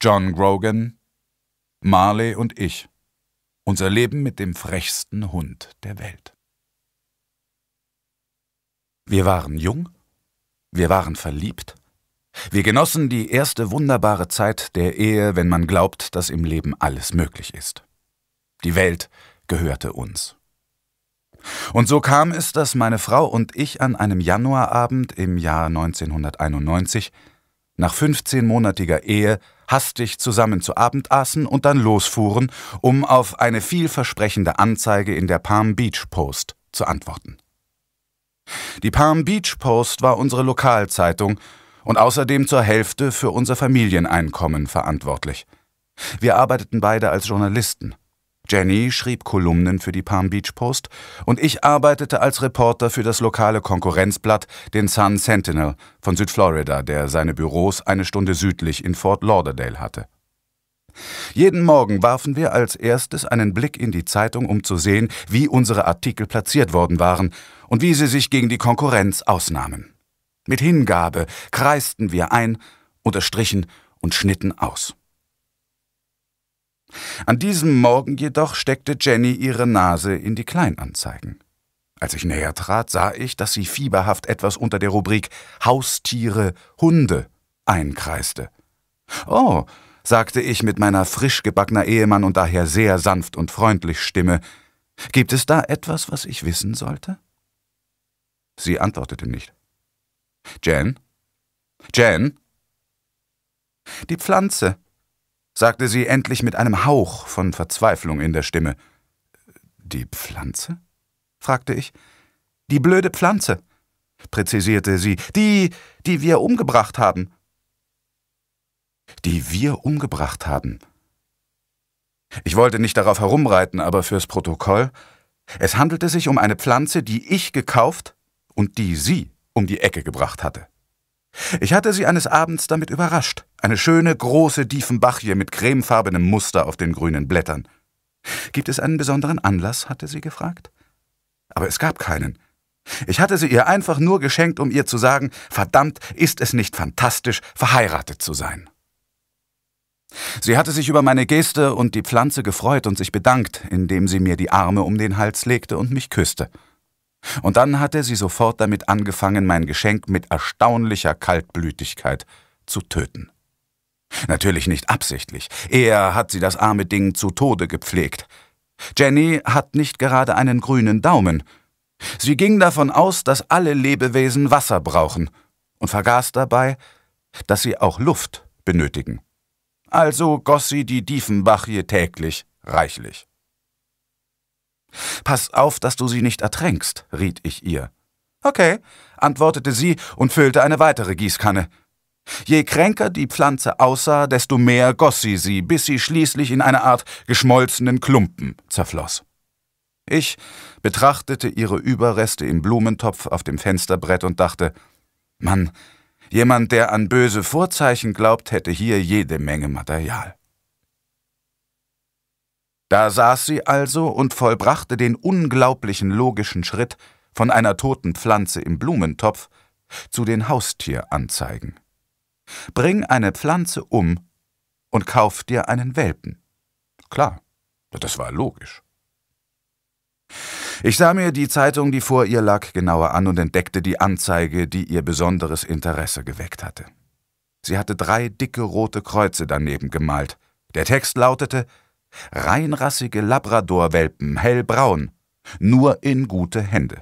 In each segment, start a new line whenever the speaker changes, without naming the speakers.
John Grogan, Marley und ich. Unser Leben mit dem frechsten Hund der Welt. Wir waren jung, wir waren verliebt, wir genossen die erste wunderbare Zeit der Ehe, wenn man glaubt, dass im Leben alles möglich ist. Die Welt gehörte uns. Und so kam es, dass meine Frau und ich an einem Januarabend im Jahr 1991 nach 15-monatiger Ehe hastig zusammen zu Abend aßen und dann losfuhren, um auf eine vielversprechende Anzeige in der Palm Beach Post zu antworten. Die Palm Beach Post war unsere Lokalzeitung und außerdem zur Hälfte für unser Familieneinkommen verantwortlich. Wir arbeiteten beide als Journalisten – Jenny schrieb Kolumnen für die Palm Beach Post und ich arbeitete als Reporter für das lokale Konkurrenzblatt, den Sun Sentinel von Südflorida, der seine Büros eine Stunde südlich in Fort Lauderdale hatte. Jeden Morgen warfen wir als erstes einen Blick in die Zeitung, um zu sehen, wie unsere Artikel platziert worden waren und wie sie sich gegen die Konkurrenz ausnahmen. Mit Hingabe kreisten wir ein, unterstrichen und schnitten aus. An diesem Morgen jedoch steckte Jenny ihre Nase in die Kleinanzeigen. Als ich näher trat, sah ich, dass sie fieberhaft etwas unter der Rubrik Haustiere, Hunde einkreiste. Oh, sagte ich mit meiner frisch gebackener Ehemann und daher sehr sanft und freundlich Stimme, gibt es da etwas, was ich wissen sollte? Sie antwortete nicht. Jen? Jen? Die Pflanze, sagte sie endlich mit einem Hauch von Verzweiflung in der Stimme. Die Pflanze? fragte ich. Die blöde Pflanze, präzisierte sie, die, die wir umgebracht haben. Die wir umgebracht haben. Ich wollte nicht darauf herumreiten, aber fürs Protokoll. Es handelte sich um eine Pflanze, die ich gekauft und die sie um die Ecke gebracht hatte. Ich hatte sie eines Abends damit überrascht. Eine schöne, große Diefenbachje mit cremefarbenem Muster auf den grünen Blättern. Gibt es einen besonderen Anlass? hatte sie gefragt. Aber es gab keinen. Ich hatte sie ihr einfach nur geschenkt, um ihr zu sagen, verdammt, ist es nicht fantastisch, verheiratet zu sein. Sie hatte sich über meine Geste und die Pflanze gefreut und sich bedankt, indem sie mir die Arme um den Hals legte und mich küsste. Und dann hatte sie sofort damit angefangen, mein Geschenk mit erstaunlicher Kaltblütigkeit zu töten. Natürlich nicht absichtlich, eher hat sie das arme Ding zu Tode gepflegt. Jenny hat nicht gerade einen grünen Daumen. Sie ging davon aus, dass alle Lebewesen Wasser brauchen und vergaß dabei, dass sie auch Luft benötigen. Also goss sie die Diefenbach hier täglich reichlich. Pass auf, dass du sie nicht ertränkst, riet ich ihr. Okay, antwortete sie und füllte eine weitere Gießkanne. Je kränker die Pflanze aussah, desto mehr goss sie sie, bis sie schließlich in eine Art geschmolzenen Klumpen zerfloss. Ich betrachtete ihre Überreste im Blumentopf auf dem Fensterbrett und dachte, Mann, jemand, der an böse Vorzeichen glaubt, hätte hier jede Menge Material. Da saß sie also und vollbrachte den unglaublichen logischen Schritt von einer toten Pflanze im Blumentopf zu den Haustieranzeigen. Bring eine Pflanze um und kauf dir einen Welpen. Klar, das war logisch. Ich sah mir die Zeitung, die vor ihr lag, genauer an und entdeckte die Anzeige, die ihr besonderes Interesse geweckt hatte. Sie hatte drei dicke rote Kreuze daneben gemalt. Der Text lautete Reinrassige Labradorwelpen, hellbraun, nur in gute Hände.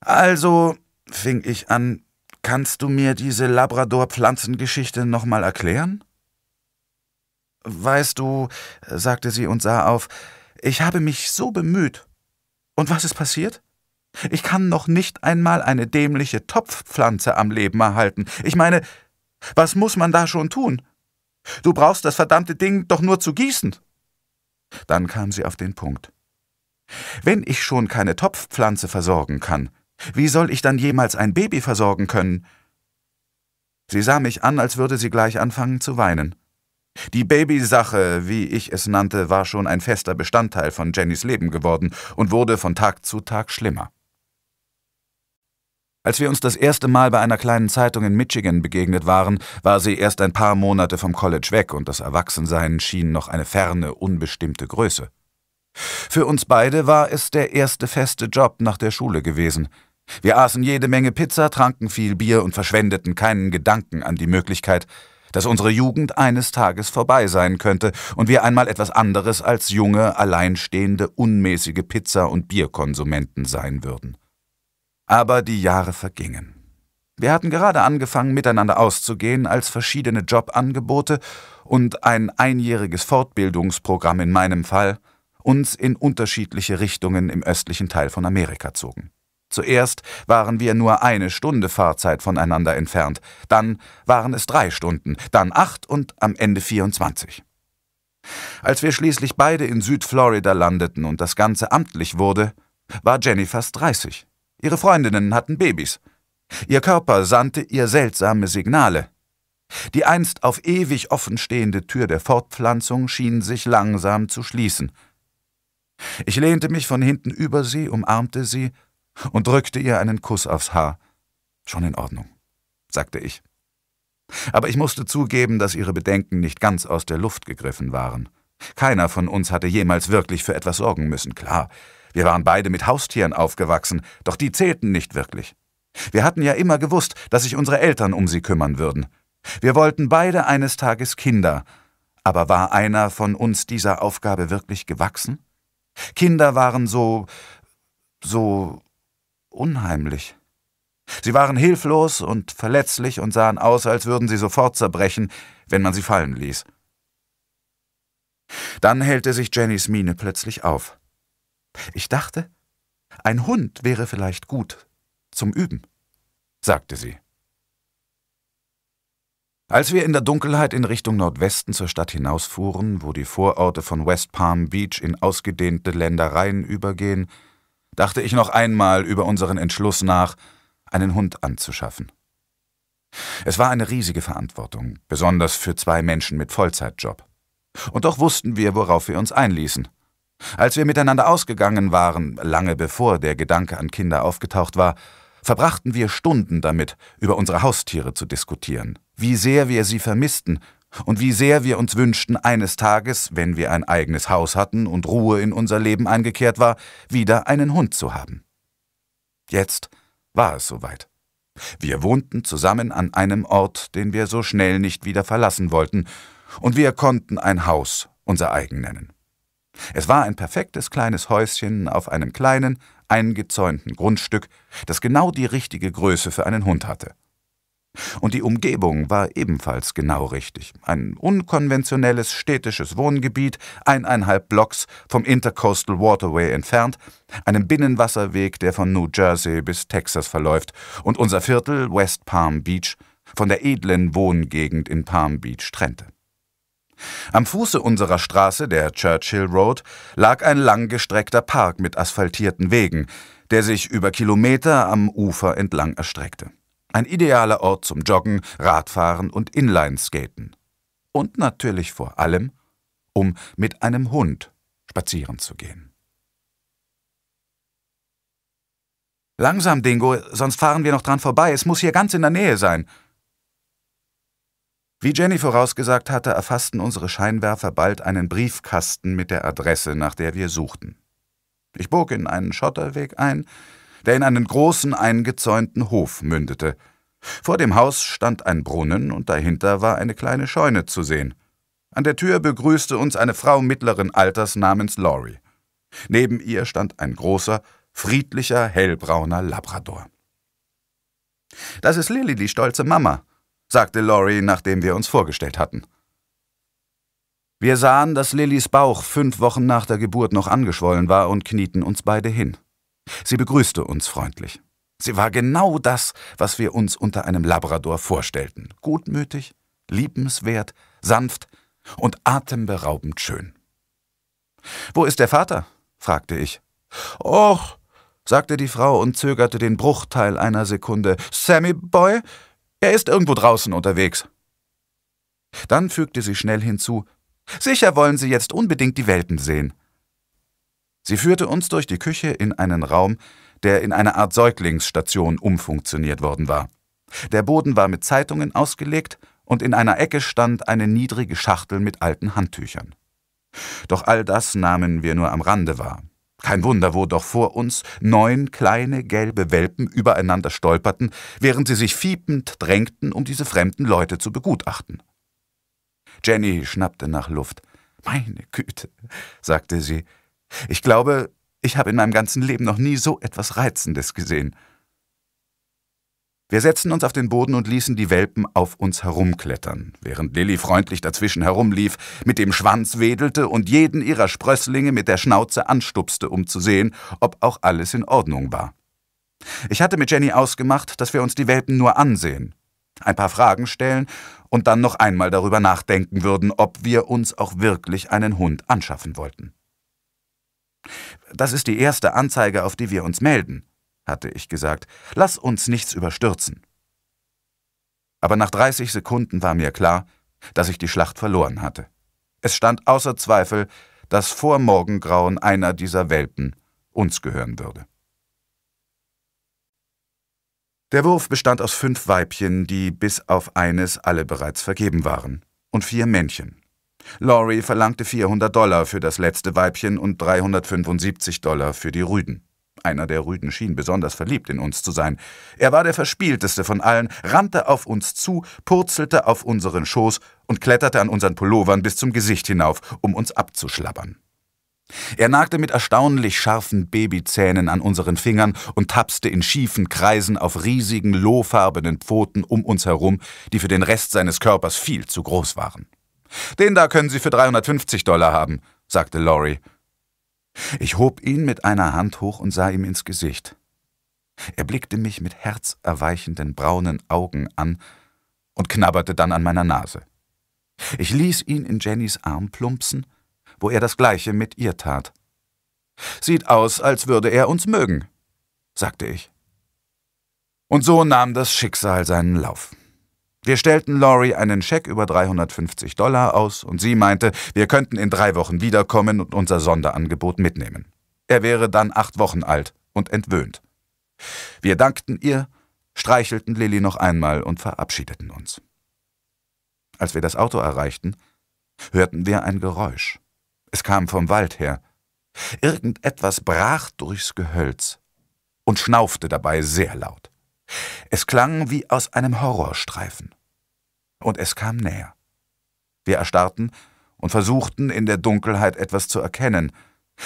Also, fing ich an, kannst du mir diese Labrador-Pflanzengeschichte nochmal erklären? Weißt du, sagte sie und sah auf, ich habe mich so bemüht. Und was ist passiert? Ich kann noch nicht einmal eine dämliche Topfpflanze am Leben erhalten. Ich meine, was muss man da schon tun? Du brauchst das verdammte Ding doch nur zu gießen. Dann kam sie auf den Punkt. Wenn ich schon keine Topfpflanze versorgen kann, wie soll ich dann jemals ein Baby versorgen können? Sie sah mich an, als würde sie gleich anfangen zu weinen. Die Babysache, wie ich es nannte, war schon ein fester Bestandteil von Jennys Leben geworden und wurde von Tag zu Tag schlimmer. Als wir uns das erste Mal bei einer kleinen Zeitung in Michigan begegnet waren, war sie erst ein paar Monate vom College weg und das Erwachsensein schien noch eine ferne, unbestimmte Größe. Für uns beide war es der erste feste Job nach der Schule gewesen. Wir aßen jede Menge Pizza, tranken viel Bier und verschwendeten keinen Gedanken an die Möglichkeit, dass unsere Jugend eines Tages vorbei sein könnte und wir einmal etwas anderes als junge, alleinstehende, unmäßige Pizza- und Bierkonsumenten sein würden. Aber die Jahre vergingen. Wir hatten gerade angefangen, miteinander auszugehen, als verschiedene Jobangebote und ein einjähriges Fortbildungsprogramm in meinem Fall uns in unterschiedliche Richtungen im östlichen Teil von Amerika zogen. Zuerst waren wir nur eine Stunde Fahrzeit voneinander entfernt, dann waren es drei Stunden, dann acht und am Ende 24. Als wir schließlich beide in Südflorida landeten und das Ganze amtlich wurde, war Jenny fast 30. Ihre Freundinnen hatten Babys. Ihr Körper sandte ihr seltsame Signale. Die einst auf ewig offenstehende Tür der Fortpflanzung schien sich langsam zu schließen. Ich lehnte mich von hinten über sie, umarmte sie und drückte ihr einen Kuss aufs Haar. Schon in Ordnung, sagte ich. Aber ich musste zugeben, dass ihre Bedenken nicht ganz aus der Luft gegriffen waren. Keiner von uns hatte jemals wirklich für etwas sorgen müssen, klar. Wir waren beide mit Haustieren aufgewachsen, doch die zählten nicht wirklich. Wir hatten ja immer gewusst, dass sich unsere Eltern um sie kümmern würden. Wir wollten beide eines Tages Kinder, aber war einer von uns dieser Aufgabe wirklich gewachsen? Kinder waren so so unheimlich. Sie waren hilflos und verletzlich und sahen aus, als würden sie sofort zerbrechen, wenn man sie fallen ließ. Dann hellte sich Jennys Miene plötzlich auf. Ich dachte, ein Hund wäre vielleicht gut zum Üben, sagte sie. Als wir in der Dunkelheit in Richtung Nordwesten zur Stadt hinausfuhren, wo die Vororte von West Palm Beach in ausgedehnte Ländereien übergehen, dachte ich noch einmal über unseren Entschluss nach, einen Hund anzuschaffen. Es war eine riesige Verantwortung, besonders für zwei Menschen mit Vollzeitjob. Und doch wussten wir, worauf wir uns einließen. Als wir miteinander ausgegangen waren, lange bevor der Gedanke an Kinder aufgetaucht war, verbrachten wir Stunden damit, über unsere Haustiere zu diskutieren, wie sehr wir sie vermissten und wie sehr wir uns wünschten, eines Tages, wenn wir ein eigenes Haus hatten und Ruhe in unser Leben eingekehrt war, wieder einen Hund zu haben. Jetzt war es soweit. Wir wohnten zusammen an einem Ort, den wir so schnell nicht wieder verlassen wollten, und wir konnten ein Haus unser eigen nennen. Es war ein perfektes kleines Häuschen auf einem kleinen, eingezäunten Grundstück, das genau die richtige Größe für einen Hund hatte. Und die Umgebung war ebenfalls genau richtig. Ein unkonventionelles städtisches Wohngebiet, eineinhalb Blocks vom Intercoastal Waterway entfernt, einem Binnenwasserweg, der von New Jersey bis Texas verläuft, und unser Viertel West Palm Beach von der edlen Wohngegend in Palm Beach trennte. Am Fuße unserer Straße, der Churchill Road, lag ein langgestreckter Park mit asphaltierten Wegen, der sich über Kilometer am Ufer entlang erstreckte. Ein idealer Ort zum Joggen, Radfahren und Inlineskaten. Und natürlich vor allem, um mit einem Hund spazieren zu gehen. Langsam, Dingo, sonst fahren wir noch dran vorbei. Es muss hier ganz in der Nähe sein, wie Jenny vorausgesagt hatte, erfassten unsere Scheinwerfer bald einen Briefkasten mit der Adresse, nach der wir suchten. Ich bog in einen Schotterweg ein, der in einen großen eingezäunten Hof mündete. Vor dem Haus stand ein Brunnen und dahinter war eine kleine Scheune zu sehen. An der Tür begrüßte uns eine Frau mittleren Alters namens Laurie. Neben ihr stand ein großer, friedlicher, hellbrauner Labrador. Das ist Lilly, die stolze Mama, sagte Lori, nachdem wir uns vorgestellt hatten. Wir sahen, dass Lillys Bauch fünf Wochen nach der Geburt noch angeschwollen war und knieten uns beide hin. Sie begrüßte uns freundlich. Sie war genau das, was wir uns unter einem Labrador vorstellten. Gutmütig, liebenswert, sanft und atemberaubend schön. Wo ist der Vater? fragte ich. Och, sagte die Frau und zögerte den Bruchteil einer Sekunde. Sammy Boy, er ist irgendwo draußen unterwegs. Dann fügte sie schnell hinzu, Sicher wollen Sie jetzt unbedingt die Welten sehen. Sie führte uns durch die Küche in einen Raum, der in eine Art Säuglingsstation umfunktioniert worden war. Der Boden war mit Zeitungen ausgelegt und in einer Ecke stand eine niedrige Schachtel mit alten Handtüchern. Doch all das nahmen wir nur am Rande wahr. Kein Wunder, wo doch vor uns neun kleine gelbe Welpen übereinander stolperten, während sie sich fiepend drängten, um diese fremden Leute zu begutachten. Jenny schnappte nach Luft. Meine Güte, sagte sie. Ich glaube, ich habe in meinem ganzen Leben noch nie so etwas Reizendes gesehen. Wir setzten uns auf den Boden und ließen die Welpen auf uns herumklettern, während Lilly freundlich dazwischen herumlief, mit dem Schwanz wedelte und jeden ihrer Sprösslinge mit der Schnauze anstupste, um zu sehen, ob auch alles in Ordnung war. Ich hatte mit Jenny ausgemacht, dass wir uns die Welpen nur ansehen, ein paar Fragen stellen und dann noch einmal darüber nachdenken würden, ob wir uns auch wirklich einen Hund anschaffen wollten. Das ist die erste Anzeige, auf die wir uns melden, hatte ich gesagt, lass uns nichts überstürzen. Aber nach 30 Sekunden war mir klar, dass ich die Schlacht verloren hatte. Es stand außer Zweifel, dass vor Morgengrauen einer dieser Welpen uns gehören würde. Der Wurf bestand aus fünf Weibchen, die bis auf eines alle bereits vergeben waren, und vier Männchen. Laurie verlangte 400 Dollar für das letzte Weibchen und 375 Dollar für die Rüden. Einer der Rüden schien besonders verliebt in uns zu sein. Er war der verspielteste von allen, rannte auf uns zu, purzelte auf unseren Schoß und kletterte an unseren Pullovern bis zum Gesicht hinauf, um uns abzuschlabbern. Er nagte mit erstaunlich scharfen Babyzähnen an unseren Fingern und tapste in schiefen Kreisen auf riesigen, lohfarbenen Pfoten um uns herum, die für den Rest seines Körpers viel zu groß waren. Den da können Sie für 350 Dollar haben, sagte Laurie ich hob ihn mit einer Hand hoch und sah ihm ins Gesicht. Er blickte mich mit herzerweichenden braunen Augen an und knabberte dann an meiner Nase. Ich ließ ihn in Jennys Arm plumpsen, wo er das Gleiche mit ihr tat. »Sieht aus, als würde er uns mögen«, sagte ich. Und so nahm das Schicksal seinen Lauf. Wir stellten Laurie einen Scheck über 350 Dollar aus und sie meinte, wir könnten in drei Wochen wiederkommen und unser Sonderangebot mitnehmen. Er wäre dann acht Wochen alt und entwöhnt. Wir dankten ihr, streichelten Lilly noch einmal und verabschiedeten uns. Als wir das Auto erreichten, hörten wir ein Geräusch. Es kam vom Wald her. Irgendetwas brach durchs Gehölz und schnaufte dabei sehr laut. Es klang wie aus einem Horrorstreifen. Und es kam näher. Wir erstarrten und versuchten in der Dunkelheit etwas zu erkennen.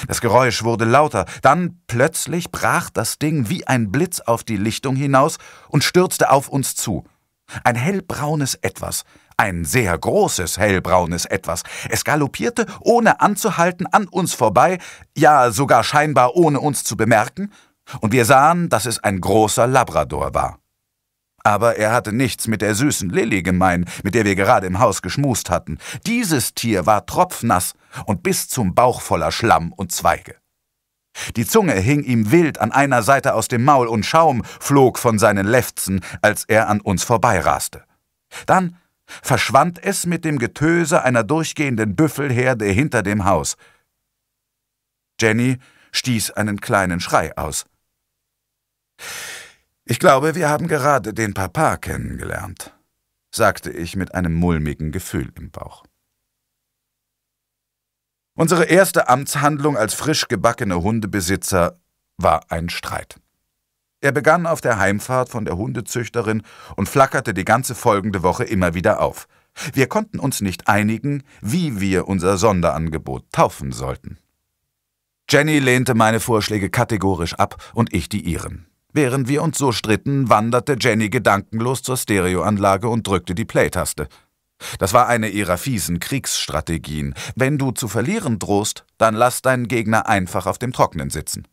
Das Geräusch wurde lauter, dann plötzlich brach das Ding wie ein Blitz auf die Lichtung hinaus und stürzte auf uns zu. Ein hellbraunes Etwas, ein sehr großes hellbraunes Etwas. Es galoppierte, ohne anzuhalten, an uns vorbei, ja sogar scheinbar ohne uns zu bemerken, und wir sahen, dass es ein großer Labrador war. Aber er hatte nichts mit der süßen Lilly gemein, mit der wir gerade im Haus geschmust hatten. Dieses Tier war tropfnass und bis zum Bauch voller Schlamm und Zweige. Die Zunge hing ihm wild an einer Seite aus dem Maul und Schaum flog von seinen Lefzen, als er an uns vorbeiraste. Dann verschwand es mit dem Getöse einer durchgehenden Büffelherde hinter dem Haus. Jenny stieß einen kleinen Schrei aus. Ich glaube, wir haben gerade den Papa kennengelernt, sagte ich mit einem mulmigen Gefühl im Bauch. Unsere erste Amtshandlung als frisch gebackene Hundebesitzer war ein Streit. Er begann auf der Heimfahrt von der Hundezüchterin und flackerte die ganze folgende Woche immer wieder auf. Wir konnten uns nicht einigen, wie wir unser Sonderangebot taufen sollten. Jenny lehnte meine Vorschläge kategorisch ab und ich die ihren. Während wir uns so stritten, wanderte Jenny gedankenlos zur Stereoanlage und drückte die Play-Taste. Das war eine ihrer fiesen Kriegsstrategien. Wenn du zu verlieren drohst, dann lass deinen Gegner einfach auf dem Trocknen sitzen.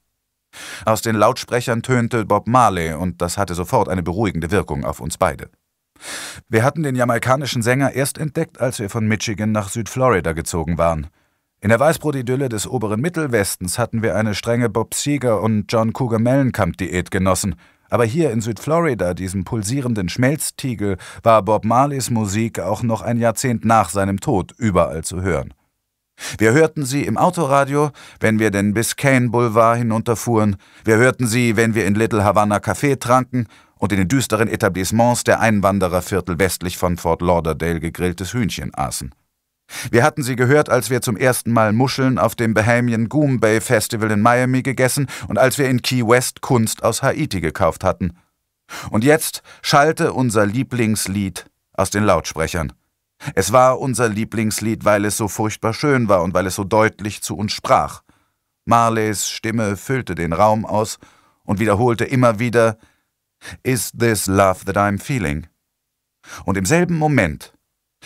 Aus den Lautsprechern tönte Bob Marley und das hatte sofort eine beruhigende Wirkung auf uns beide. Wir hatten den jamaikanischen Sänger erst entdeckt, als wir von Michigan nach Südflorida gezogen waren. In der Weißbrotidylle des oberen Mittelwestens hatten wir eine strenge Bob Seger- und John Cougar Mellencamp-Diät genossen. Aber hier in Südflorida, diesem pulsierenden Schmelztiegel, war Bob Marleys Musik auch noch ein Jahrzehnt nach seinem Tod überall zu hören. Wir hörten sie im Autoradio, wenn wir den Biscayne Boulevard hinunterfuhren. Wir hörten sie, wenn wir in Little Havana Kaffee tranken und in den düsteren Etablissements der Einwandererviertel westlich von Fort Lauderdale gegrilltes Hühnchen aßen. Wir hatten sie gehört, als wir zum ersten Mal Muscheln auf dem Bahamian Goom Bay Festival in Miami gegessen und als wir in Key West Kunst aus Haiti gekauft hatten. Und jetzt schallte unser Lieblingslied aus den Lautsprechern. Es war unser Lieblingslied, weil es so furchtbar schön war und weil es so deutlich zu uns sprach. Marleys Stimme füllte den Raum aus und wiederholte immer wieder Is this love that I'm feeling? Und im selben Moment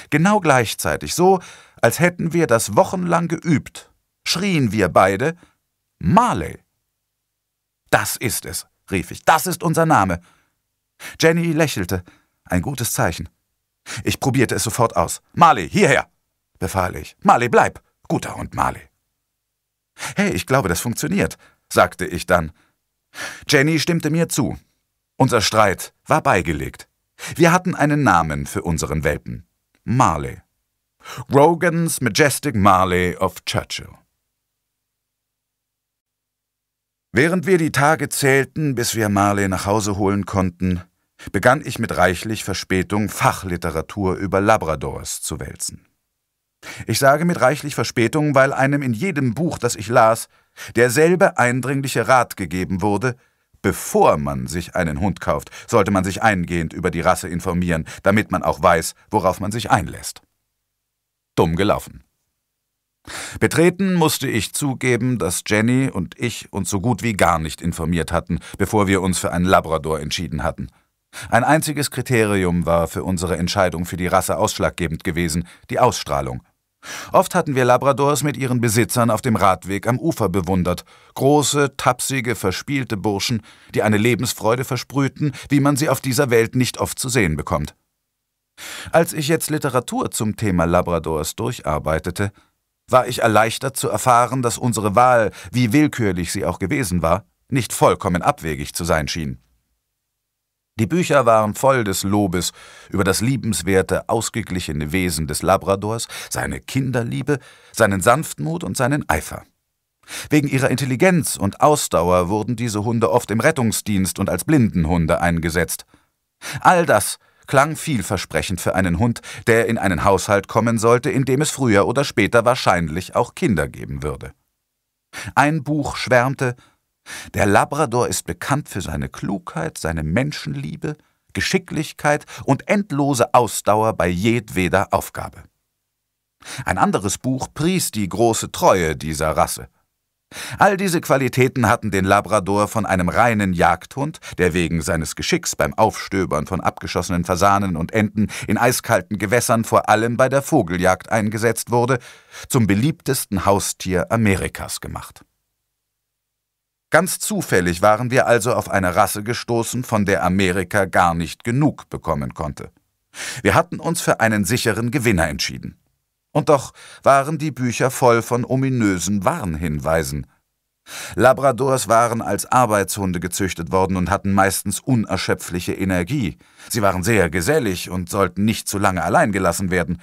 Genau gleichzeitig, so als hätten wir das wochenlang geübt, schrien wir beide Marley. Das ist es, rief ich, das ist unser Name. Jenny lächelte, ein gutes Zeichen. Ich probierte es sofort aus. Marley, hierher, befahl ich. Marley, bleib, guter Hund Marley. Hey, ich glaube, das funktioniert, sagte ich dann. Jenny stimmte mir zu. Unser Streit war beigelegt. Wir hatten einen Namen für unseren Welpen. Marley. Rogan's Majestic Marley of Churchill. Während wir die Tage zählten, bis wir Marley nach Hause holen konnten, begann ich mit reichlich Verspätung Fachliteratur über Labradors zu wälzen. Ich sage mit reichlich Verspätung, weil einem in jedem Buch, das ich las, derselbe eindringliche Rat gegeben wurde, Bevor man sich einen Hund kauft, sollte man sich eingehend über die Rasse informieren, damit man auch weiß, worauf man sich einlässt. Dumm gelaufen. Betreten musste ich zugeben, dass Jenny und ich uns so gut wie gar nicht informiert hatten, bevor wir uns für einen Labrador entschieden hatten. Ein einziges Kriterium war für unsere Entscheidung für die Rasse ausschlaggebend gewesen, die Ausstrahlung. Oft hatten wir Labradors mit ihren Besitzern auf dem Radweg am Ufer bewundert. Große, tapsige, verspielte Burschen, die eine Lebensfreude versprühten, wie man sie auf dieser Welt nicht oft zu sehen bekommt. Als ich jetzt Literatur zum Thema Labradors durcharbeitete, war ich erleichtert zu erfahren, dass unsere Wahl, wie willkürlich sie auch gewesen war, nicht vollkommen abwegig zu sein schien. Die Bücher waren voll des Lobes über das liebenswerte, ausgeglichene Wesen des Labradors, seine Kinderliebe, seinen Sanftmut und seinen Eifer. Wegen ihrer Intelligenz und Ausdauer wurden diese Hunde oft im Rettungsdienst und als Blindenhunde eingesetzt. All das klang vielversprechend für einen Hund, der in einen Haushalt kommen sollte, in dem es früher oder später wahrscheinlich auch Kinder geben würde. Ein Buch schwärmte der Labrador ist bekannt für seine Klugheit, seine Menschenliebe, Geschicklichkeit und endlose Ausdauer bei jedweder Aufgabe. Ein anderes Buch pries die große Treue dieser Rasse. All diese Qualitäten hatten den Labrador von einem reinen Jagdhund, der wegen seines Geschicks beim Aufstöbern von abgeschossenen Fasanen und Enten in eiskalten Gewässern vor allem bei der Vogeljagd eingesetzt wurde, zum beliebtesten Haustier Amerikas gemacht. Ganz zufällig waren wir also auf eine Rasse gestoßen, von der Amerika gar nicht genug bekommen konnte. Wir hatten uns für einen sicheren Gewinner entschieden. Und doch waren die Bücher voll von ominösen Warnhinweisen. Labradors waren als Arbeitshunde gezüchtet worden und hatten meistens unerschöpfliche Energie. Sie waren sehr gesellig und sollten nicht zu lange allein gelassen werden.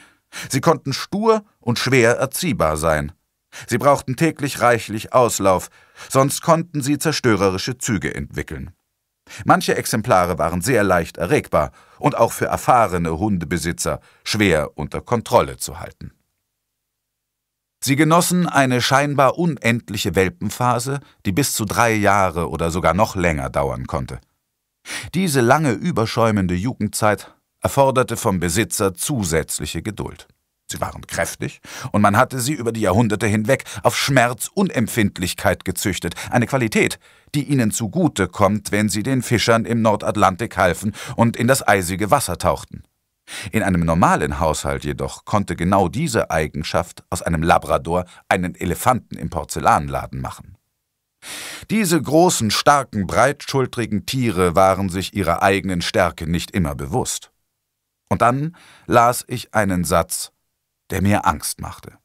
Sie konnten stur und schwer erziehbar sein. Sie brauchten täglich reichlich Auslauf sonst konnten sie zerstörerische Züge entwickeln. Manche Exemplare waren sehr leicht erregbar und auch für erfahrene Hundebesitzer schwer unter Kontrolle zu halten. Sie genossen eine scheinbar unendliche Welpenphase, die bis zu drei Jahre oder sogar noch länger dauern konnte. Diese lange überschäumende Jugendzeit erforderte vom Besitzer zusätzliche Geduld. Sie waren kräftig und man hatte sie über die Jahrhunderte hinweg auf Schmerzunempfindlichkeit gezüchtet, eine Qualität, die ihnen zugute kommt, wenn sie den Fischern im Nordatlantik halfen und in das eisige Wasser tauchten. In einem normalen Haushalt jedoch konnte genau diese Eigenschaft aus einem Labrador einen Elefanten im Porzellanladen machen. Diese großen, starken, breitschultrigen Tiere waren sich ihrer eigenen Stärke nicht immer bewusst. Und dann las ich einen Satz der mir Angst machte.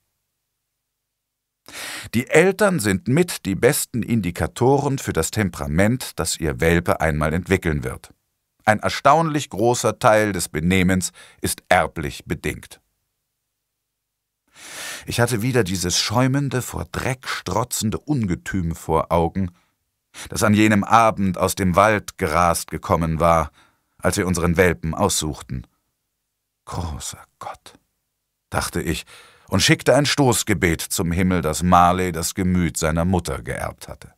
Die Eltern sind mit die besten Indikatoren für das Temperament, das ihr Welpe einmal entwickeln wird. Ein erstaunlich großer Teil des Benehmens ist erblich bedingt. Ich hatte wieder dieses schäumende, vor Dreck strotzende Ungetüm vor Augen, das an jenem Abend aus dem Wald gerast gekommen war, als wir unseren Welpen aussuchten. Großer Gott! dachte ich, und schickte ein Stoßgebet zum Himmel, dass Marley das Gemüt seiner Mutter geerbt hatte.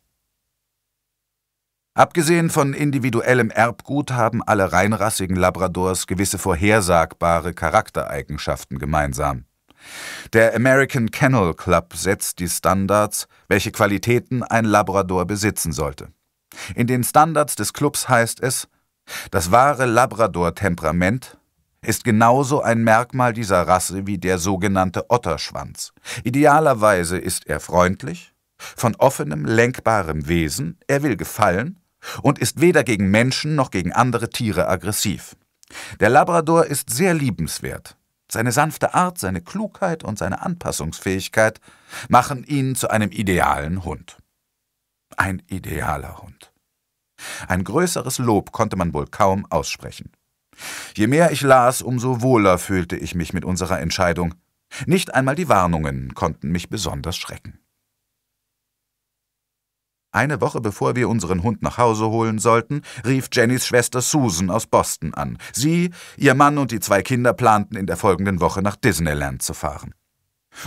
Abgesehen von individuellem Erbgut haben alle reinrassigen Labradors gewisse vorhersagbare Charaktereigenschaften gemeinsam. Der American Kennel Club setzt die Standards, welche Qualitäten ein Labrador besitzen sollte. In den Standards des Clubs heißt es, das wahre Labrador-Temperament ist genauso ein Merkmal dieser Rasse wie der sogenannte Otterschwanz. Idealerweise ist er freundlich, von offenem, lenkbarem Wesen, er will gefallen und ist weder gegen Menschen noch gegen andere Tiere aggressiv. Der Labrador ist sehr liebenswert. Seine sanfte Art, seine Klugheit und seine Anpassungsfähigkeit machen ihn zu einem idealen Hund. Ein idealer Hund. Ein größeres Lob konnte man wohl kaum aussprechen. Je mehr ich las, umso wohler fühlte ich mich mit unserer Entscheidung. Nicht einmal die Warnungen konnten mich besonders schrecken. Eine Woche bevor wir unseren Hund nach Hause holen sollten, rief Jennys Schwester Susan aus Boston an. Sie, ihr Mann und die zwei Kinder planten in der folgenden Woche nach Disneyland zu fahren.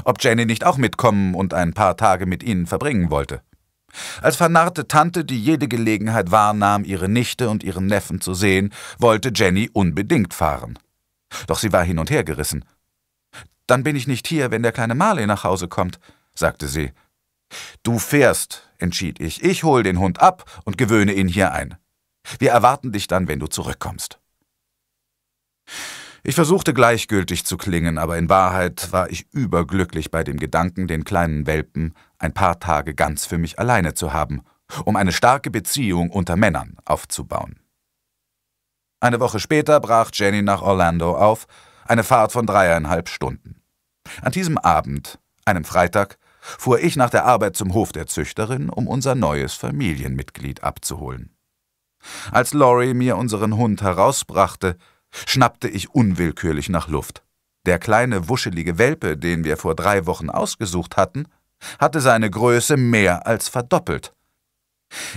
Ob Jenny nicht auch mitkommen und ein paar Tage mit ihnen verbringen wollte. Als vernarrte Tante, die jede Gelegenheit wahrnahm, ihre Nichte und ihren Neffen zu sehen, wollte Jenny unbedingt fahren. Doch sie war hin und her gerissen. Dann bin ich nicht hier, wenn der kleine Marley nach Hause kommt, sagte sie. Du fährst, entschied ich. Ich hol den Hund ab und gewöhne ihn hier ein. Wir erwarten dich dann, wenn du zurückkommst. Ich versuchte gleichgültig zu klingen, aber in Wahrheit war ich überglücklich bei dem Gedanken, den kleinen Welpen ein paar Tage ganz für mich alleine zu haben, um eine starke Beziehung unter Männern aufzubauen. Eine Woche später brach Jenny nach Orlando auf, eine Fahrt von dreieinhalb Stunden. An diesem Abend, einem Freitag, fuhr ich nach der Arbeit zum Hof der Züchterin, um unser neues Familienmitglied abzuholen. Als Laurie mir unseren Hund herausbrachte, schnappte ich unwillkürlich nach Luft. Der kleine, wuschelige Welpe, den wir vor drei Wochen ausgesucht hatten, hatte seine Größe mehr als verdoppelt.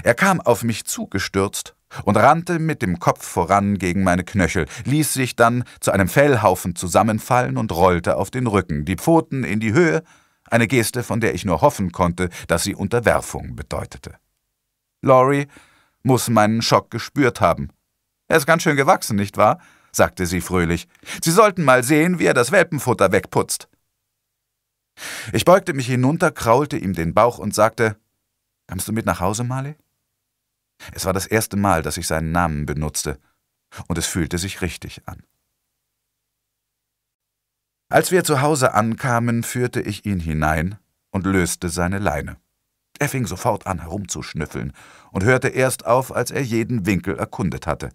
Er kam auf mich zugestürzt und rannte mit dem Kopf voran gegen meine Knöchel, ließ sich dann zu einem Fellhaufen zusammenfallen und rollte auf den Rücken, die Pfoten in die Höhe, eine Geste, von der ich nur hoffen konnte, dass sie Unterwerfung bedeutete. Laurie muss meinen Schock gespürt haben. Er ist ganz schön gewachsen, nicht wahr? sagte sie fröhlich. Sie sollten mal sehen, wie er das Welpenfutter wegputzt. Ich beugte mich hinunter, kraulte ihm den Bauch und sagte, »Kommst du mit nach Hause, Marley?« Es war das erste Mal, dass ich seinen Namen benutzte, und es fühlte sich richtig an. Als wir zu Hause ankamen, führte ich ihn hinein und löste seine Leine. Er fing sofort an herumzuschnüffeln und hörte erst auf, als er jeden Winkel erkundet hatte.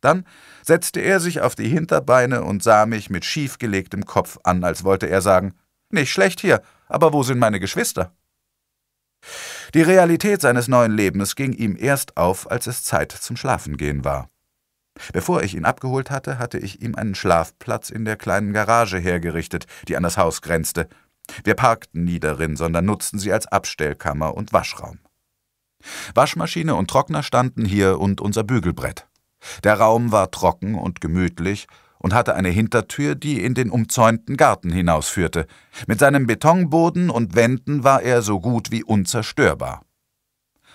Dann setzte er sich auf die Hinterbeine und sah mich mit schiefgelegtem Kopf an, als wollte er sagen, nicht schlecht hier, aber wo sind meine Geschwister? Die Realität seines neuen Lebens ging ihm erst auf, als es Zeit zum Schlafengehen war. Bevor ich ihn abgeholt hatte, hatte ich ihm einen Schlafplatz in der kleinen Garage hergerichtet, die an das Haus grenzte. Wir parkten nie darin, sondern nutzten sie als Abstellkammer und Waschraum. Waschmaschine und Trockner standen hier und unser Bügelbrett. Der Raum war trocken und gemütlich, und hatte eine Hintertür, die in den umzäunten Garten hinausführte. Mit seinem Betonboden und Wänden war er so gut wie unzerstörbar.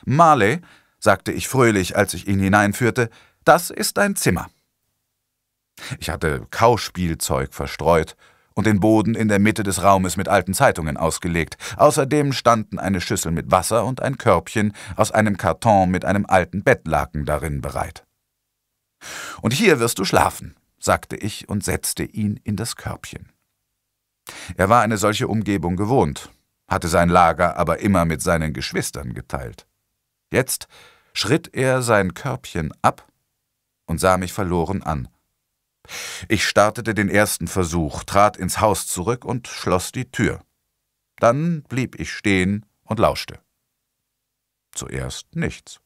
Marley, sagte ich fröhlich, als ich ihn hineinführte, das ist dein Zimmer. Ich hatte Kauspielzeug verstreut und den Boden in der Mitte des Raumes mit alten Zeitungen ausgelegt. Außerdem standen eine Schüssel mit Wasser und ein Körbchen aus einem Karton mit einem alten Bettlaken darin bereit. Und hier wirst du schlafen, sagte ich und setzte ihn in das Körbchen. Er war eine solche Umgebung gewohnt, hatte sein Lager aber immer mit seinen Geschwistern geteilt. Jetzt schritt er sein Körbchen ab und sah mich verloren an. Ich startete den ersten Versuch, trat ins Haus zurück und schloss die Tür. Dann blieb ich stehen und lauschte. Zuerst nichts.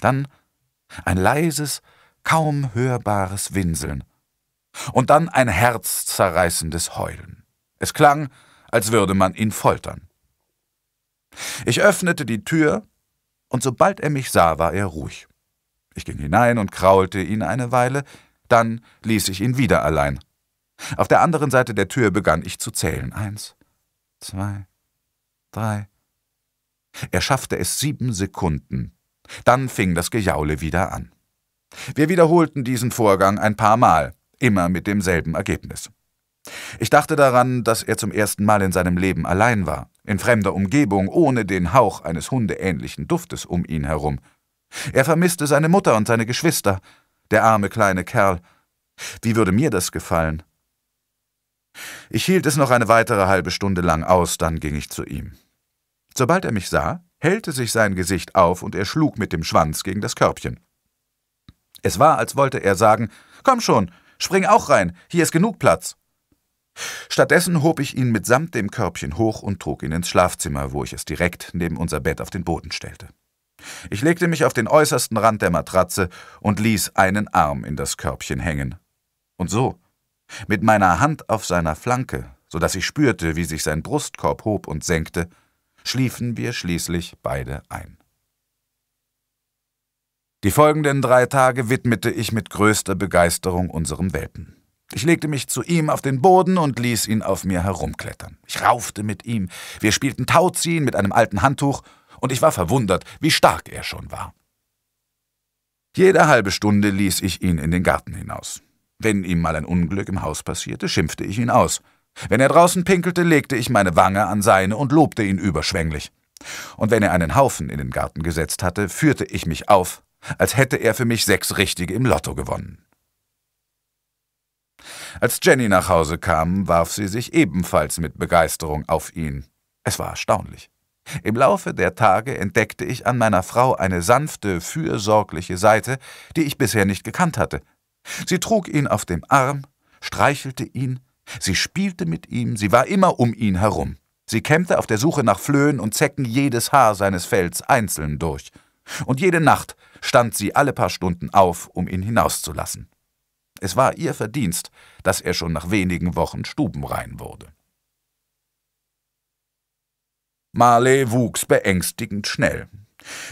Dann ein leises, kaum hörbares Winseln und dann ein herzzerreißendes Heulen. Es klang, als würde man ihn foltern. Ich öffnete die Tür, und sobald er mich sah, war er ruhig. Ich ging hinein und kraulte ihn eine Weile, dann ließ ich ihn wieder allein. Auf der anderen Seite der Tür begann ich zu zählen. Eins, zwei, drei. Er schaffte es sieben Sekunden. Dann fing das Gejaule wieder an. Wir wiederholten diesen Vorgang ein paar Mal immer mit demselben Ergebnis. Ich dachte daran, dass er zum ersten Mal in seinem Leben allein war, in fremder Umgebung, ohne den Hauch eines hundeähnlichen Duftes um ihn herum. Er vermisste seine Mutter und seine Geschwister, der arme kleine Kerl. Wie würde mir das gefallen? Ich hielt es noch eine weitere halbe Stunde lang aus, dann ging ich zu ihm. Sobald er mich sah, hellte sich sein Gesicht auf und er schlug mit dem Schwanz gegen das Körbchen. Es war, als wollte er sagen, Komm schon, Spring auch rein, hier ist genug Platz. Stattdessen hob ich ihn mitsamt dem Körbchen hoch und trug ihn ins Schlafzimmer, wo ich es direkt neben unser Bett auf den Boden stellte. Ich legte mich auf den äußersten Rand der Matratze und ließ einen Arm in das Körbchen hängen. Und so, mit meiner Hand auf seiner Flanke, so dass ich spürte, wie sich sein Brustkorb hob und senkte, schliefen wir schließlich beide ein. Die folgenden drei Tage widmete ich mit größter Begeisterung unserem Welpen. Ich legte mich zu ihm auf den Boden und ließ ihn auf mir herumklettern. Ich raufte mit ihm. Wir spielten Tauziehen mit einem alten Handtuch und ich war verwundert, wie stark er schon war. Jede halbe Stunde ließ ich ihn in den Garten hinaus. Wenn ihm mal ein Unglück im Haus passierte, schimpfte ich ihn aus. Wenn er draußen pinkelte, legte ich meine Wange an seine und lobte ihn überschwänglich. Und wenn er einen Haufen in den Garten gesetzt hatte, führte ich mich auf als hätte er für mich sechs Richtige im Lotto gewonnen. Als Jenny nach Hause kam, warf sie sich ebenfalls mit Begeisterung auf ihn. Es war erstaunlich. Im Laufe der Tage entdeckte ich an meiner Frau eine sanfte, fürsorgliche Seite, die ich bisher nicht gekannt hatte. Sie trug ihn auf dem Arm, streichelte ihn, sie spielte mit ihm, sie war immer um ihn herum. Sie kämmte auf der Suche nach Flöhen und Zecken jedes Haar seines Fells einzeln durch. Und jede Nacht stand sie alle paar Stunden auf, um ihn hinauszulassen. Es war ihr Verdienst, dass er schon nach wenigen Wochen stubenrein wurde. Marley wuchs beängstigend schnell.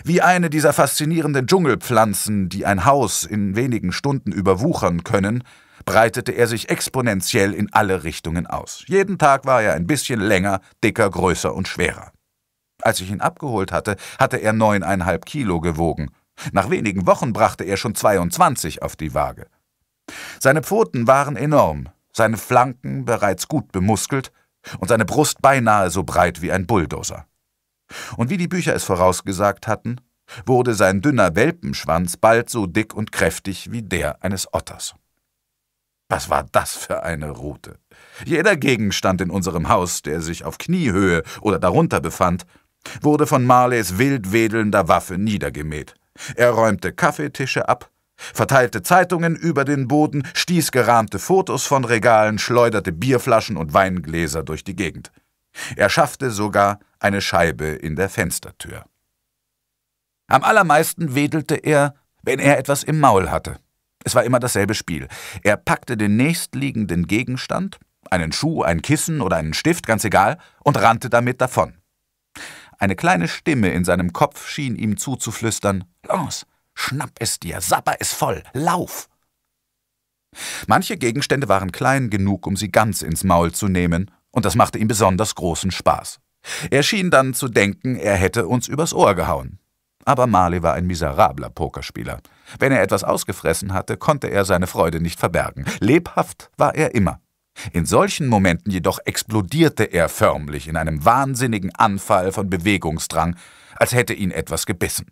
Wie eine dieser faszinierenden Dschungelpflanzen, die ein Haus in wenigen Stunden überwuchern können, breitete er sich exponentiell in alle Richtungen aus. Jeden Tag war er ein bisschen länger, dicker, größer und schwerer. Als ich ihn abgeholt hatte, hatte er neuneinhalb Kilo gewogen. Nach wenigen Wochen brachte er schon 22 auf die Waage. Seine Pfoten waren enorm, seine Flanken bereits gut bemuskelt und seine Brust beinahe so breit wie ein Bulldozer. Und wie die Bücher es vorausgesagt hatten, wurde sein dünner Welpenschwanz bald so dick und kräftig wie der eines Otters. Was war das für eine Route? Jeder Gegenstand in unserem Haus, der sich auf Kniehöhe oder darunter befand, wurde von Marleys wild wedelnder Waffe niedergemäht. Er räumte Kaffeetische ab, verteilte Zeitungen über den Boden, stieß gerahmte Fotos von Regalen, schleuderte Bierflaschen und Weingläser durch die Gegend. Er schaffte sogar eine Scheibe in der Fenstertür. Am allermeisten wedelte er, wenn er etwas im Maul hatte. Es war immer dasselbe Spiel. Er packte den nächstliegenden Gegenstand, einen Schuh, ein Kissen oder einen Stift, ganz egal, und rannte damit davon. Eine kleine Stimme in seinem Kopf schien ihm zuzuflüstern Los, schnapp es dir, Sapper es voll, lauf. Manche Gegenstände waren klein genug, um sie ganz ins Maul zu nehmen, und das machte ihm besonders großen Spaß. Er schien dann zu denken, er hätte uns übers Ohr gehauen. Aber Marley war ein miserabler Pokerspieler. Wenn er etwas ausgefressen hatte, konnte er seine Freude nicht verbergen. Lebhaft war er immer. In solchen Momenten jedoch explodierte er förmlich in einem wahnsinnigen Anfall von Bewegungsdrang, als hätte ihn etwas gebissen.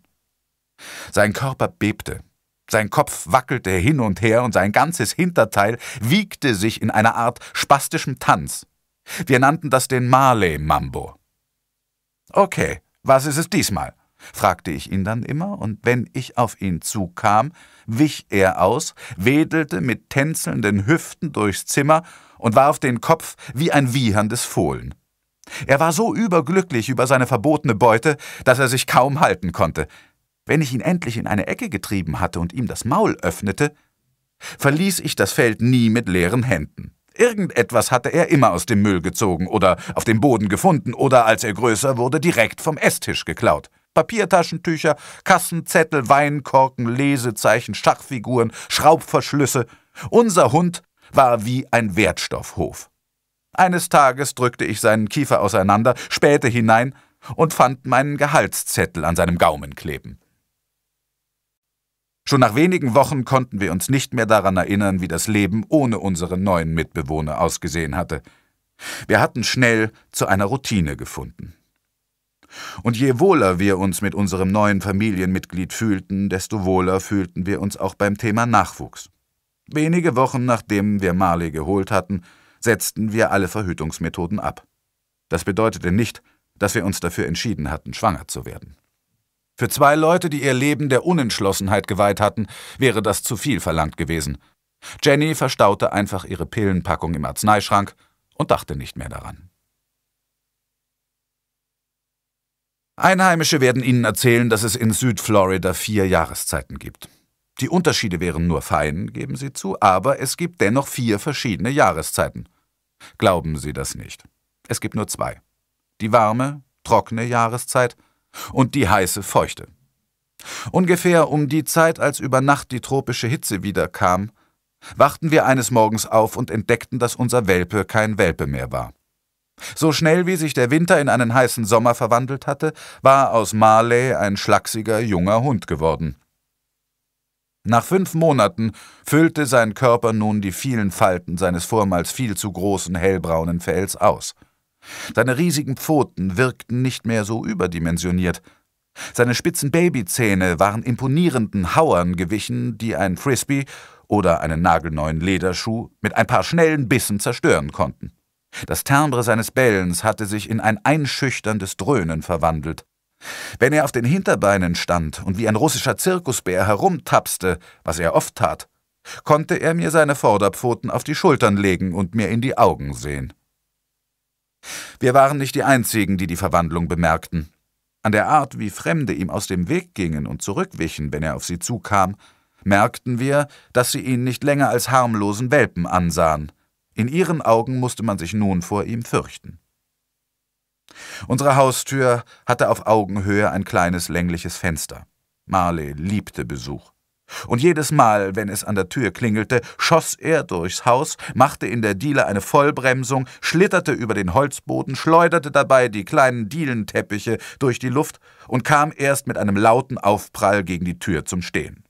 Sein Körper bebte, sein Kopf wackelte hin und her und sein ganzes Hinterteil wiegte sich in einer Art spastischem Tanz. Wir nannten das den Marley-Mambo. Okay, was ist es diesmal? fragte ich ihn dann immer, und wenn ich auf ihn zukam, wich er aus, wedelte mit tänzelnden Hüften durchs Zimmer und warf den Kopf wie ein wieherndes Fohlen. Er war so überglücklich über seine verbotene Beute, dass er sich kaum halten konnte. Wenn ich ihn endlich in eine Ecke getrieben hatte und ihm das Maul öffnete, verließ ich das Feld nie mit leeren Händen. Irgendetwas hatte er immer aus dem Müll gezogen oder auf dem Boden gefunden oder, als er größer wurde, direkt vom Esstisch geklaut. Papiertaschentücher, Kassenzettel, Weinkorken, Lesezeichen, Schachfiguren, Schraubverschlüsse. Unser Hund war wie ein Wertstoffhof. Eines Tages drückte ich seinen Kiefer auseinander, spähte hinein und fand meinen Gehaltszettel an seinem Gaumen kleben. Schon nach wenigen Wochen konnten wir uns nicht mehr daran erinnern, wie das Leben ohne unseren neuen Mitbewohner ausgesehen hatte. Wir hatten schnell zu einer Routine gefunden. Und je wohler wir uns mit unserem neuen Familienmitglied fühlten, desto wohler fühlten wir uns auch beim Thema Nachwuchs. Wenige Wochen nachdem wir Marley geholt hatten, setzten wir alle Verhütungsmethoden ab. Das bedeutete nicht, dass wir uns dafür entschieden hatten, schwanger zu werden. Für zwei Leute, die ihr Leben der Unentschlossenheit geweiht hatten, wäre das zu viel verlangt gewesen. Jenny verstaute einfach ihre Pillenpackung im Arzneischrank und dachte nicht mehr daran. Einheimische werden Ihnen erzählen, dass es in Südflorida vier Jahreszeiten gibt. Die Unterschiede wären nur fein, geben Sie zu, aber es gibt dennoch vier verschiedene Jahreszeiten. Glauben Sie das nicht. Es gibt nur zwei. Die warme, trockene Jahreszeit und die heiße, feuchte. Ungefähr um die Zeit, als über Nacht die tropische Hitze wiederkam, wachten wir eines Morgens auf und entdeckten, dass unser Welpe kein Welpe mehr war. So schnell wie sich der Winter in einen heißen Sommer verwandelt hatte, war aus Marley ein schlachsiger junger Hund geworden. Nach fünf Monaten füllte sein Körper nun die vielen Falten seines vormals viel zu großen hellbraunen Fells aus. Seine riesigen Pfoten wirkten nicht mehr so überdimensioniert. Seine spitzen Babyzähne waren imponierenden Hauern gewichen, die ein Frisbee oder einen nagelneuen Lederschuh mit ein paar schnellen Bissen zerstören konnten. Das Timbre seines Bellens hatte sich in ein einschüchterndes Dröhnen verwandelt. Wenn er auf den Hinterbeinen stand und wie ein russischer Zirkusbär herumtapste, was er oft tat, konnte er mir seine Vorderpfoten auf die Schultern legen und mir in die Augen sehen. Wir waren nicht die Einzigen, die die Verwandlung bemerkten. An der Art, wie Fremde ihm aus dem Weg gingen und zurückwichen, wenn er auf sie zukam, merkten wir, dass sie ihn nicht länger als harmlosen Welpen ansahen. In ihren Augen musste man sich nun vor ihm fürchten. Unsere Haustür hatte auf Augenhöhe ein kleines längliches Fenster. Marley liebte Besuch. Und jedes Mal, wenn es an der Tür klingelte, schoss er durchs Haus, machte in der Diele eine Vollbremsung, schlitterte über den Holzboden, schleuderte dabei die kleinen Dielenteppiche durch die Luft und kam erst mit einem lauten Aufprall gegen die Tür zum Stehen.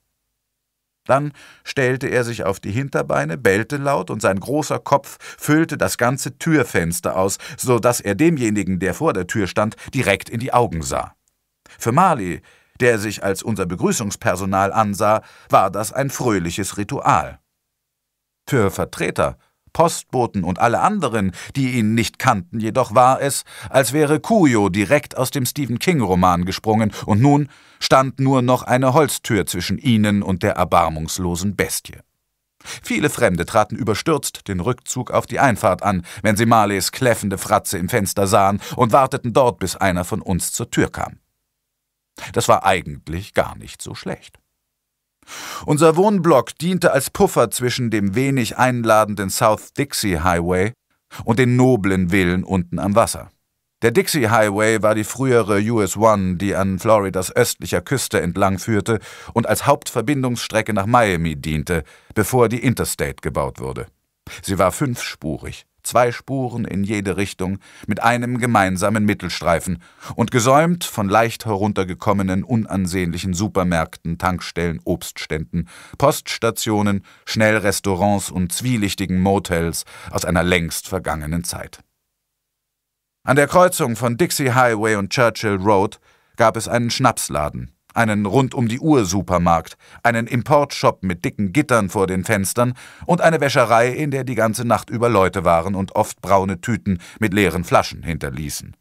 Dann stellte er sich auf die Hinterbeine, bellte laut, und sein großer Kopf füllte das ganze Türfenster aus, so dass er demjenigen, der vor der Tür stand, direkt in die Augen sah. Für Marley, der sich als unser Begrüßungspersonal ansah, war das ein fröhliches Ritual. Für Vertreter Postboten und alle anderen, die ihn nicht kannten, jedoch war es, als wäre Kuyo direkt aus dem Stephen King-Roman gesprungen, und nun stand nur noch eine Holztür zwischen ihnen und der erbarmungslosen Bestie. Viele Fremde traten überstürzt den Rückzug auf die Einfahrt an, wenn sie Marleys kläffende Fratze im Fenster sahen, und warteten dort, bis einer von uns zur Tür kam. Das war eigentlich gar nicht so schlecht. Unser Wohnblock diente als Puffer zwischen dem wenig einladenden South Dixie Highway und den noblen Villen unten am Wasser. Der Dixie Highway war die frühere US 1, die an Floridas östlicher Küste entlang führte und als Hauptverbindungsstrecke nach Miami diente, bevor die Interstate gebaut wurde. Sie war fünfspurig zwei Spuren in jede Richtung, mit einem gemeinsamen Mittelstreifen und gesäumt von leicht heruntergekommenen, unansehnlichen Supermärkten, Tankstellen, Obstständen, Poststationen, Schnellrestaurants und zwielichtigen Motels aus einer längst vergangenen Zeit. An der Kreuzung von Dixie Highway und Churchill Road gab es einen Schnapsladen, einen rund um die Uhr Supermarkt, einen Importshop mit dicken Gittern vor den Fenstern und eine Wäscherei, in der die ganze Nacht über Leute waren und oft braune Tüten mit leeren Flaschen hinterließen.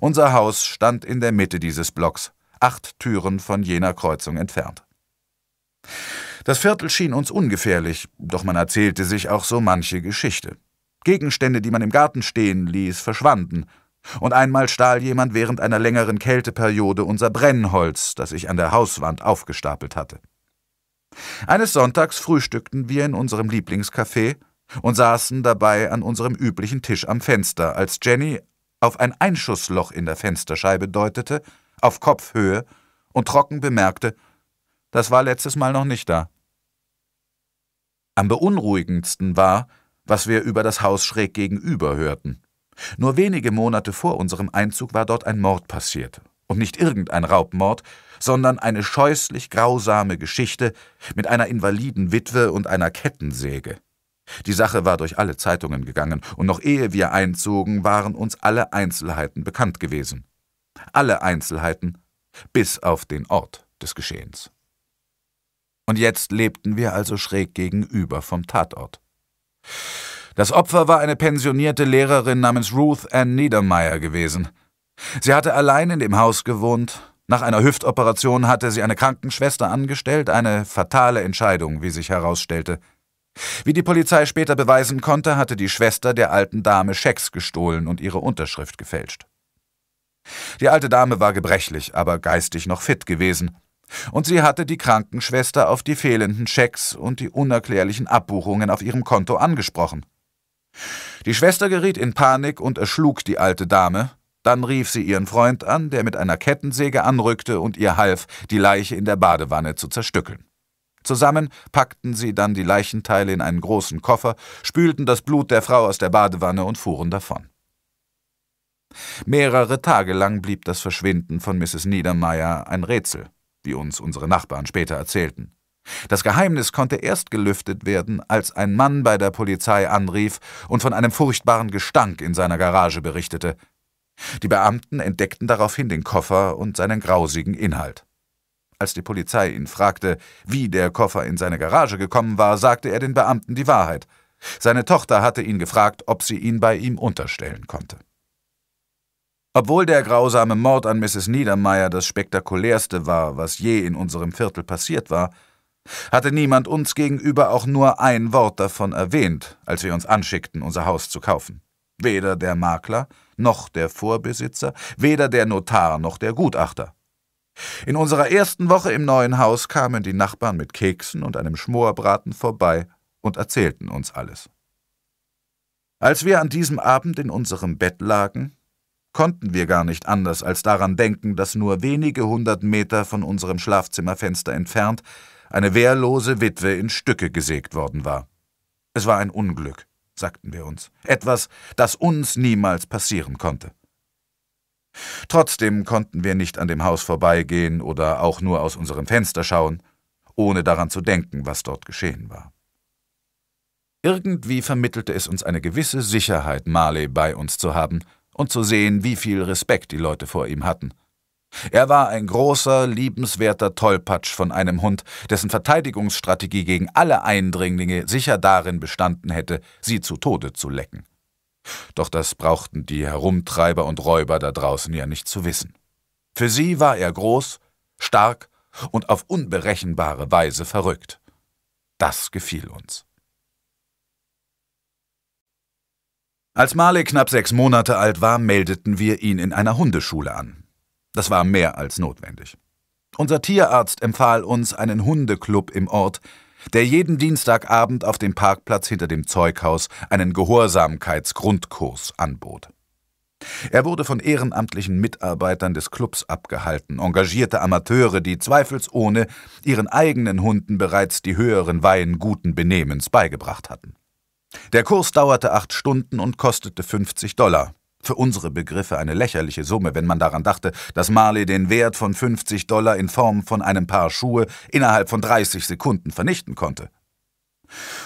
Unser Haus stand in der Mitte dieses Blocks, acht Türen von jener Kreuzung entfernt. Das Viertel schien uns ungefährlich, doch man erzählte sich auch so manche Geschichte. Gegenstände, die man im Garten stehen ließ, verschwanden, und einmal stahl jemand während einer längeren Kälteperiode unser Brennholz, das ich an der Hauswand aufgestapelt hatte. Eines Sonntags frühstückten wir in unserem Lieblingscafé und saßen dabei an unserem üblichen Tisch am Fenster, als Jenny auf ein Einschussloch in der Fensterscheibe deutete, auf Kopfhöhe, und trocken bemerkte, das war letztes Mal noch nicht da. Am beunruhigendsten war, was wir über das Haus schräg gegenüber hörten. Nur wenige Monate vor unserem Einzug war dort ein Mord passiert. Und nicht irgendein Raubmord, sondern eine scheußlich grausame Geschichte mit einer invaliden Witwe und einer Kettensäge. Die Sache war durch alle Zeitungen gegangen, und noch ehe wir einzogen, waren uns alle Einzelheiten bekannt gewesen. Alle Einzelheiten, bis auf den Ort des Geschehens. Und jetzt lebten wir also schräg gegenüber vom Tatort. Das Opfer war eine pensionierte Lehrerin namens Ruth Ann Niedermeyer gewesen. Sie hatte allein in dem Haus gewohnt. Nach einer Hüftoperation hatte sie eine Krankenschwester angestellt, eine fatale Entscheidung, wie sich herausstellte. Wie die Polizei später beweisen konnte, hatte die Schwester der alten Dame Schecks gestohlen und ihre Unterschrift gefälscht. Die alte Dame war gebrechlich, aber geistig noch fit gewesen. Und sie hatte die Krankenschwester auf die fehlenden Schecks und die unerklärlichen Abbuchungen auf ihrem Konto angesprochen. Die Schwester geriet in Panik und erschlug die alte Dame, dann rief sie ihren Freund an, der mit einer Kettensäge anrückte und ihr half, die Leiche in der Badewanne zu zerstückeln. Zusammen packten sie dann die Leichenteile in einen großen Koffer, spülten das Blut der Frau aus der Badewanne und fuhren davon. Mehrere Tage lang blieb das Verschwinden von Mrs. Niedermeyer ein Rätsel, wie uns unsere Nachbarn später erzählten. Das Geheimnis konnte erst gelüftet werden, als ein Mann bei der Polizei anrief und von einem furchtbaren Gestank in seiner Garage berichtete. Die Beamten entdeckten daraufhin den Koffer und seinen grausigen Inhalt. Als die Polizei ihn fragte, wie der Koffer in seine Garage gekommen war, sagte er den Beamten die Wahrheit. Seine Tochter hatte ihn gefragt, ob sie ihn bei ihm unterstellen konnte. Obwohl der grausame Mord an Mrs. Niedermeyer das spektakulärste war, was je in unserem Viertel passiert war, hatte niemand uns gegenüber auch nur ein Wort davon erwähnt, als wir uns anschickten, unser Haus zu kaufen. Weder der Makler, noch der Vorbesitzer, weder der Notar, noch der Gutachter. In unserer ersten Woche im neuen Haus kamen die Nachbarn mit Keksen und einem Schmorbraten vorbei und erzählten uns alles. Als wir an diesem Abend in unserem Bett lagen, konnten wir gar nicht anders als daran denken, dass nur wenige hundert Meter von unserem Schlafzimmerfenster entfernt eine wehrlose Witwe in Stücke gesägt worden war. Es war ein Unglück, sagten wir uns, etwas, das uns niemals passieren konnte. Trotzdem konnten wir nicht an dem Haus vorbeigehen oder auch nur aus unserem Fenster schauen, ohne daran zu denken, was dort geschehen war. Irgendwie vermittelte es uns eine gewisse Sicherheit, Marley bei uns zu haben und zu sehen, wie viel Respekt die Leute vor ihm hatten – er war ein großer, liebenswerter Tollpatsch von einem Hund, dessen Verteidigungsstrategie gegen alle Eindringlinge sicher darin bestanden hätte, sie zu Tode zu lecken. Doch das brauchten die Herumtreiber und Räuber da draußen ja nicht zu wissen. Für sie war er groß, stark und auf unberechenbare Weise verrückt. Das gefiel uns. Als Marley knapp sechs Monate alt war, meldeten wir ihn in einer Hundeschule an. Das war mehr als notwendig. Unser Tierarzt empfahl uns einen Hundeklub im Ort, der jeden Dienstagabend auf dem Parkplatz hinter dem Zeughaus einen Gehorsamkeitsgrundkurs anbot. Er wurde von ehrenamtlichen Mitarbeitern des Clubs abgehalten, engagierte Amateure, die zweifelsohne ihren eigenen Hunden bereits die höheren Weihen guten Benehmens beigebracht hatten. Der Kurs dauerte acht Stunden und kostete 50 Dollar, für unsere Begriffe eine lächerliche Summe, wenn man daran dachte, dass Marley den Wert von 50 Dollar in Form von einem Paar Schuhe innerhalb von 30 Sekunden vernichten konnte.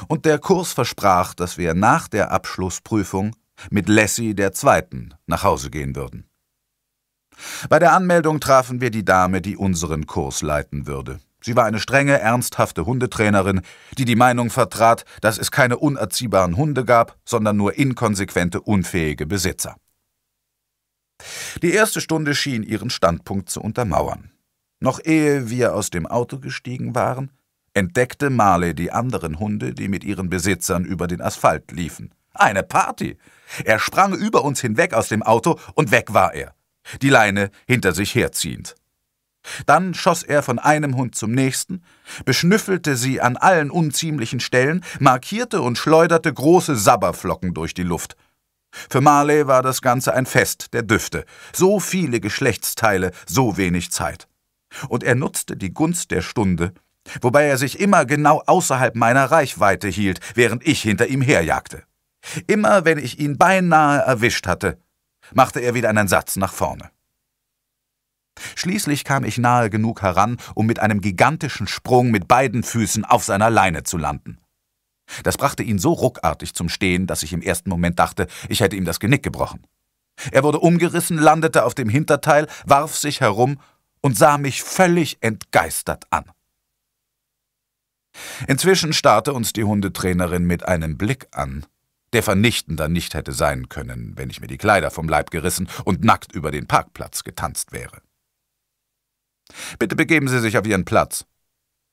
Und der Kurs versprach, dass wir nach der Abschlussprüfung mit Lassie der Zweiten nach Hause gehen würden. Bei der Anmeldung trafen wir die Dame, die unseren Kurs leiten würde. Sie war eine strenge, ernsthafte Hundetrainerin, die die Meinung vertrat, dass es keine unerziehbaren Hunde gab, sondern nur inkonsequente, unfähige Besitzer. Die erste Stunde schien ihren Standpunkt zu untermauern. Noch ehe wir aus dem Auto gestiegen waren, entdeckte Marley die anderen Hunde, die mit ihren Besitzern über den Asphalt liefen. Eine Party! Er sprang über uns hinweg aus dem Auto und weg war er, die Leine hinter sich herziehend. Dann schoss er von einem Hund zum nächsten, beschnüffelte sie an allen unziemlichen Stellen, markierte und schleuderte große Sabberflocken durch die Luft. Für Marley war das Ganze ein Fest der Düfte. So viele Geschlechtsteile, so wenig Zeit. Und er nutzte die Gunst der Stunde, wobei er sich immer genau außerhalb meiner Reichweite hielt, während ich hinter ihm herjagte. Immer wenn ich ihn beinahe erwischt hatte, machte er wieder einen Satz nach vorne. Schließlich kam ich nahe genug heran, um mit einem gigantischen Sprung mit beiden Füßen auf seiner Leine zu landen. Das brachte ihn so ruckartig zum Stehen, dass ich im ersten Moment dachte, ich hätte ihm das Genick gebrochen. Er wurde umgerissen, landete auf dem Hinterteil, warf sich herum und sah mich völlig entgeistert an. Inzwischen starrte uns die Hundetrainerin mit einem Blick an, der vernichtender nicht hätte sein können, wenn ich mir die Kleider vom Leib gerissen und nackt über den Parkplatz getanzt wäre. Bitte begeben Sie sich auf Ihren Platz,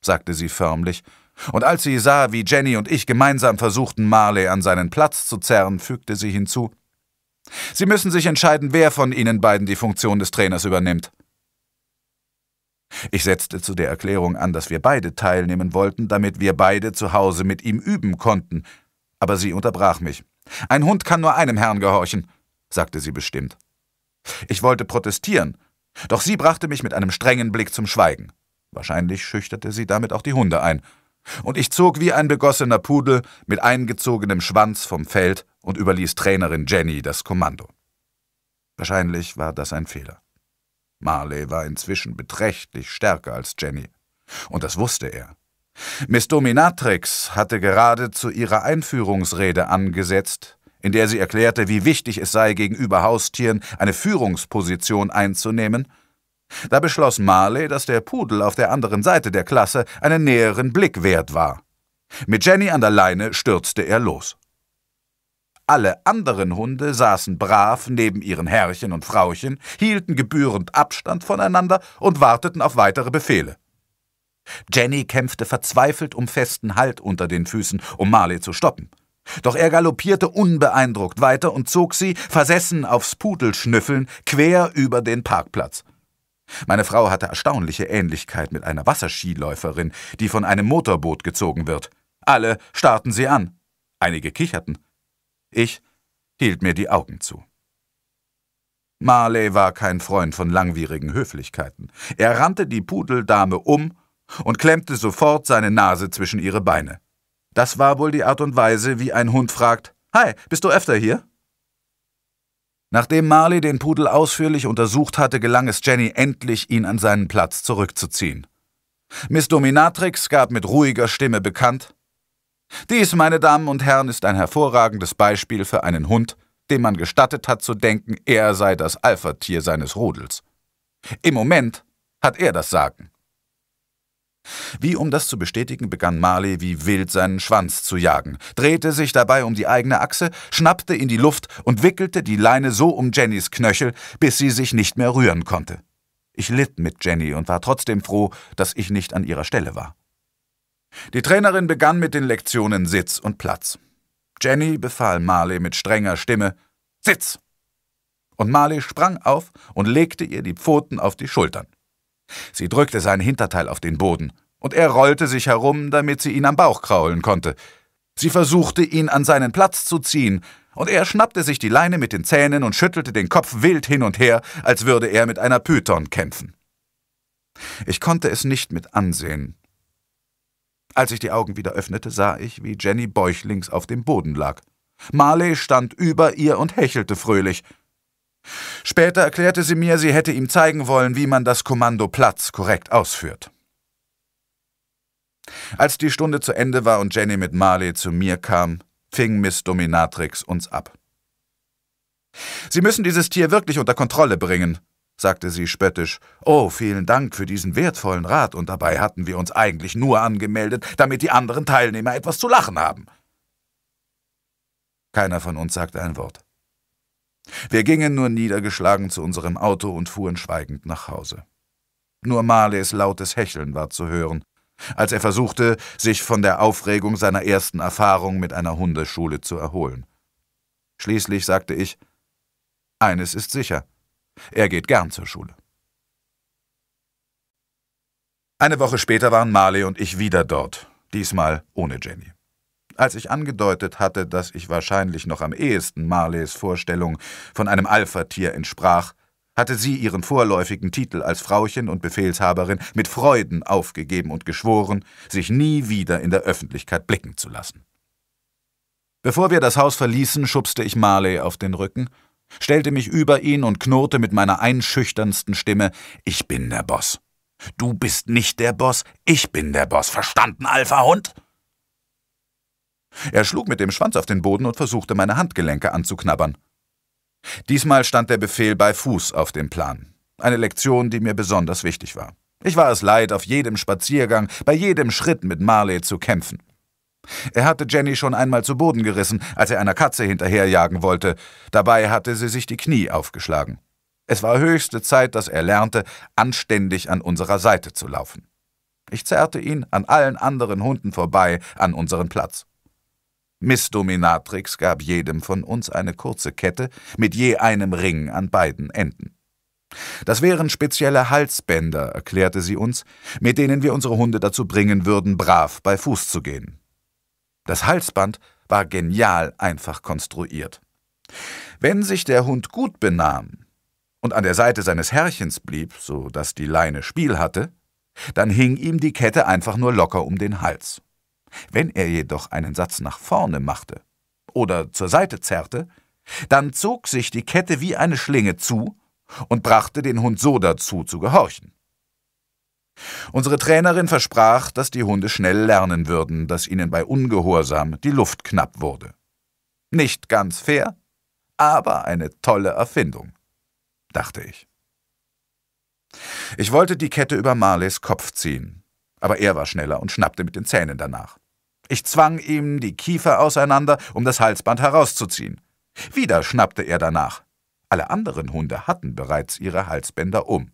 sagte sie förmlich und als sie sah, wie Jenny und ich gemeinsam versuchten, Marley an seinen Platz zu zerren, fügte sie hinzu Sie müssen sich entscheiden, wer von Ihnen beiden die Funktion des Trainers übernimmt. Ich setzte zu der Erklärung an, dass wir beide teilnehmen wollten, damit wir beide zu Hause mit ihm üben konnten, aber sie unterbrach mich. Ein Hund kann nur einem Herrn gehorchen, sagte sie bestimmt. Ich wollte protestieren, doch sie brachte mich mit einem strengen Blick zum Schweigen. Wahrscheinlich schüchterte sie damit auch die Hunde ein. Und ich zog wie ein begossener Pudel mit eingezogenem Schwanz vom Feld und überließ Trainerin Jenny das Kommando. Wahrscheinlich war das ein Fehler. Marley war inzwischen beträchtlich stärker als Jenny. Und das wusste er. Miss Dominatrix hatte gerade zu ihrer Einführungsrede angesetzt, in der sie erklärte, wie wichtig es sei, gegenüber Haustieren eine Führungsposition einzunehmen – da beschloss Marley, dass der Pudel auf der anderen Seite der Klasse einen näheren Blick wert war. Mit Jenny an der Leine stürzte er los. Alle anderen Hunde saßen brav neben ihren Herrchen und Frauchen, hielten gebührend Abstand voneinander und warteten auf weitere Befehle. Jenny kämpfte verzweifelt um festen Halt unter den Füßen, um Marley zu stoppen. Doch er galoppierte unbeeindruckt weiter und zog sie, versessen aufs Pudelschnüffeln, quer über den Parkplatz. Meine Frau hatte erstaunliche Ähnlichkeit mit einer Wasserskiläuferin, die von einem Motorboot gezogen wird. Alle starrten sie an. Einige kicherten. Ich hielt mir die Augen zu. Marley war kein Freund von langwierigen Höflichkeiten. Er rannte die Pudeldame um und klemmte sofort seine Nase zwischen ihre Beine. Das war wohl die Art und Weise, wie ein Hund fragt: Hi, bist du öfter hier? Nachdem Marley den Pudel ausführlich untersucht hatte, gelang es Jenny endlich, ihn an seinen Platz zurückzuziehen. Miss Dominatrix gab mit ruhiger Stimme bekannt, dies, meine Damen und Herren, ist ein hervorragendes Beispiel für einen Hund, dem man gestattet hat zu denken, er sei das alpha seines Rudels. Im Moment hat er das Sagen. Wie um das zu bestätigen, begann Marley wie wild seinen Schwanz zu jagen, drehte sich dabei um die eigene Achse, schnappte in die Luft und wickelte die Leine so um Jennys Knöchel, bis sie sich nicht mehr rühren konnte. Ich litt mit Jenny und war trotzdem froh, dass ich nicht an ihrer Stelle war. Die Trainerin begann mit den Lektionen Sitz und Platz. Jenny befahl Marley mit strenger Stimme Sitz. Und Marley sprang auf und legte ihr die Pfoten auf die Schultern. Sie drückte sein Hinterteil auf den Boden, und er rollte sich herum, damit sie ihn am Bauch kraulen konnte. Sie versuchte, ihn an seinen Platz zu ziehen, und er schnappte sich die Leine mit den Zähnen und schüttelte den Kopf wild hin und her, als würde er mit einer Python kämpfen. Ich konnte es nicht mit ansehen. Als ich die Augen wieder öffnete, sah ich, wie Jenny bäuchlings auf dem Boden lag. Marley stand über ihr und hechelte fröhlich. Später erklärte sie mir, sie hätte ihm zeigen wollen, wie man das Kommando Platz korrekt ausführt. Als die Stunde zu Ende war und Jenny mit Marley zu mir kam, fing Miss Dominatrix uns ab. Sie müssen dieses Tier wirklich unter Kontrolle bringen, sagte sie spöttisch. Oh, vielen Dank für diesen wertvollen Rat, und dabei hatten wir uns eigentlich nur angemeldet, damit die anderen Teilnehmer etwas zu lachen haben. Keiner von uns sagte ein Wort. Wir gingen nur niedergeschlagen zu unserem Auto und fuhren schweigend nach Hause. Nur Marleys lautes Hecheln war zu hören, als er versuchte, sich von der Aufregung seiner ersten Erfahrung mit einer Hundeschule zu erholen. Schließlich sagte ich, eines ist sicher, er geht gern zur Schule. Eine Woche später waren Marley und ich wieder dort, diesmal ohne Jenny. Als ich angedeutet hatte, dass ich wahrscheinlich noch am ehesten Marleys Vorstellung von einem Alpha-Tier entsprach, hatte sie ihren vorläufigen Titel als Frauchen und Befehlshaberin mit Freuden aufgegeben und geschworen, sich nie wieder in der Öffentlichkeit blicken zu lassen. Bevor wir das Haus verließen, schubste ich Marley auf den Rücken, stellte mich über ihn und knurrte mit meiner einschüchternsten Stimme: Ich bin der Boss. Du bist nicht der Boss, ich bin der Boss. Verstanden, Alpha-Hund? Er schlug mit dem Schwanz auf den Boden und versuchte, meine Handgelenke anzuknabbern. Diesmal stand der Befehl bei Fuß auf dem Plan. Eine Lektion, die mir besonders wichtig war. Ich war es leid, auf jedem Spaziergang, bei jedem Schritt mit Marley zu kämpfen. Er hatte Jenny schon einmal zu Boden gerissen, als er einer Katze hinterherjagen wollte. Dabei hatte sie sich die Knie aufgeschlagen. Es war höchste Zeit, dass er lernte, anständig an unserer Seite zu laufen. Ich zerrte ihn an allen anderen Hunden vorbei an unseren Platz. Miss Dominatrix gab jedem von uns eine kurze Kette mit je einem Ring an beiden Enden. Das wären spezielle Halsbänder, erklärte sie uns, mit denen wir unsere Hunde dazu bringen würden, brav bei Fuß zu gehen. Das Halsband war genial einfach konstruiert. Wenn sich der Hund gut benahm und an der Seite seines Herrchens blieb, so dass die Leine Spiel hatte, dann hing ihm die Kette einfach nur locker um den Hals. Wenn er jedoch einen Satz nach vorne machte oder zur Seite zerrte, dann zog sich die Kette wie eine Schlinge zu und brachte den Hund so dazu, zu gehorchen. Unsere Trainerin versprach, dass die Hunde schnell lernen würden, dass ihnen bei Ungehorsam die Luft knapp wurde. Nicht ganz fair, aber eine tolle Erfindung, dachte ich. Ich wollte die Kette über Marleys Kopf ziehen, aber er war schneller und schnappte mit den Zähnen danach. Ich zwang ihm die Kiefer auseinander, um das Halsband herauszuziehen. Wieder schnappte er danach. Alle anderen Hunde hatten bereits ihre Halsbänder um.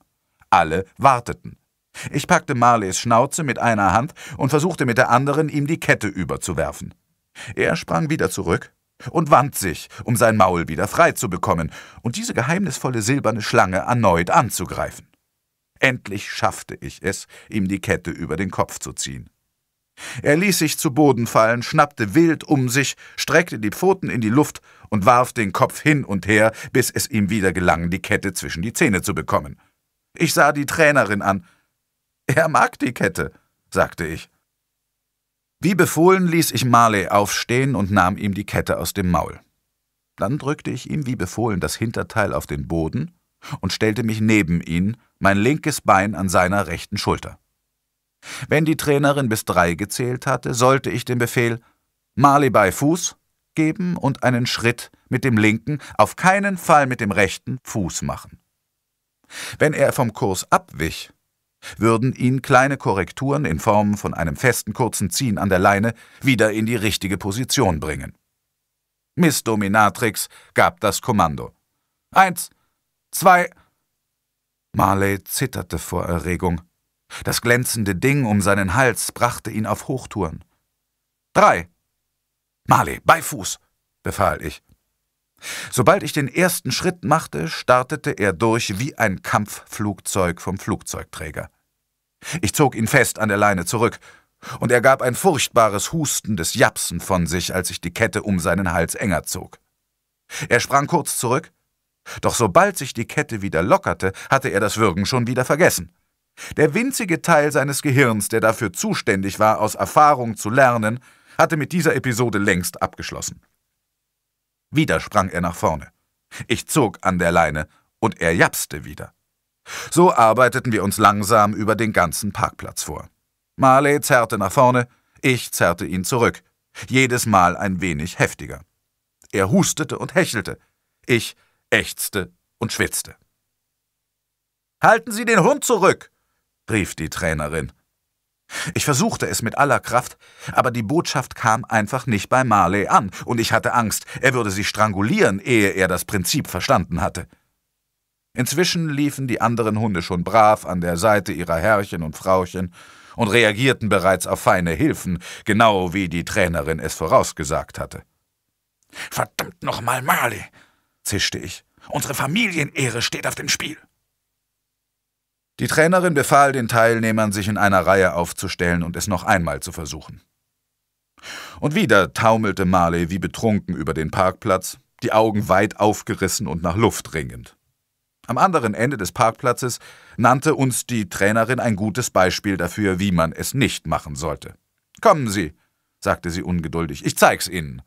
Alle warteten. Ich packte Marleys Schnauze mit einer Hand und versuchte mit der anderen, ihm die Kette überzuwerfen. Er sprang wieder zurück und wand sich, um sein Maul wieder frei zu bekommen und diese geheimnisvolle silberne Schlange erneut anzugreifen. Endlich schaffte ich es, ihm die Kette über den Kopf zu ziehen. Er ließ sich zu Boden fallen, schnappte wild um sich, streckte die Pfoten in die Luft und warf den Kopf hin und her, bis es ihm wieder gelang, die Kette zwischen die Zähne zu bekommen. Ich sah die Trainerin an. Er mag die Kette, sagte ich. Wie befohlen ließ ich Marley aufstehen und nahm ihm die Kette aus dem Maul. Dann drückte ich ihm wie befohlen das Hinterteil auf den Boden und stellte mich neben ihn, mein linkes Bein an seiner rechten Schulter. Wenn die Trainerin bis drei gezählt hatte, sollte ich den Befehl Marley bei Fuß geben und einen Schritt mit dem linken, auf keinen Fall mit dem rechten Fuß machen. Wenn er vom Kurs abwich, würden ihn kleine Korrekturen in Form von einem festen kurzen Ziehen an der Leine wieder in die richtige Position bringen. Miss Dominatrix gab das Kommando. Eins, zwei. Marley zitterte vor Erregung. Das glänzende Ding um seinen Hals brachte ihn auf Hochtouren. Drei! Marley, bei Fuß! befahl ich. Sobald ich den ersten Schritt machte, startete er durch wie ein Kampfflugzeug vom Flugzeugträger. Ich zog ihn fest an der Leine zurück, und er gab ein furchtbares Husten des Japsen von sich, als ich die Kette um seinen Hals enger zog. Er sprang kurz zurück, doch sobald sich die Kette wieder lockerte, hatte er das Würgen schon wieder vergessen. Der winzige Teil seines Gehirns, der dafür zuständig war, aus Erfahrung zu lernen, hatte mit dieser Episode längst abgeschlossen. Wieder sprang er nach vorne. Ich zog an der Leine und er japste wieder. So arbeiteten wir uns langsam über den ganzen Parkplatz vor. Marley zerrte nach vorne, ich zerrte ihn zurück, jedes Mal ein wenig heftiger. Er hustete und hechelte, ich ächzte und schwitzte. Halten Sie den Hund zurück! rief die Trainerin. Ich versuchte es mit aller Kraft, aber die Botschaft kam einfach nicht bei Marley an, und ich hatte Angst, er würde sie strangulieren, ehe er das Prinzip verstanden hatte. Inzwischen liefen die anderen Hunde schon brav an der Seite ihrer Herrchen und Frauchen und reagierten bereits auf feine Hilfen, genau wie die Trainerin es vorausgesagt hatte. Verdammt nochmal, Marley, zischte ich, unsere Familienehre steht auf dem Spiel. Die Trainerin befahl den Teilnehmern, sich in einer Reihe aufzustellen und es noch einmal zu versuchen. Und wieder taumelte Marley wie betrunken über den Parkplatz, die Augen weit aufgerissen und nach Luft ringend. Am anderen Ende des Parkplatzes nannte uns die Trainerin ein gutes Beispiel dafür, wie man es nicht machen sollte. Kommen Sie, sagte sie ungeduldig, ich zeig's Ihnen.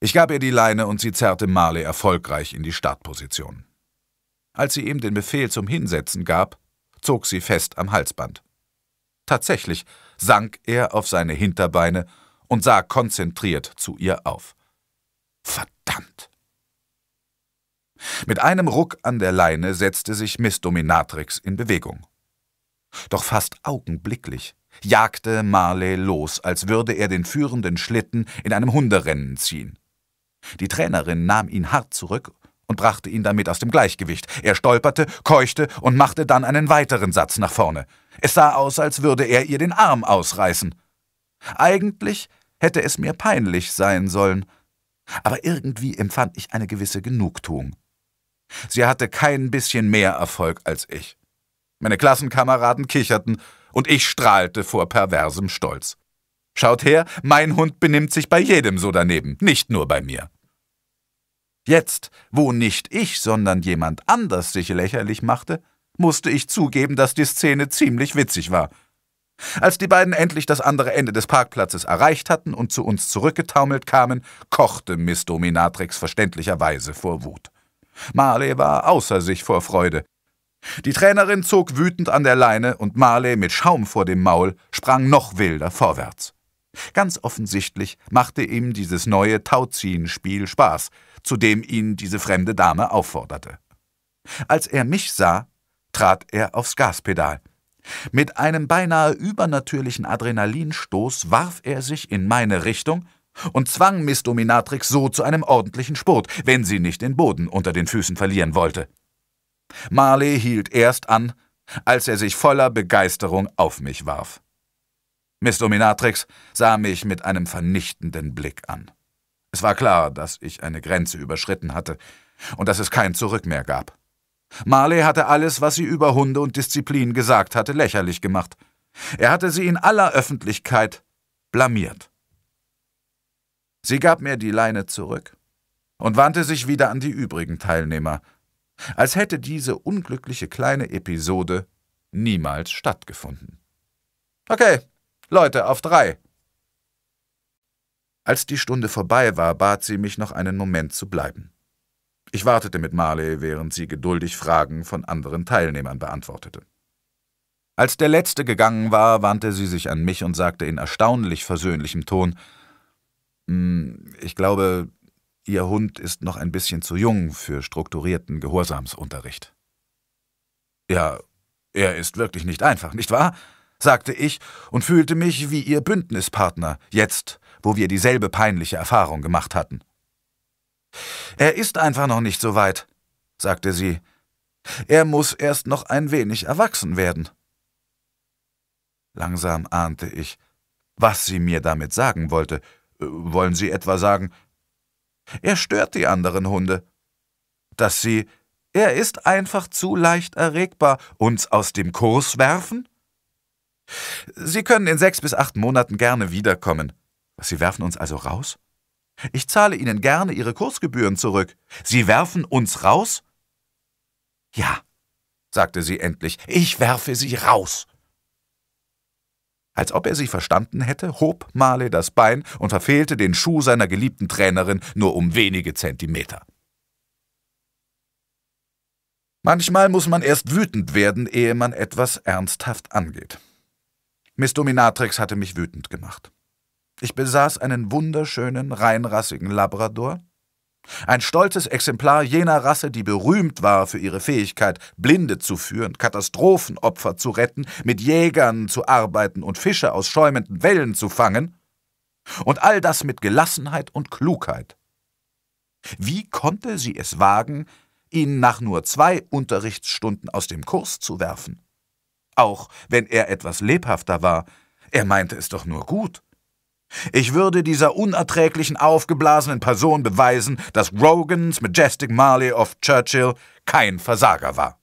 Ich gab ihr die Leine und sie zerrte Marley erfolgreich in die Startposition. Als sie ihm den Befehl zum Hinsetzen gab, zog sie fest am Halsband. Tatsächlich sank er auf seine Hinterbeine und sah konzentriert zu ihr auf. Verdammt! Mit einem Ruck an der Leine setzte sich Miss Dominatrix in Bewegung. Doch fast augenblicklich jagte Marley los, als würde er den führenden Schlitten in einem Hunderennen ziehen. Die Trainerin nahm ihn hart zurück und brachte ihn damit aus dem Gleichgewicht. Er stolperte, keuchte und machte dann einen weiteren Satz nach vorne. Es sah aus, als würde er ihr den Arm ausreißen. Eigentlich hätte es mir peinlich sein sollen, aber irgendwie empfand ich eine gewisse Genugtuung. Sie hatte kein bisschen mehr Erfolg als ich. Meine Klassenkameraden kicherten, und ich strahlte vor perversem Stolz. Schaut her, mein Hund benimmt sich bei jedem so daneben, nicht nur bei mir. Jetzt, wo nicht ich, sondern jemand anders sich lächerlich machte, musste ich zugeben, dass die Szene ziemlich witzig war. Als die beiden endlich das andere Ende des Parkplatzes erreicht hatten und zu uns zurückgetaumelt kamen, kochte Miss Dominatrix verständlicherweise vor Wut. Marley war außer sich vor Freude. Die Trainerin zog wütend an der Leine und Marley mit Schaum vor dem Maul sprang noch wilder vorwärts. Ganz offensichtlich machte ihm dieses neue tauziehen Spaß, zu dem ihn diese fremde Dame aufforderte. Als er mich sah, trat er aufs Gaspedal. Mit einem beinahe übernatürlichen Adrenalinstoß warf er sich in meine Richtung und zwang Miss Dominatrix so zu einem ordentlichen Spurt, wenn sie nicht den Boden unter den Füßen verlieren wollte. Marley hielt erst an, als er sich voller Begeisterung auf mich warf. Miss Dominatrix sah mich mit einem vernichtenden Blick an. Es war klar, dass ich eine Grenze überschritten hatte und dass es kein Zurück mehr gab. Marley hatte alles, was sie über Hunde und Disziplin gesagt hatte, lächerlich gemacht. Er hatte sie in aller Öffentlichkeit blamiert. Sie gab mir die Leine zurück und wandte sich wieder an die übrigen Teilnehmer, als hätte diese unglückliche kleine Episode niemals stattgefunden. Okay, Leute, auf drei! Als die Stunde vorbei war, bat sie mich, noch einen Moment zu bleiben. Ich wartete mit Marley, während sie geduldig Fragen von anderen Teilnehmern beantwortete. Als der Letzte gegangen war, wandte sie sich an mich und sagte in erstaunlich versöhnlichem Ton, hm, ich glaube, Ihr Hund ist noch ein bisschen zu jung für strukturierten Gehorsamsunterricht. Ja, er ist wirklich nicht einfach, nicht wahr? sagte ich und fühlte mich wie ihr Bündnispartner, jetzt, wo wir dieselbe peinliche Erfahrung gemacht hatten. Er ist einfach noch nicht so weit, sagte sie. Er muss erst noch ein wenig erwachsen werden. Langsam ahnte ich, was sie mir damit sagen wollte. Äh, wollen Sie etwa sagen, er stört die anderen Hunde, dass sie, er ist einfach zu leicht erregbar, uns aus dem Kurs werfen? Sie können in sechs bis acht Monaten gerne wiederkommen. Sie werfen uns also raus? Ich zahle Ihnen gerne Ihre Kursgebühren zurück. Sie werfen uns raus? Ja, sagte sie endlich, ich werfe Sie raus. Als ob er sie verstanden hätte, hob Marley das Bein und verfehlte den Schuh seiner geliebten Trainerin nur um wenige Zentimeter. Manchmal muss man erst wütend werden, ehe man etwas ernsthaft angeht. Miss Dominatrix hatte mich wütend gemacht. Ich besaß einen wunderschönen, reinrassigen Labrador, ein stolzes Exemplar jener Rasse, die berühmt war für ihre Fähigkeit, Blinde zu führen, Katastrophenopfer zu retten, mit Jägern zu arbeiten und Fische aus schäumenden Wellen zu fangen. Und all das mit Gelassenheit und Klugheit. Wie konnte sie es wagen, ihn nach nur zwei Unterrichtsstunden aus dem Kurs zu werfen? auch wenn er etwas lebhafter war. Er meinte es doch nur gut. Ich würde dieser unerträglichen, aufgeblasenen Person beweisen, dass Rogans Majestic Marley of Churchill kein Versager war.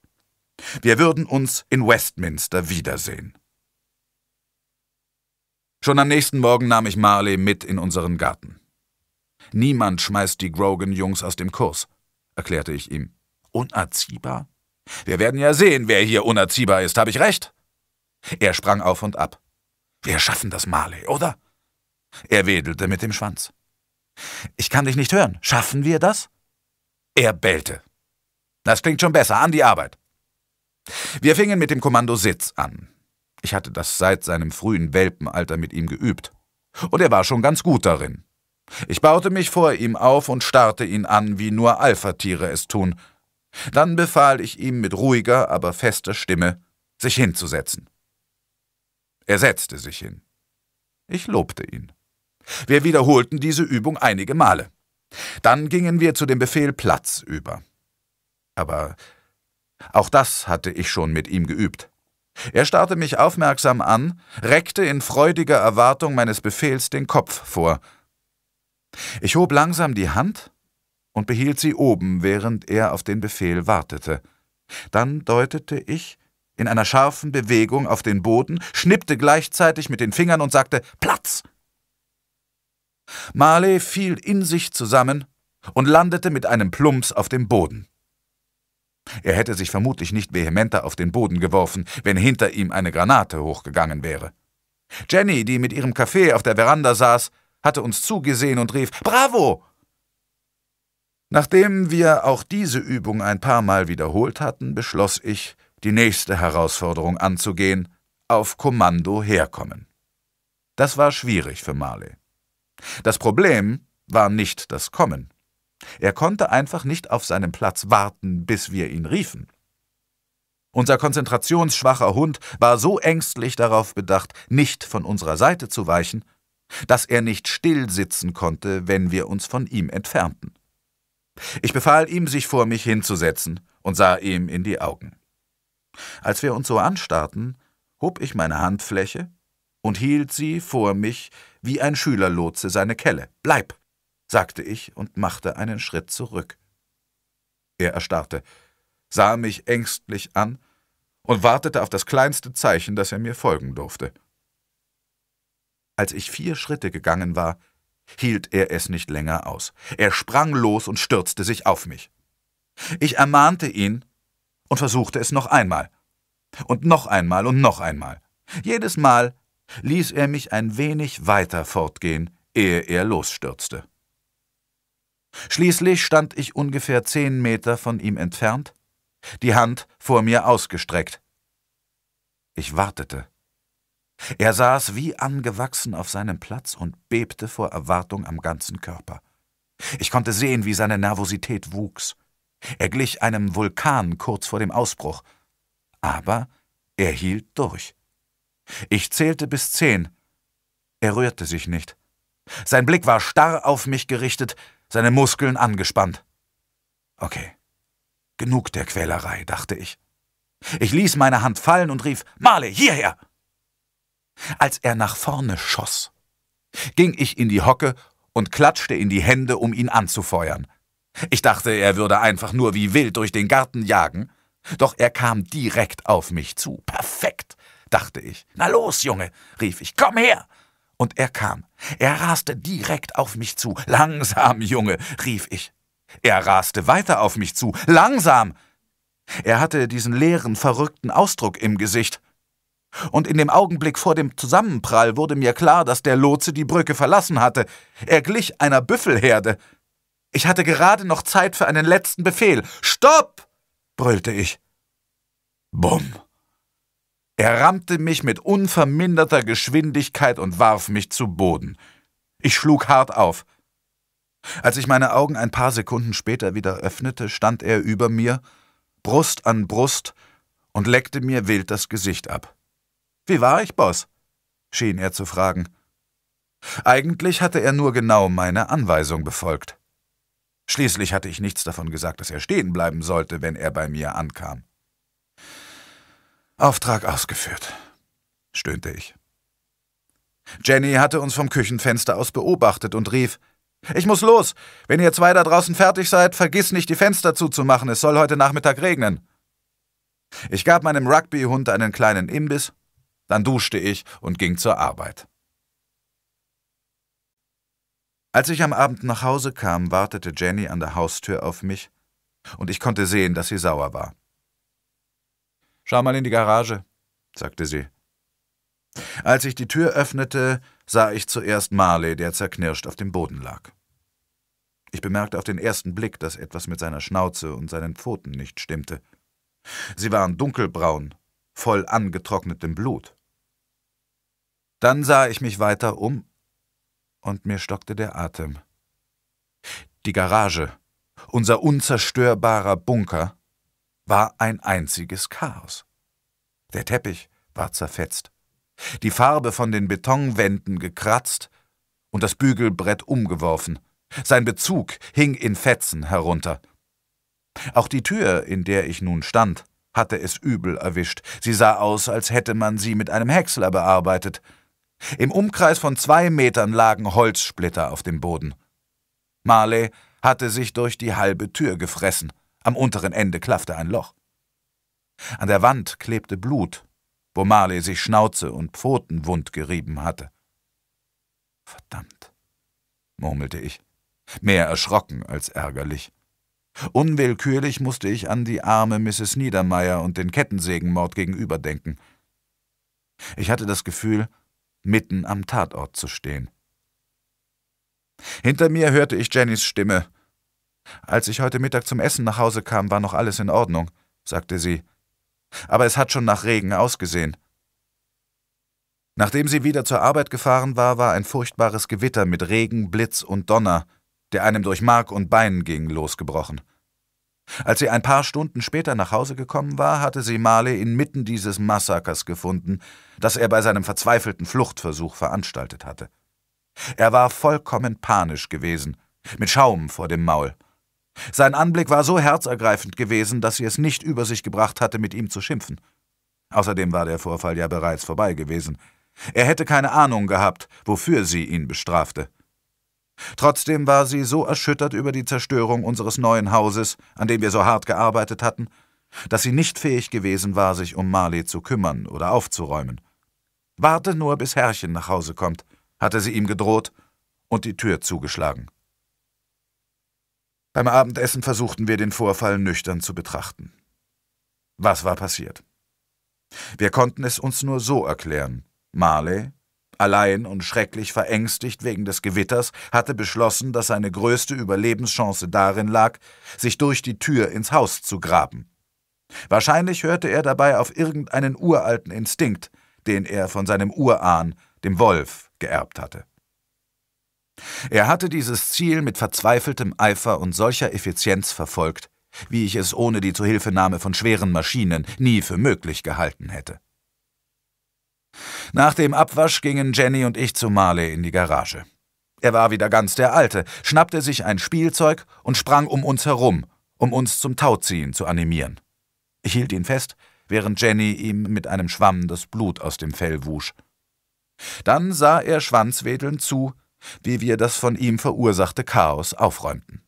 Wir würden uns in Westminster wiedersehen. Schon am nächsten Morgen nahm ich Marley mit in unseren Garten. Niemand schmeißt die Grogan-Jungs aus dem Kurs, erklärte ich ihm. Unerziehbar? Wir werden ja sehen, wer hier unerziehbar ist. Habe ich recht? Er sprang auf und ab. Wir schaffen das, Marley, oder? Er wedelte mit dem Schwanz. Ich kann dich nicht hören. Schaffen wir das? Er bellte. Das klingt schon besser. An die Arbeit. Wir fingen mit dem Kommando Sitz an. Ich hatte das seit seinem frühen Welpenalter mit ihm geübt. Und er war schon ganz gut darin. Ich baute mich vor ihm auf und starrte ihn an, wie nur alpha es tun – dann befahl ich ihm mit ruhiger, aber fester Stimme, sich hinzusetzen. Er setzte sich hin. Ich lobte ihn. Wir wiederholten diese Übung einige Male. Dann gingen wir zu dem Befehl Platz über. Aber auch das hatte ich schon mit ihm geübt. Er starrte mich aufmerksam an, reckte in freudiger Erwartung meines Befehls den Kopf vor. Ich hob langsam die Hand und behielt sie oben, während er auf den Befehl wartete. Dann deutete ich in einer scharfen Bewegung auf den Boden, schnippte gleichzeitig mit den Fingern und sagte Platz. Marley fiel in sich zusammen und landete mit einem Plumps auf dem Boden. Er hätte sich vermutlich nicht vehementer auf den Boden geworfen, wenn hinter ihm eine Granate hochgegangen wäre. Jenny, die mit ihrem Kaffee auf der Veranda saß, hatte uns zugesehen und rief Bravo. Nachdem wir auch diese Übung ein paar Mal wiederholt hatten, beschloss ich, die nächste Herausforderung anzugehen, auf Kommando herkommen. Das war schwierig für Marley. Das Problem war nicht das Kommen. Er konnte einfach nicht auf seinem Platz warten, bis wir ihn riefen. Unser konzentrationsschwacher Hund war so ängstlich darauf bedacht, nicht von unserer Seite zu weichen, dass er nicht still sitzen konnte, wenn wir uns von ihm entfernten. Ich befahl ihm, sich vor mich hinzusetzen und sah ihm in die Augen. Als wir uns so anstarrten, hob ich meine Handfläche und hielt sie vor mich wie ein Schülerlotse seine Kelle. Bleib, sagte ich und machte einen Schritt zurück. Er erstarrte, sah mich ängstlich an und wartete auf das kleinste Zeichen, dass er mir folgen durfte. Als ich vier Schritte gegangen war, hielt er es nicht länger aus. Er sprang los und stürzte sich auf mich. Ich ermahnte ihn und versuchte es noch einmal. Und noch einmal und noch einmal. Jedes Mal ließ er mich ein wenig weiter fortgehen, ehe er losstürzte. Schließlich stand ich ungefähr zehn Meter von ihm entfernt, die Hand vor mir ausgestreckt. Ich wartete. Er saß wie angewachsen auf seinem Platz und bebte vor Erwartung am ganzen Körper. Ich konnte sehen, wie seine Nervosität wuchs. Er glich einem Vulkan kurz vor dem Ausbruch. Aber er hielt durch. Ich zählte bis zehn. Er rührte sich nicht. Sein Blick war starr auf mich gerichtet, seine Muskeln angespannt. Okay, genug der Quälerei, dachte ich. Ich ließ meine Hand fallen und rief Marley, hierher. Als er nach vorne schoss, ging ich in die Hocke und klatschte in die Hände, um ihn anzufeuern. Ich dachte, er würde einfach nur wie wild durch den Garten jagen, doch er kam direkt auf mich zu. Perfekt, dachte ich. Na los, Junge, rief ich, komm her! Und er kam. Er raste direkt auf mich zu. Langsam, Junge, rief ich. Er raste weiter auf mich zu. Langsam! Er hatte diesen leeren, verrückten Ausdruck im Gesicht. Und in dem Augenblick vor dem Zusammenprall wurde mir klar, dass der Lotse die Brücke verlassen hatte. Er glich einer Büffelherde. Ich hatte gerade noch Zeit für einen letzten Befehl. Stopp! brüllte ich. Bumm. Er rammte mich mit unverminderter Geschwindigkeit und warf mich zu Boden. Ich schlug hart auf. Als ich meine Augen ein paar Sekunden später wieder öffnete, stand er über mir, Brust an Brust, und leckte mir wild das Gesicht ab. Wie war ich, Boss? schien er zu fragen. Eigentlich hatte er nur genau meine Anweisung befolgt. Schließlich hatte ich nichts davon gesagt, dass er stehen bleiben sollte, wenn er bei mir ankam. Auftrag ausgeführt, stöhnte ich. Jenny hatte uns vom Küchenfenster aus beobachtet und rief Ich muss los. Wenn ihr zwei da draußen fertig seid, vergiss nicht, die Fenster zuzumachen, es soll heute Nachmittag regnen. Ich gab meinem Rugbyhund einen kleinen Imbiss, dann duschte ich und ging zur Arbeit. Als ich am Abend nach Hause kam, wartete Jenny an der Haustür auf mich, und ich konnte sehen, dass sie sauer war. Schau mal in die Garage, sagte sie. Als ich die Tür öffnete, sah ich zuerst Marley, der zerknirscht auf dem Boden lag. Ich bemerkte auf den ersten Blick, dass etwas mit seiner Schnauze und seinen Pfoten nicht stimmte. Sie waren dunkelbraun, voll angetrocknetem Blut. Dann sah ich mich weiter um und mir stockte der Atem. Die Garage, unser unzerstörbarer Bunker, war ein einziges Chaos. Der Teppich war zerfetzt, die Farbe von den Betonwänden gekratzt und das Bügelbrett umgeworfen. Sein Bezug hing in Fetzen herunter. Auch die Tür, in der ich nun stand, hatte es übel erwischt. Sie sah aus, als hätte man sie mit einem Häcksler bearbeitet. Im Umkreis von zwei Metern lagen Holzsplitter auf dem Boden. Marley hatte sich durch die halbe Tür gefressen. Am unteren Ende klaffte ein Loch. An der Wand klebte Blut, wo Marley sich Schnauze und Pfoten wund gerieben hatte. Verdammt, murmelte ich, mehr erschrocken als ärgerlich. Unwillkürlich musste ich an die arme Mrs. Niedermeyer und den Kettensägenmord gegenüber denken. Ich hatte das Gefühl, mitten am Tatort zu stehen. Hinter mir hörte ich Jennys Stimme. Als ich heute Mittag zum Essen nach Hause kam, war noch alles in Ordnung, sagte sie. Aber es hat schon nach Regen ausgesehen. Nachdem sie wieder zur Arbeit gefahren war, war ein furchtbares Gewitter mit Regen, Blitz und Donner, der einem durch Mark und Bein ging, losgebrochen. Als sie ein paar Stunden später nach Hause gekommen war, hatte sie Marley inmitten dieses Massakers gefunden, das er bei seinem verzweifelten Fluchtversuch veranstaltet hatte. Er war vollkommen panisch gewesen, mit Schaum vor dem Maul. Sein Anblick war so herzergreifend gewesen, dass sie es nicht über sich gebracht hatte, mit ihm zu schimpfen. Außerdem war der Vorfall ja bereits vorbei gewesen. Er hätte keine Ahnung gehabt, wofür sie ihn bestrafte. Trotzdem war sie so erschüttert über die Zerstörung unseres neuen Hauses, an dem wir so hart gearbeitet hatten, dass sie nicht fähig gewesen war, sich um Marley zu kümmern oder aufzuräumen. Warte nur, bis Herrchen nach Hause kommt, hatte sie ihm gedroht und die Tür zugeschlagen. Beim Abendessen versuchten wir den Vorfall nüchtern zu betrachten. Was war passiert? Wir konnten es uns nur so erklären. Marley allein und schrecklich verängstigt wegen des Gewitters, hatte beschlossen, dass seine größte Überlebenschance darin lag, sich durch die Tür ins Haus zu graben. Wahrscheinlich hörte er dabei auf irgendeinen uralten Instinkt, den er von seinem Urahn, dem Wolf, geerbt hatte. Er hatte dieses Ziel mit verzweifeltem Eifer und solcher Effizienz verfolgt, wie ich es ohne die Zuhilfenahme von schweren Maschinen nie für möglich gehalten hätte. Nach dem Abwasch gingen Jenny und ich zu Marley in die Garage. Er war wieder ganz der Alte, schnappte sich ein Spielzeug und sprang um uns herum, um uns zum Tauziehen zu animieren. Ich hielt ihn fest, während Jenny ihm mit einem Schwamm das Blut aus dem Fell wusch. Dann sah er schwanzwedelnd zu, wie wir das von ihm verursachte Chaos aufräumten.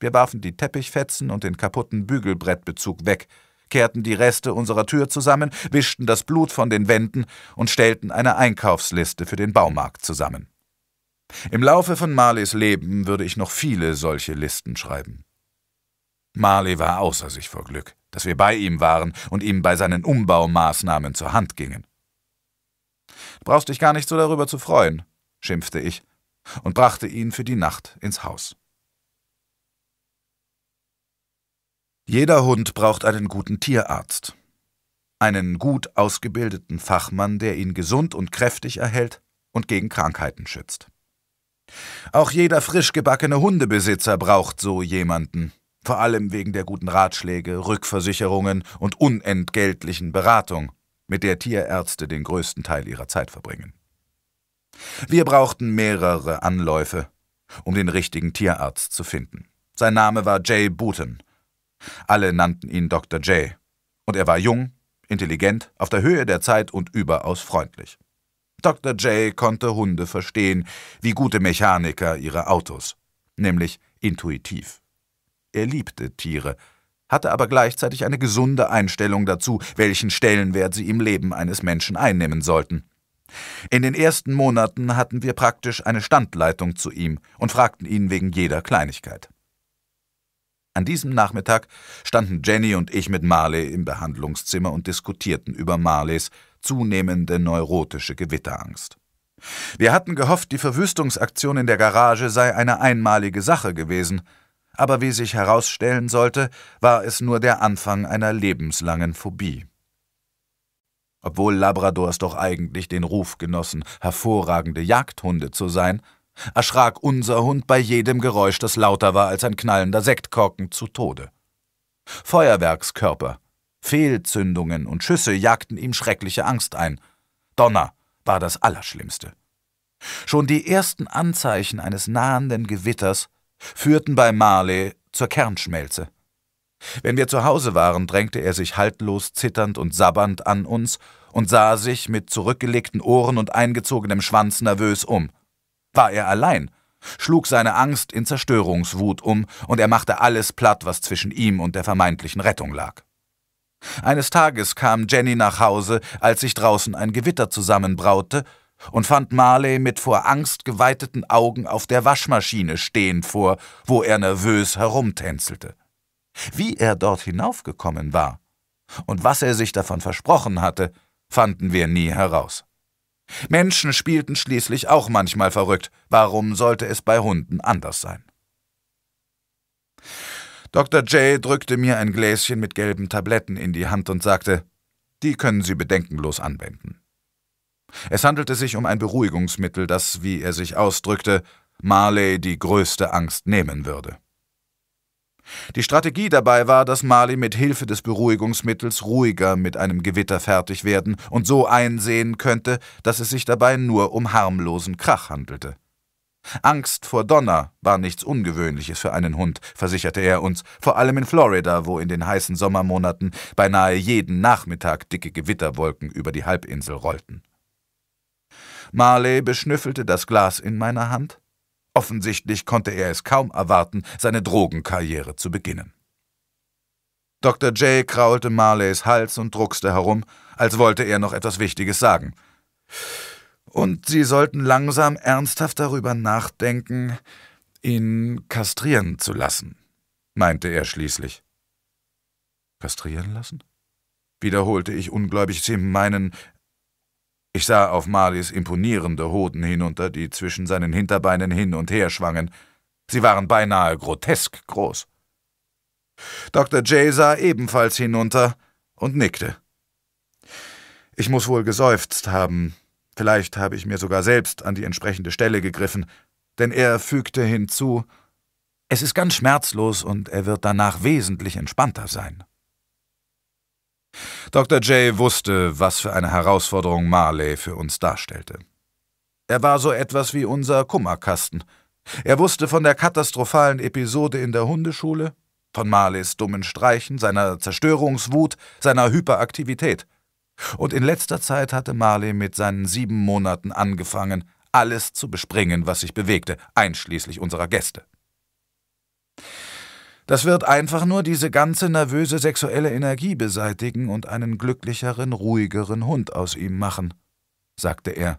Wir warfen die Teppichfetzen und den kaputten Bügelbrettbezug weg, kehrten die Reste unserer Tür zusammen, wischten das Blut von den Wänden und stellten eine Einkaufsliste für den Baumarkt zusammen. Im Laufe von Marleys Leben würde ich noch viele solche Listen schreiben. Marley war außer sich vor Glück, dass wir bei ihm waren und ihm bei seinen Umbaumaßnahmen zur Hand gingen. Du brauchst dich gar nicht so darüber zu freuen, schimpfte ich und brachte ihn für die Nacht ins Haus. Jeder Hund braucht einen guten Tierarzt. Einen gut ausgebildeten Fachmann, der ihn gesund und kräftig erhält und gegen Krankheiten schützt. Auch jeder frisch gebackene Hundebesitzer braucht so jemanden, vor allem wegen der guten Ratschläge, Rückversicherungen und unentgeltlichen Beratung, mit der Tierärzte den größten Teil ihrer Zeit verbringen. Wir brauchten mehrere Anläufe, um den richtigen Tierarzt zu finden. Sein Name war Jay Booten, alle nannten ihn Dr. J. Und er war jung, intelligent, auf der Höhe der Zeit und überaus freundlich. Dr. J konnte Hunde verstehen, wie gute Mechaniker ihre Autos, nämlich intuitiv. Er liebte Tiere, hatte aber gleichzeitig eine gesunde Einstellung dazu, welchen Stellenwert sie im Leben eines Menschen einnehmen sollten. In den ersten Monaten hatten wir praktisch eine Standleitung zu ihm und fragten ihn wegen jeder Kleinigkeit. An diesem Nachmittag standen Jenny und ich mit Marley im Behandlungszimmer und diskutierten über Marleys zunehmende neurotische Gewitterangst. Wir hatten gehofft, die Verwüstungsaktion in der Garage sei eine einmalige Sache gewesen, aber wie sich herausstellen sollte, war es nur der Anfang einer lebenslangen Phobie. Obwohl Labradors doch eigentlich den Ruf genossen, hervorragende Jagdhunde zu sein, erschrak unser Hund bei jedem Geräusch, das lauter war als ein knallender Sektkorken, zu Tode. Feuerwerkskörper, Fehlzündungen und Schüsse jagten ihm schreckliche Angst ein. Donner war das Allerschlimmste. Schon die ersten Anzeichen eines nahenden Gewitters führten bei Marley zur Kernschmelze. Wenn wir zu Hause waren, drängte er sich haltlos zitternd und sabbernd an uns und sah sich mit zurückgelegten Ohren und eingezogenem Schwanz nervös um war er allein, schlug seine Angst in Zerstörungswut um und er machte alles platt, was zwischen ihm und der vermeintlichen Rettung lag. Eines Tages kam Jenny nach Hause, als sich draußen ein Gewitter zusammenbraute, und fand Marley mit vor Angst geweiteten Augen auf der Waschmaschine stehend vor, wo er nervös herumtänzelte. Wie er dort hinaufgekommen war und was er sich davon versprochen hatte, fanden wir nie heraus. Menschen spielten schließlich auch manchmal verrückt. Warum sollte es bei Hunden anders sein? Dr. Jay drückte mir ein Gläschen mit gelben Tabletten in die Hand und sagte, die können Sie bedenkenlos anwenden. Es handelte sich um ein Beruhigungsmittel, das, wie er sich ausdrückte, Marley die größte Angst nehmen würde. Die Strategie dabei war, dass Marley mit Hilfe des Beruhigungsmittels ruhiger mit einem Gewitter fertig werden und so einsehen könnte, dass es sich dabei nur um harmlosen Krach handelte. Angst vor Donner war nichts Ungewöhnliches für einen Hund, versicherte er uns, vor allem in Florida, wo in den heißen Sommermonaten beinahe jeden Nachmittag dicke Gewitterwolken über die Halbinsel rollten. Marley beschnüffelte das Glas in meiner Hand, Offensichtlich konnte er es kaum erwarten, seine Drogenkarriere zu beginnen. Dr. Jay kraulte Marleys Hals und druckste herum, als wollte er noch etwas Wichtiges sagen. Und sie sollten langsam ernsthaft darüber nachdenken, ihn kastrieren zu lassen, meinte er schließlich. Kastrieren lassen? wiederholte ich ungläubig. Sie meinen, ich sah auf Marlies imponierende Hoden hinunter, die zwischen seinen Hinterbeinen hin und her schwangen. Sie waren beinahe grotesk groß. Dr. Jay sah ebenfalls hinunter und nickte. Ich muss wohl geseufzt haben. Vielleicht habe ich mir sogar selbst an die entsprechende Stelle gegriffen, denn er fügte hinzu, es ist ganz schmerzlos und er wird danach wesentlich entspannter sein. Dr. Jay wusste, was für eine Herausforderung Marley für uns darstellte. Er war so etwas wie unser Kummerkasten. Er wusste von der katastrophalen Episode in der Hundeschule, von Marleys dummen Streichen, seiner Zerstörungswut, seiner Hyperaktivität. Und in letzter Zeit hatte Marley mit seinen sieben Monaten angefangen, alles zu bespringen, was sich bewegte, einschließlich unserer Gäste. Das wird einfach nur diese ganze nervöse sexuelle Energie beseitigen und einen glücklicheren, ruhigeren Hund aus ihm machen, sagte er.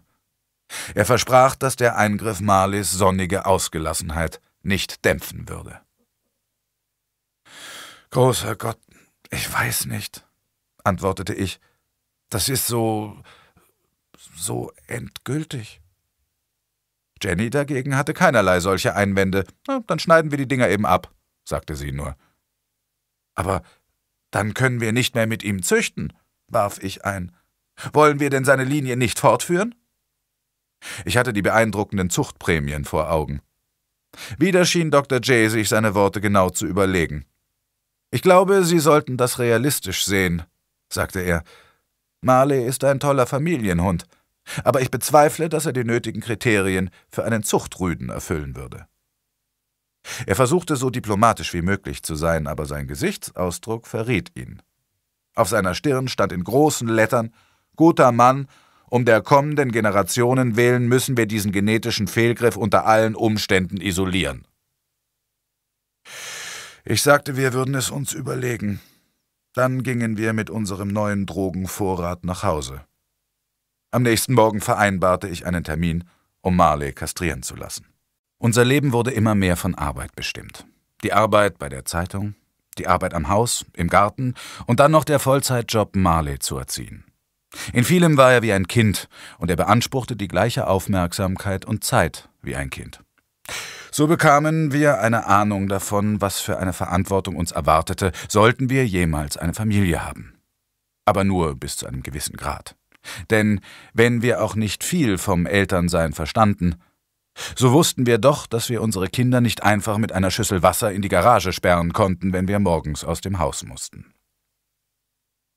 Er versprach, dass der Eingriff Marleys sonnige Ausgelassenheit nicht dämpfen würde. Großer Gott, ich weiß nicht, antwortete ich. Das ist so. so endgültig. Jenny dagegen hatte keinerlei solche Einwände. Na, dann schneiden wir die Dinger eben ab, sagte sie nur. Aber dann können wir nicht mehr mit ihm züchten, warf ich ein. Wollen wir denn seine Linie nicht fortführen? Ich hatte die beeindruckenden Zuchtprämien vor Augen. Wieder schien Dr. Jay sich seine Worte genau zu überlegen. Ich glaube, Sie sollten das realistisch sehen, sagte er. Marley ist ein toller Familienhund, aber ich bezweifle, dass er die nötigen Kriterien für einen Zuchtrüden erfüllen würde. Er versuchte so diplomatisch wie möglich zu sein, aber sein Gesichtsausdruck verriet ihn. Auf seiner Stirn stand in großen Lettern Guter Mann, um der kommenden Generationen willen müssen wir diesen genetischen Fehlgriff unter allen Umständen isolieren. Ich sagte, wir würden es uns überlegen. Dann gingen wir mit unserem neuen Drogenvorrat nach Hause. Am nächsten Morgen vereinbarte ich einen Termin, um Marley kastrieren zu lassen. Unser Leben wurde immer mehr von Arbeit bestimmt. Die Arbeit bei der Zeitung, die Arbeit am Haus, im Garten und dann noch der Vollzeitjob, Marley zu erziehen. In vielem war er wie ein Kind und er beanspruchte die gleiche Aufmerksamkeit und Zeit wie ein Kind. So bekamen wir eine Ahnung davon, was für eine Verantwortung uns erwartete, sollten wir jemals eine Familie haben. Aber nur bis zu einem gewissen Grad. Denn wenn wir auch nicht viel vom Elternsein verstanden, so wussten wir doch, dass wir unsere Kinder nicht einfach mit einer Schüssel Wasser in die Garage sperren konnten, wenn wir morgens aus dem Haus mussten.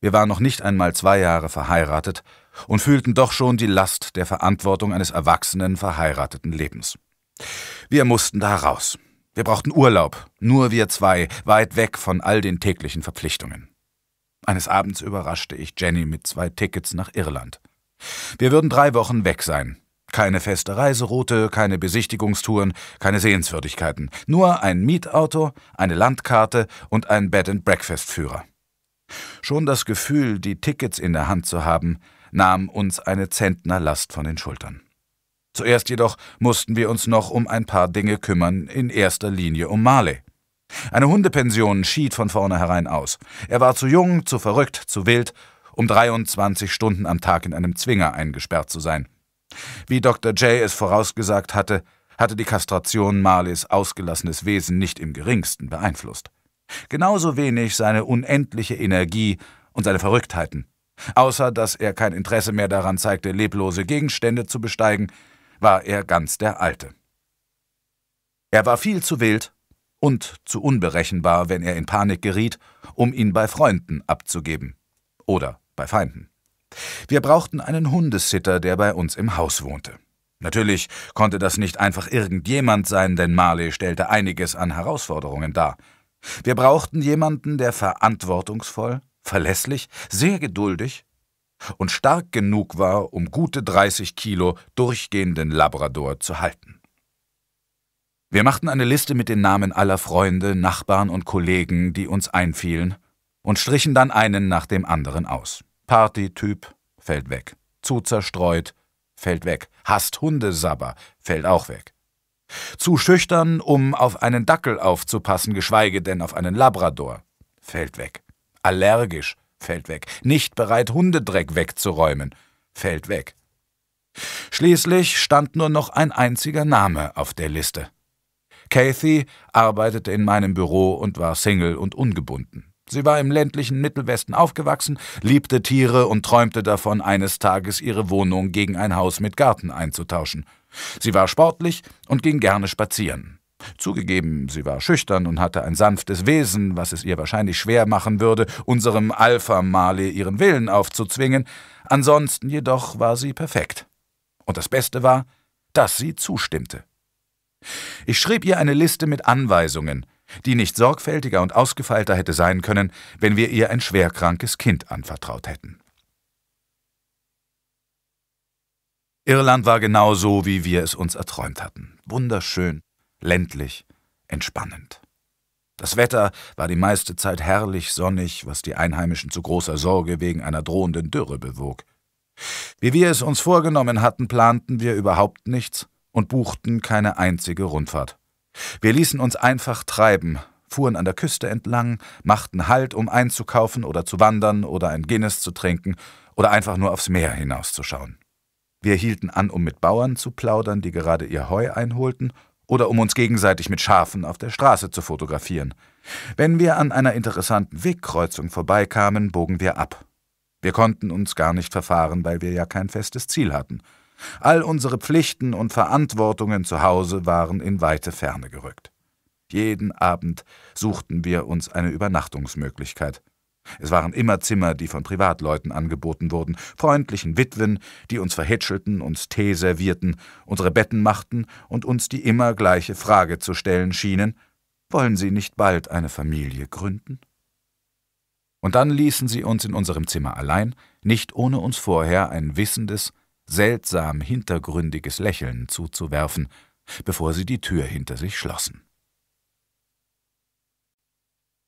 Wir waren noch nicht einmal zwei Jahre verheiratet und fühlten doch schon die Last der Verantwortung eines erwachsenen, verheirateten Lebens. Wir mussten da raus. Wir brauchten Urlaub, nur wir zwei, weit weg von all den täglichen Verpflichtungen. Eines Abends überraschte ich Jenny mit zwei Tickets nach Irland. Wir würden drei Wochen weg sein, keine feste Reiseroute, keine Besichtigungstouren, keine Sehenswürdigkeiten. Nur ein Mietauto, eine Landkarte und ein Bed-and-Breakfast-Führer. Schon das Gefühl, die Tickets in der Hand zu haben, nahm uns eine Zentnerlast von den Schultern. Zuerst jedoch mussten wir uns noch um ein paar Dinge kümmern, in erster Linie um Marley. Eine Hundepension schied von vornherein aus. Er war zu jung, zu verrückt, zu wild, um 23 Stunden am Tag in einem Zwinger eingesperrt zu sein. Wie Dr. Jay es vorausgesagt hatte, hatte die Kastration Marleys ausgelassenes Wesen nicht im geringsten beeinflusst. Genauso wenig seine unendliche Energie und seine Verrücktheiten. Außer dass er kein Interesse mehr daran zeigte, leblose Gegenstände zu besteigen, war er ganz der Alte. Er war viel zu wild und zu unberechenbar, wenn er in Panik geriet, um ihn bei Freunden abzugeben oder bei Feinden. Wir brauchten einen Hundesitter, der bei uns im Haus wohnte. Natürlich konnte das nicht einfach irgendjemand sein, denn Marley stellte einiges an Herausforderungen dar. Wir brauchten jemanden, der verantwortungsvoll, verlässlich, sehr geduldig und stark genug war, um gute 30 Kilo durchgehenden Labrador zu halten. Wir machten eine Liste mit den Namen aller Freunde, Nachbarn und Kollegen, die uns einfielen, und strichen dann einen nach dem anderen aus. Partytyp fällt weg. Zu zerstreut fällt weg. Hasst Hundesabber fällt auch weg. Zu schüchtern, um auf einen Dackel aufzupassen, geschweige denn auf einen Labrador fällt weg. Allergisch fällt weg. Nicht bereit, Hundedreck wegzuräumen fällt weg. Schließlich stand nur noch ein einziger Name auf der Liste. Kathy arbeitete in meinem Büro und war Single und ungebunden. Sie war im ländlichen Mittelwesten aufgewachsen, liebte Tiere und träumte davon, eines Tages ihre Wohnung gegen ein Haus mit Garten einzutauschen. Sie war sportlich und ging gerne spazieren. Zugegeben, sie war schüchtern und hatte ein sanftes Wesen, was es ihr wahrscheinlich schwer machen würde, unserem Alpha Male ihren Willen aufzuzwingen, ansonsten jedoch war sie perfekt. Und das Beste war, dass sie zustimmte. Ich schrieb ihr eine Liste mit Anweisungen, die nicht sorgfältiger und ausgefeilter hätte sein können, wenn wir ihr ein schwerkrankes Kind anvertraut hätten. Irland war genau so, wie wir es uns erträumt hatten. Wunderschön, ländlich, entspannend. Das Wetter war die meiste Zeit herrlich sonnig, was die Einheimischen zu großer Sorge wegen einer drohenden Dürre bewog. Wie wir es uns vorgenommen hatten, planten wir überhaupt nichts und buchten keine einzige Rundfahrt. Wir ließen uns einfach treiben, fuhren an der Küste entlang, machten Halt, um einzukaufen oder zu wandern oder ein Guinness zu trinken oder einfach nur aufs Meer hinauszuschauen. Wir hielten an, um mit Bauern zu plaudern, die gerade ihr Heu einholten, oder um uns gegenseitig mit Schafen auf der Straße zu fotografieren. Wenn wir an einer interessanten Wegkreuzung vorbeikamen, bogen wir ab. Wir konnten uns gar nicht verfahren, weil wir ja kein festes Ziel hatten. All unsere Pflichten und Verantwortungen zu Hause waren in weite Ferne gerückt. Jeden Abend suchten wir uns eine Übernachtungsmöglichkeit. Es waren immer Zimmer, die von Privatleuten angeboten wurden, freundlichen Witwen, die uns verhätschelten, uns Tee servierten, unsere Betten machten und uns die immer gleiche Frage zu stellen schienen, wollen Sie nicht bald eine Familie gründen? Und dann ließen sie uns in unserem Zimmer allein, nicht ohne uns vorher ein wissendes, seltsam hintergründiges Lächeln zuzuwerfen, bevor sie die Tür hinter sich schlossen.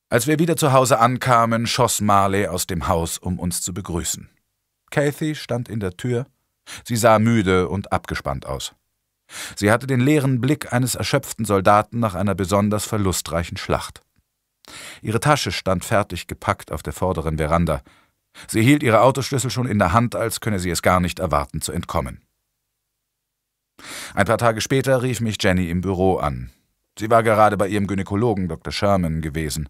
Als wir wieder zu Hause ankamen, schoss Marley aus dem Haus, um uns zu begrüßen. Kathy stand in der Tür. Sie sah müde und abgespannt aus. Sie hatte den leeren Blick eines erschöpften Soldaten nach einer besonders verlustreichen Schlacht. Ihre Tasche stand fertig gepackt auf der vorderen Veranda. Sie hielt ihre Autoschlüssel schon in der Hand, als könne sie es gar nicht erwarten, zu entkommen. Ein paar Tage später rief mich Jenny im Büro an. Sie war gerade bei ihrem Gynäkologen Dr. Sherman gewesen.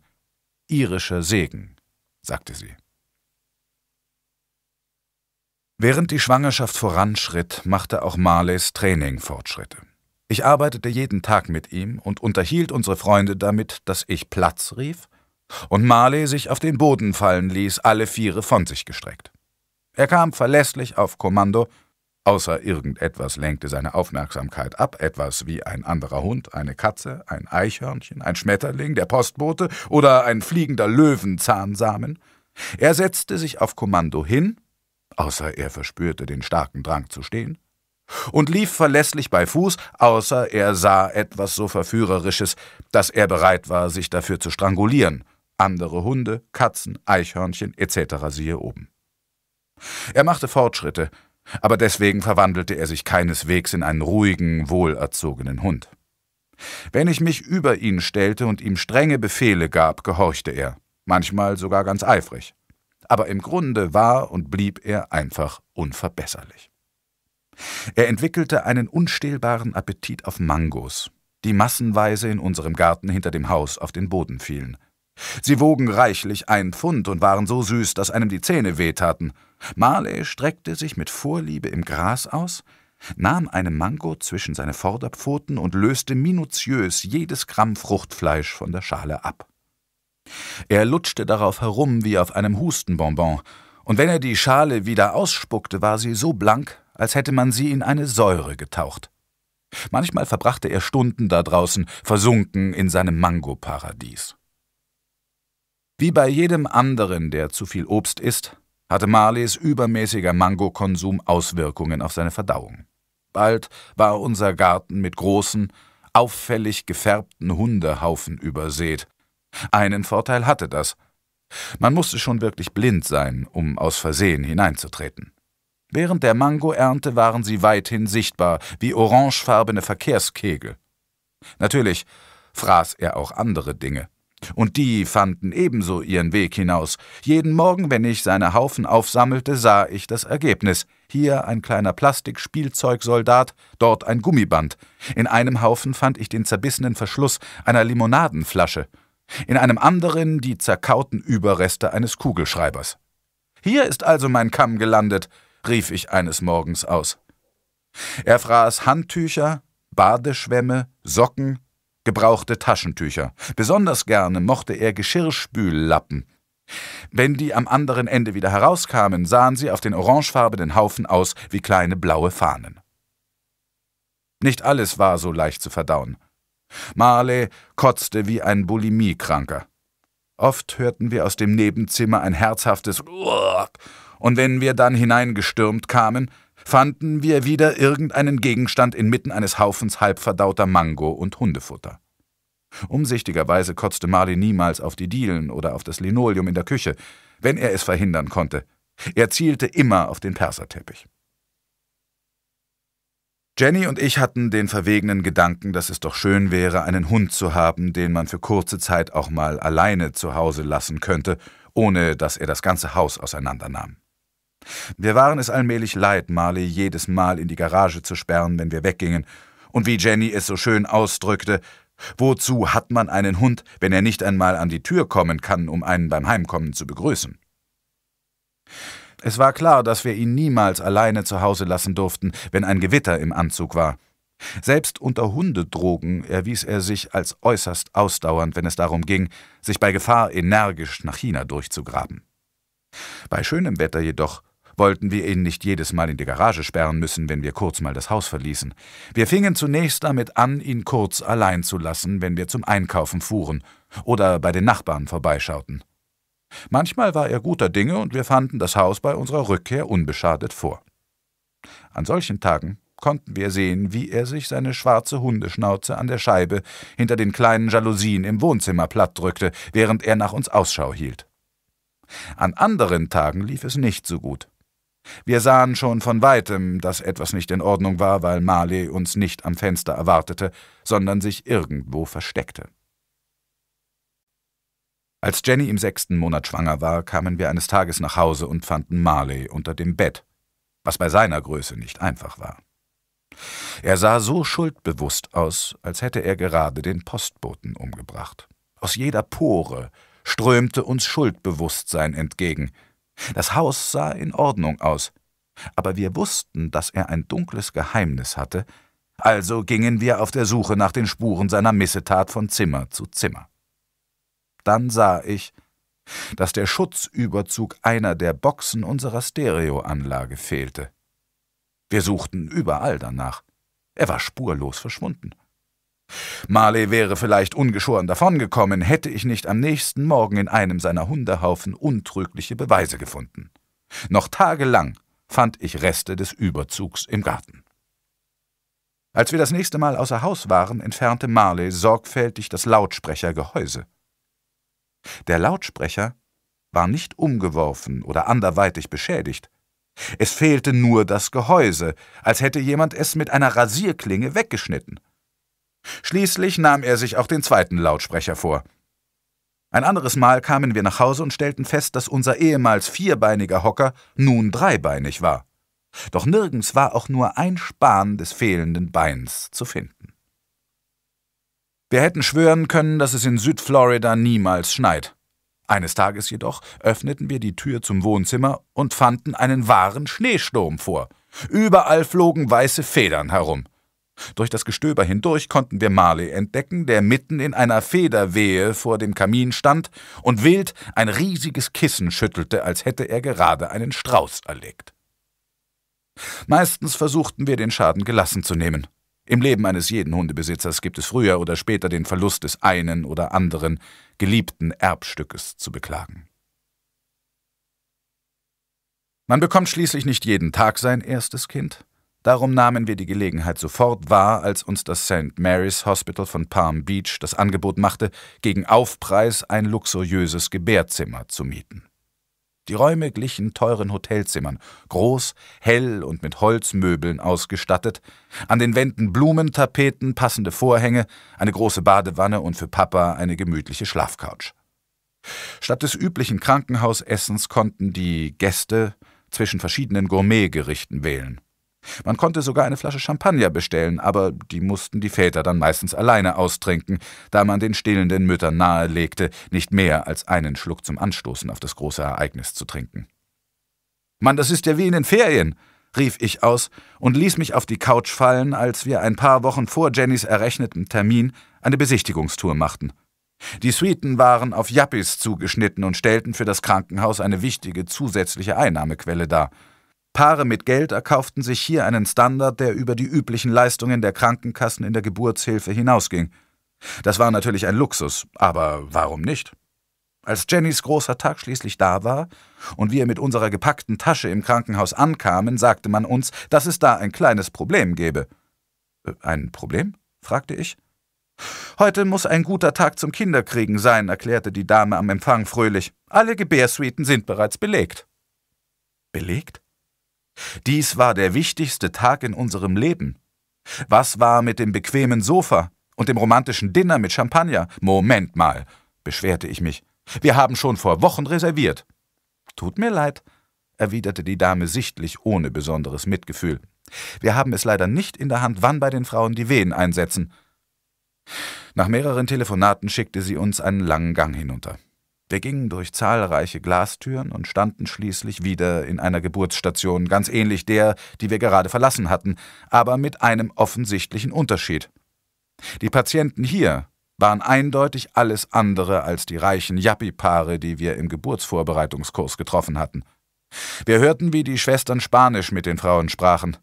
Irischer Segen, sagte sie. Während die Schwangerschaft voranschritt, machte auch Marleys Training Fortschritte. Ich arbeitete jeden Tag mit ihm und unterhielt unsere Freunde damit, dass ich Platz rief und Marley sich auf den Boden fallen ließ, alle Viere von sich gestreckt. Er kam verlässlich auf Kommando, außer irgendetwas lenkte seine Aufmerksamkeit ab, etwas wie ein anderer Hund, eine Katze, ein Eichhörnchen, ein Schmetterling, der Postbote oder ein fliegender Löwenzahnsamen. Er setzte sich auf Kommando hin, außer er verspürte den starken Drang zu stehen, und lief verlässlich bei Fuß, außer er sah etwas so Verführerisches, dass er bereit war, sich dafür zu strangulieren, andere Hunde, Katzen, Eichhörnchen etc. siehe oben. Er machte Fortschritte, aber deswegen verwandelte er sich keineswegs in einen ruhigen, wohlerzogenen Hund. Wenn ich mich über ihn stellte und ihm strenge Befehle gab, gehorchte er, manchmal sogar ganz eifrig. Aber im Grunde war und blieb er einfach unverbesserlich. Er entwickelte einen unstillbaren Appetit auf Mangos, die massenweise in unserem Garten hinter dem Haus auf den Boden fielen. Sie wogen reichlich ein Pfund und waren so süß, dass einem die Zähne wehtaten. Marley streckte sich mit Vorliebe im Gras aus, nahm eine Mango zwischen seine Vorderpfoten und löste minutiös jedes Gramm Fruchtfleisch von der Schale ab. Er lutschte darauf herum wie auf einem Hustenbonbon, und wenn er die Schale wieder ausspuckte, war sie so blank, als hätte man sie in eine Säure getaucht. Manchmal verbrachte er Stunden da draußen, versunken in seinem Mangoparadies. Wie bei jedem anderen, der zu viel Obst isst, hatte Marleys übermäßiger Mangokonsum Auswirkungen auf seine Verdauung. Bald war unser Garten mit großen, auffällig gefärbten Hundehaufen übersät. Einen Vorteil hatte das. Man musste schon wirklich blind sein, um aus Versehen hineinzutreten. Während der Mangoernte waren sie weithin sichtbar, wie orangefarbene Verkehrskegel. Natürlich fraß er auch andere Dinge. Und die fanden ebenso ihren Weg hinaus. Jeden Morgen, wenn ich seine Haufen aufsammelte, sah ich das Ergebnis. Hier ein kleiner Plastikspielzeugsoldat, dort ein Gummiband. In einem Haufen fand ich den zerbissenen Verschluss einer Limonadenflasche. In einem anderen die zerkauten Überreste eines Kugelschreibers. Hier ist also mein Kamm gelandet, rief ich eines Morgens aus. Er fraß Handtücher, Badeschwämme, Socken, gebrauchte Taschentücher. Besonders gerne mochte er Geschirrspüllappen. Wenn die am anderen Ende wieder herauskamen, sahen sie auf den orangefarbenen Haufen aus wie kleine blaue Fahnen. Nicht alles war so leicht zu verdauen. Marley kotzte wie ein Bulimiekranker. Oft hörten wir aus dem Nebenzimmer ein herzhaftes Uah, und wenn wir dann hineingestürmt kamen, fanden wir wieder irgendeinen Gegenstand inmitten eines Haufens halbverdauter Mango und Hundefutter. Umsichtigerweise kotzte Marley niemals auf die Dielen oder auf das Linoleum in der Küche, wenn er es verhindern konnte. Er zielte immer auf den Perserteppich. Jenny und ich hatten den verwegenen Gedanken, dass es doch schön wäre, einen Hund zu haben, den man für kurze Zeit auch mal alleine zu Hause lassen könnte, ohne dass er das ganze Haus auseinandernahm. Wir waren es allmählich leid, Marley jedes Mal in die Garage zu sperren, wenn wir weggingen. Und wie Jenny es so schön ausdrückte, wozu hat man einen Hund, wenn er nicht einmal an die Tür kommen kann, um einen beim Heimkommen zu begrüßen? Es war klar, dass wir ihn niemals alleine zu Hause lassen durften, wenn ein Gewitter im Anzug war. Selbst unter Hundedrogen erwies er sich als äußerst ausdauernd, wenn es darum ging, sich bei Gefahr energisch nach China durchzugraben. Bei schönem Wetter jedoch wollten wir ihn nicht jedes Mal in die Garage sperren müssen, wenn wir kurz mal das Haus verließen. Wir fingen zunächst damit an, ihn kurz allein zu lassen, wenn wir zum Einkaufen fuhren oder bei den Nachbarn vorbeischauten. Manchmal war er guter Dinge und wir fanden das Haus bei unserer Rückkehr unbeschadet vor. An solchen Tagen konnten wir sehen, wie er sich seine schwarze Hundeschnauze an der Scheibe hinter den kleinen Jalousien im Wohnzimmer plattdrückte, während er nach uns Ausschau hielt. An anderen Tagen lief es nicht so gut. Wir sahen schon von weitem, dass etwas nicht in Ordnung war, weil Marley uns nicht am Fenster erwartete, sondern sich irgendwo versteckte. Als Jenny im sechsten Monat schwanger war, kamen wir eines Tages nach Hause und fanden Marley unter dem Bett, was bei seiner Größe nicht einfach war. Er sah so schuldbewusst aus, als hätte er gerade den Postboten umgebracht. Aus jeder Pore strömte uns Schuldbewusstsein entgegen – das Haus sah in Ordnung aus, aber wir wussten, dass er ein dunkles Geheimnis hatte, also gingen wir auf der Suche nach den Spuren seiner Missetat von Zimmer zu Zimmer. Dann sah ich, dass der Schutzüberzug einer der Boxen unserer Stereoanlage fehlte. Wir suchten überall danach. Er war spurlos verschwunden. Marley wäre vielleicht ungeschoren davongekommen, hätte ich nicht am nächsten Morgen in einem seiner Hundehaufen untrügliche Beweise gefunden. Noch tagelang fand ich Reste des Überzugs im Garten. Als wir das nächste Mal außer Haus waren, entfernte Marley sorgfältig das Lautsprechergehäuse. Der Lautsprecher war nicht umgeworfen oder anderweitig beschädigt. Es fehlte nur das Gehäuse, als hätte jemand es mit einer Rasierklinge weggeschnitten. Schließlich nahm er sich auch den zweiten Lautsprecher vor. Ein anderes Mal kamen wir nach Hause und stellten fest, dass unser ehemals vierbeiniger Hocker nun dreibeinig war. Doch nirgends war auch nur ein Span des fehlenden Beins zu finden. Wir hätten schwören können, dass es in Südflorida niemals schneit. Eines Tages jedoch öffneten wir die Tür zum Wohnzimmer und fanden einen wahren Schneesturm vor. Überall flogen weiße Federn herum. Durch das Gestöber hindurch konnten wir Marley entdecken, der mitten in einer Federwehe vor dem Kamin stand und wild ein riesiges Kissen schüttelte, als hätte er gerade einen Strauß erlegt. Meistens versuchten wir, den Schaden gelassen zu nehmen. Im Leben eines jeden Hundebesitzers gibt es früher oder später den Verlust des einen oder anderen geliebten Erbstückes zu beklagen. Man bekommt schließlich nicht jeden Tag sein erstes Kind, Darum nahmen wir die Gelegenheit sofort wahr, als uns das St. Mary's Hospital von Palm Beach das Angebot machte, gegen Aufpreis ein luxuriöses Gebärzimmer zu mieten. Die Räume glichen teuren Hotelzimmern, groß, hell und mit Holzmöbeln ausgestattet, an den Wänden Blumentapeten, passende Vorhänge, eine große Badewanne und für Papa eine gemütliche Schlafcouch. Statt des üblichen Krankenhausessens konnten die Gäste zwischen verschiedenen Gourmetgerichten wählen. Man konnte sogar eine Flasche Champagner bestellen, aber die mussten die Väter dann meistens alleine austrinken, da man den stillenden Müttern nahelegte, nicht mehr als einen Schluck zum Anstoßen auf das große Ereignis zu trinken. Mann, das ist ja wie in den Ferien, rief ich aus und ließ mich auf die Couch fallen, als wir ein paar Wochen vor Jennys errechnetem Termin eine Besichtigungstour machten. Die Suiten waren auf Jappis zugeschnitten und stellten für das Krankenhaus eine wichtige zusätzliche Einnahmequelle dar. Paare mit Geld erkauften sich hier einen Standard, der über die üblichen Leistungen der Krankenkassen in der Geburtshilfe hinausging. Das war natürlich ein Luxus, aber warum nicht? Als Jennys großer Tag schließlich da war und wir mit unserer gepackten Tasche im Krankenhaus ankamen, sagte man uns, dass es da ein kleines Problem gäbe. Äh, ein Problem? fragte ich. Heute muss ein guter Tag zum Kinderkriegen sein, erklärte die Dame am Empfang fröhlich. Alle Gebärsuiten sind bereits belegt. Belegt? Dies war der wichtigste Tag in unserem Leben. Was war mit dem bequemen Sofa und dem romantischen Dinner mit Champagner? Moment mal, beschwerte ich mich. Wir haben schon vor Wochen reserviert. Tut mir leid, erwiderte die Dame sichtlich ohne besonderes Mitgefühl. Wir haben es leider nicht in der Hand, wann bei den Frauen die Wehen einsetzen. Nach mehreren Telefonaten schickte sie uns einen langen Gang hinunter. Wir gingen durch zahlreiche Glastüren und standen schließlich wieder in einer Geburtsstation, ganz ähnlich der, die wir gerade verlassen hatten, aber mit einem offensichtlichen Unterschied. Die Patienten hier waren eindeutig alles andere als die reichen jappi paare die wir im Geburtsvorbereitungskurs getroffen hatten. Wir hörten, wie die Schwestern Spanisch mit den Frauen sprachen.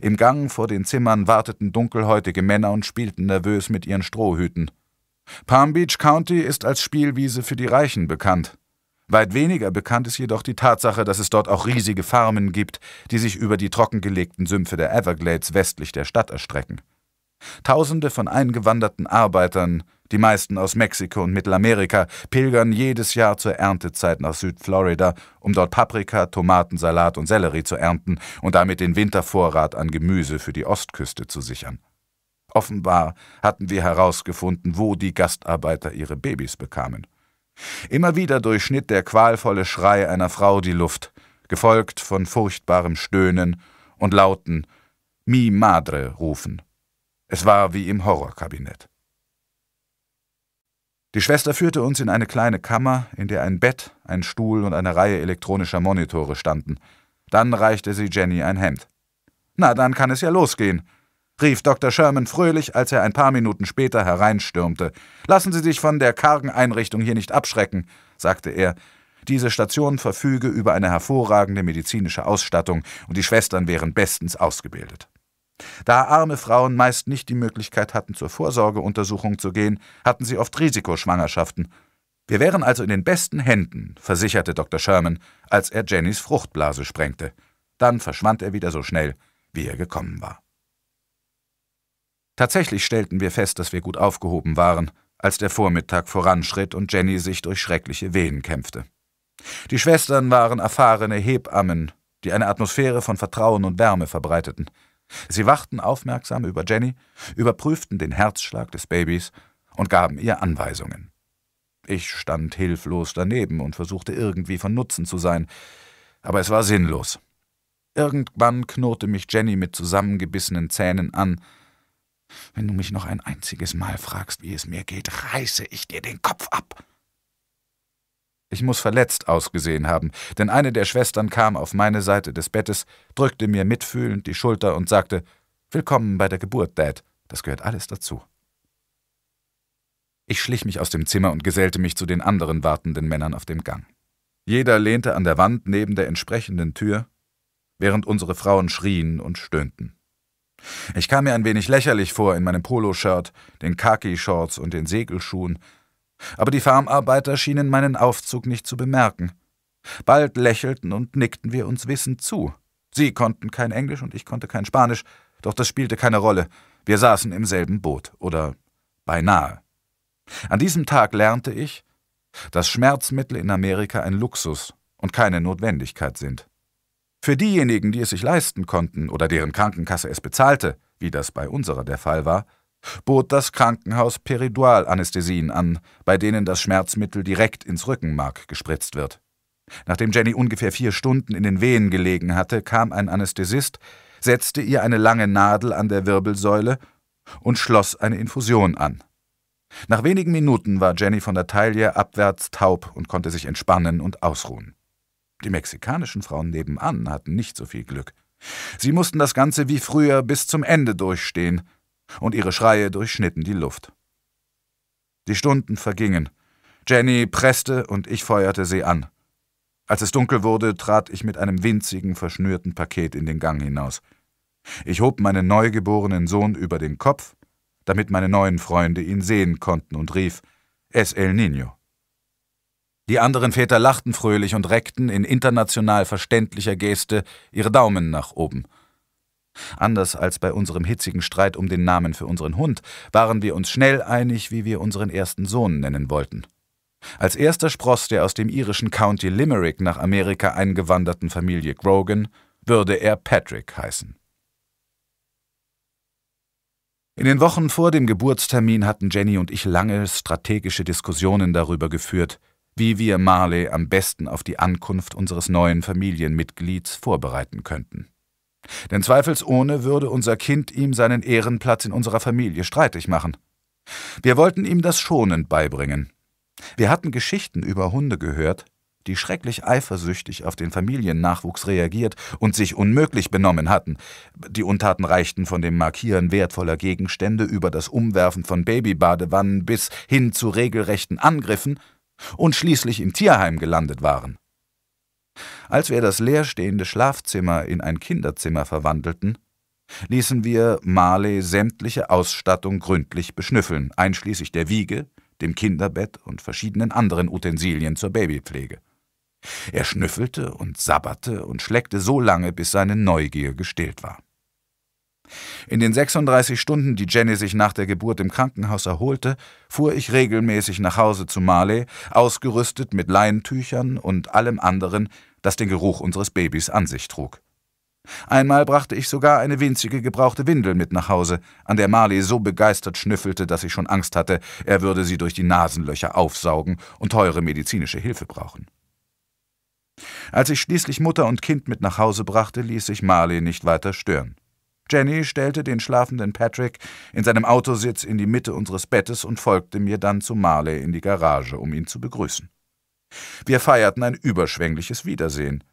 Im Gang vor den Zimmern warteten dunkelhäutige Männer und spielten nervös mit ihren Strohhüten. Palm Beach County ist als Spielwiese für die Reichen bekannt. Weit weniger bekannt ist jedoch die Tatsache, dass es dort auch riesige Farmen gibt, die sich über die trockengelegten Sümpfe der Everglades westlich der Stadt erstrecken. Tausende von eingewanderten Arbeitern, die meisten aus Mexiko und Mittelamerika, pilgern jedes Jahr zur Erntezeit nach Südflorida, um dort Paprika, Tomaten, Salat und Sellerie zu ernten und damit den Wintervorrat an Gemüse für die Ostküste zu sichern. Offenbar hatten wir herausgefunden, wo die Gastarbeiter ihre Babys bekamen. Immer wieder durchschnitt der qualvolle Schrei einer Frau die Luft, gefolgt von furchtbarem Stöhnen und lauten Mi Madre rufen. Es war wie im Horrorkabinett. Die Schwester führte uns in eine kleine Kammer, in der ein Bett, ein Stuhl und eine Reihe elektronischer Monitore standen. Dann reichte sie Jenny ein Hemd. Na, dann kann es ja losgehen, rief Dr. Sherman fröhlich, als er ein paar Minuten später hereinstürmte. Lassen Sie sich von der kargen Einrichtung hier nicht abschrecken, sagte er. Diese Station verfüge über eine hervorragende medizinische Ausstattung und die Schwestern wären bestens ausgebildet. Da arme Frauen meist nicht die Möglichkeit hatten, zur Vorsorgeuntersuchung zu gehen, hatten sie oft Risikoschwangerschaften. Wir wären also in den besten Händen, versicherte Dr. Sherman, als er Jennys Fruchtblase sprengte. Dann verschwand er wieder so schnell, wie er gekommen war. Tatsächlich stellten wir fest, dass wir gut aufgehoben waren, als der Vormittag voranschritt und Jenny sich durch schreckliche Wehen kämpfte. Die Schwestern waren erfahrene Hebammen, die eine Atmosphäre von Vertrauen und Wärme verbreiteten. Sie wachten aufmerksam über Jenny, überprüften den Herzschlag des Babys und gaben ihr Anweisungen. Ich stand hilflos daneben und versuchte irgendwie von Nutzen zu sein, aber es war sinnlos. Irgendwann knurrte mich Jenny mit zusammengebissenen Zähnen an, wenn du mich noch ein einziges Mal fragst, wie es mir geht, reiße ich dir den Kopf ab. Ich muss verletzt ausgesehen haben, denn eine der Schwestern kam auf meine Seite des Bettes, drückte mir mitfühlend die Schulter und sagte Willkommen bei der Geburt, Dad, das gehört alles dazu. Ich schlich mich aus dem Zimmer und gesellte mich zu den anderen wartenden Männern auf dem Gang. Jeder lehnte an der Wand neben der entsprechenden Tür, während unsere Frauen schrien und stöhnten. Ich kam mir ein wenig lächerlich vor in meinem Poloshirt, den Khaki-Shorts und den Segelschuhen, aber die Farmarbeiter schienen meinen Aufzug nicht zu bemerken. Bald lächelten und nickten wir uns wissend zu. Sie konnten kein Englisch und ich konnte kein Spanisch, doch das spielte keine Rolle. Wir saßen im selben Boot oder beinahe. An diesem Tag lernte ich, dass Schmerzmittel in Amerika ein Luxus und keine Notwendigkeit sind. Für diejenigen, die es sich leisten konnten oder deren Krankenkasse es bezahlte, wie das bei unserer der Fall war, bot das Krankenhaus Peridualanästhesien an, bei denen das Schmerzmittel direkt ins Rückenmark gespritzt wird. Nachdem Jenny ungefähr vier Stunden in den Wehen gelegen hatte, kam ein Anästhesist, setzte ihr eine lange Nadel an der Wirbelsäule und schloss eine Infusion an. Nach wenigen Minuten war Jenny von der Taille abwärts taub und konnte sich entspannen und ausruhen. Die mexikanischen Frauen nebenan hatten nicht so viel Glück. Sie mussten das Ganze wie früher bis zum Ende durchstehen, und ihre Schreie durchschnitten die Luft. Die Stunden vergingen. Jenny presste und ich feuerte sie an. Als es dunkel wurde, trat ich mit einem winzigen, verschnürten Paket in den Gang hinaus. Ich hob meinen neugeborenen Sohn über den Kopf, damit meine neuen Freunde ihn sehen konnten, und rief Es El Nino. Die anderen Väter lachten fröhlich und reckten in international verständlicher Geste ihre Daumen nach oben. Anders als bei unserem hitzigen Streit um den Namen für unseren Hund waren wir uns schnell einig, wie wir unseren ersten Sohn nennen wollten. Als erster spross der aus dem irischen County Limerick nach Amerika eingewanderten Familie Grogan, würde er Patrick heißen. In den Wochen vor dem Geburtstermin hatten Jenny und ich lange strategische Diskussionen darüber geführt, wie wir Marley am besten auf die Ankunft unseres neuen Familienmitglieds vorbereiten könnten. Denn zweifelsohne würde unser Kind ihm seinen Ehrenplatz in unserer Familie streitig machen. Wir wollten ihm das schonend beibringen. Wir hatten Geschichten über Hunde gehört, die schrecklich eifersüchtig auf den Familiennachwuchs reagiert und sich unmöglich benommen hatten. Die Untaten reichten von dem Markieren wertvoller Gegenstände über das Umwerfen von Babybadewannen bis hin zu regelrechten Angriffen und schließlich im Tierheim gelandet waren. Als wir das leerstehende Schlafzimmer in ein Kinderzimmer verwandelten, ließen wir Marley sämtliche Ausstattung gründlich beschnüffeln, einschließlich der Wiege, dem Kinderbett und verschiedenen anderen Utensilien zur Babypflege. Er schnüffelte und sabberte und schleckte so lange, bis seine Neugier gestillt war. In den 36 Stunden, die Jenny sich nach der Geburt im Krankenhaus erholte, fuhr ich regelmäßig nach Hause zu Marley, ausgerüstet mit Leintüchern und allem anderen, das den Geruch unseres Babys an sich trug. Einmal brachte ich sogar eine winzige gebrauchte Windel mit nach Hause, an der Marley so begeistert schnüffelte, dass ich schon Angst hatte, er würde sie durch die Nasenlöcher aufsaugen und teure medizinische Hilfe brauchen. Als ich schließlich Mutter und Kind mit nach Hause brachte, ließ sich Marley nicht weiter stören. Jenny stellte den schlafenden Patrick in seinem Autositz in die Mitte unseres Bettes und folgte mir dann zu Marley in die Garage, um ihn zu begrüßen. Wir feierten ein überschwängliches Wiedersehen.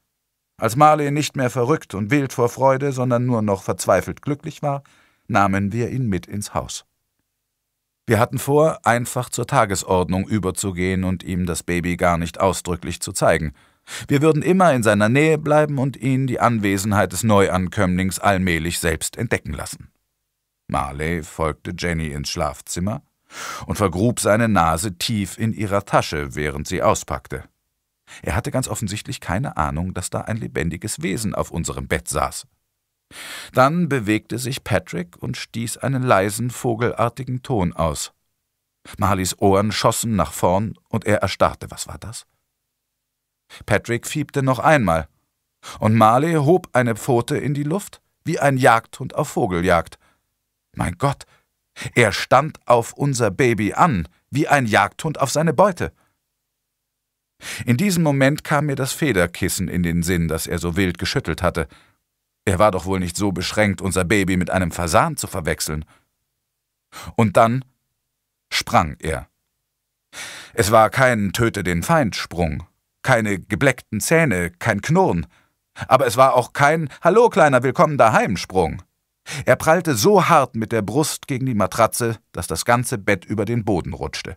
Als Marley nicht mehr verrückt und wild vor Freude, sondern nur noch verzweifelt glücklich war, nahmen wir ihn mit ins Haus. Wir hatten vor, einfach zur Tagesordnung überzugehen und ihm das Baby gar nicht ausdrücklich zu zeigen – wir würden immer in seiner Nähe bleiben und ihn die Anwesenheit des Neuankömmlings allmählich selbst entdecken lassen. Marley folgte Jenny ins Schlafzimmer und vergrub seine Nase tief in ihrer Tasche, während sie auspackte. Er hatte ganz offensichtlich keine Ahnung, dass da ein lebendiges Wesen auf unserem Bett saß. Dann bewegte sich Patrick und stieß einen leisen, vogelartigen Ton aus. Marleys Ohren schossen nach vorn und er erstarrte. Was war das? Patrick fiebte noch einmal. Und Marley hob eine Pfote in die Luft, wie ein Jagdhund auf Vogeljagd. Mein Gott, er stand auf unser Baby an, wie ein Jagdhund auf seine Beute. In diesem Moment kam mir das Federkissen in den Sinn, das er so wild geschüttelt hatte. Er war doch wohl nicht so beschränkt, unser Baby mit einem Fasan zu verwechseln. Und dann sprang er. Es war kein Töte den Feind Sprung, keine gebleckten Zähne, kein Knurren. Aber es war auch kein Hallo, Kleiner, willkommen daheim Sprung. Er prallte so hart mit der Brust gegen die Matratze, dass das ganze Bett über den Boden rutschte.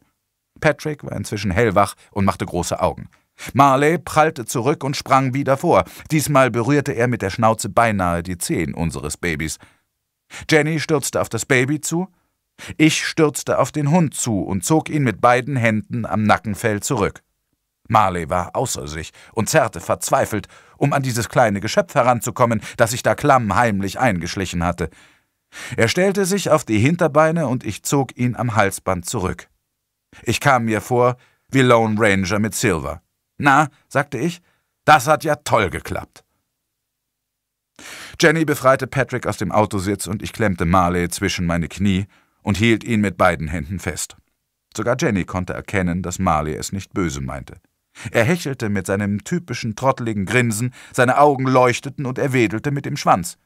Patrick war inzwischen hellwach und machte große Augen. Marley prallte zurück und sprang wieder vor. Diesmal berührte er mit der Schnauze beinahe die Zehen unseres Babys. Jenny stürzte auf das Baby zu. Ich stürzte auf den Hund zu und zog ihn mit beiden Händen am Nackenfell zurück. Marley war außer sich und zerrte verzweifelt, um an dieses kleine Geschöpf heranzukommen, das sich da klamm heimlich eingeschlichen hatte. Er stellte sich auf die Hinterbeine und ich zog ihn am Halsband zurück. Ich kam mir vor wie Lone Ranger mit Silver. Na, sagte ich, das hat ja toll geklappt. Jenny befreite Patrick aus dem Autositz und ich klemmte Marley zwischen meine Knie und hielt ihn mit beiden Händen fest. Sogar Jenny konnte erkennen, dass Marley es nicht böse meinte. Er hechelte mit seinem typischen trotteligen Grinsen, seine Augen leuchteten und er wedelte mit dem Schwanz.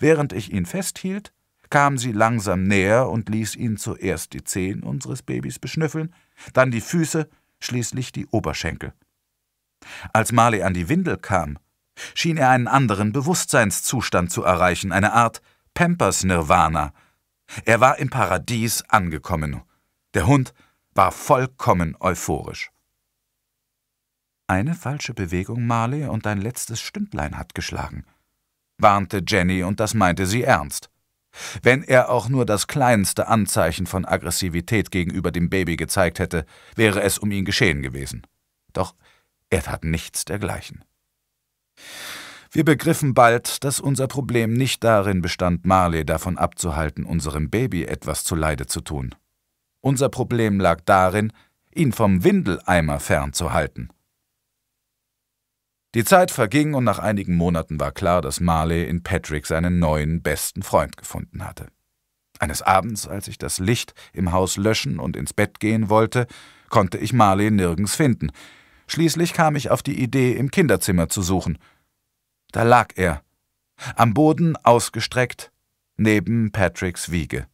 Während ich ihn festhielt, kam sie langsam näher und ließ ihn zuerst die Zehen unseres Babys beschnüffeln, dann die Füße, schließlich die Oberschenkel. Als Marley an die Windel kam, schien er einen anderen Bewusstseinszustand zu erreichen, eine Art Pampers-Nirvana. Er war im Paradies angekommen. Der Hund war vollkommen euphorisch. Eine falsche Bewegung, Marley, und dein letztes Stündlein hat geschlagen, warnte Jenny, und das meinte sie ernst. Wenn er auch nur das kleinste Anzeichen von Aggressivität gegenüber dem Baby gezeigt hätte, wäre es um ihn geschehen gewesen. Doch er tat nichts dergleichen. Wir begriffen bald, dass unser Problem nicht darin bestand, Marley davon abzuhalten, unserem Baby etwas zuleide zu tun. Unser Problem lag darin, ihn vom Windeleimer fernzuhalten. Die Zeit verging und nach einigen Monaten war klar, dass Marley in Patrick seinen neuen besten Freund gefunden hatte. Eines Abends, als ich das Licht im Haus löschen und ins Bett gehen wollte, konnte ich Marley nirgends finden. Schließlich kam ich auf die Idee, im Kinderzimmer zu suchen. Da lag er, am Boden ausgestreckt, neben Patricks Wiege.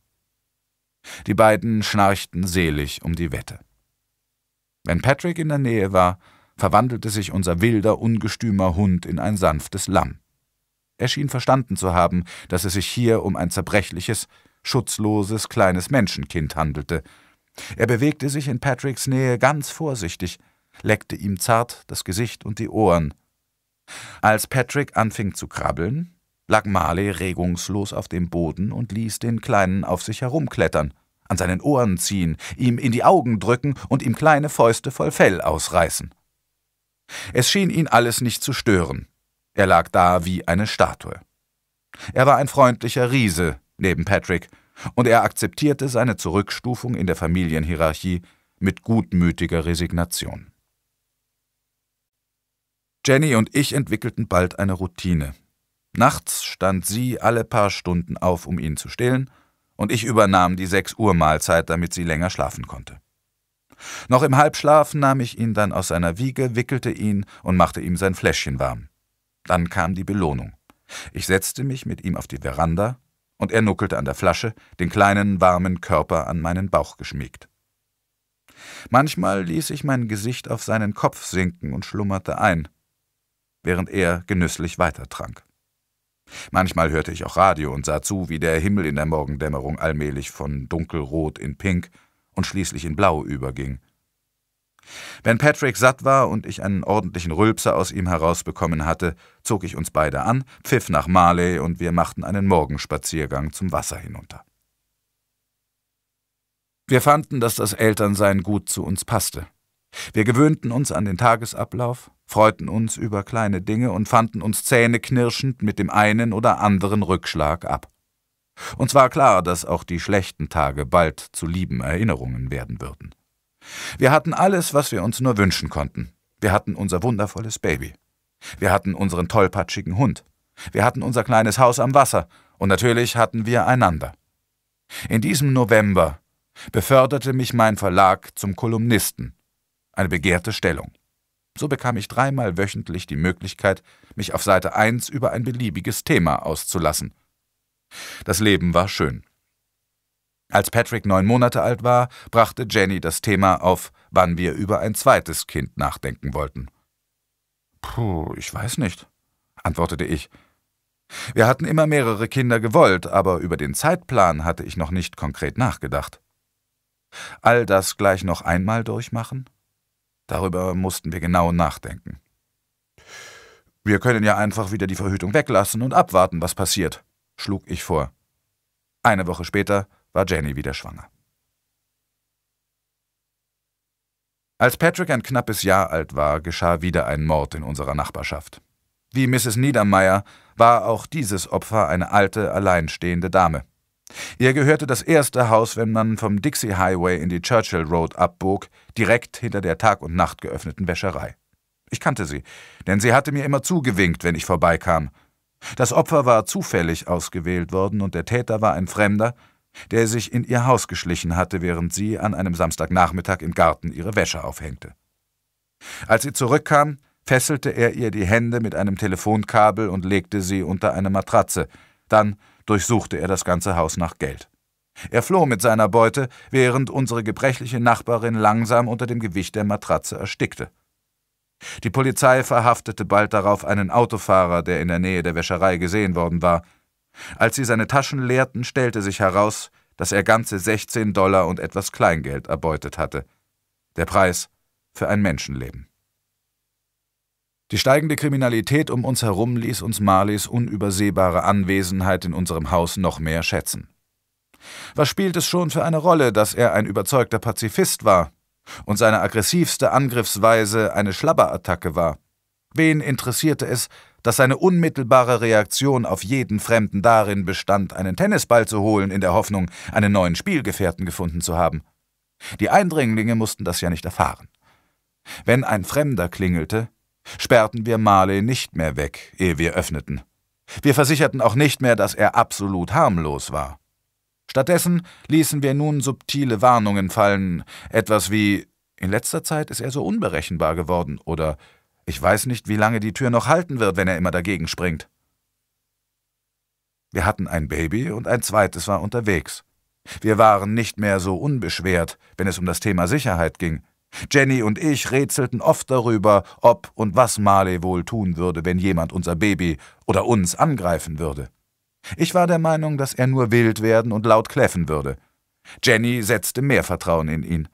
Die beiden schnarchten selig um die Wette. Wenn Patrick in der Nähe war, verwandelte sich unser wilder, ungestümer Hund in ein sanftes Lamm. Er schien verstanden zu haben, dass es sich hier um ein zerbrechliches, schutzloses, kleines Menschenkind handelte. Er bewegte sich in Patricks Nähe ganz vorsichtig, leckte ihm zart das Gesicht und die Ohren. Als Patrick anfing zu krabbeln, lag Marley regungslos auf dem Boden und ließ den Kleinen auf sich herumklettern, an seinen Ohren ziehen, ihm in die Augen drücken und ihm kleine Fäuste voll Fell ausreißen. Es schien ihn alles nicht zu stören. Er lag da wie eine Statue. Er war ein freundlicher Riese neben Patrick, und er akzeptierte seine Zurückstufung in der Familienhierarchie mit gutmütiger Resignation. Jenny und ich entwickelten bald eine Routine. Nachts stand sie alle paar Stunden auf, um ihn zu stillen, und ich übernahm die 6 Uhr Mahlzeit, damit sie länger schlafen konnte. Noch im Halbschlaf nahm ich ihn dann aus seiner Wiege, wickelte ihn und machte ihm sein Fläschchen warm. Dann kam die Belohnung. Ich setzte mich mit ihm auf die Veranda und er nuckelte an der Flasche, den kleinen, warmen Körper an meinen Bauch geschmiegt. Manchmal ließ ich mein Gesicht auf seinen Kopf sinken und schlummerte ein, während er genüsslich weitertrank. Manchmal hörte ich auch Radio und sah zu, wie der Himmel in der Morgendämmerung allmählich von dunkelrot in pink und schließlich in Blau überging. Wenn Patrick satt war und ich einen ordentlichen Rülpser aus ihm herausbekommen hatte, zog ich uns beide an, pfiff nach Marley und wir machten einen Morgenspaziergang zum Wasser hinunter. Wir fanden, dass das Elternsein gut zu uns passte. Wir gewöhnten uns an den Tagesablauf, freuten uns über kleine Dinge und fanden uns zähneknirschend mit dem einen oder anderen Rückschlag ab. Uns war klar, dass auch die schlechten Tage bald zu lieben Erinnerungen werden würden. Wir hatten alles, was wir uns nur wünschen konnten. Wir hatten unser wundervolles Baby. Wir hatten unseren tollpatschigen Hund. Wir hatten unser kleines Haus am Wasser. Und natürlich hatten wir einander. In diesem November beförderte mich mein Verlag zum Kolumnisten. Eine begehrte Stellung. So bekam ich dreimal wöchentlich die Möglichkeit, mich auf Seite 1 über ein beliebiges Thema auszulassen – das Leben war schön. Als Patrick neun Monate alt war, brachte Jenny das Thema auf, wann wir über ein zweites Kind nachdenken wollten. Puh, ich weiß nicht, antwortete ich. Wir hatten immer mehrere Kinder gewollt, aber über den Zeitplan hatte ich noch nicht konkret nachgedacht. All das gleich noch einmal durchmachen? Darüber mussten wir genau nachdenken. Wir können ja einfach wieder die Verhütung weglassen und abwarten, was passiert, schlug ich vor. Eine Woche später war Jenny wieder schwanger. Als Patrick ein knappes Jahr alt war, geschah wieder ein Mord in unserer Nachbarschaft. Wie Mrs. Niedermeyer war auch dieses Opfer eine alte, alleinstehende Dame. Ihr gehörte das erste Haus, wenn man vom Dixie Highway in die Churchill Road abbog, direkt hinter der Tag und Nacht geöffneten Wäscherei. Ich kannte sie, denn sie hatte mir immer zugewinkt, wenn ich vorbeikam, das Opfer war zufällig ausgewählt worden und der Täter war ein Fremder, der sich in ihr Haus geschlichen hatte, während sie an einem Samstagnachmittag im Garten ihre Wäsche aufhängte. Als sie zurückkam, fesselte er ihr die Hände mit einem Telefonkabel und legte sie unter eine Matratze, dann durchsuchte er das ganze Haus nach Geld. Er floh mit seiner Beute, während unsere gebrechliche Nachbarin langsam unter dem Gewicht der Matratze erstickte. Die Polizei verhaftete bald darauf einen Autofahrer, der in der Nähe der Wäscherei gesehen worden war. Als sie seine Taschen leerten, stellte sich heraus, dass er ganze 16 Dollar und etwas Kleingeld erbeutet hatte. Der Preis für ein Menschenleben. Die steigende Kriminalität um uns herum ließ uns Marleys unübersehbare Anwesenheit in unserem Haus noch mehr schätzen. Was spielt es schon für eine Rolle, dass er ein überzeugter Pazifist war, und seine aggressivste Angriffsweise eine Schlabberattacke war. Wen interessierte es, dass seine unmittelbare Reaktion auf jeden Fremden darin bestand, einen Tennisball zu holen, in der Hoffnung, einen neuen Spielgefährten gefunden zu haben? Die Eindringlinge mussten das ja nicht erfahren. Wenn ein Fremder klingelte, sperrten wir Marley nicht mehr weg, ehe wir öffneten. Wir versicherten auch nicht mehr, dass er absolut harmlos war. Stattdessen ließen wir nun subtile Warnungen fallen, etwas wie In letzter Zeit ist er so unberechenbar geworden oder Ich weiß nicht, wie lange die Tür noch halten wird, wenn er immer dagegen springt. Wir hatten ein Baby und ein zweites war unterwegs. Wir waren nicht mehr so unbeschwert, wenn es um das Thema Sicherheit ging. Jenny und ich rätselten oft darüber, ob und was Marley wohl tun würde, wenn jemand unser Baby oder uns angreifen würde. Ich war der Meinung, dass er nur wild werden und laut kläffen würde. Jenny setzte mehr Vertrauen in ihn.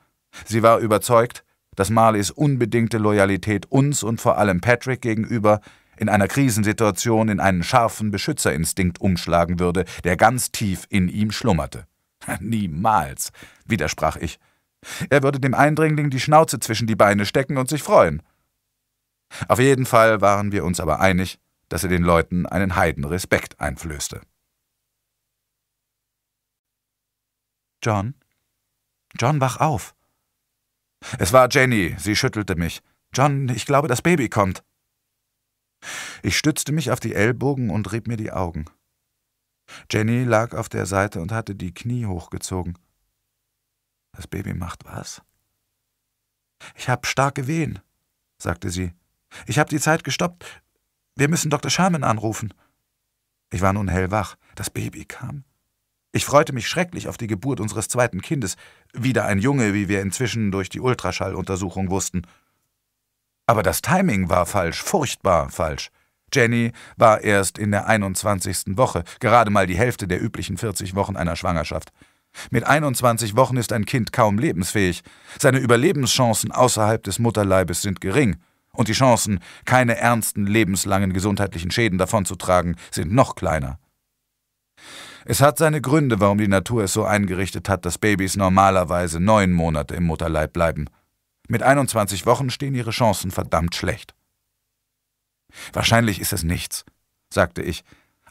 Sie war überzeugt, dass Marleys unbedingte Loyalität uns und vor allem Patrick gegenüber in einer Krisensituation in einen scharfen Beschützerinstinkt umschlagen würde, der ganz tief in ihm schlummerte. Niemals, widersprach ich. Er würde dem Eindringling die Schnauze zwischen die Beine stecken und sich freuen. Auf jeden Fall waren wir uns aber einig, dass er den Leuten einen Heidenrespekt einflößte. John? John, wach auf! Es war Jenny, sie schüttelte mich. John, ich glaube, das Baby kommt. Ich stützte mich auf die Ellbogen und rieb mir die Augen. Jenny lag auf der Seite und hatte die Knie hochgezogen. Das Baby macht was? Ich hab starke Wehen, sagte sie. Ich hab die Zeit gestoppt. Wir müssen Dr. Sherman anrufen. Ich war nun hellwach. Das Baby kam. Ich freute mich schrecklich auf die Geburt unseres zweiten Kindes, wieder ein Junge, wie wir inzwischen durch die Ultraschalluntersuchung wussten. Aber das Timing war falsch, furchtbar falsch. Jenny war erst in der 21. Woche, gerade mal die Hälfte der üblichen 40 Wochen einer Schwangerschaft. Mit 21 Wochen ist ein Kind kaum lebensfähig. Seine Überlebenschancen außerhalb des Mutterleibes sind gering und die Chancen, keine ernsten lebenslangen gesundheitlichen Schäden davonzutragen, sind noch kleiner. Es hat seine Gründe, warum die Natur es so eingerichtet hat, dass Babys normalerweise neun Monate im Mutterleib bleiben. Mit 21 Wochen stehen ihre Chancen verdammt schlecht. Wahrscheinlich ist es nichts, sagte ich,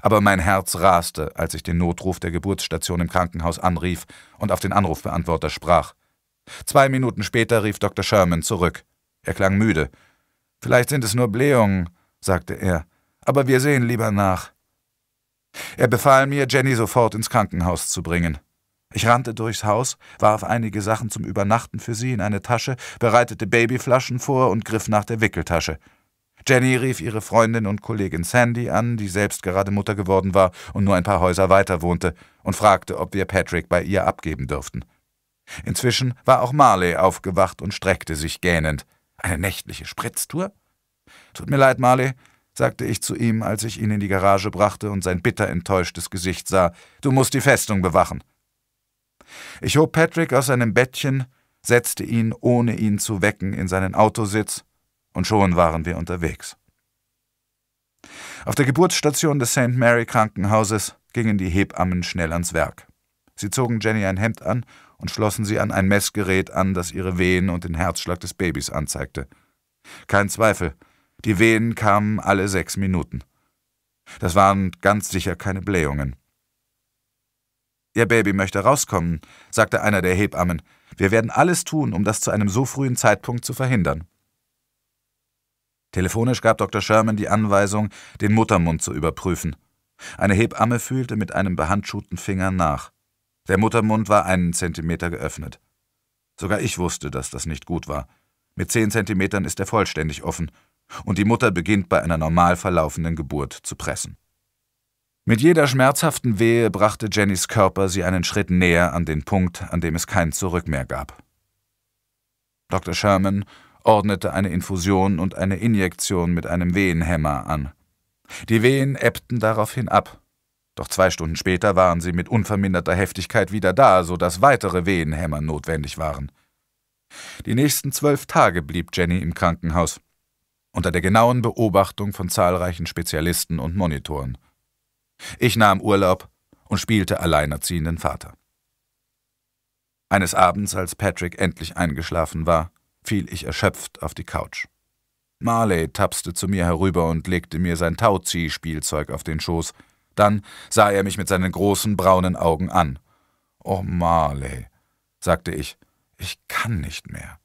aber mein Herz raste, als ich den Notruf der Geburtsstation im Krankenhaus anrief und auf den Anrufbeantworter sprach. Zwei Minuten später rief Dr. Sherman zurück. Er klang müde Vielleicht sind es nur Blähungen, sagte er, aber wir sehen lieber nach. Er befahl mir, Jenny sofort ins Krankenhaus zu bringen. Ich rannte durchs Haus, warf einige Sachen zum Übernachten für sie in eine Tasche, bereitete Babyflaschen vor und griff nach der Wickeltasche. Jenny rief ihre Freundin und Kollegin Sandy an, die selbst gerade Mutter geworden war und nur ein paar Häuser weiter wohnte, und fragte, ob wir Patrick bei ihr abgeben dürften. Inzwischen war auch Marley aufgewacht und streckte sich gähnend. Eine nächtliche Spritztour? Tut mir leid, Marley, sagte ich zu ihm, als ich ihn in die Garage brachte und sein bitter enttäuschtes Gesicht sah. Du musst die Festung bewachen. Ich hob Patrick aus seinem Bettchen, setzte ihn, ohne ihn zu wecken, in seinen Autositz, und schon waren wir unterwegs. Auf der Geburtsstation des St. Mary Krankenhauses gingen die Hebammen schnell ans Werk. Sie zogen Jenny ein Hemd an und schlossen sie an ein Messgerät an, das ihre Wehen und den Herzschlag des Babys anzeigte. Kein Zweifel, die Wehen kamen alle sechs Minuten. Das waren ganz sicher keine Blähungen. Ihr Baby möchte rauskommen, sagte einer der Hebammen. Wir werden alles tun, um das zu einem so frühen Zeitpunkt zu verhindern. Telefonisch gab Dr. Sherman die Anweisung, den Muttermund zu überprüfen. Eine Hebamme fühlte mit einem behandschuhten Finger nach. Der Muttermund war einen Zentimeter geöffnet. Sogar ich wusste, dass das nicht gut war. Mit zehn Zentimetern ist er vollständig offen, und die Mutter beginnt bei einer normal verlaufenden Geburt zu pressen. Mit jeder schmerzhaften Wehe brachte Jennys Körper sie einen Schritt näher an den Punkt, an dem es kein Zurück mehr gab. Dr. Sherman ordnete eine Infusion und eine Injektion mit einem Wehenhämmer an. Die Wehen ebbten daraufhin ab, doch zwei Stunden später waren sie mit unverminderter Heftigkeit wieder da, so dass weitere Wehenhämmer notwendig waren. Die nächsten zwölf Tage blieb Jenny im Krankenhaus, unter der genauen Beobachtung von zahlreichen Spezialisten und Monitoren. Ich nahm Urlaub und spielte alleinerziehenden Vater. Eines Abends, als Patrick endlich eingeschlafen war, fiel ich erschöpft auf die Couch. Marley tapste zu mir herüber und legte mir sein Tauzieh-Spielzeug auf den Schoß, dann sah er mich mit seinen großen braunen Augen an. Oh Marley, sagte ich, ich kann nicht mehr.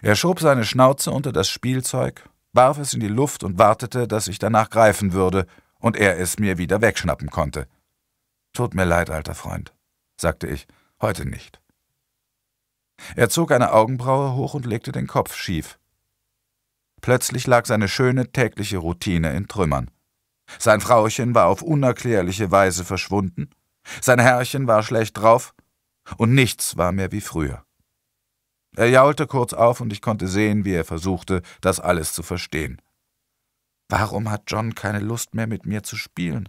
Er schob seine Schnauze unter das Spielzeug, warf es in die Luft und wartete, dass ich danach greifen würde und er es mir wieder wegschnappen konnte. Tut mir leid, alter Freund, sagte ich, heute nicht. Er zog eine Augenbraue hoch und legte den Kopf schief. Plötzlich lag seine schöne tägliche Routine in Trümmern. Sein Frauchen war auf unerklärliche Weise verschwunden, sein Herrchen war schlecht drauf, und nichts war mehr wie früher. Er jaulte kurz auf, und ich konnte sehen, wie er versuchte, das alles zu verstehen. Warum hat John keine Lust mehr, mit mir zu spielen?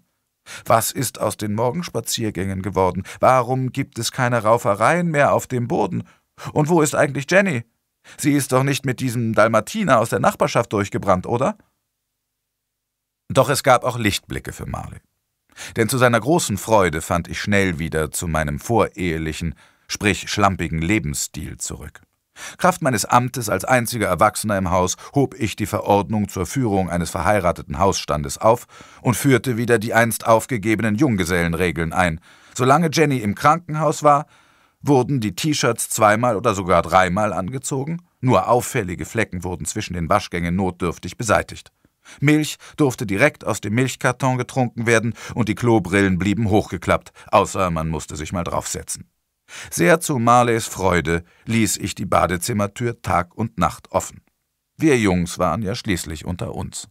Was ist aus den Morgenspaziergängen geworden? Warum gibt es keine Raufereien mehr auf dem Boden? Und wo ist eigentlich Jenny? Sie ist doch nicht mit diesem Dalmatiner aus der Nachbarschaft durchgebrannt, oder? Doch es gab auch Lichtblicke für Marley. Denn zu seiner großen Freude fand ich schnell wieder zu meinem vorehelichen, sprich schlampigen Lebensstil zurück. Kraft meines Amtes als einziger Erwachsener im Haus hob ich die Verordnung zur Führung eines verheirateten Hausstandes auf und führte wieder die einst aufgegebenen Junggesellenregeln ein. Solange Jenny im Krankenhaus war, wurden die T-Shirts zweimal oder sogar dreimal angezogen, nur auffällige Flecken wurden zwischen den Waschgängen notdürftig beseitigt. Milch durfte direkt aus dem Milchkarton getrunken werden und die Klobrillen blieben hochgeklappt, außer man musste sich mal draufsetzen. Sehr zu Marleys Freude ließ ich die Badezimmertür Tag und Nacht offen. Wir Jungs waren ja schließlich unter uns.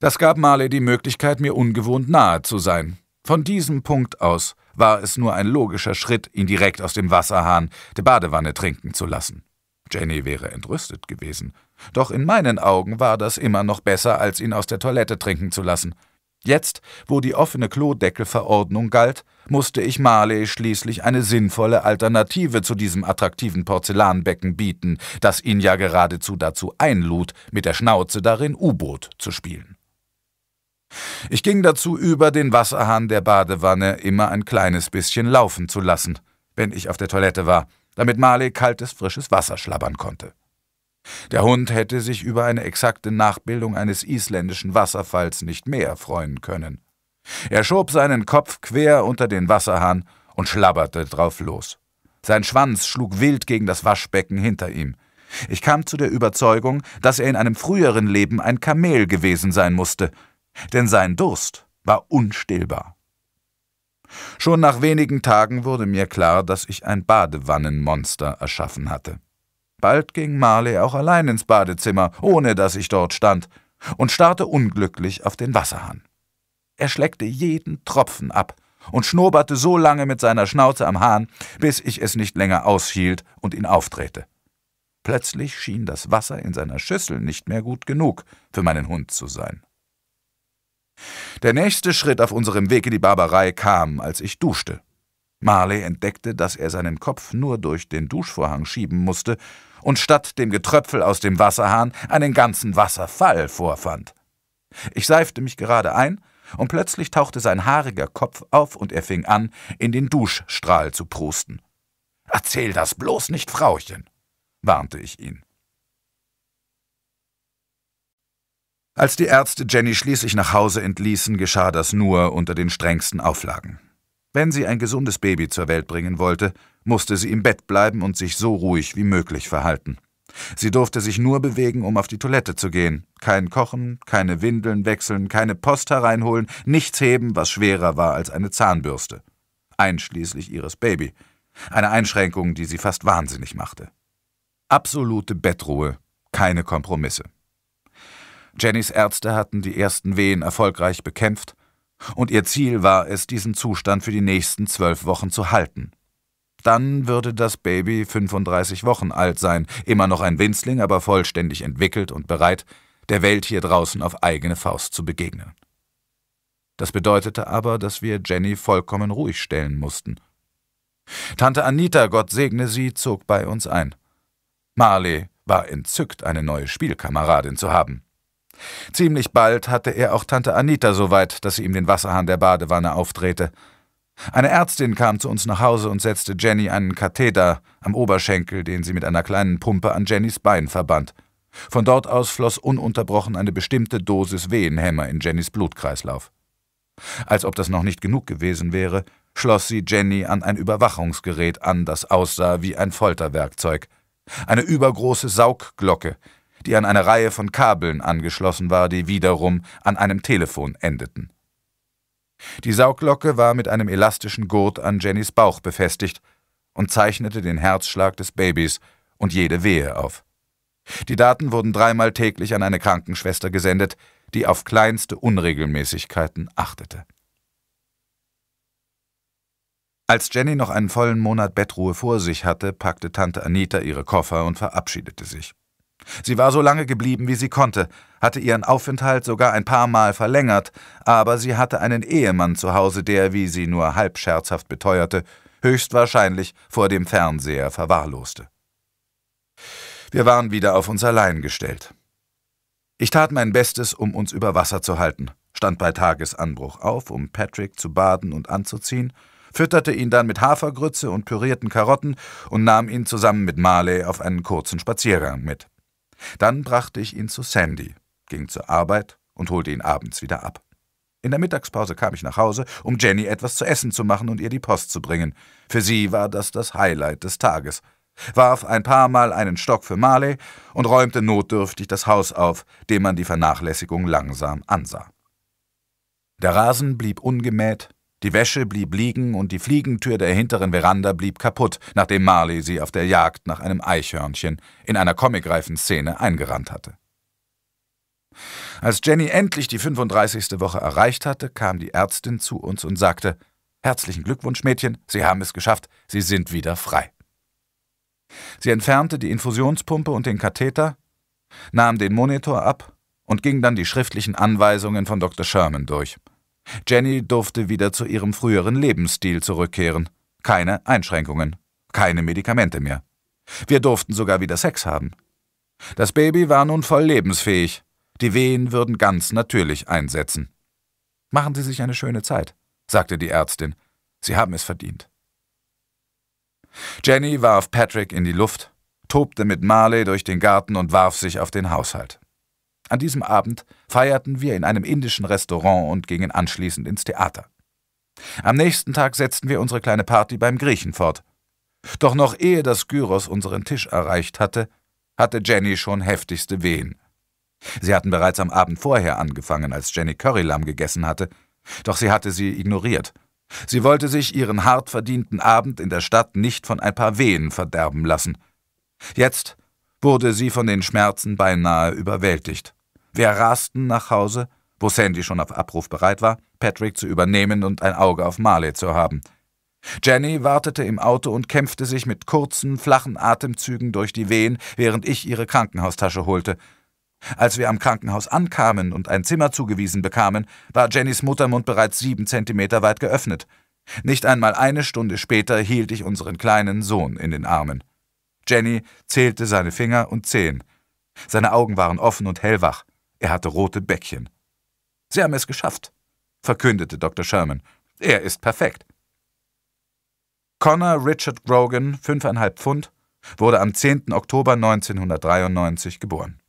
Das gab Marley die Möglichkeit, mir ungewohnt nahe zu sein. Von diesem Punkt aus war es nur ein logischer Schritt, ihn direkt aus dem Wasserhahn der Badewanne trinken zu lassen. Jenny wäre entrüstet gewesen, doch in meinen Augen war das immer noch besser, als ihn aus der Toilette trinken zu lassen. Jetzt, wo die offene Klodeckelverordnung galt, musste ich Marley schließlich eine sinnvolle Alternative zu diesem attraktiven Porzellanbecken bieten, das ihn ja geradezu dazu einlud, mit der Schnauze darin U-Boot zu spielen. Ich ging dazu über, den Wasserhahn der Badewanne immer ein kleines bisschen laufen zu lassen, wenn ich auf der Toilette war, damit Marley kaltes, frisches Wasser schlabbern konnte. Der Hund hätte sich über eine exakte Nachbildung eines isländischen Wasserfalls nicht mehr freuen können. Er schob seinen Kopf quer unter den Wasserhahn und schlabberte drauf los. Sein Schwanz schlug wild gegen das Waschbecken hinter ihm. Ich kam zu der Überzeugung, dass er in einem früheren Leben ein Kamel gewesen sein musste, denn sein Durst war unstillbar. Schon nach wenigen Tagen wurde mir klar, dass ich ein Badewannenmonster erschaffen hatte. Bald ging Marley auch allein ins Badezimmer, ohne dass ich dort stand, und starrte unglücklich auf den Wasserhahn. Er schleckte jeden Tropfen ab und schnoberte so lange mit seiner Schnauze am Hahn, bis ich es nicht länger aushielt und ihn aufdrehte. Plötzlich schien das Wasser in seiner Schüssel nicht mehr gut genug für meinen Hund zu sein. Der nächste Schritt auf unserem Weg in die Barbarei kam, als ich duschte. Marley entdeckte, dass er seinen Kopf nur durch den Duschvorhang schieben musste und statt dem Getröpfel aus dem Wasserhahn einen ganzen Wasserfall vorfand. Ich seifte mich gerade ein, und plötzlich tauchte sein haariger Kopf auf und er fing an, in den Duschstrahl zu prusten. Erzähl das bloß nicht, Frauchen, warnte ich ihn. Als die Ärzte Jenny schließlich nach Hause entließen, geschah das nur unter den strengsten Auflagen. Wenn sie ein gesundes Baby zur Welt bringen wollte, musste sie im Bett bleiben und sich so ruhig wie möglich verhalten. Sie durfte sich nur bewegen, um auf die Toilette zu gehen. Kein Kochen, keine Windeln wechseln, keine Post hereinholen, nichts heben, was schwerer war als eine Zahnbürste. Einschließlich ihres Baby. Eine Einschränkung, die sie fast wahnsinnig machte. Absolute Bettruhe, keine Kompromisse. Jennys Ärzte hatten die ersten Wehen erfolgreich bekämpft, und ihr Ziel war es, diesen Zustand für die nächsten zwölf Wochen zu halten. Dann würde das Baby 35 Wochen alt sein, immer noch ein Winzling, aber vollständig entwickelt und bereit, der Welt hier draußen auf eigene Faust zu begegnen. Das bedeutete aber, dass wir Jenny vollkommen ruhig stellen mussten. Tante Anita, Gott segne sie, zog bei uns ein. Marley war entzückt, eine neue Spielkameradin zu haben. Ziemlich bald hatte er auch Tante Anita so weit, dass sie ihm den Wasserhahn der Badewanne aufdrehte. Eine Ärztin kam zu uns nach Hause und setzte Jenny einen Katheter am Oberschenkel, den sie mit einer kleinen Pumpe an Jennys Bein verband. Von dort aus floss ununterbrochen eine bestimmte Dosis Wehenhämmer in Jennys Blutkreislauf. Als ob das noch nicht genug gewesen wäre, schloss sie Jenny an ein Überwachungsgerät an, das aussah wie ein Folterwerkzeug. Eine übergroße Saugglocke, die an eine Reihe von Kabeln angeschlossen war, die wiederum an einem Telefon endeten. Die Sauglocke war mit einem elastischen Gurt an Jennys Bauch befestigt und zeichnete den Herzschlag des Babys und jede Wehe auf. Die Daten wurden dreimal täglich an eine Krankenschwester gesendet, die auf kleinste Unregelmäßigkeiten achtete. Als Jenny noch einen vollen Monat Bettruhe vor sich hatte, packte Tante Anita ihre Koffer und verabschiedete sich. Sie war so lange geblieben, wie sie konnte, hatte ihren Aufenthalt sogar ein paar Mal verlängert, aber sie hatte einen Ehemann zu Hause, der, wie sie nur halb scherzhaft beteuerte, höchstwahrscheinlich vor dem Fernseher verwahrloste. Wir waren wieder auf uns allein gestellt. Ich tat mein Bestes, um uns über Wasser zu halten, stand bei Tagesanbruch auf, um Patrick zu baden und anzuziehen, fütterte ihn dann mit Hafergrütze und pürierten Karotten und nahm ihn zusammen mit Marley auf einen kurzen Spaziergang mit. Dann brachte ich ihn zu Sandy, ging zur Arbeit und holte ihn abends wieder ab. In der Mittagspause kam ich nach Hause, um Jenny etwas zu essen zu machen und ihr die Post zu bringen. Für sie war das das Highlight des Tages. Warf ein paar Mal einen Stock für Marley und räumte notdürftig das Haus auf, dem man die Vernachlässigung langsam ansah. Der Rasen blieb ungemäht, die Wäsche blieb liegen und die Fliegentür der hinteren Veranda blieb kaputt, nachdem Marley sie auf der Jagd nach einem Eichhörnchen in einer comicreifen Szene eingerannt hatte. Als Jenny endlich die 35. Woche erreicht hatte, kam die Ärztin zu uns und sagte: Herzlichen Glückwunsch, Mädchen, Sie haben es geschafft, Sie sind wieder frei. Sie entfernte die Infusionspumpe und den Katheter, nahm den Monitor ab und ging dann die schriftlichen Anweisungen von Dr. Sherman durch. Jenny durfte wieder zu ihrem früheren Lebensstil zurückkehren. Keine Einschränkungen, keine Medikamente mehr. Wir durften sogar wieder Sex haben. Das Baby war nun voll lebensfähig. Die Wehen würden ganz natürlich einsetzen. Machen Sie sich eine schöne Zeit, sagte die Ärztin. Sie haben es verdient. Jenny warf Patrick in die Luft, tobte mit Marley durch den Garten und warf sich auf den Haushalt. An diesem Abend feierten wir in einem indischen Restaurant und gingen anschließend ins Theater. Am nächsten Tag setzten wir unsere kleine Party beim Griechen fort. Doch noch ehe das Gyros unseren Tisch erreicht hatte, hatte Jenny schon heftigste Wehen. Sie hatten bereits am Abend vorher angefangen, als Jenny Currylamm gegessen hatte, doch sie hatte sie ignoriert. Sie wollte sich ihren hart verdienten Abend in der Stadt nicht von ein paar Wehen verderben lassen. Jetzt wurde sie von den Schmerzen beinahe überwältigt. Wir rasten nach Hause, wo Sandy schon auf Abruf bereit war, Patrick zu übernehmen und ein Auge auf Marley zu haben. Jenny wartete im Auto und kämpfte sich mit kurzen, flachen Atemzügen durch die Wehen, während ich ihre Krankenhaustasche holte. Als wir am Krankenhaus ankamen und ein Zimmer zugewiesen bekamen, war Jennys Muttermund bereits sieben Zentimeter weit geöffnet. Nicht einmal eine Stunde später hielt ich unseren kleinen Sohn in den Armen. Jenny zählte seine Finger und Zehen. Seine Augen waren offen und hellwach. Er hatte rote Bäckchen. Sie haben es geschafft, verkündete Dr. Sherman. Er ist perfekt. Connor Richard Grogan, 5,5 Pfund, wurde am 10. Oktober 1993 geboren.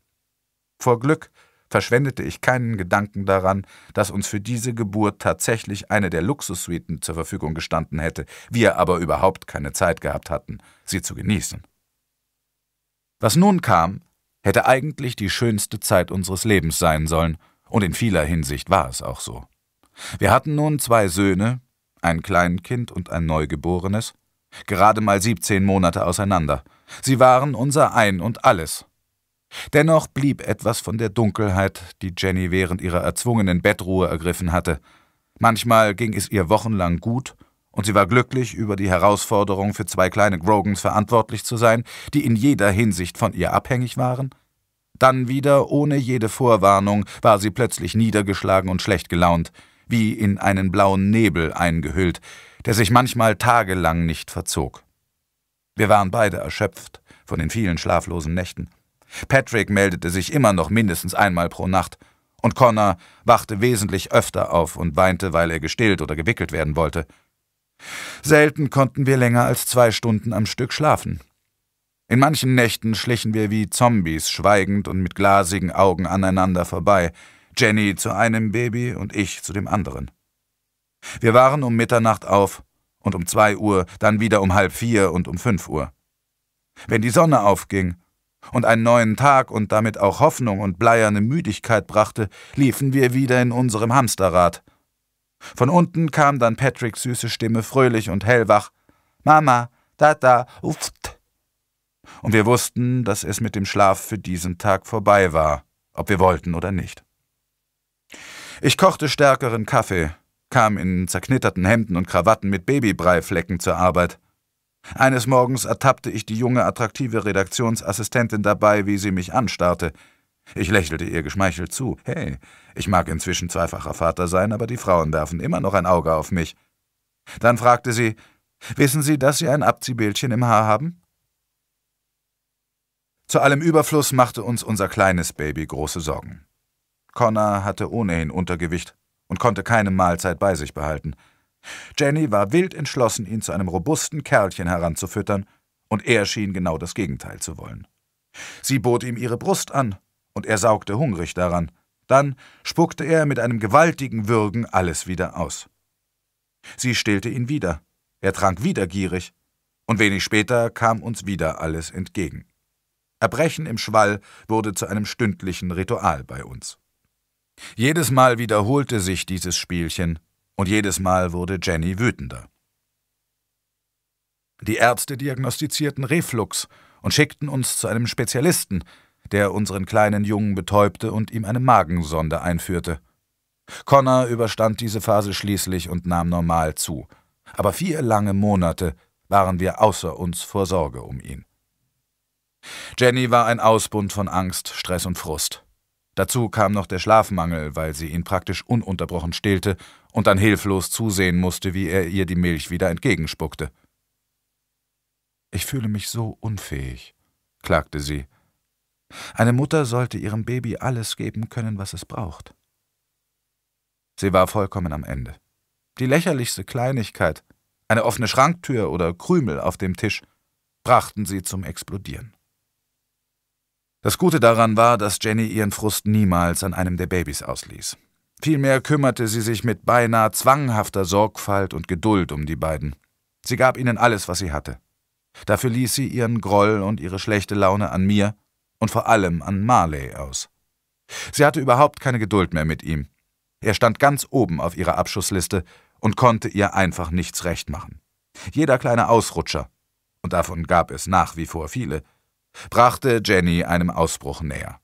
Vor Glück verschwendete ich keinen Gedanken daran, dass uns für diese Geburt tatsächlich eine der Luxussuiten zur Verfügung gestanden hätte, wir aber überhaupt keine Zeit gehabt hatten, sie zu genießen. Was nun kam, hätte eigentlich die schönste Zeit unseres Lebens sein sollen, und in vieler Hinsicht war es auch so. Wir hatten nun zwei Söhne, ein Kleinkind und ein Neugeborenes, gerade mal 17 Monate auseinander. Sie waren unser Ein und alles. Dennoch blieb etwas von der Dunkelheit, die Jenny während ihrer erzwungenen Bettruhe ergriffen hatte. Manchmal ging es ihr wochenlang gut, und sie war glücklich, über die Herausforderung für zwei kleine Grogans verantwortlich zu sein, die in jeder Hinsicht von ihr abhängig waren? Dann wieder, ohne jede Vorwarnung, war sie plötzlich niedergeschlagen und schlecht gelaunt, wie in einen blauen Nebel eingehüllt, der sich manchmal tagelang nicht verzog. Wir waren beide erschöpft von den vielen schlaflosen Nächten. Patrick meldete sich immer noch mindestens einmal pro Nacht, und Connor wachte wesentlich öfter auf und weinte, weil er gestillt oder gewickelt werden wollte. Selten konnten wir länger als zwei Stunden am Stück schlafen. In manchen Nächten schlichen wir wie Zombies schweigend und mit glasigen Augen aneinander vorbei, Jenny zu einem Baby und ich zu dem anderen. Wir waren um Mitternacht auf und um zwei Uhr, dann wieder um halb vier und um fünf Uhr. Wenn die Sonne aufging und einen neuen Tag und damit auch Hoffnung und bleierne Müdigkeit brachte, liefen wir wieder in unserem Hamsterrad – von unten kam dann Patricks süße Stimme fröhlich und hellwach. Mama, Tata, uft. Und wir wussten, dass es mit dem Schlaf für diesen Tag vorbei war, ob wir wollten oder nicht. Ich kochte stärkeren Kaffee, kam in zerknitterten Hemden und Krawatten mit Babybreiflecken zur Arbeit. Eines Morgens ertappte ich die junge, attraktive Redaktionsassistentin dabei, wie sie mich anstarrte – ich lächelte ihr geschmeichelt zu. Hey, ich mag inzwischen zweifacher Vater sein, aber die Frauen werfen immer noch ein Auge auf mich. Dann fragte sie, »Wissen Sie, dass Sie ein Abziehbildchen im Haar haben?« Zu allem Überfluss machte uns unser kleines Baby große Sorgen. Connor hatte ohnehin Untergewicht und konnte keine Mahlzeit bei sich behalten. Jenny war wild entschlossen, ihn zu einem robusten Kerlchen heranzufüttern, und er schien genau das Gegenteil zu wollen. Sie bot ihm ihre Brust an, und er saugte hungrig daran. Dann spuckte er mit einem gewaltigen Würgen alles wieder aus. Sie stillte ihn wieder. Er trank wieder gierig. Und wenig später kam uns wieder alles entgegen. Erbrechen im Schwall wurde zu einem stündlichen Ritual bei uns. Jedes Mal wiederholte sich dieses Spielchen, und jedes Mal wurde Jenny wütender. Die Ärzte diagnostizierten Reflux und schickten uns zu einem Spezialisten, der unseren kleinen Jungen betäubte und ihm eine Magensonde einführte. Connor überstand diese Phase schließlich und nahm normal zu. Aber vier lange Monate waren wir außer uns vor Sorge um ihn. Jenny war ein Ausbund von Angst, Stress und Frust. Dazu kam noch der Schlafmangel, weil sie ihn praktisch ununterbrochen stillte und dann hilflos zusehen musste, wie er ihr die Milch wieder entgegenspuckte. Ich fühle mich so unfähig, klagte sie. Eine Mutter sollte ihrem Baby alles geben können, was es braucht. Sie war vollkommen am Ende. Die lächerlichste Kleinigkeit, eine offene Schranktür oder Krümel auf dem Tisch, brachten sie zum Explodieren. Das Gute daran war, dass Jenny ihren Frust niemals an einem der Babys ausließ. Vielmehr kümmerte sie sich mit beinahe zwanghafter Sorgfalt und Geduld um die beiden. Sie gab ihnen alles, was sie hatte. Dafür ließ sie ihren Groll und ihre schlechte Laune an mir und vor allem an Marley aus. Sie hatte überhaupt keine Geduld mehr mit ihm. Er stand ganz oben auf ihrer Abschussliste und konnte ihr einfach nichts recht machen. Jeder kleine Ausrutscher, und davon gab es nach wie vor viele, brachte Jenny einem Ausbruch näher.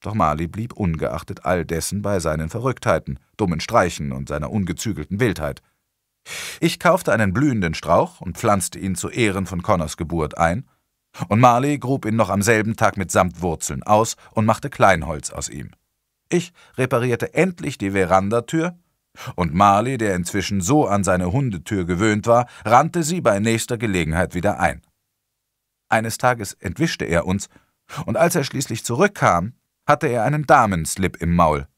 Doch Marley blieb ungeachtet all dessen bei seinen Verrücktheiten, dummen Streichen und seiner ungezügelten Wildheit. Ich kaufte einen blühenden Strauch und pflanzte ihn zu Ehren von Connors Geburt ein und Marley grub ihn noch am selben Tag mitsamt Wurzeln aus und machte Kleinholz aus ihm. Ich reparierte endlich die Verandatür, und Marley, der inzwischen so an seine Hundetür gewöhnt war, rannte sie bei nächster Gelegenheit wieder ein. Eines Tages entwischte er uns, und als er schließlich zurückkam, hatte er einen Damenslip im Maul.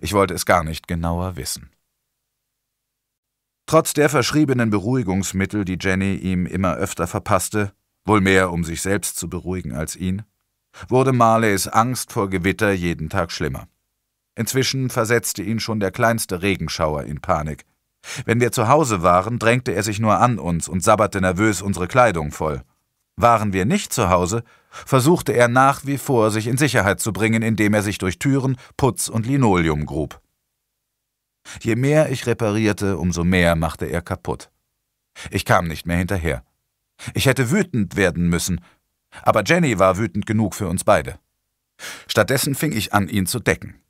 Ich wollte es gar nicht genauer wissen. Trotz der verschriebenen Beruhigungsmittel, die Jenny ihm immer öfter verpasste, wohl mehr um sich selbst zu beruhigen als ihn, wurde Marleys Angst vor Gewitter jeden Tag schlimmer. Inzwischen versetzte ihn schon der kleinste Regenschauer in Panik. Wenn wir zu Hause waren, drängte er sich nur an uns und sabberte nervös unsere Kleidung voll. Waren wir nicht zu Hause, versuchte er nach wie vor, sich in Sicherheit zu bringen, indem er sich durch Türen, Putz und Linoleum grub. Je mehr ich reparierte, umso mehr machte er kaputt. Ich kam nicht mehr hinterher. Ich hätte wütend werden müssen, aber Jenny war wütend genug für uns beide. Stattdessen fing ich an, ihn zu decken.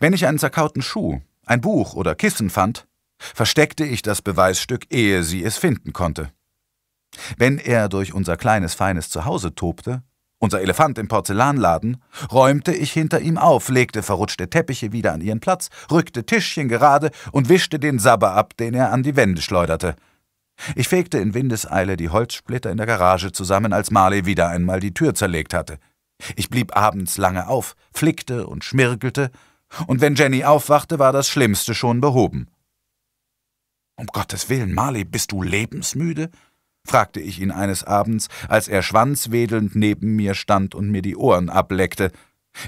Wenn ich einen zerkauten Schuh, ein Buch oder Kissen fand, versteckte ich das Beweisstück, ehe sie es finden konnte. Wenn er durch unser kleines, feines Zuhause tobte, unser Elefant im Porzellanladen, räumte ich hinter ihm auf, legte verrutschte Teppiche wieder an ihren Platz, rückte Tischchen gerade und wischte den Sabber ab, den er an die Wände schleuderte – ich fegte in Windeseile die Holzsplitter in der Garage zusammen, als Marley wieder einmal die Tür zerlegt hatte. Ich blieb abends lange auf, flickte und schmirgelte, und wenn Jenny aufwachte, war das Schlimmste schon behoben. Um Gottes Willen, Marley, bist du lebensmüde? fragte ich ihn eines Abends, als er schwanzwedelnd neben mir stand und mir die Ohren ableckte,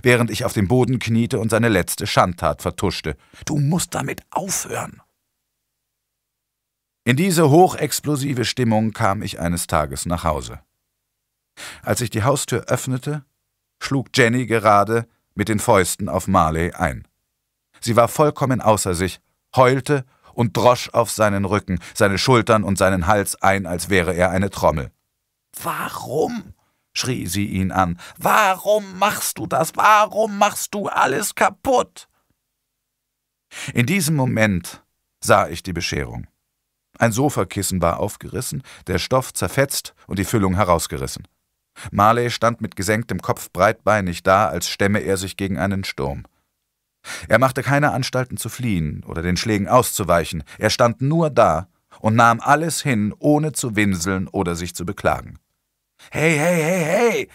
während ich auf dem Boden kniete und seine letzte Schandtat vertuschte. Du musst damit aufhören. In diese hochexplosive Stimmung kam ich eines Tages nach Hause. Als ich die Haustür öffnete, schlug Jenny gerade mit den Fäusten auf Marley ein. Sie war vollkommen außer sich, heulte und drosch auf seinen Rücken, seine Schultern und seinen Hals ein, als wäre er eine Trommel. Warum? schrie sie ihn an. Warum machst du das? Warum machst du alles kaputt? In diesem Moment sah ich die Bescherung. Ein Sofakissen war aufgerissen, der Stoff zerfetzt und die Füllung herausgerissen. Marley stand mit gesenktem Kopf breitbeinig da, als stemme er sich gegen einen Sturm. Er machte keine Anstalten zu fliehen oder den Schlägen auszuweichen, er stand nur da und nahm alles hin, ohne zu winseln oder sich zu beklagen. Hey, hey, hey, hey!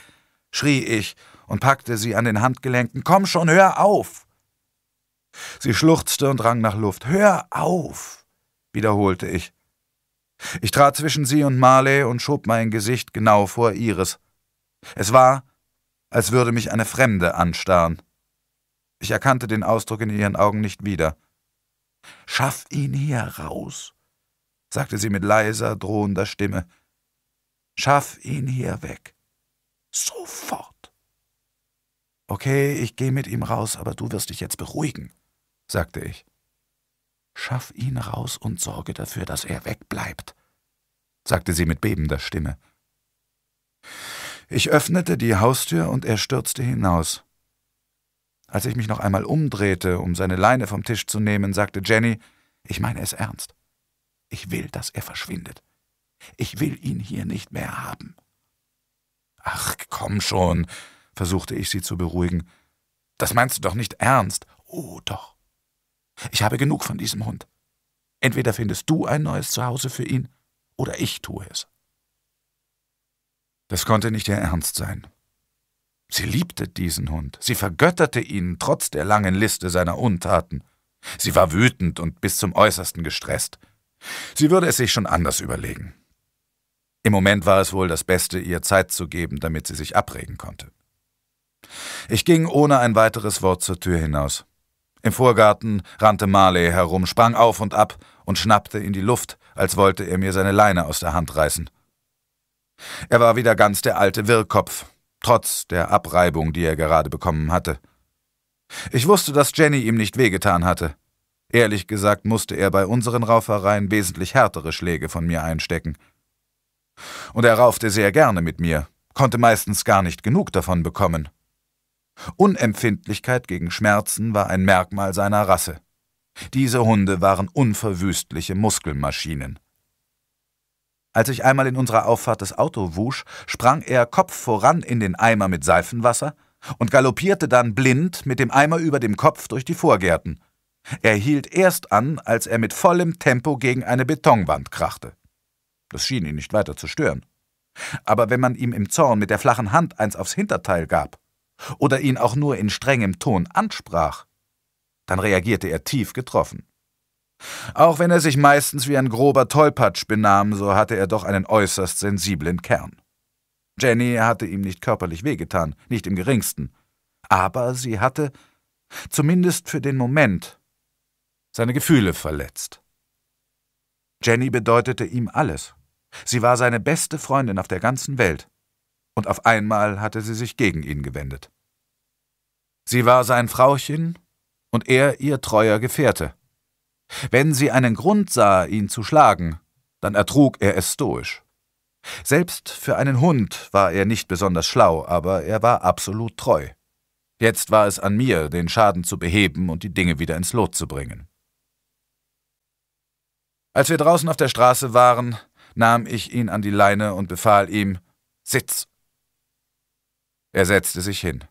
schrie ich und packte sie an den Handgelenken. Komm schon, hör auf! Sie schluchzte und rang nach Luft. Hör auf! wiederholte ich. Ich trat zwischen sie und Marley und schob mein Gesicht genau vor ihres. Es war, als würde mich eine Fremde anstarren. Ich erkannte den Ausdruck in ihren Augen nicht wieder. Schaff ihn hier raus, sagte sie mit leiser, drohender Stimme. Schaff ihn hier weg. Sofort. Okay, ich gehe mit ihm raus, aber du wirst dich jetzt beruhigen, sagte ich. Schaff ihn raus und sorge dafür, dass er wegbleibt, sagte sie mit bebender Stimme. Ich öffnete die Haustür und er stürzte hinaus. Als ich mich noch einmal umdrehte, um seine Leine vom Tisch zu nehmen, sagte Jenny, ich meine es ernst. Ich will, dass er verschwindet. Ich will ihn hier nicht mehr haben. Ach, komm schon, versuchte ich sie zu beruhigen. Das meinst du doch nicht ernst. Oh, doch. Ich habe genug von diesem Hund. Entweder findest du ein neues Zuhause für ihn, oder ich tue es. Das konnte nicht ihr Ernst sein. Sie liebte diesen Hund, sie vergötterte ihn trotz der langen Liste seiner Untaten. Sie war wütend und bis zum äußersten gestresst. Sie würde es sich schon anders überlegen. Im Moment war es wohl das Beste, ihr Zeit zu geben, damit sie sich abregen konnte. Ich ging ohne ein weiteres Wort zur Tür hinaus. Im Vorgarten rannte Marley herum, sprang auf und ab und schnappte in die Luft, als wollte er mir seine Leine aus der Hand reißen. Er war wieder ganz der alte Wirrkopf, trotz der Abreibung, die er gerade bekommen hatte. Ich wusste, dass Jenny ihm nicht wehgetan hatte. Ehrlich gesagt musste er bei unseren Raufereien wesentlich härtere Schläge von mir einstecken. Und er raufte sehr gerne mit mir, konnte meistens gar nicht genug davon bekommen. Unempfindlichkeit gegen Schmerzen war ein Merkmal seiner Rasse. Diese Hunde waren unverwüstliche Muskelmaschinen. Als ich einmal in unserer Auffahrt das Auto wusch, sprang er Kopf voran in den Eimer mit Seifenwasser und galoppierte dann blind mit dem Eimer über dem Kopf durch die Vorgärten. Er hielt erst an, als er mit vollem Tempo gegen eine Betonwand krachte. Das schien ihn nicht weiter zu stören. Aber wenn man ihm im Zorn mit der flachen Hand eins aufs Hinterteil gab, oder ihn auch nur in strengem Ton ansprach, dann reagierte er tief getroffen. Auch wenn er sich meistens wie ein grober Tollpatsch benahm, so hatte er doch einen äußerst sensiblen Kern. Jenny hatte ihm nicht körperlich wehgetan, nicht im geringsten, aber sie hatte, zumindest für den Moment, seine Gefühle verletzt. Jenny bedeutete ihm alles. Sie war seine beste Freundin auf der ganzen Welt und auf einmal hatte sie sich gegen ihn gewendet. Sie war sein Frauchen und er ihr treuer Gefährte. Wenn sie einen Grund sah, ihn zu schlagen, dann ertrug er es stoisch. Selbst für einen Hund war er nicht besonders schlau, aber er war absolut treu. Jetzt war es an mir, den Schaden zu beheben und die Dinge wieder ins Lot zu bringen. Als wir draußen auf der Straße waren, nahm ich ihn an die Leine und befahl ihm Sitz er setzte sich hin.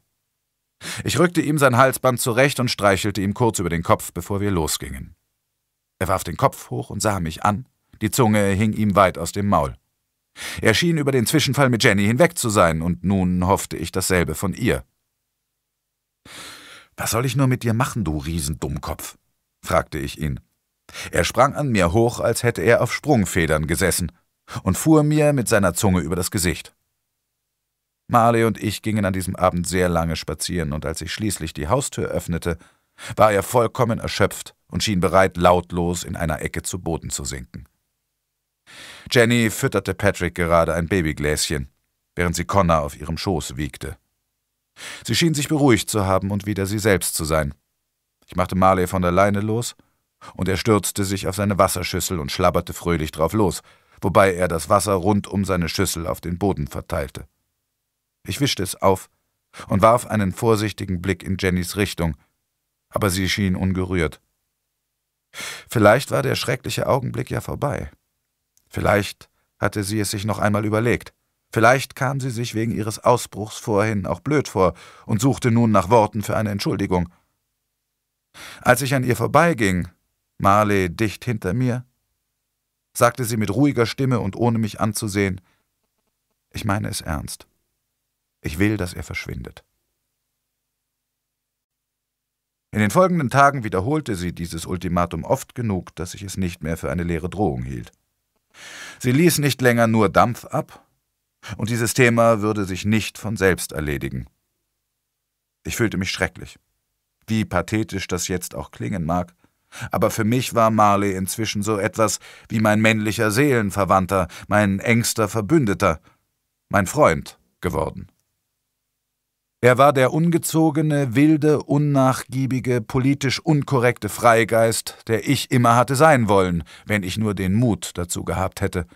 Ich rückte ihm sein Halsband zurecht und streichelte ihm kurz über den Kopf, bevor wir losgingen. Er warf den Kopf hoch und sah mich an, die Zunge hing ihm weit aus dem Maul. Er schien über den Zwischenfall mit Jenny hinweg zu sein, und nun hoffte ich dasselbe von ihr. Was soll ich nur mit dir machen, du Riesendummkopf? fragte ich ihn. Er sprang an mir hoch, als hätte er auf Sprungfedern gesessen, und fuhr mir mit seiner Zunge über das Gesicht. Marley und ich gingen an diesem Abend sehr lange spazieren, und als ich schließlich die Haustür öffnete, war er vollkommen erschöpft und schien bereit, lautlos in einer Ecke zu Boden zu sinken. Jenny fütterte Patrick gerade ein Babygläschen, während sie Connor auf ihrem Schoß wiegte. Sie schien sich beruhigt zu haben und wieder sie selbst zu sein. Ich machte Marley von der Leine los, und er stürzte sich auf seine Wasserschüssel und schlabberte fröhlich drauf los, wobei er das Wasser rund um seine Schüssel auf den Boden verteilte. Ich wischte es auf und warf einen vorsichtigen Blick in Jennys Richtung, aber sie schien ungerührt. Vielleicht war der schreckliche Augenblick ja vorbei. Vielleicht hatte sie es sich noch einmal überlegt. Vielleicht kam sie sich wegen ihres Ausbruchs vorhin auch blöd vor und suchte nun nach Worten für eine Entschuldigung. Als ich an ihr vorbeiging, Marley dicht hinter mir, sagte sie mit ruhiger Stimme und ohne mich anzusehen, ich meine es ernst. Ich will, dass er verschwindet. In den folgenden Tagen wiederholte sie dieses Ultimatum oft genug, dass ich es nicht mehr für eine leere Drohung hielt. Sie ließ nicht länger nur Dampf ab, und dieses Thema würde sich nicht von selbst erledigen. Ich fühlte mich schrecklich. Wie pathetisch das jetzt auch klingen mag, aber für mich war Marley inzwischen so etwas wie mein männlicher Seelenverwandter, mein engster Verbündeter, mein Freund geworden. Er war der ungezogene, wilde, unnachgiebige, politisch unkorrekte Freigeist, der ich immer hatte sein wollen, wenn ich nur den Mut dazu gehabt hätte.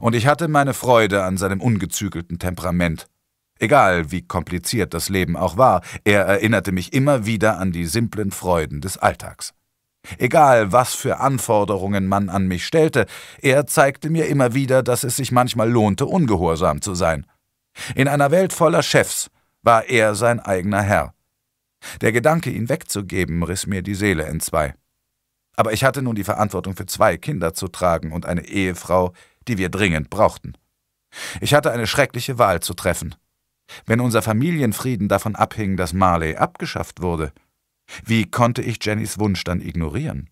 Und ich hatte meine Freude an seinem ungezügelten Temperament. Egal, wie kompliziert das Leben auch war, er erinnerte mich immer wieder an die simplen Freuden des Alltags. Egal, was für Anforderungen man an mich stellte, er zeigte mir immer wieder, dass es sich manchmal lohnte, ungehorsam zu sein. In einer Welt voller Chefs, war er sein eigener Herr. Der Gedanke, ihn wegzugeben, riss mir die Seele entzwei. Aber ich hatte nun die Verantwortung für zwei Kinder zu tragen und eine Ehefrau, die wir dringend brauchten. Ich hatte eine schreckliche Wahl zu treffen. Wenn unser Familienfrieden davon abhing, dass Marley abgeschafft wurde, wie konnte ich Jennys Wunsch dann ignorieren?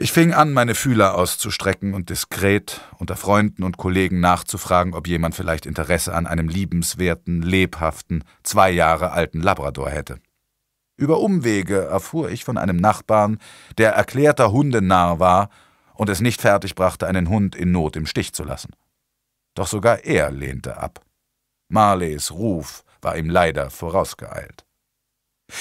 Ich fing an, meine Fühler auszustrecken und diskret unter Freunden und Kollegen nachzufragen, ob jemand vielleicht Interesse an einem liebenswerten, lebhaften, zwei Jahre alten Labrador hätte. Über Umwege erfuhr ich von einem Nachbarn, der erklärter Hundenarr war und es nicht fertigbrachte, einen Hund in Not im Stich zu lassen. Doch sogar er lehnte ab. Marleys Ruf war ihm leider vorausgeeilt.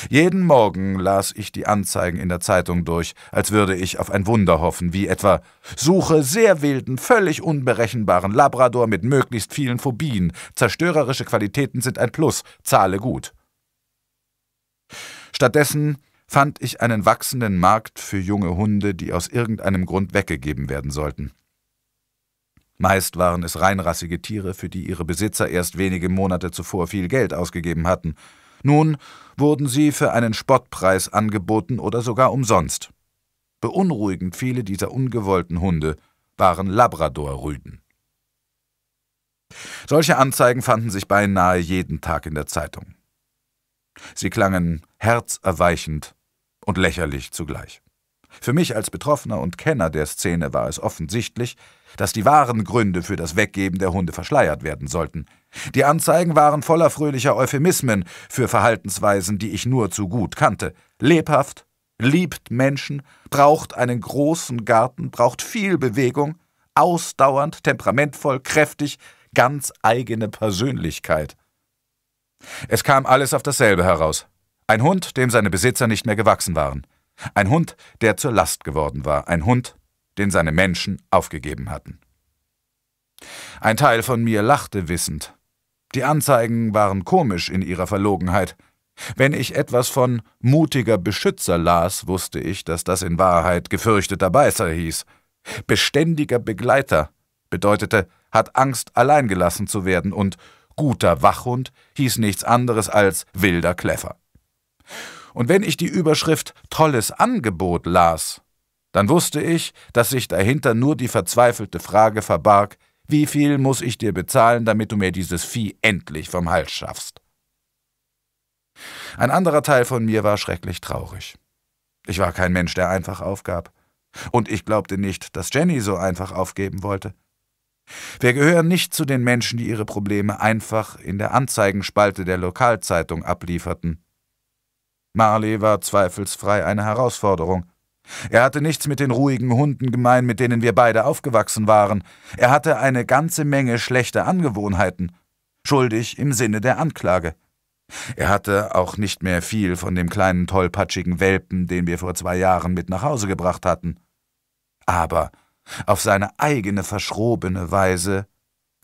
Jeden Morgen las ich die Anzeigen in der Zeitung durch, als würde ich auf ein Wunder hoffen, wie etwa Suche sehr wilden, völlig unberechenbaren Labrador mit möglichst vielen Phobien, zerstörerische Qualitäten sind ein Plus, zahle gut. Stattdessen fand ich einen wachsenden Markt für junge Hunde, die aus irgendeinem Grund weggegeben werden sollten. Meist waren es reinrassige Tiere, für die ihre Besitzer erst wenige Monate zuvor viel Geld ausgegeben hatten – nun wurden sie für einen Spottpreis angeboten oder sogar umsonst. Beunruhigend viele dieser ungewollten Hunde waren Labrador-Rüden. Solche Anzeigen fanden sich beinahe jeden Tag in der Zeitung. Sie klangen herzerweichend und lächerlich zugleich. Für mich als Betroffener und Kenner der Szene war es offensichtlich, dass die wahren Gründe für das Weggeben der Hunde verschleiert werden sollten – die Anzeigen waren voller fröhlicher Euphemismen für Verhaltensweisen, die ich nur zu gut kannte. Lebhaft, liebt Menschen, braucht einen großen Garten, braucht viel Bewegung, ausdauernd, temperamentvoll, kräftig, ganz eigene Persönlichkeit. Es kam alles auf dasselbe heraus. Ein Hund, dem seine Besitzer nicht mehr gewachsen waren. Ein Hund, der zur Last geworden war. Ein Hund, den seine Menschen aufgegeben hatten. Ein Teil von mir lachte wissend, die Anzeigen waren komisch in ihrer Verlogenheit. Wenn ich etwas von mutiger Beschützer las, wusste ich, dass das in Wahrheit gefürchteter Beißer hieß. Beständiger Begleiter bedeutete, hat Angst, allein gelassen zu werden, und guter Wachhund hieß nichts anderes als wilder Kläffer. Und wenn ich die Überschrift Tolles Angebot las, dann wusste ich, dass sich dahinter nur die verzweifelte Frage verbarg, wie viel muss ich dir bezahlen, damit du mir dieses Vieh endlich vom Hals schaffst? Ein anderer Teil von mir war schrecklich traurig. Ich war kein Mensch, der einfach aufgab. Und ich glaubte nicht, dass Jenny so einfach aufgeben wollte. Wir gehören nicht zu den Menschen, die ihre Probleme einfach in der Anzeigenspalte der Lokalzeitung ablieferten. Marley war zweifelsfrei eine Herausforderung, er hatte nichts mit den ruhigen Hunden gemein, mit denen wir beide aufgewachsen waren. Er hatte eine ganze Menge schlechter Angewohnheiten. Schuldig im Sinne der Anklage. Er hatte auch nicht mehr viel von dem kleinen tollpatschigen Welpen, den wir vor zwei Jahren mit nach Hause gebracht hatten. Aber auf seine eigene verschrobene Weise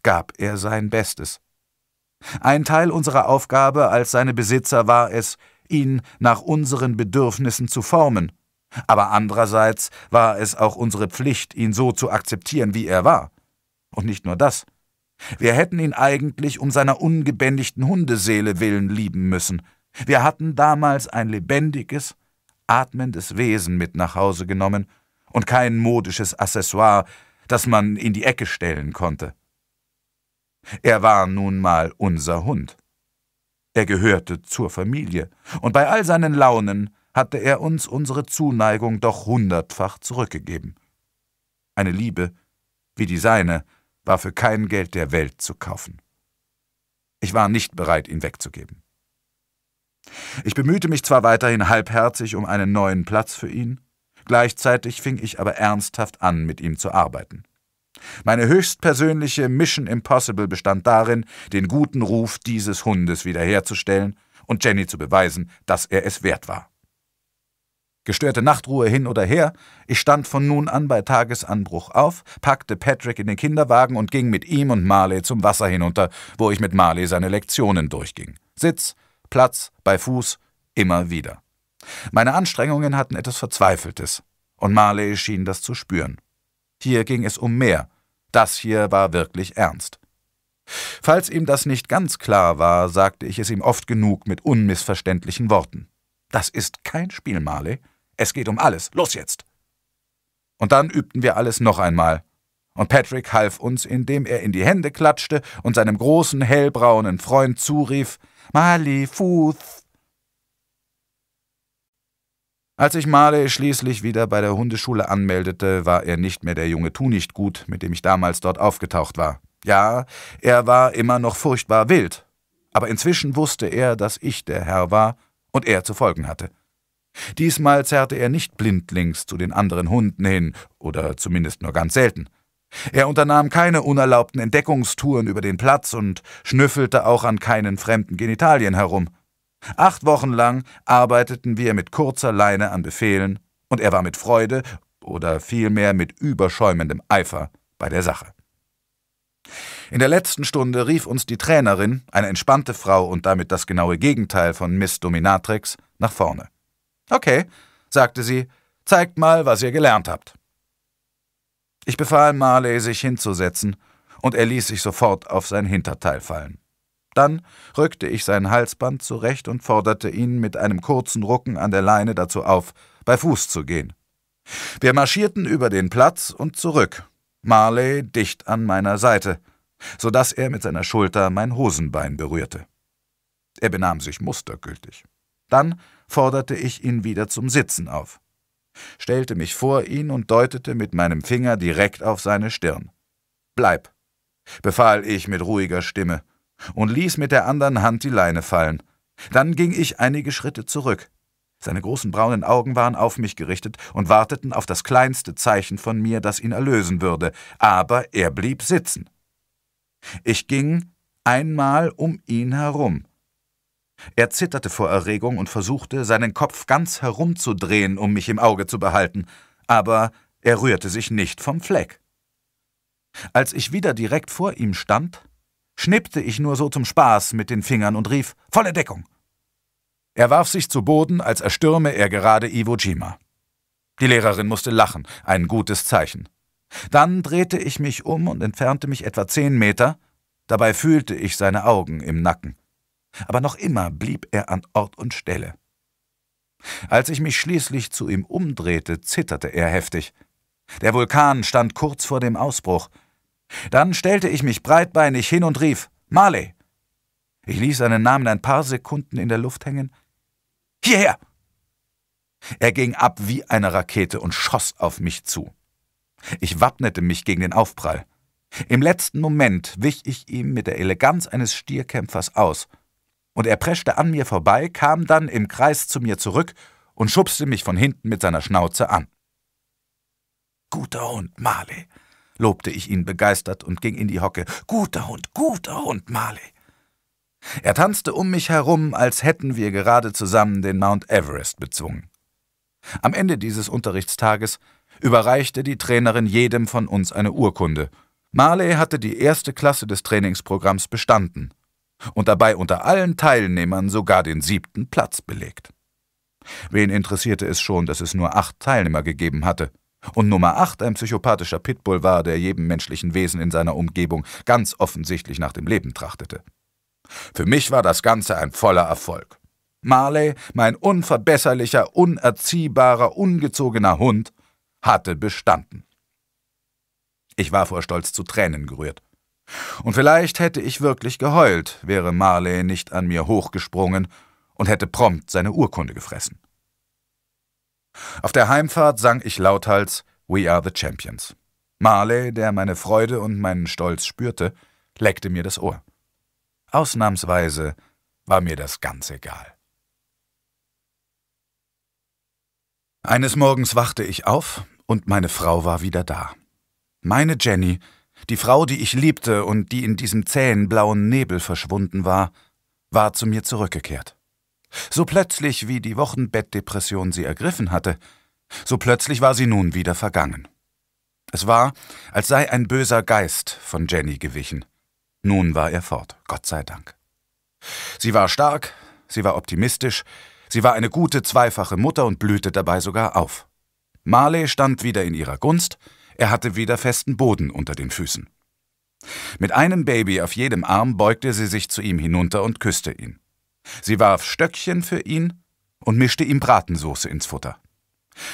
gab er sein Bestes. Ein Teil unserer Aufgabe als seine Besitzer war es, ihn nach unseren Bedürfnissen zu formen – aber andererseits war es auch unsere Pflicht, ihn so zu akzeptieren, wie er war. Und nicht nur das. Wir hätten ihn eigentlich um seiner ungebändigten Hundeseele willen lieben müssen. Wir hatten damals ein lebendiges, atmendes Wesen mit nach Hause genommen und kein modisches Accessoire, das man in die Ecke stellen konnte. Er war nun mal unser Hund. Er gehörte zur Familie, und bei all seinen Launen hatte er uns unsere Zuneigung doch hundertfach zurückgegeben. Eine Liebe, wie die seine, war für kein Geld der Welt zu kaufen. Ich war nicht bereit, ihn wegzugeben. Ich bemühte mich zwar weiterhin halbherzig um einen neuen Platz für ihn, gleichzeitig fing ich aber ernsthaft an, mit ihm zu arbeiten. Meine höchstpersönliche Mission Impossible bestand darin, den guten Ruf dieses Hundes wiederherzustellen und Jenny zu beweisen, dass er es wert war. Gestörte Nachtruhe hin oder her, ich stand von nun an bei Tagesanbruch auf, packte Patrick in den Kinderwagen und ging mit ihm und Marley zum Wasser hinunter, wo ich mit Marley seine Lektionen durchging. Sitz, Platz, bei Fuß, immer wieder. Meine Anstrengungen hatten etwas Verzweifeltes, und Marley schien das zu spüren. Hier ging es um mehr. Das hier war wirklich ernst. Falls ihm das nicht ganz klar war, sagte ich es ihm oft genug mit unmissverständlichen Worten. Das ist kein Spiel, Marley. Es geht um alles. Los jetzt! Und dann übten wir alles noch einmal. Und Patrick half uns, indem er in die Hände klatschte und seinem großen, hellbraunen Freund zurief: Mali Futh. Als ich Marley schließlich wieder bei der Hundeschule anmeldete, war er nicht mehr der junge Tunichtgut, mit dem ich damals dort aufgetaucht war. Ja, er war immer noch furchtbar wild, aber inzwischen wusste er, dass ich der Herr war und er zu folgen hatte. Diesmal zerrte er nicht blindlings zu den anderen Hunden hin, oder zumindest nur ganz selten. Er unternahm keine unerlaubten Entdeckungstouren über den Platz und schnüffelte auch an keinen fremden Genitalien herum. Acht Wochen lang arbeiteten wir mit kurzer Leine an Befehlen, und er war mit Freude oder vielmehr mit überschäumendem Eifer bei der Sache. In der letzten Stunde rief uns die Trainerin, eine entspannte Frau und damit das genaue Gegenteil von Miss Dominatrix, nach vorne. Okay, sagte sie, zeigt mal, was ihr gelernt habt. Ich befahl Marley, sich hinzusetzen, und er ließ sich sofort auf sein Hinterteil fallen. Dann rückte ich sein Halsband zurecht und forderte ihn mit einem kurzen Rucken an der Leine dazu auf, bei Fuß zu gehen. Wir marschierten über den Platz und zurück, Marley dicht an meiner Seite, so dass er mit seiner Schulter mein Hosenbein berührte. Er benahm sich mustergültig. Dann forderte ich ihn wieder zum Sitzen auf, stellte mich vor ihn und deutete mit meinem Finger direkt auf seine Stirn. Bleib, befahl ich mit ruhiger Stimme und ließ mit der anderen Hand die Leine fallen. Dann ging ich einige Schritte zurück. Seine großen braunen Augen waren auf mich gerichtet und warteten auf das kleinste Zeichen von mir, das ihn erlösen würde, aber er blieb sitzen. Ich ging einmal um ihn herum, er zitterte vor Erregung und versuchte, seinen Kopf ganz herumzudrehen, um mich im Auge zu behalten, aber er rührte sich nicht vom Fleck. Als ich wieder direkt vor ihm stand, schnippte ich nur so zum Spaß mit den Fingern und rief Volle Deckung. Er warf sich zu Boden, als erstürme er gerade Iwo Jima. Die Lehrerin musste lachen, ein gutes Zeichen. Dann drehte ich mich um und entfernte mich etwa zehn Meter, dabei fühlte ich seine Augen im Nacken aber noch immer blieb er an Ort und Stelle. Als ich mich schließlich zu ihm umdrehte, zitterte er heftig. Der Vulkan stand kurz vor dem Ausbruch. Dann stellte ich mich breitbeinig hin und rief Marley. Ich ließ seinen Namen ein paar Sekunden in der Luft hängen. Hierher. Er ging ab wie eine Rakete und schoss auf mich zu. Ich wappnete mich gegen den Aufprall. Im letzten Moment wich ich ihm mit der Eleganz eines Stierkämpfers aus und er preschte an mir vorbei, kam dann im Kreis zu mir zurück und schubste mich von hinten mit seiner Schnauze an. Guter Hund, Marley, lobte ich ihn begeistert und ging in die Hocke. Guter Hund, guter Hund, Marley. Er tanzte um mich herum, als hätten wir gerade zusammen den Mount Everest bezwungen. Am Ende dieses Unterrichtstages überreichte die Trainerin jedem von uns eine Urkunde. Marley hatte die erste Klasse des Trainingsprogramms bestanden und dabei unter allen Teilnehmern sogar den siebten Platz belegt. Wen interessierte es schon, dass es nur acht Teilnehmer gegeben hatte? Und Nummer acht ein psychopathischer Pitbull war, der jedem menschlichen Wesen in seiner Umgebung ganz offensichtlich nach dem Leben trachtete. Für mich war das Ganze ein voller Erfolg. Marley, mein unverbesserlicher, unerziehbarer, ungezogener Hund, hatte bestanden. Ich war vor Stolz zu Tränen gerührt. Und vielleicht hätte ich wirklich geheult, wäre Marley nicht an mir hochgesprungen und hätte prompt seine Urkunde gefressen. Auf der Heimfahrt sang ich lauthals We are the Champions. Marley, der meine Freude und meinen Stolz spürte, leckte mir das Ohr. Ausnahmsweise war mir das ganz egal. Eines Morgens wachte ich auf und meine Frau war wieder da. Meine Jenny die Frau, die ich liebte und die in diesem zähen blauen Nebel verschwunden war, war zu mir zurückgekehrt. So plötzlich, wie die Wochenbettdepression sie ergriffen hatte, so plötzlich war sie nun wieder vergangen. Es war, als sei ein böser Geist von Jenny gewichen. Nun war er fort, Gott sei Dank. Sie war stark, sie war optimistisch, sie war eine gute zweifache Mutter und blühte dabei sogar auf. Marley stand wieder in ihrer Gunst, er hatte wieder festen Boden unter den Füßen. Mit einem Baby auf jedem Arm beugte sie sich zu ihm hinunter und küsste ihn. Sie warf Stöckchen für ihn und mischte ihm Bratensoße ins Futter.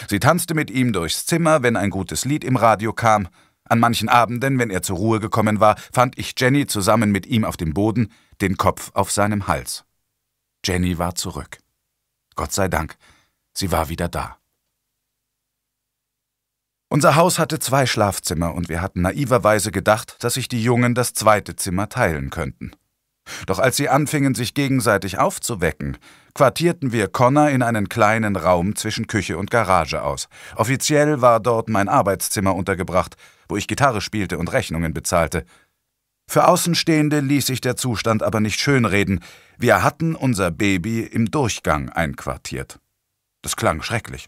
Sie tanzte mit ihm durchs Zimmer, wenn ein gutes Lied im Radio kam. An manchen Abenden, wenn er zur Ruhe gekommen war, fand ich Jenny zusammen mit ihm auf dem Boden, den Kopf auf seinem Hals. Jenny war zurück. Gott sei Dank, sie war wieder da. Unser Haus hatte zwei Schlafzimmer und wir hatten naiverweise gedacht, dass sich die Jungen das zweite Zimmer teilen könnten. Doch als sie anfingen, sich gegenseitig aufzuwecken, quartierten wir Connor in einen kleinen Raum zwischen Küche und Garage aus. Offiziell war dort mein Arbeitszimmer untergebracht, wo ich Gitarre spielte und Rechnungen bezahlte. Für Außenstehende ließ sich der Zustand aber nicht schönreden. Wir hatten unser Baby im Durchgang einquartiert. Das klang schrecklich.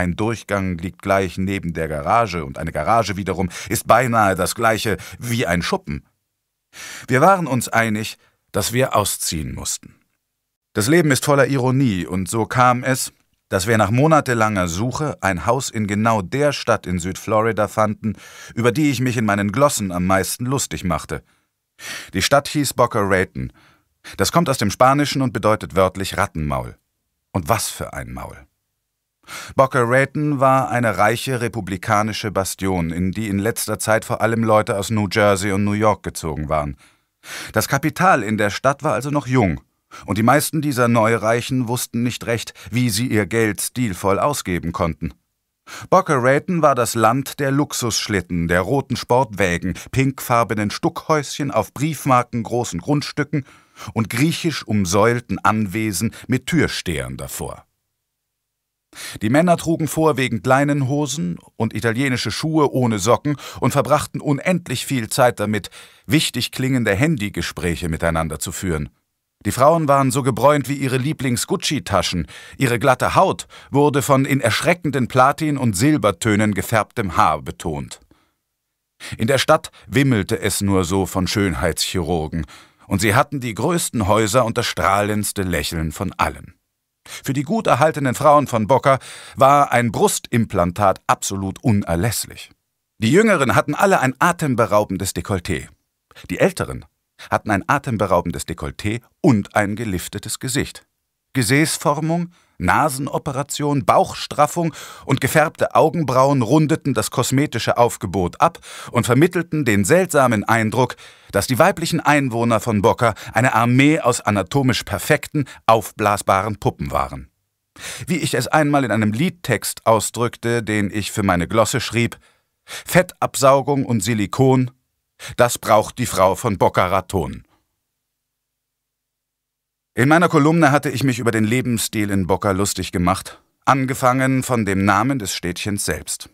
Ein Durchgang liegt gleich neben der Garage und eine Garage wiederum ist beinahe das gleiche wie ein Schuppen. Wir waren uns einig, dass wir ausziehen mussten. Das Leben ist voller Ironie und so kam es, dass wir nach monatelanger Suche ein Haus in genau der Stadt in Südflorida fanden, über die ich mich in meinen Glossen am meisten lustig machte. Die Stadt hieß Boca Raton. Das kommt aus dem Spanischen und bedeutet wörtlich Rattenmaul. Und was für ein Maul. Boca-Raton war eine reiche republikanische Bastion, in die in letzter Zeit vor allem Leute aus New Jersey und New York gezogen waren. Das Kapital in der Stadt war also noch jung, und die meisten dieser Neureichen wussten nicht recht, wie sie ihr Geld stilvoll ausgeben konnten. Boca-Raton war das Land der Luxusschlitten, der roten Sportwägen, pinkfarbenen Stuckhäuschen auf Briefmarken großen Grundstücken und griechisch umsäulten Anwesen mit Türstehern davor. Die Männer trugen vorwiegend Leinenhosen und italienische Schuhe ohne Socken und verbrachten unendlich viel Zeit damit, wichtig klingende Handygespräche miteinander zu führen. Die Frauen waren so gebräunt wie ihre Lieblings-Gucci-Taschen, ihre glatte Haut wurde von in erschreckenden Platin- und Silbertönen gefärbtem Haar betont. In der Stadt wimmelte es nur so von Schönheitschirurgen, und sie hatten die größten Häuser und das strahlendste Lächeln von allen. Für die gut erhaltenen Frauen von Bocker war ein Brustimplantat absolut unerlässlich. Die Jüngeren hatten alle ein atemberaubendes Dekolleté. Die Älteren hatten ein atemberaubendes Dekolleté und ein geliftetes Gesicht. Gesäßformung Nasenoperation, Bauchstraffung und gefärbte Augenbrauen rundeten das kosmetische Aufgebot ab und vermittelten den seltsamen Eindruck, dass die weiblichen Einwohner von Bocca eine Armee aus anatomisch perfekten, aufblasbaren Puppen waren. Wie ich es einmal in einem Liedtext ausdrückte, den ich für meine Glosse schrieb, Fettabsaugung und Silikon, das braucht die Frau von Raton. In meiner Kolumne hatte ich mich über den Lebensstil in Boca lustig gemacht, angefangen von dem Namen des Städtchens selbst.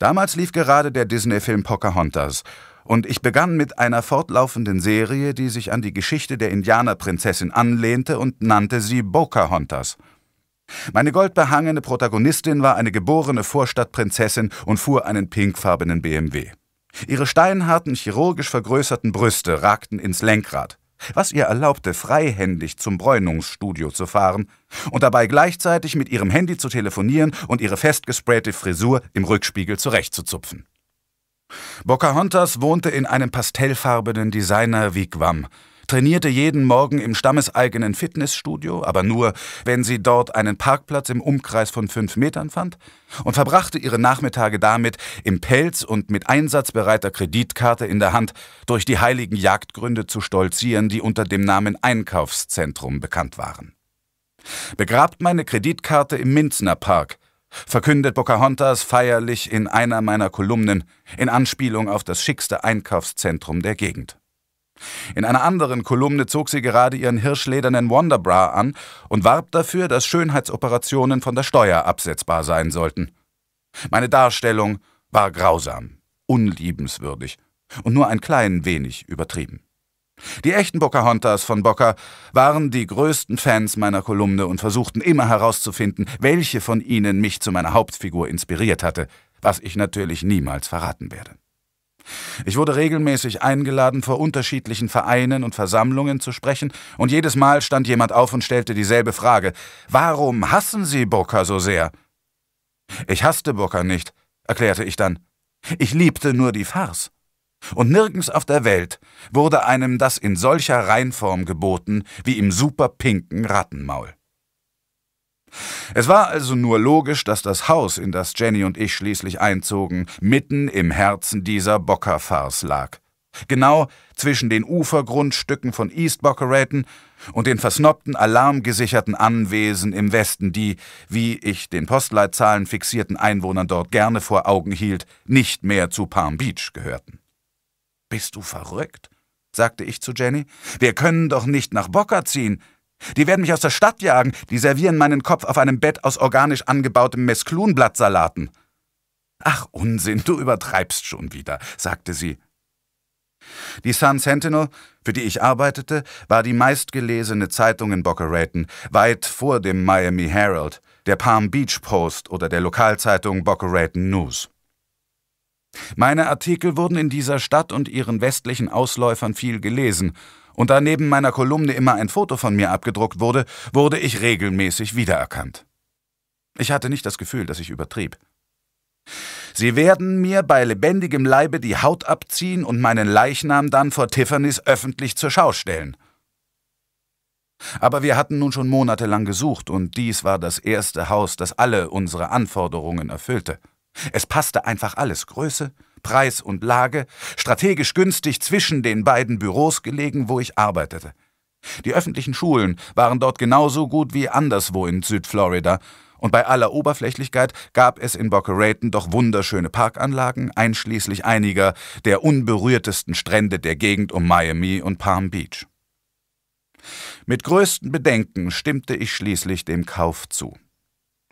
Damals lief gerade der Disney-Film Pocahontas und ich begann mit einer fortlaufenden Serie, die sich an die Geschichte der Indianerprinzessin anlehnte und nannte sie Bocahontas. Meine goldbehangene Protagonistin war eine geborene Vorstadtprinzessin und fuhr einen pinkfarbenen BMW. Ihre steinharten, chirurgisch vergrößerten Brüste ragten ins Lenkrad was ihr erlaubte, freihändig zum Bräunungsstudio zu fahren und dabei gleichzeitig mit ihrem Handy zu telefonieren und ihre festgesprayte Frisur im Rückspiegel zurechtzuzupfen. Bocahontas wohnte in einem pastellfarbenen Designer-Wigwam, trainierte jeden Morgen im stammeseigenen Fitnessstudio, aber nur, wenn sie dort einen Parkplatz im Umkreis von fünf Metern fand, und verbrachte ihre Nachmittage damit, im Pelz und mit einsatzbereiter Kreditkarte in der Hand durch die heiligen Jagdgründe zu stolzieren, die unter dem Namen Einkaufszentrum bekannt waren. Begrabt meine Kreditkarte im Minzner Park, verkündet Pocahontas feierlich in einer meiner Kolumnen in Anspielung auf das schickste Einkaufszentrum der Gegend. In einer anderen Kolumne zog sie gerade ihren hirschledernen Wonderbra an und warb dafür, dass Schönheitsoperationen von der Steuer absetzbar sein sollten. Meine Darstellung war grausam, unliebenswürdig und nur ein klein wenig übertrieben. Die echten Bocahontas von Bocker waren die größten Fans meiner Kolumne und versuchten immer herauszufinden, welche von ihnen mich zu meiner Hauptfigur inspiriert hatte, was ich natürlich niemals verraten werde. Ich wurde regelmäßig eingeladen, vor unterschiedlichen Vereinen und Versammlungen zu sprechen, und jedes Mal stand jemand auf und stellte dieselbe Frage Warum hassen Sie Burka so sehr? Ich hasste Burka nicht, erklärte ich dann. Ich liebte nur die Farce. Und nirgends auf der Welt wurde einem das in solcher Reinform geboten wie im superpinken Rattenmaul. Es war also nur logisch, dass das Haus, in das Jenny und ich schließlich einzogen, mitten im Herzen dieser Bockerfarce lag. Genau zwischen den Ufergrundstücken von East Bockeraton und den versnobten, alarmgesicherten Anwesen im Westen, die, wie ich den Postleitzahlen fixierten Einwohnern dort gerne vor Augen hielt, nicht mehr zu Palm Beach gehörten. Bist du verrückt? sagte ich zu Jenny. Wir können doch nicht nach Bocker ziehen. Die werden mich aus der Stadt jagen, die servieren meinen Kopf auf einem Bett aus organisch angebautem Mesklunblattsalaten. Ach Unsinn, du übertreibst schon wieder, sagte sie. Die Sun Sentinel, für die ich arbeitete, war die meistgelesene Zeitung in Bockeraton, weit vor dem Miami Herald, der Palm Beach Post oder der Lokalzeitung Bockeraton News. Meine Artikel wurden in dieser Stadt und ihren westlichen Ausläufern viel gelesen, und da neben meiner Kolumne immer ein Foto von mir abgedruckt wurde, wurde ich regelmäßig wiedererkannt. Ich hatte nicht das Gefühl, dass ich übertrieb. Sie werden mir bei lebendigem Leibe die Haut abziehen und meinen Leichnam dann vor Tiffany's öffentlich zur Schau stellen. Aber wir hatten nun schon monatelang gesucht, und dies war das erste Haus, das alle unsere Anforderungen erfüllte. Es passte einfach alles Größe, Preis und Lage, strategisch günstig zwischen den beiden Büros gelegen, wo ich arbeitete. Die öffentlichen Schulen waren dort genauso gut wie anderswo in Südflorida, und bei aller Oberflächlichkeit gab es in Boca doch wunderschöne Parkanlagen, einschließlich einiger der unberührtesten Strände der Gegend um Miami und Palm Beach. Mit größten Bedenken stimmte ich schließlich dem Kauf zu.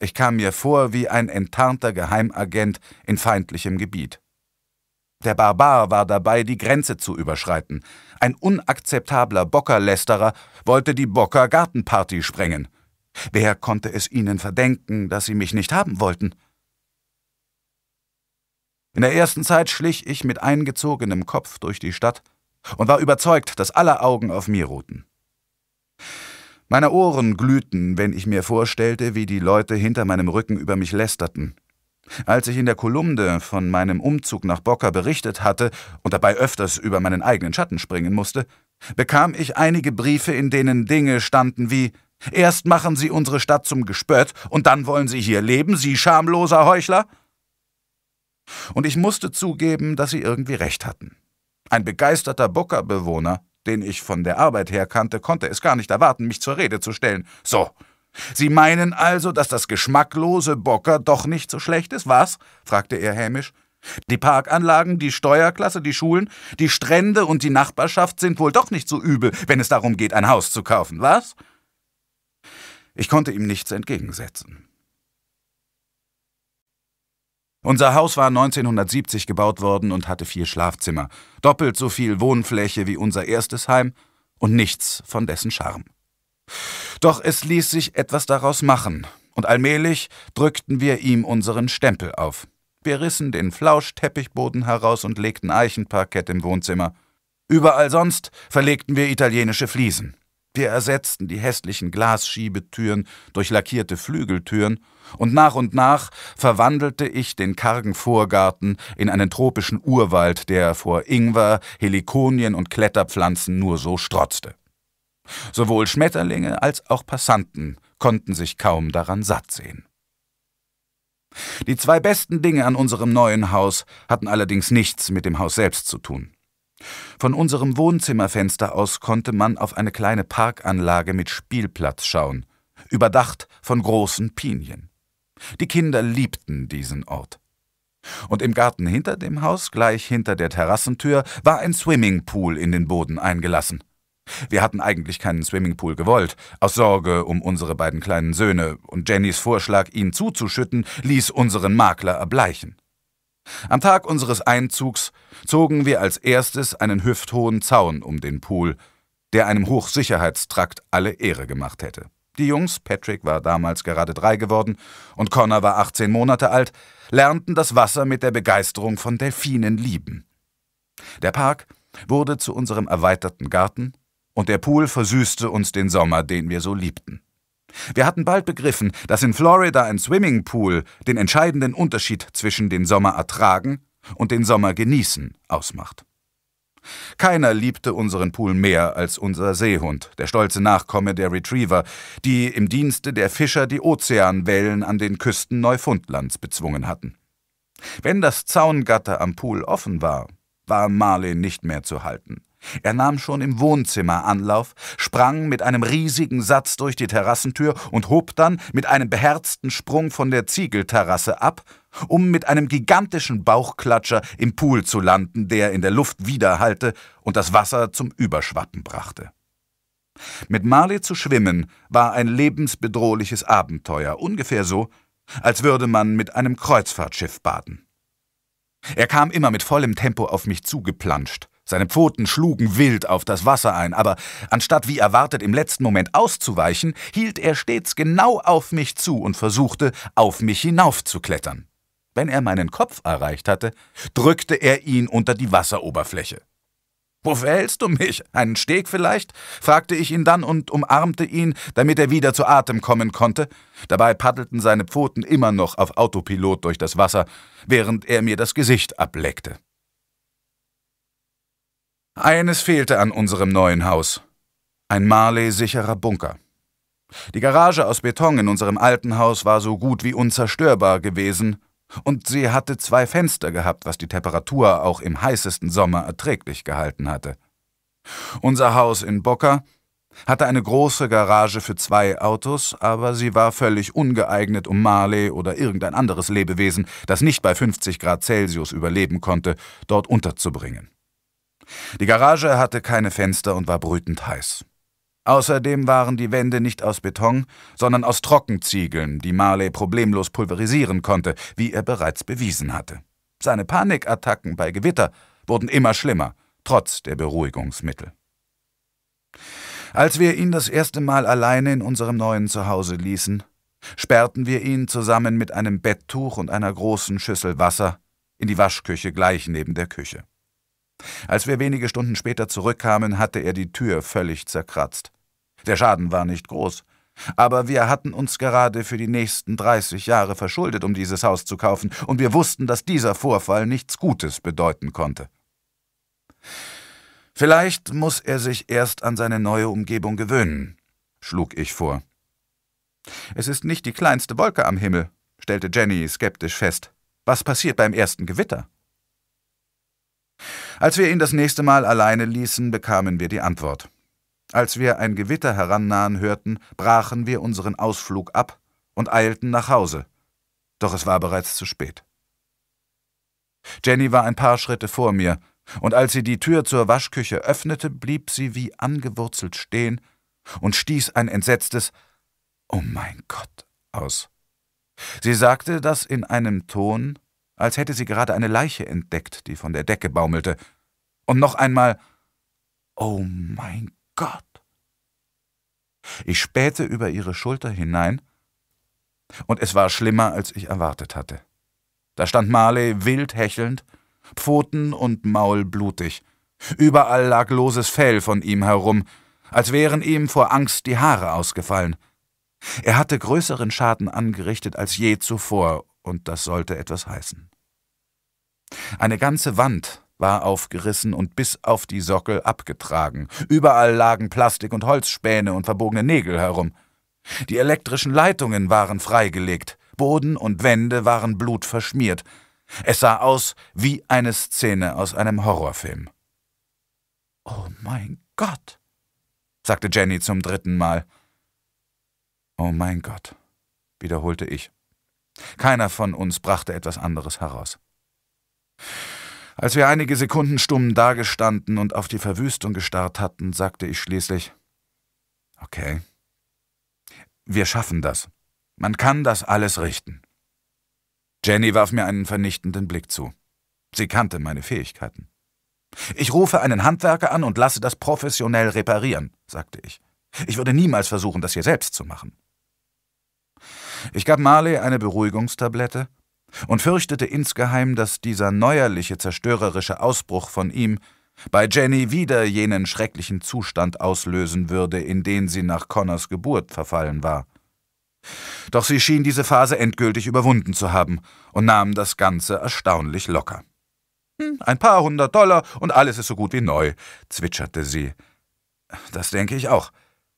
Ich kam mir vor wie ein enttarnter Geheimagent in feindlichem Gebiet. Der Barbar war dabei, die Grenze zu überschreiten. Ein unakzeptabler Bockerlästerer wollte die Bocker Gartenparty sprengen. Wer konnte es ihnen verdenken, dass sie mich nicht haben wollten? In der ersten Zeit schlich ich mit eingezogenem Kopf durch die Stadt und war überzeugt, dass alle Augen auf mir ruhten. Meine Ohren glühten, wenn ich mir vorstellte, wie die Leute hinter meinem Rücken über mich lästerten. Als ich in der Kolumne von meinem Umzug nach Bocker berichtet hatte und dabei öfters über meinen eigenen Schatten springen musste, bekam ich einige Briefe, in denen Dinge standen wie Erst machen Sie unsere Stadt zum Gespött und dann wollen Sie hier leben, Sie schamloser Heuchler? Und ich musste zugeben, dass Sie irgendwie recht hatten. Ein begeisterter Bocker-Bewohner, den ich von der Arbeit her kannte, konnte es gar nicht erwarten, mich zur Rede zu stellen. So, Sie meinen also, dass das geschmacklose Bocker doch nicht so schlecht ist, was? fragte er hämisch. Die Parkanlagen, die Steuerklasse, die Schulen, die Strände und die Nachbarschaft sind wohl doch nicht so übel, wenn es darum geht, ein Haus zu kaufen, was? Ich konnte ihm nichts entgegensetzen. Unser Haus war 1970 gebaut worden und hatte vier Schlafzimmer, doppelt so viel Wohnfläche wie unser erstes Heim und nichts von dessen Charme. Doch es ließ sich etwas daraus machen, und allmählich drückten wir ihm unseren Stempel auf. Wir rissen den Flauschteppichboden heraus und legten Eichenparkett im Wohnzimmer. Überall sonst verlegten wir italienische Fliesen. Wir ersetzten die hässlichen Glasschiebetüren durch lackierte Flügeltüren, und nach und nach verwandelte ich den kargen Vorgarten in einen tropischen Urwald, der vor Ingwer, Helikonien und Kletterpflanzen nur so strotzte. Sowohl Schmetterlinge als auch Passanten konnten sich kaum daran satt sehen. Die zwei besten Dinge an unserem neuen Haus hatten allerdings nichts mit dem Haus selbst zu tun. Von unserem Wohnzimmerfenster aus konnte man auf eine kleine Parkanlage mit Spielplatz schauen, überdacht von großen Pinien. Die Kinder liebten diesen Ort. Und im Garten hinter dem Haus, gleich hinter der Terrassentür, war ein Swimmingpool in den Boden eingelassen. Wir hatten eigentlich keinen Swimmingpool gewollt, aus Sorge um unsere beiden kleinen Söhne, und Jennys Vorschlag, ihn zuzuschütten, ließ unseren Makler erbleichen. Am Tag unseres Einzugs zogen wir als erstes einen hüfthohen Zaun um den Pool, der einem Hochsicherheitstrakt alle Ehre gemacht hätte. Die Jungs, Patrick war damals gerade drei geworden und Connor war 18 Monate alt, lernten das Wasser mit der Begeisterung von Delfinen lieben. Der Park wurde zu unserem erweiterten Garten und der Pool versüßte uns den Sommer, den wir so liebten. Wir hatten bald begriffen, dass in Florida ein Swimmingpool den entscheidenden Unterschied zwischen den Sommer ertragen und den Sommer genießen ausmacht. Keiner liebte unseren Pool mehr als unser Seehund, der stolze Nachkomme der Retriever, die im Dienste der Fischer die Ozeanwellen an den Küsten Neufundlands bezwungen hatten. Wenn das Zaungatter am Pool offen war, war Marley nicht mehr zu halten. Er nahm schon im Wohnzimmer Anlauf, sprang mit einem riesigen Satz durch die Terrassentür und hob dann mit einem beherzten Sprung von der Ziegelterrasse ab, um mit einem gigantischen Bauchklatscher im Pool zu landen, der in der Luft widerhallte und das Wasser zum Überschwappen brachte. Mit Marley zu schwimmen war ein lebensbedrohliches Abenteuer, ungefähr so, als würde man mit einem Kreuzfahrtschiff baden. Er kam immer mit vollem Tempo auf mich zugeplanscht, seine Pfoten schlugen wild auf das Wasser ein, aber anstatt wie erwartet im letzten Moment auszuweichen, hielt er stets genau auf mich zu und versuchte, auf mich hinaufzuklettern. Wenn er meinen Kopf erreicht hatte, drückte er ihn unter die Wasseroberfläche. Wo verhältst du mich? Einen Steg vielleicht? fragte ich ihn dann und umarmte ihn, damit er wieder zu Atem kommen konnte. Dabei paddelten seine Pfoten immer noch auf Autopilot durch das Wasser, während er mir das Gesicht ableckte. Eines fehlte an unserem neuen Haus. Ein Marley-sicherer Bunker. Die Garage aus Beton in unserem alten Haus war so gut wie unzerstörbar gewesen, und sie hatte zwei Fenster gehabt, was die Temperatur auch im heißesten Sommer erträglich gehalten hatte. Unser Haus in Bocker hatte eine große Garage für zwei Autos, aber sie war völlig ungeeignet, um Marley oder irgendein anderes Lebewesen, das nicht bei 50 Grad Celsius überleben konnte, dort unterzubringen. Die Garage hatte keine Fenster und war brütend heiß. Außerdem waren die Wände nicht aus Beton, sondern aus Trockenziegeln, die Marley problemlos pulverisieren konnte, wie er bereits bewiesen hatte. Seine Panikattacken bei Gewitter wurden immer schlimmer, trotz der Beruhigungsmittel. Als wir ihn das erste Mal alleine in unserem neuen Zuhause ließen, sperrten wir ihn zusammen mit einem Betttuch und einer großen Schüssel Wasser in die Waschküche gleich neben der Küche. Als wir wenige Stunden später zurückkamen, hatte er die Tür völlig zerkratzt. Der Schaden war nicht groß. Aber wir hatten uns gerade für die nächsten 30 Jahre verschuldet, um dieses Haus zu kaufen, und wir wussten, dass dieser Vorfall nichts Gutes bedeuten konnte. Vielleicht muss er sich erst an seine neue Umgebung gewöhnen, schlug ich vor. Es ist nicht die kleinste Wolke am Himmel, stellte Jenny skeptisch fest. Was passiert beim ersten Gewitter? Als wir ihn das nächste Mal alleine ließen, bekamen wir die Antwort. Als wir ein Gewitter herannahen hörten, brachen wir unseren Ausflug ab und eilten nach Hause. Doch es war bereits zu spät. Jenny war ein paar Schritte vor mir, und als sie die Tür zur Waschküche öffnete, blieb sie wie angewurzelt stehen und stieß ein entsetztes Oh mein Gott aus. Sie sagte das in einem Ton, als hätte sie gerade eine Leiche entdeckt, die von der Decke baumelte. Und noch einmal Oh mein Gott. Ich spähte über ihre Schulter hinein, und es war schlimmer, als ich erwartet hatte. Da stand Marley wild hechelnd, Pfoten und Maul blutig. Überall lag loses Fell von ihm herum, als wären ihm vor Angst die Haare ausgefallen. Er hatte größeren Schaden angerichtet als je zuvor und das sollte etwas heißen. Eine ganze Wand war aufgerissen und bis auf die Sockel abgetragen. Überall lagen Plastik und Holzspäne und verbogene Nägel herum. Die elektrischen Leitungen waren freigelegt, Boden und Wände waren blutverschmiert. Es sah aus wie eine Szene aus einem Horrorfilm. Oh mein Gott, sagte Jenny zum dritten Mal. Oh mein Gott, wiederholte ich. Keiner von uns brachte etwas anderes heraus. Als wir einige Sekunden stumm dagestanden und auf die Verwüstung gestarrt hatten, sagte ich schließlich, okay, wir schaffen das. Man kann das alles richten. Jenny warf mir einen vernichtenden Blick zu. Sie kannte meine Fähigkeiten. Ich rufe einen Handwerker an und lasse das professionell reparieren, sagte ich. Ich würde niemals versuchen, das hier selbst zu machen. Ich gab Marley eine Beruhigungstablette und fürchtete insgeheim, dass dieser neuerliche zerstörerische Ausbruch von ihm bei Jenny wieder jenen schrecklichen Zustand auslösen würde, in den sie nach Connors Geburt verfallen war. Doch sie schien diese Phase endgültig überwunden zu haben und nahm das Ganze erstaunlich locker. Hm, ein paar hundert Dollar und alles ist so gut wie neu, zwitscherte sie. Das denke ich auch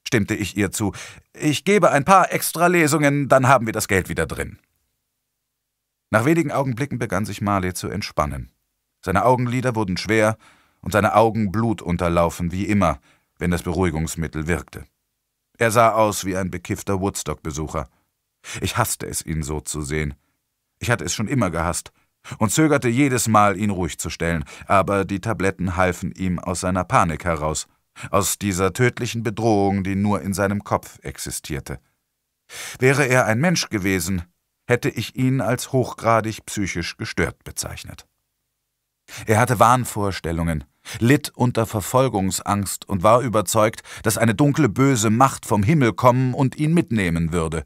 stimmte ich ihr zu. Ich gebe ein paar extra Lesungen, dann haben wir das Geld wieder drin. Nach wenigen Augenblicken begann sich Marley zu entspannen. Seine Augenlider wurden schwer und seine Augen blutunterlaufen, wie immer, wenn das Beruhigungsmittel wirkte. Er sah aus wie ein bekiffter Woodstock-Besucher. Ich hasste es, ihn so zu sehen. Ich hatte es schon immer gehasst und zögerte jedes Mal, ihn ruhig zu stellen, aber die Tabletten halfen ihm aus seiner Panik heraus aus dieser tödlichen Bedrohung, die nur in seinem Kopf existierte. Wäre er ein Mensch gewesen, hätte ich ihn als hochgradig psychisch gestört bezeichnet. Er hatte Wahnvorstellungen, litt unter Verfolgungsangst und war überzeugt, dass eine dunkle böse Macht vom Himmel kommen und ihn mitnehmen würde.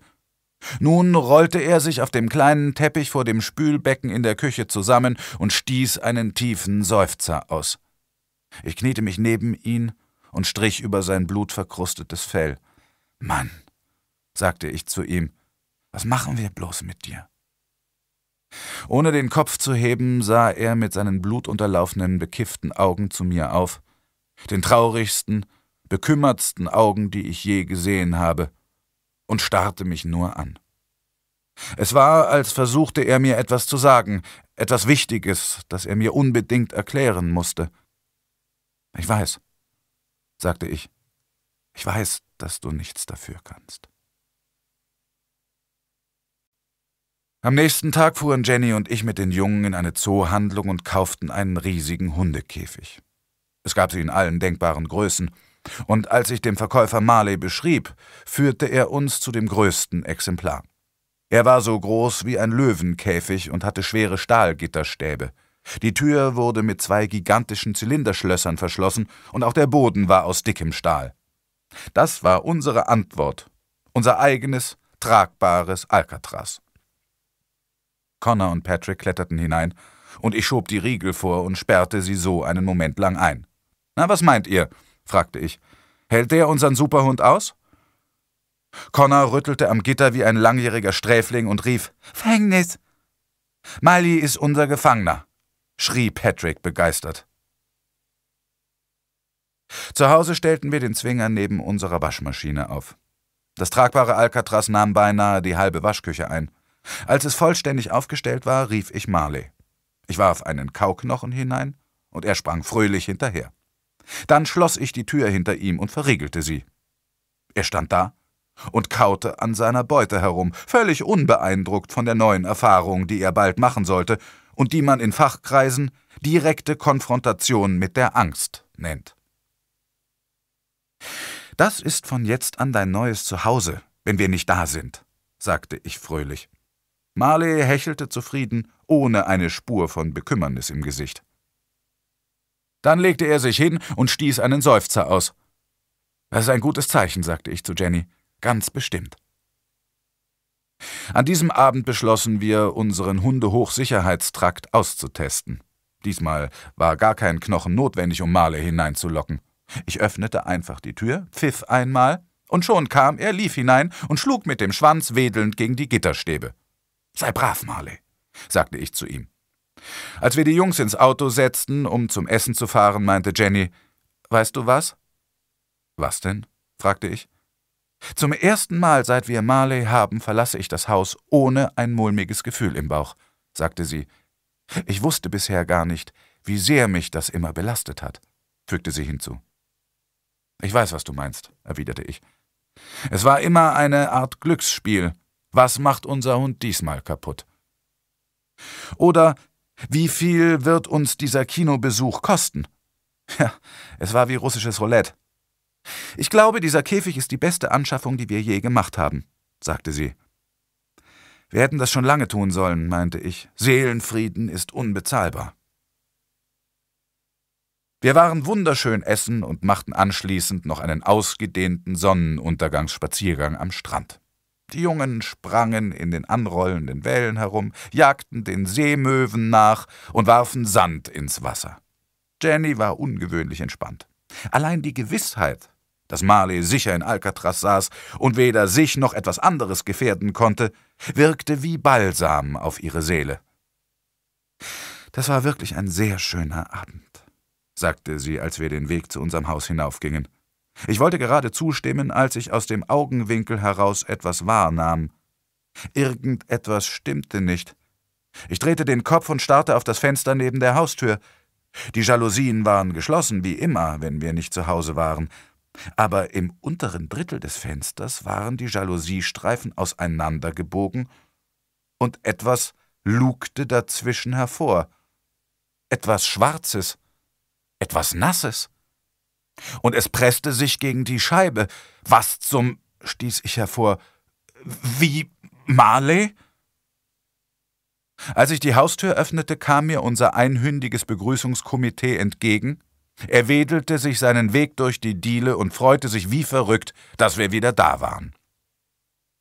Nun rollte er sich auf dem kleinen Teppich vor dem Spülbecken in der Küche zusammen und stieß einen tiefen Seufzer aus. Ich kniete mich neben ihn und strich über sein blutverkrustetes Fell. Mann, sagte ich zu ihm, was machen wir bloß mit dir? Ohne den Kopf zu heben, sah er mit seinen blutunterlaufenen, bekifften Augen zu mir auf, den traurigsten, bekümmertsten Augen, die ich je gesehen habe, und starrte mich nur an. Es war, als versuchte er mir etwas zu sagen, etwas Wichtiges, das er mir unbedingt erklären musste. Ich weiß, sagte ich. Ich weiß, dass du nichts dafür kannst. Am nächsten Tag fuhren Jenny und ich mit den Jungen in eine Zoohandlung und kauften einen riesigen Hundekäfig. Es gab sie in allen denkbaren Größen, und als ich dem Verkäufer Marley beschrieb, führte er uns zu dem größten Exemplar. Er war so groß wie ein Löwenkäfig und hatte schwere Stahlgitterstäbe. Die Tür wurde mit zwei gigantischen Zylinderschlössern verschlossen und auch der Boden war aus dickem Stahl. Das war unsere Antwort, unser eigenes, tragbares Alcatraz. Connor und Patrick kletterten hinein, und ich schob die Riegel vor und sperrte sie so einen Moment lang ein. Na, was meint ihr? fragte ich. Hält der unseren Superhund aus? Connor rüttelte am Gitter wie ein langjähriger Sträfling und rief: Fängnis! Miley ist unser Gefangener schrie Patrick begeistert. Zu Hause stellten wir den Zwinger neben unserer Waschmaschine auf. Das tragbare Alcatraz nahm beinahe die halbe Waschküche ein. Als es vollständig aufgestellt war, rief ich Marley. Ich warf einen Kauknochen hinein und er sprang fröhlich hinterher. Dann schloss ich die Tür hinter ihm und verriegelte sie. Er stand da und kaute an seiner Beute herum, völlig unbeeindruckt von der neuen Erfahrung, die er bald machen sollte und die man in Fachkreisen direkte Konfrontation mit der Angst nennt. Das ist von jetzt an dein neues Zuhause, wenn wir nicht da sind, sagte ich fröhlich. Marley hechelte zufrieden, ohne eine Spur von Bekümmernis im Gesicht. Dann legte er sich hin und stieß einen Seufzer aus. Das ist ein gutes Zeichen, sagte ich zu Jenny, ganz bestimmt. An diesem Abend beschlossen wir, unseren Hundehochsicherheitstrakt auszutesten. Diesmal war gar kein Knochen notwendig, um Marley hineinzulocken. Ich öffnete einfach die Tür, pfiff einmal, und schon kam er, lief hinein und schlug mit dem Schwanz wedelnd gegen die Gitterstäbe. Sei brav, Marley, sagte ich zu ihm. Als wir die Jungs ins Auto setzten, um zum Essen zu fahren, meinte Jenny, Weißt du was? Was denn? fragte ich. Zum ersten Mal, seit wir Marley haben, verlasse ich das Haus ohne ein mulmiges Gefühl im Bauch, sagte sie. Ich wusste bisher gar nicht, wie sehr mich das immer belastet hat, fügte sie hinzu. Ich weiß, was du meinst, erwiderte ich. Es war immer eine Art Glücksspiel. Was macht unser Hund diesmal kaputt? Oder wie viel wird uns dieser Kinobesuch kosten? Ja, es war wie russisches Roulette. Ich glaube, dieser Käfig ist die beste Anschaffung, die wir je gemacht haben, sagte sie. Wir hätten das schon lange tun sollen, meinte ich. Seelenfrieden ist unbezahlbar. Wir waren wunderschön essen und machten anschließend noch einen ausgedehnten Sonnenuntergangsspaziergang am Strand. Die Jungen sprangen in den anrollenden Wellen herum, jagten den Seemöwen nach und warfen Sand ins Wasser. Jenny war ungewöhnlich entspannt. Allein die Gewissheit, dass Marley sicher in Alcatraz saß und weder sich noch etwas anderes gefährden konnte, wirkte wie Balsam auf ihre Seele. Das war wirklich ein sehr schöner Abend, sagte sie, als wir den Weg zu unserem Haus hinaufgingen. Ich wollte gerade zustimmen, als ich aus dem Augenwinkel heraus etwas wahrnahm. Irgendetwas stimmte nicht. Ich drehte den Kopf und starrte auf das Fenster neben der Haustür. Die Jalousien waren geschlossen, wie immer, wenn wir nicht zu Hause waren, aber im unteren Drittel des Fensters waren die Jalousiestreifen auseinandergebogen und etwas lugte dazwischen hervor. Etwas Schwarzes, etwas Nasses. Und es presste sich gegen die Scheibe. Was zum, stieß ich hervor, wie Marley? Als ich die Haustür öffnete, kam mir unser einhündiges Begrüßungskomitee entgegen. Er wedelte sich seinen Weg durch die Diele und freute sich wie verrückt, dass wir wieder da waren.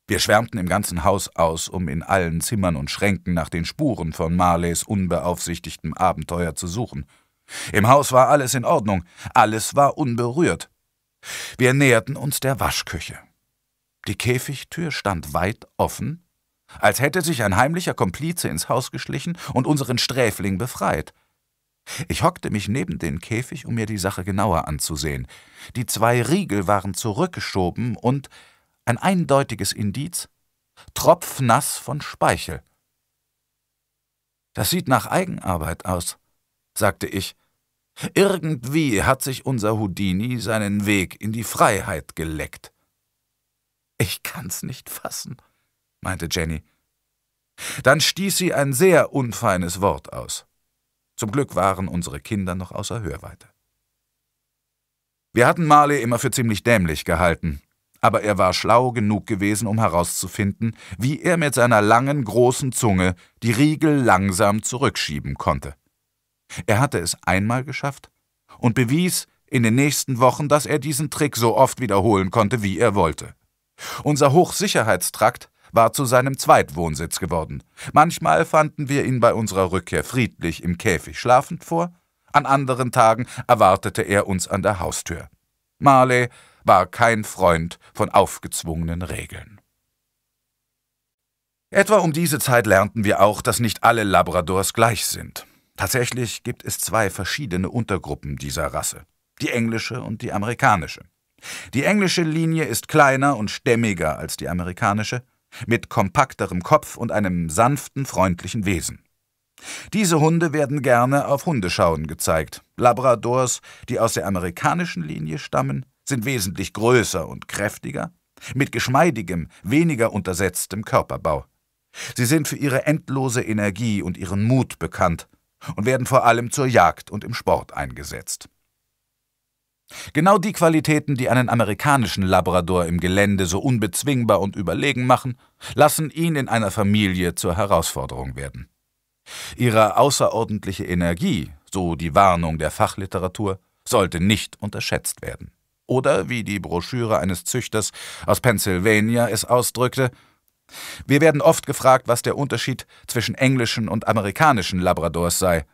Wir schwärmten im ganzen Haus aus, um in allen Zimmern und Schränken nach den Spuren von Marleys unbeaufsichtigtem Abenteuer zu suchen. Im Haus war alles in Ordnung, alles war unberührt. Wir näherten uns der Waschküche. Die Käfigtür stand weit offen, als hätte sich ein heimlicher Komplize ins Haus geschlichen und unseren Sträfling befreit. Ich hockte mich neben den Käfig, um mir die Sache genauer anzusehen. Die zwei Riegel waren zurückgeschoben und ein eindeutiges Indiz tropfnass von Speichel. Das sieht nach Eigenarbeit aus, sagte ich. Irgendwie hat sich unser Houdini seinen Weg in die Freiheit geleckt. Ich kann's nicht fassen meinte Jenny. Dann stieß sie ein sehr unfeines Wort aus. Zum Glück waren unsere Kinder noch außer Hörweite. Wir hatten Marley immer für ziemlich dämlich gehalten, aber er war schlau genug gewesen, um herauszufinden, wie er mit seiner langen, großen Zunge die Riegel langsam zurückschieben konnte. Er hatte es einmal geschafft und bewies in den nächsten Wochen, dass er diesen Trick so oft wiederholen konnte, wie er wollte. Unser Hochsicherheitstrakt war zu seinem Zweitwohnsitz geworden. Manchmal fanden wir ihn bei unserer Rückkehr friedlich im Käfig schlafend vor, an anderen Tagen erwartete er uns an der Haustür. Marley war kein Freund von aufgezwungenen Regeln. Etwa um diese Zeit lernten wir auch, dass nicht alle Labradors gleich sind. Tatsächlich gibt es zwei verschiedene Untergruppen dieser Rasse, die englische und die amerikanische. Die englische Linie ist kleiner und stämmiger als die amerikanische, mit kompakterem Kopf und einem sanften, freundlichen Wesen. Diese Hunde werden gerne auf Hundeschauen gezeigt. Labradors, die aus der amerikanischen Linie stammen, sind wesentlich größer und kräftiger, mit geschmeidigem, weniger untersetztem Körperbau. Sie sind für ihre endlose Energie und ihren Mut bekannt und werden vor allem zur Jagd und im Sport eingesetzt. Genau die Qualitäten, die einen amerikanischen Labrador im Gelände so unbezwingbar und überlegen machen, lassen ihn in einer Familie zur Herausforderung werden. Ihre außerordentliche Energie, so die Warnung der Fachliteratur, sollte nicht unterschätzt werden. Oder wie die Broschüre eines Züchters aus Pennsylvania es ausdrückte, wir werden oft gefragt, was der Unterschied zwischen englischen und amerikanischen Labradors sei.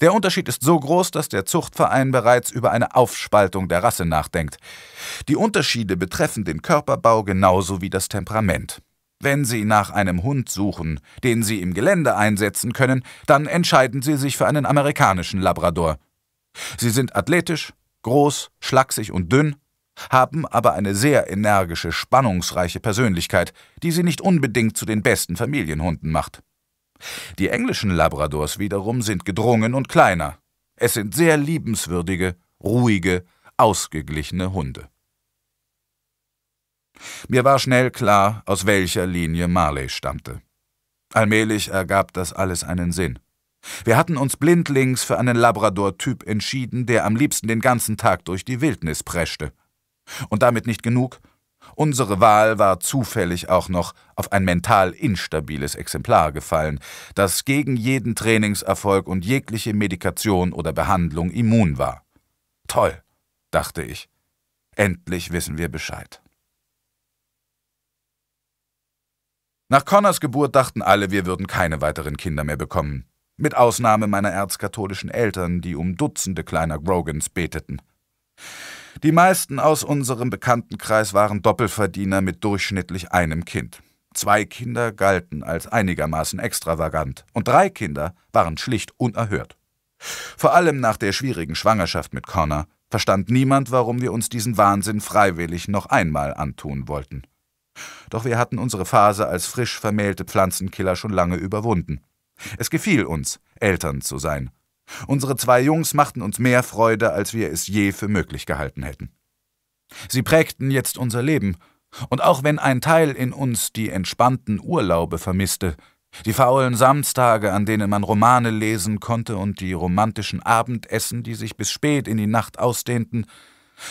Der Unterschied ist so groß, dass der Zuchtverein bereits über eine Aufspaltung der Rasse nachdenkt. Die Unterschiede betreffen den Körperbau genauso wie das Temperament. Wenn Sie nach einem Hund suchen, den Sie im Gelände einsetzen können, dann entscheiden Sie sich für einen amerikanischen Labrador. Sie sind athletisch, groß, schlaksig und dünn, haben aber eine sehr energische, spannungsreiche Persönlichkeit, die sie nicht unbedingt zu den besten Familienhunden macht. Die englischen Labradors wiederum sind gedrungen und kleiner. Es sind sehr liebenswürdige, ruhige, ausgeglichene Hunde. Mir war schnell klar, aus welcher Linie Marley stammte. Allmählich ergab das alles einen Sinn. Wir hatten uns blindlings für einen Labrador-Typ entschieden, der am liebsten den ganzen Tag durch die Wildnis preschte. Und damit nicht genug, Unsere Wahl war zufällig auch noch auf ein mental instabiles Exemplar gefallen, das gegen jeden Trainingserfolg und jegliche Medikation oder Behandlung immun war. Toll, dachte ich. Endlich wissen wir Bescheid. Nach Connors Geburt dachten alle, wir würden keine weiteren Kinder mehr bekommen. Mit Ausnahme meiner erzkatholischen Eltern, die um Dutzende kleiner Grogans beteten. Die meisten aus unserem Bekanntenkreis waren Doppelverdiener mit durchschnittlich einem Kind. Zwei Kinder galten als einigermaßen extravagant und drei Kinder waren schlicht unerhört. Vor allem nach der schwierigen Schwangerschaft mit Connor verstand niemand, warum wir uns diesen Wahnsinn freiwillig noch einmal antun wollten. Doch wir hatten unsere Phase als frisch vermählte Pflanzenkiller schon lange überwunden. Es gefiel uns, Eltern zu sein Unsere zwei Jungs machten uns mehr Freude, als wir es je für möglich gehalten hätten. Sie prägten jetzt unser Leben, und auch wenn ein Teil in uns die entspannten Urlaube vermisste, die faulen Samstage, an denen man Romane lesen konnte und die romantischen Abendessen, die sich bis spät in die Nacht ausdehnten,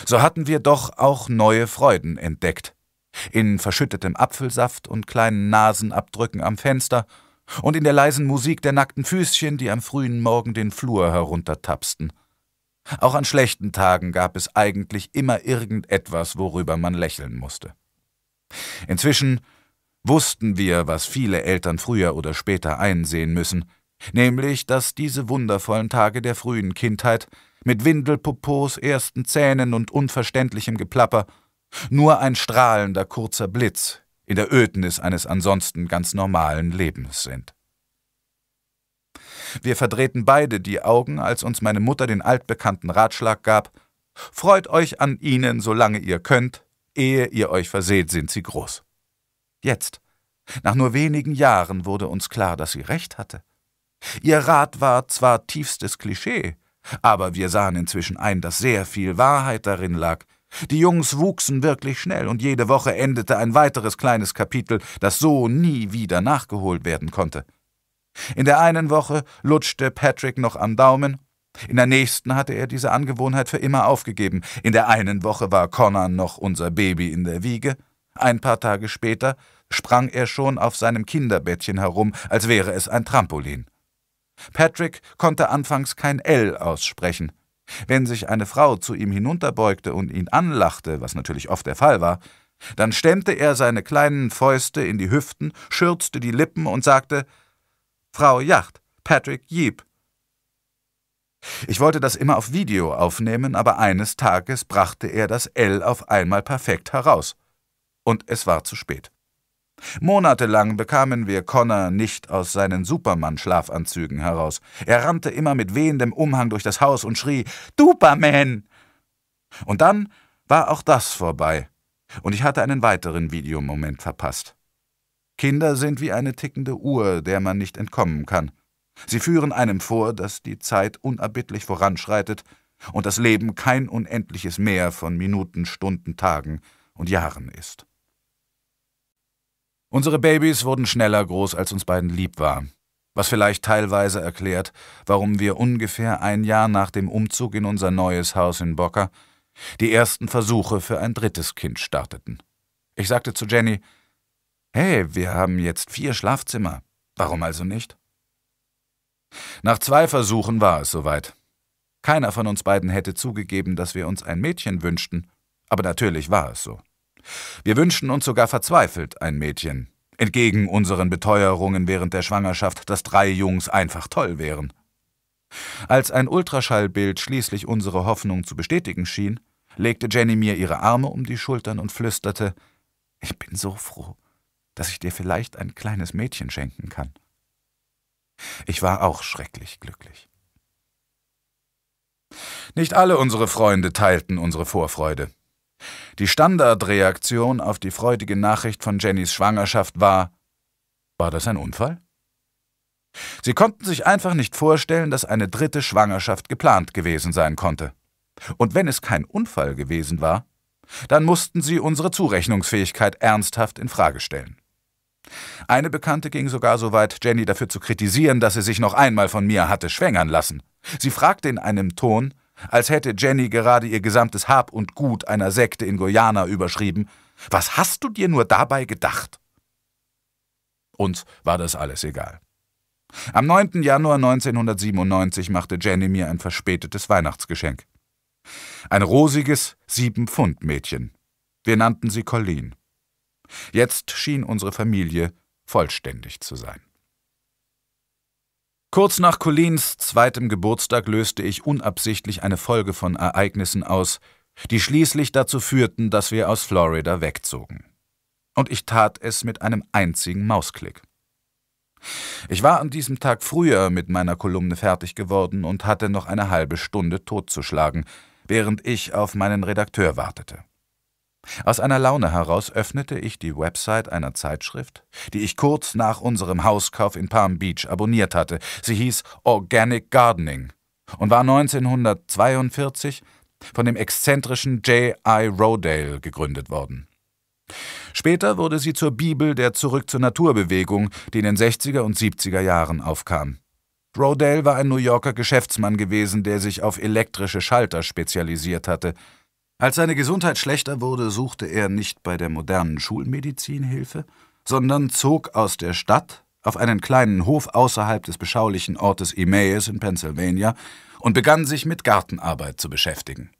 so hatten wir doch auch neue Freuden entdeckt. In verschüttetem Apfelsaft und kleinen Nasenabdrücken am Fenster und in der leisen Musik der nackten Füßchen, die am frühen Morgen den Flur heruntertapsten. Auch an schlechten Tagen gab es eigentlich immer irgendetwas, worüber man lächeln musste. Inzwischen wussten wir, was viele Eltern früher oder später einsehen müssen, nämlich, dass diese wundervollen Tage der frühen Kindheit mit Windelpopos, ersten Zähnen und unverständlichem Geplapper nur ein strahlender kurzer Blitz in der Ödnis eines ansonsten ganz normalen Lebens sind. Wir verdrehten beide die Augen, als uns meine Mutter den altbekannten Ratschlag gab Freut euch an ihnen, solange ihr könnt, ehe ihr euch verseht, sind sie groß. Jetzt, nach nur wenigen Jahren, wurde uns klar, dass sie recht hatte. Ihr Rat war zwar tiefstes Klischee, aber wir sahen inzwischen ein, dass sehr viel Wahrheit darin lag, die Jungs wuchsen wirklich schnell, und jede Woche endete ein weiteres kleines Kapitel, das so nie wieder nachgeholt werden konnte. In der einen Woche lutschte Patrick noch am Daumen, in der nächsten hatte er diese Angewohnheit für immer aufgegeben, in der einen Woche war Connor noch unser Baby in der Wiege, ein paar Tage später sprang er schon auf seinem Kinderbettchen herum, als wäre es ein Trampolin. Patrick konnte anfangs kein L aussprechen, wenn sich eine Frau zu ihm hinunterbeugte und ihn anlachte, was natürlich oft der Fall war, dann stemmte er seine kleinen Fäuste in die Hüften, schürzte die Lippen und sagte Frau Yacht, Patrick Jeep. Ich wollte das immer auf Video aufnehmen, aber eines Tages brachte er das L auf einmal perfekt heraus. Und es war zu spät. Monatelang bekamen wir Connor nicht aus seinen Superman-Schlafanzügen heraus. Er rannte immer mit wehendem Umhang durch das Haus und schrie: Duperman! Und dann war auch das vorbei. Und ich hatte einen weiteren Videomoment verpasst. Kinder sind wie eine tickende Uhr, der man nicht entkommen kann. Sie führen einem vor, dass die Zeit unerbittlich voranschreitet und das Leben kein unendliches Meer von Minuten, Stunden, Tagen und Jahren ist. Unsere Babys wurden schneller groß, als uns beiden lieb war, was vielleicht teilweise erklärt, warum wir ungefähr ein Jahr nach dem Umzug in unser neues Haus in Bocker die ersten Versuche für ein drittes Kind starteten. Ich sagte zu Jenny, Hey, wir haben jetzt vier Schlafzimmer. Warum also nicht? Nach zwei Versuchen war es soweit. Keiner von uns beiden hätte zugegeben, dass wir uns ein Mädchen wünschten, aber natürlich war es so. Wir wünschten uns sogar verzweifelt ein Mädchen. Entgegen unseren Beteuerungen während der Schwangerschaft, dass drei Jungs einfach toll wären. Als ein Ultraschallbild schließlich unsere Hoffnung zu bestätigen schien, legte Jenny mir ihre Arme um die Schultern und flüsterte Ich bin so froh, dass ich dir vielleicht ein kleines Mädchen schenken kann. Ich war auch schrecklich glücklich. Nicht alle unsere Freunde teilten unsere Vorfreude. Die Standardreaktion auf die freudige Nachricht von Jennys Schwangerschaft war War das ein Unfall? Sie konnten sich einfach nicht vorstellen, dass eine dritte Schwangerschaft geplant gewesen sein konnte. Und wenn es kein Unfall gewesen war, dann mussten sie unsere Zurechnungsfähigkeit ernsthaft in Frage stellen. Eine Bekannte ging sogar so weit, Jenny dafür zu kritisieren, dass sie sich noch einmal von mir hatte schwängern lassen. Sie fragte in einem Ton, als hätte Jenny gerade ihr gesamtes Hab und Gut einer Sekte in Guyana überschrieben. Was hast du dir nur dabei gedacht? Uns war das alles egal. Am 9. Januar 1997 machte Jenny mir ein verspätetes Weihnachtsgeschenk. Ein rosiges Sieben-Pfund-Mädchen. Wir nannten sie Colleen. Jetzt schien unsere Familie vollständig zu sein. Kurz nach Colins zweitem Geburtstag löste ich unabsichtlich eine Folge von Ereignissen aus, die schließlich dazu führten, dass wir aus Florida wegzogen. Und ich tat es mit einem einzigen Mausklick. Ich war an diesem Tag früher mit meiner Kolumne fertig geworden und hatte noch eine halbe Stunde totzuschlagen, während ich auf meinen Redakteur wartete. Aus einer Laune heraus öffnete ich die Website einer Zeitschrift, die ich kurz nach unserem Hauskauf in Palm Beach abonniert hatte. Sie hieß Organic Gardening und war 1942 von dem exzentrischen J. I. Rodale gegründet worden. Später wurde sie zur Bibel der Zurück zur Natur-Bewegung, die in den 60er und 70er Jahren aufkam. Rodale war ein New Yorker Geschäftsmann gewesen, der sich auf elektrische Schalter spezialisiert hatte. Als seine Gesundheit schlechter wurde, suchte er nicht bei der modernen Schulmedizin Hilfe, sondern zog aus der Stadt auf einen kleinen Hof außerhalb des beschaulichen Ortes Emmaus in Pennsylvania und begann sich mit Gartenarbeit zu beschäftigen.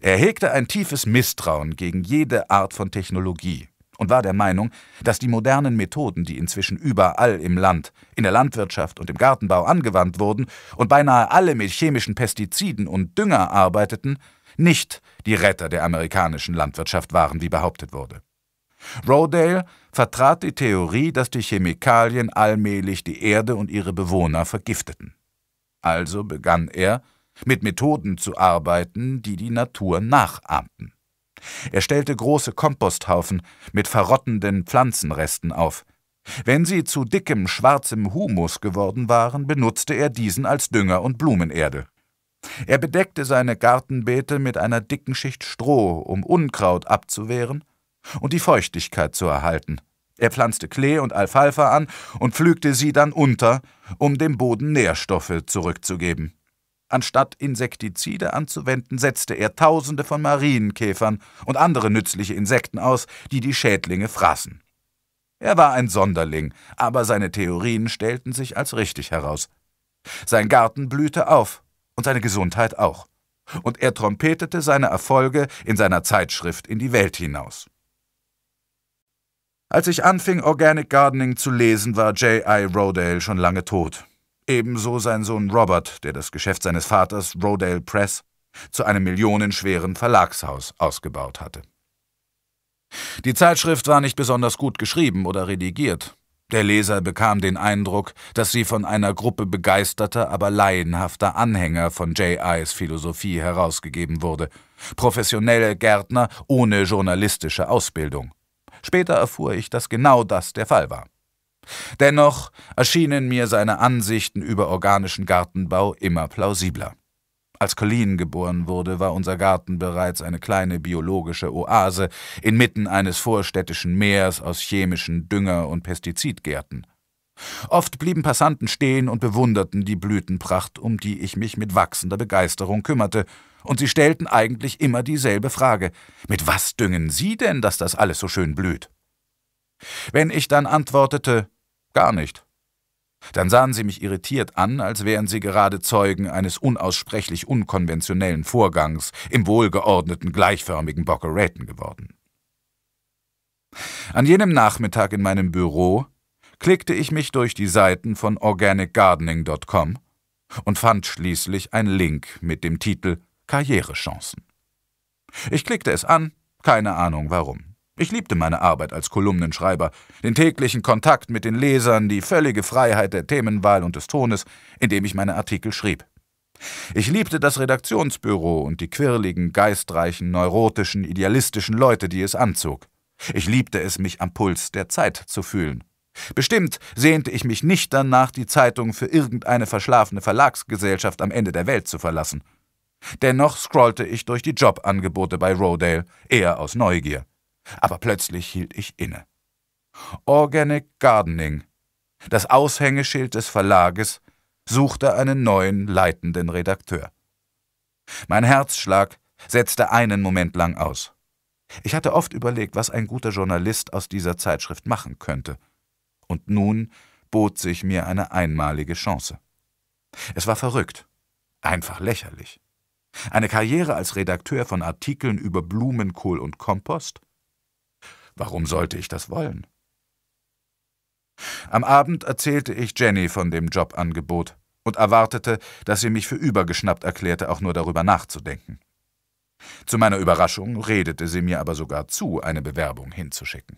Er hegte ein tiefes Misstrauen gegen jede Art von Technologie und war der Meinung, dass die modernen Methoden, die inzwischen überall im Land, in der Landwirtschaft und im Gartenbau angewandt wurden und beinahe alle mit chemischen Pestiziden und Dünger arbeiteten, nicht die Retter der amerikanischen Landwirtschaft waren, wie behauptet wurde. Rodale vertrat die Theorie, dass die Chemikalien allmählich die Erde und ihre Bewohner vergifteten. Also begann er, mit Methoden zu arbeiten, die die Natur nachahmten. Er stellte große Komposthaufen mit verrottenden Pflanzenresten auf. Wenn sie zu dickem schwarzem Humus geworden waren, benutzte er diesen als Dünger und Blumenerde. Er bedeckte seine Gartenbeete mit einer dicken Schicht Stroh, um Unkraut abzuwehren und die Feuchtigkeit zu erhalten. Er pflanzte Klee und Alfalfa an und pflügte sie dann unter, um dem Boden Nährstoffe zurückzugeben. Anstatt Insektizide anzuwenden, setzte er Tausende von Marienkäfern und andere nützliche Insekten aus, die die Schädlinge fraßen. Er war ein Sonderling, aber seine Theorien stellten sich als richtig heraus. Sein Garten blühte auf und seine Gesundheit auch. Und er trompetete seine Erfolge in seiner Zeitschrift in die Welt hinaus. Als ich anfing, Organic Gardening zu lesen, war J.I. Rodale schon lange tot. Ebenso sein Sohn Robert, der das Geschäft seines Vaters, Rodale Press, zu einem millionenschweren Verlagshaus ausgebaut hatte. Die Zeitschrift war nicht besonders gut geschrieben oder redigiert. Der Leser bekam den Eindruck, dass sie von einer Gruppe begeisterter, aber laienhafter Anhänger von J.I.s Philosophie herausgegeben wurde. Professionelle Gärtner ohne journalistische Ausbildung. Später erfuhr ich, dass genau das der Fall war. Dennoch erschienen mir seine Ansichten über organischen Gartenbau immer plausibler. Als Colleen geboren wurde, war unser Garten bereits eine kleine biologische Oase inmitten eines vorstädtischen Meers aus chemischen Dünger- und Pestizidgärten. Oft blieben Passanten stehen und bewunderten die Blütenpracht, um die ich mich mit wachsender Begeisterung kümmerte, und sie stellten eigentlich immer dieselbe Frage Mit was düngen Sie denn, dass das alles so schön blüht? Wenn ich dann antwortete Gar nicht, dann sahen sie mich irritiert an, als wären sie gerade Zeugen eines unaussprechlich unkonventionellen Vorgangs im wohlgeordneten, gleichförmigen Bockeräten geworden. An jenem Nachmittag in meinem Büro klickte ich mich durch die Seiten von organicgardening.com und fand schließlich einen Link mit dem Titel Karrierechancen. Ich klickte es an, keine Ahnung warum. Ich liebte meine Arbeit als Kolumnenschreiber, den täglichen Kontakt mit den Lesern, die völlige Freiheit der Themenwahl und des Tones, in dem ich meine Artikel schrieb. Ich liebte das Redaktionsbüro und die quirligen, geistreichen, neurotischen, idealistischen Leute, die es anzog. Ich liebte es, mich am Puls der Zeit zu fühlen. Bestimmt sehnte ich mich nicht danach, die Zeitung für irgendeine verschlafene Verlagsgesellschaft am Ende der Welt zu verlassen. Dennoch scrollte ich durch die Jobangebote bei Rodale, eher aus Neugier aber plötzlich hielt ich inne. Organic Gardening, das Aushängeschild des Verlages, suchte einen neuen leitenden Redakteur. Mein Herzschlag setzte einen Moment lang aus. Ich hatte oft überlegt, was ein guter Journalist aus dieser Zeitschrift machen könnte. Und nun bot sich mir eine einmalige Chance. Es war verrückt, einfach lächerlich. Eine Karriere als Redakteur von Artikeln über Blumenkohl und Kompost? Warum sollte ich das wollen? Am Abend erzählte ich Jenny von dem Jobangebot und erwartete, dass sie mich für übergeschnappt erklärte, auch nur darüber nachzudenken. Zu meiner Überraschung redete sie mir aber sogar zu, eine Bewerbung hinzuschicken.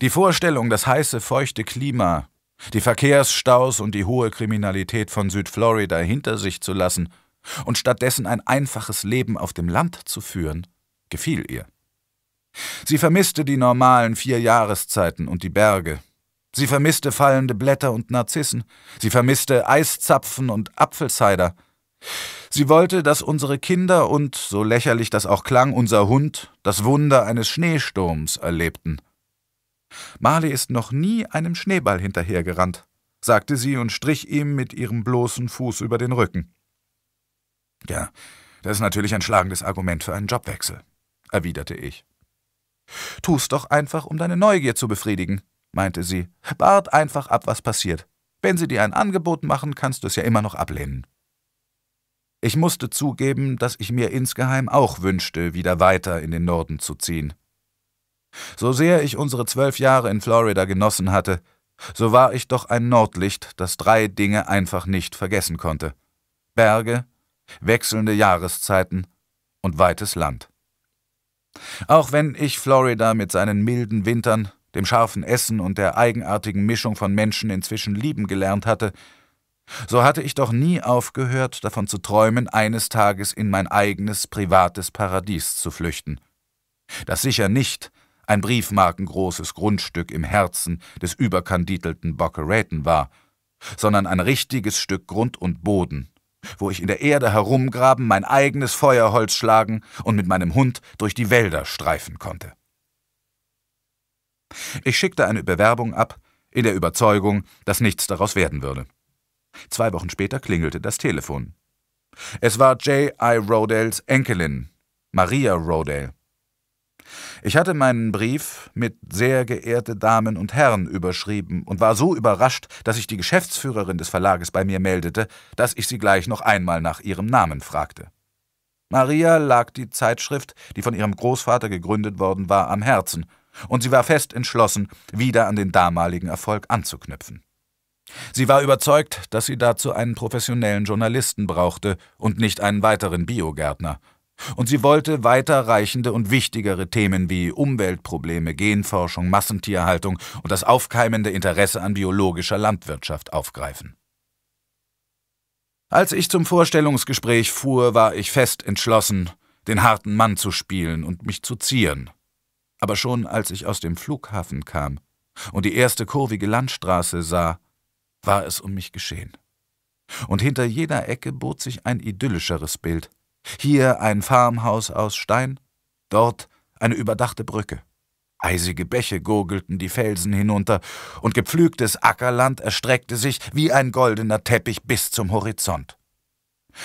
Die Vorstellung, das heiße, feuchte Klima, die Verkehrsstaus und die hohe Kriminalität von Südflorida hinter sich zu lassen und stattdessen ein einfaches Leben auf dem Land zu führen, gefiel ihr. Sie vermisste die normalen vier Jahreszeiten und die Berge. Sie vermisste fallende Blätter und Narzissen. Sie vermisste Eiszapfen und Apfelcider. Sie wollte, dass unsere Kinder und, so lächerlich das auch klang, unser Hund das Wunder eines Schneesturms erlebten. Marley ist noch nie einem Schneeball hinterhergerannt, sagte sie und strich ihm mit ihrem bloßen Fuß über den Rücken. Ja, das ist natürlich ein schlagendes Argument für einen Jobwechsel, erwiderte ich. Tu's doch einfach, um deine Neugier zu befriedigen, meinte sie. Wart einfach ab, was passiert. Wenn sie dir ein Angebot machen, kannst du es ja immer noch ablehnen. Ich musste zugeben, dass ich mir insgeheim auch wünschte, wieder weiter in den Norden zu ziehen. So sehr ich unsere zwölf Jahre in Florida genossen hatte, so war ich doch ein Nordlicht, das drei Dinge einfach nicht vergessen konnte Berge, wechselnde Jahreszeiten und weites Land. Auch wenn ich Florida mit seinen milden Wintern, dem scharfen Essen und der eigenartigen Mischung von Menschen inzwischen lieben gelernt hatte, so hatte ich doch nie aufgehört, davon zu träumen, eines Tages in mein eigenes privates Paradies zu flüchten. Das sicher nicht ein briefmarkengroßes Grundstück im Herzen des überkandidelten Bockeraten war, sondern ein richtiges Stück Grund und Boden wo ich in der Erde herumgraben, mein eigenes Feuerholz schlagen und mit meinem Hund durch die Wälder streifen konnte. Ich schickte eine Bewerbung ab, in der Überzeugung, dass nichts daraus werden würde. Zwei Wochen später klingelte das Telefon. Es war J. I. Rodells Enkelin, Maria Rodale. Ich hatte meinen Brief mit sehr geehrte Damen und Herren überschrieben und war so überrascht, dass ich die Geschäftsführerin des Verlages bei mir meldete, dass ich sie gleich noch einmal nach ihrem Namen fragte. Maria lag die Zeitschrift, die von ihrem Großvater gegründet worden war, am Herzen, und sie war fest entschlossen, wieder an den damaligen Erfolg anzuknüpfen. Sie war überzeugt, dass sie dazu einen professionellen Journalisten brauchte und nicht einen weiteren Biogärtner, und sie wollte weiterreichende und wichtigere Themen wie Umweltprobleme, Genforschung, Massentierhaltung und das aufkeimende Interesse an biologischer Landwirtschaft aufgreifen. Als ich zum Vorstellungsgespräch fuhr, war ich fest entschlossen, den harten Mann zu spielen und mich zu zieren. Aber schon als ich aus dem Flughafen kam und die erste kurvige Landstraße sah, war es um mich geschehen. Und hinter jeder Ecke bot sich ein idyllischeres Bild – hier ein Farmhaus aus Stein, dort eine überdachte Brücke. Eisige Bäche gurgelten die Felsen hinunter, und gepflügtes Ackerland erstreckte sich wie ein goldener Teppich bis zum Horizont.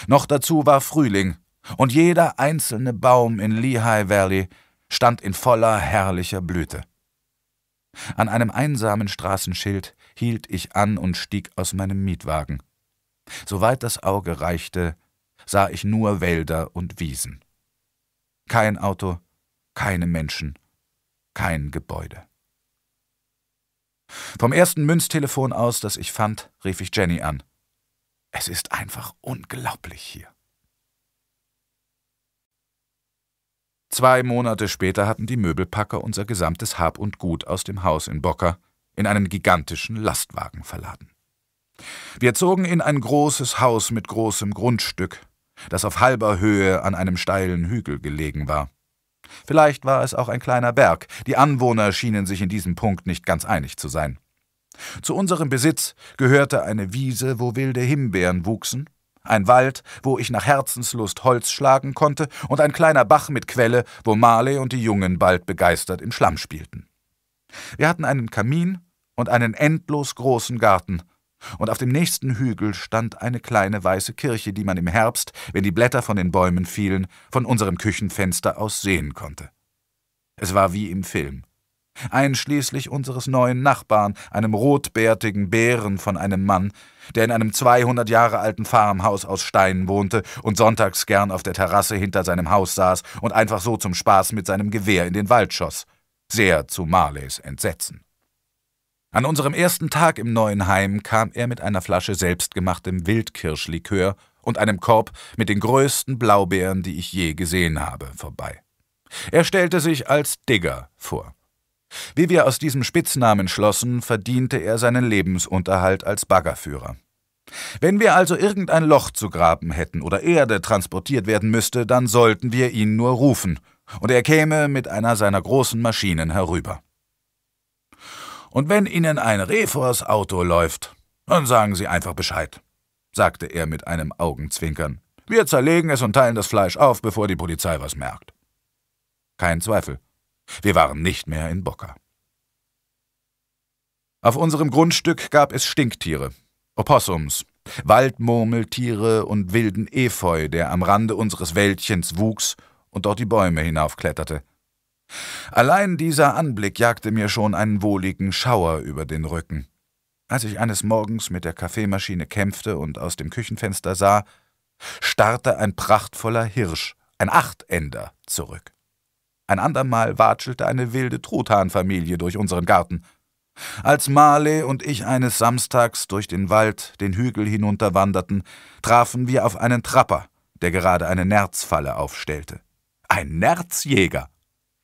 Noch dazu war Frühling, und jeder einzelne Baum in Lehigh Valley stand in voller herrlicher Blüte. An einem einsamen Straßenschild hielt ich an und stieg aus meinem Mietwagen. Soweit das Auge reichte, sah ich nur Wälder und Wiesen. Kein Auto, keine Menschen, kein Gebäude. Vom ersten Münztelefon aus, das ich fand, rief ich Jenny an. Es ist einfach unglaublich hier. Zwei Monate später hatten die Möbelpacker unser gesamtes Hab und Gut aus dem Haus in Bocker in einen gigantischen Lastwagen verladen. Wir zogen in ein großes Haus mit großem Grundstück, das auf halber Höhe an einem steilen Hügel gelegen war. Vielleicht war es auch ein kleiner Berg, die Anwohner schienen sich in diesem Punkt nicht ganz einig zu sein. Zu unserem Besitz gehörte eine Wiese, wo wilde Himbeeren wuchsen, ein Wald, wo ich nach Herzenslust Holz schlagen konnte, und ein kleiner Bach mit Quelle, wo Marley und die Jungen bald begeistert im Schlamm spielten. Wir hatten einen Kamin und einen endlos großen Garten, und auf dem nächsten Hügel stand eine kleine weiße Kirche, die man im Herbst, wenn die Blätter von den Bäumen fielen, von unserem Küchenfenster aus sehen konnte. Es war wie im Film. Einschließlich unseres neuen Nachbarn, einem rotbärtigen Bären von einem Mann, der in einem 200 Jahre alten Farmhaus aus Stein wohnte und sonntags gern auf der Terrasse hinter seinem Haus saß und einfach so zum Spaß mit seinem Gewehr in den Wald schoss. Sehr zu Marleys Entsetzen. An unserem ersten Tag im neuen Heim kam er mit einer Flasche selbstgemachtem Wildkirschlikör und einem Korb mit den größten Blaubeeren, die ich je gesehen habe, vorbei. Er stellte sich als Digger vor. Wie wir aus diesem Spitznamen schlossen, verdiente er seinen Lebensunterhalt als Baggerführer. Wenn wir also irgendein Loch zu graben hätten oder Erde transportiert werden müsste, dann sollten wir ihn nur rufen, und er käme mit einer seiner großen Maschinen herüber. Und wenn Ihnen ein Reh vors Auto läuft, dann sagen Sie einfach Bescheid, sagte er mit einem Augenzwinkern. Wir zerlegen es und teilen das Fleisch auf, bevor die Polizei was merkt. Kein Zweifel, wir waren nicht mehr in Bocca. Auf unserem Grundstück gab es Stinktiere, Opossums, Waldmurmeltiere und wilden Efeu, der am Rande unseres Wäldchens wuchs und dort die Bäume hinaufkletterte. Allein dieser Anblick jagte mir schon einen wohligen Schauer über den Rücken. Als ich eines Morgens mit der Kaffeemaschine kämpfte und aus dem Küchenfenster sah, starrte ein prachtvoller Hirsch, ein Achtender, zurück. Ein andermal watschelte eine wilde Truthahnfamilie durch unseren Garten. Als Marley und ich eines Samstags durch den Wald den Hügel hinunterwanderten, trafen wir auf einen Trapper, der gerade eine Nerzfalle aufstellte. Ein Nerzjäger!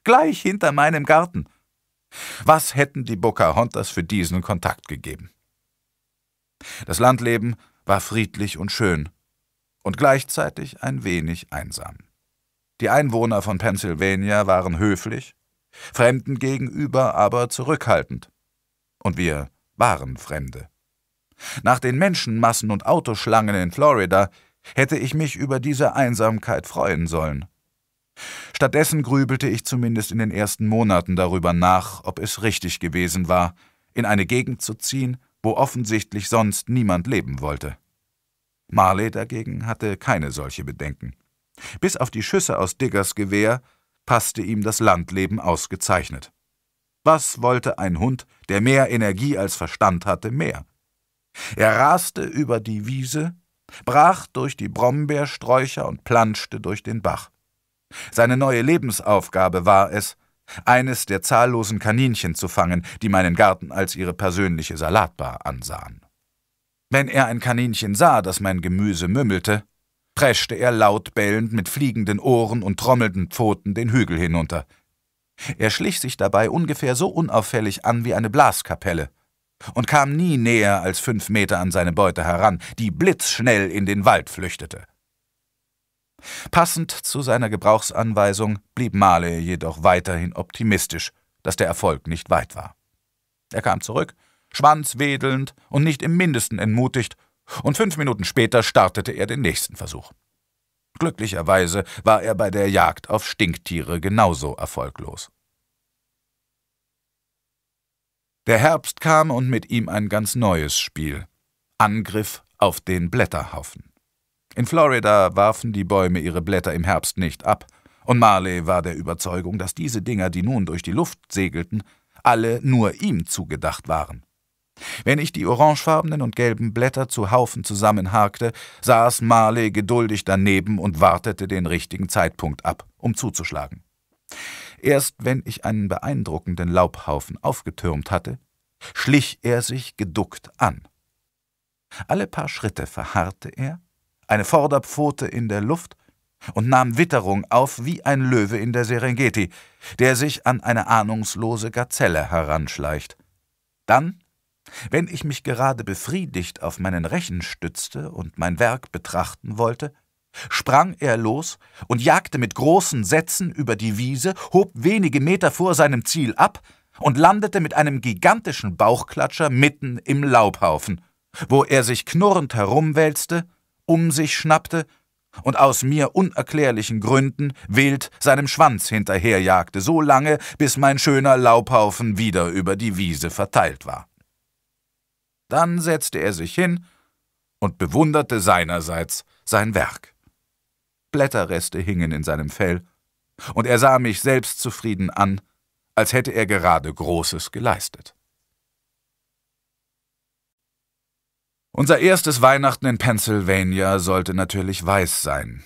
gleich hinter meinem Garten. Was hätten die Pocahontas für diesen Kontakt gegeben? Das Landleben war friedlich und schön und gleichzeitig ein wenig einsam. Die Einwohner von Pennsylvania waren höflich, Fremden gegenüber aber zurückhaltend. Und wir waren Fremde. Nach den Menschenmassen und Autoschlangen in Florida hätte ich mich über diese Einsamkeit freuen sollen. Stattdessen grübelte ich zumindest in den ersten Monaten darüber nach, ob es richtig gewesen war, in eine Gegend zu ziehen, wo offensichtlich sonst niemand leben wollte. Marley dagegen hatte keine solche Bedenken. Bis auf die Schüsse aus Diggers Gewehr passte ihm das Landleben ausgezeichnet. Was wollte ein Hund, der mehr Energie als Verstand hatte, mehr? Er raste über die Wiese, brach durch die Brombeersträucher und planschte durch den Bach. Seine neue Lebensaufgabe war es, eines der zahllosen Kaninchen zu fangen, die meinen Garten als ihre persönliche Salatbar ansahen. Wenn er ein Kaninchen sah, das mein Gemüse mümmelte, preschte er laut bellend mit fliegenden Ohren und trommelnden Pfoten den Hügel hinunter. Er schlich sich dabei ungefähr so unauffällig an wie eine Blaskapelle und kam nie näher als fünf Meter an seine Beute heran, die blitzschnell in den Wald flüchtete. Passend zu seiner Gebrauchsanweisung blieb Marley jedoch weiterhin optimistisch, dass der Erfolg nicht weit war. Er kam zurück, schwanzwedelnd und nicht im mindesten entmutigt, und fünf Minuten später startete er den nächsten Versuch. Glücklicherweise war er bei der Jagd auf Stinktiere genauso erfolglos. Der Herbst kam und mit ihm ein ganz neues Spiel Angriff auf den Blätterhaufen. In Florida warfen die Bäume ihre Blätter im Herbst nicht ab, und Marley war der Überzeugung, dass diese Dinger, die nun durch die Luft segelten, alle nur ihm zugedacht waren. Wenn ich die orangefarbenen und gelben Blätter zu Haufen zusammenharkte, saß Marley geduldig daneben und wartete den richtigen Zeitpunkt ab, um zuzuschlagen. Erst wenn ich einen beeindruckenden Laubhaufen aufgetürmt hatte, schlich er sich geduckt an. Alle paar Schritte verharrte er eine Vorderpfote in der Luft und nahm Witterung auf wie ein Löwe in der Serengeti, der sich an eine ahnungslose Gazelle heranschleicht. Dann, wenn ich mich gerade befriedigt auf meinen Rechen stützte und mein Werk betrachten wollte, sprang er los und jagte mit großen Sätzen über die Wiese, hob wenige Meter vor seinem Ziel ab und landete mit einem gigantischen Bauchklatscher mitten im Laubhaufen, wo er sich knurrend herumwälzte um sich schnappte und aus mir unerklärlichen Gründen wild seinem Schwanz hinterherjagte, so lange, bis mein schöner Laubhaufen wieder über die Wiese verteilt war. Dann setzte er sich hin und bewunderte seinerseits sein Werk. Blätterreste hingen in seinem Fell, und er sah mich selbstzufrieden an, als hätte er gerade Großes geleistet. Unser erstes Weihnachten in Pennsylvania sollte natürlich weiß sein.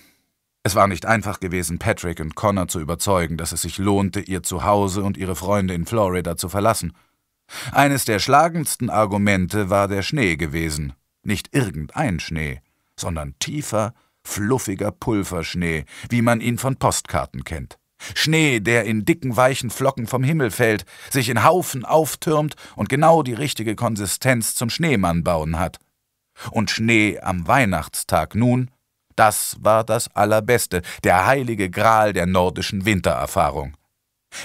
Es war nicht einfach gewesen, Patrick und Connor zu überzeugen, dass es sich lohnte, ihr Zuhause und ihre Freunde in Florida zu verlassen. Eines der schlagendsten Argumente war der Schnee gewesen. Nicht irgendein Schnee, sondern tiefer, fluffiger Pulverschnee, wie man ihn von Postkarten kennt. Schnee, der in dicken, weichen Flocken vom Himmel fällt, sich in Haufen auftürmt und genau die richtige Konsistenz zum Schneemann bauen hat. Und Schnee am Weihnachtstag nun, das war das Allerbeste, der heilige Gral der nordischen Wintererfahrung.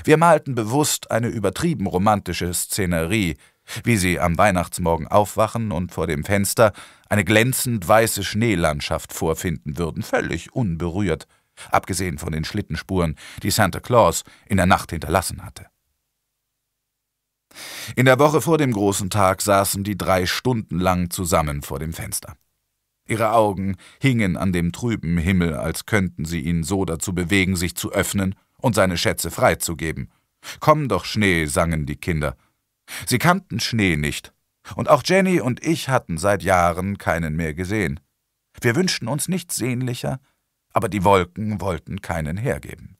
Wir malten bewusst eine übertrieben romantische Szenerie, wie sie am Weihnachtsmorgen aufwachen und vor dem Fenster eine glänzend weiße Schneelandschaft vorfinden würden, völlig unberührt, abgesehen von den Schlittenspuren, die Santa Claus in der Nacht hinterlassen hatte. In der Woche vor dem großen Tag saßen die drei stundenlang zusammen vor dem Fenster. Ihre Augen hingen an dem trüben Himmel, als könnten sie ihn so dazu bewegen, sich zu öffnen und seine Schätze freizugeben. Komm doch Schnee, sangen die Kinder. Sie kannten Schnee nicht, und auch Jenny und ich hatten seit Jahren keinen mehr gesehen. Wir wünschten uns nichts sehnlicher, aber die Wolken wollten keinen hergeben.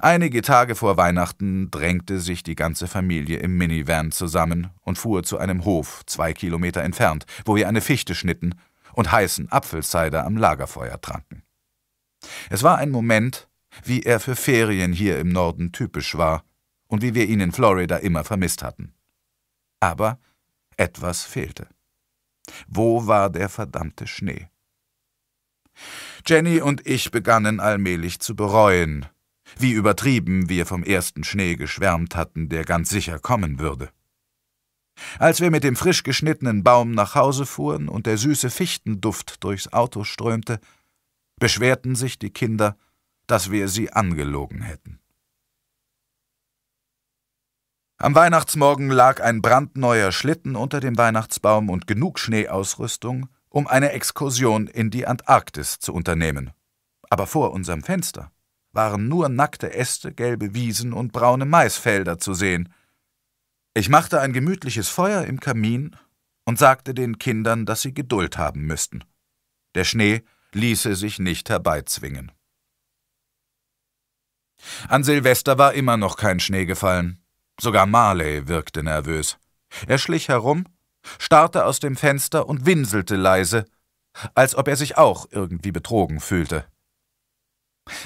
Einige Tage vor Weihnachten drängte sich die ganze Familie im Minivan zusammen und fuhr zu einem Hof zwei Kilometer entfernt, wo wir eine Fichte schnitten und heißen Apfelsider am Lagerfeuer tranken. Es war ein Moment, wie er für Ferien hier im Norden typisch war und wie wir ihn in Florida immer vermisst hatten. Aber etwas fehlte. Wo war der verdammte Schnee? Jenny und ich begannen allmählich zu bereuen, wie übertrieben wir vom ersten Schnee geschwärmt hatten, der ganz sicher kommen würde. Als wir mit dem frisch geschnittenen Baum nach Hause fuhren und der süße Fichtenduft durchs Auto strömte, beschwerten sich die Kinder, dass wir sie angelogen hätten. Am Weihnachtsmorgen lag ein brandneuer Schlitten unter dem Weihnachtsbaum und genug Schneeausrüstung, um eine Exkursion in die Antarktis zu unternehmen. Aber vor unserem Fenster waren nur nackte Äste, gelbe Wiesen und braune Maisfelder zu sehen. Ich machte ein gemütliches Feuer im Kamin und sagte den Kindern, dass sie Geduld haben müssten. Der Schnee ließe sich nicht herbeizwingen. An Silvester war immer noch kein Schnee gefallen. Sogar Marley wirkte nervös. Er schlich herum, starrte aus dem Fenster und winselte leise, als ob er sich auch irgendwie betrogen fühlte.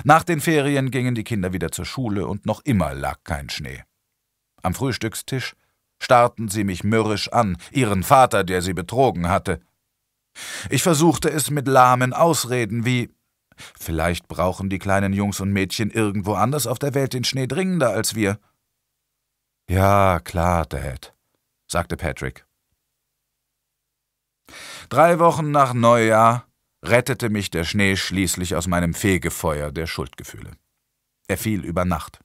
Nach den Ferien gingen die Kinder wieder zur Schule und noch immer lag kein Schnee. Am Frühstückstisch starrten sie mich mürrisch an, ihren Vater, der sie betrogen hatte. Ich versuchte es mit lahmen Ausreden wie Vielleicht brauchen die kleinen Jungs und Mädchen irgendwo anders auf der Welt den Schnee dringender als wir. Ja, klar, Dad, sagte Patrick. Drei Wochen nach Neujahr rettete mich der Schnee schließlich aus meinem Fegefeuer der Schuldgefühle. Er fiel über Nacht,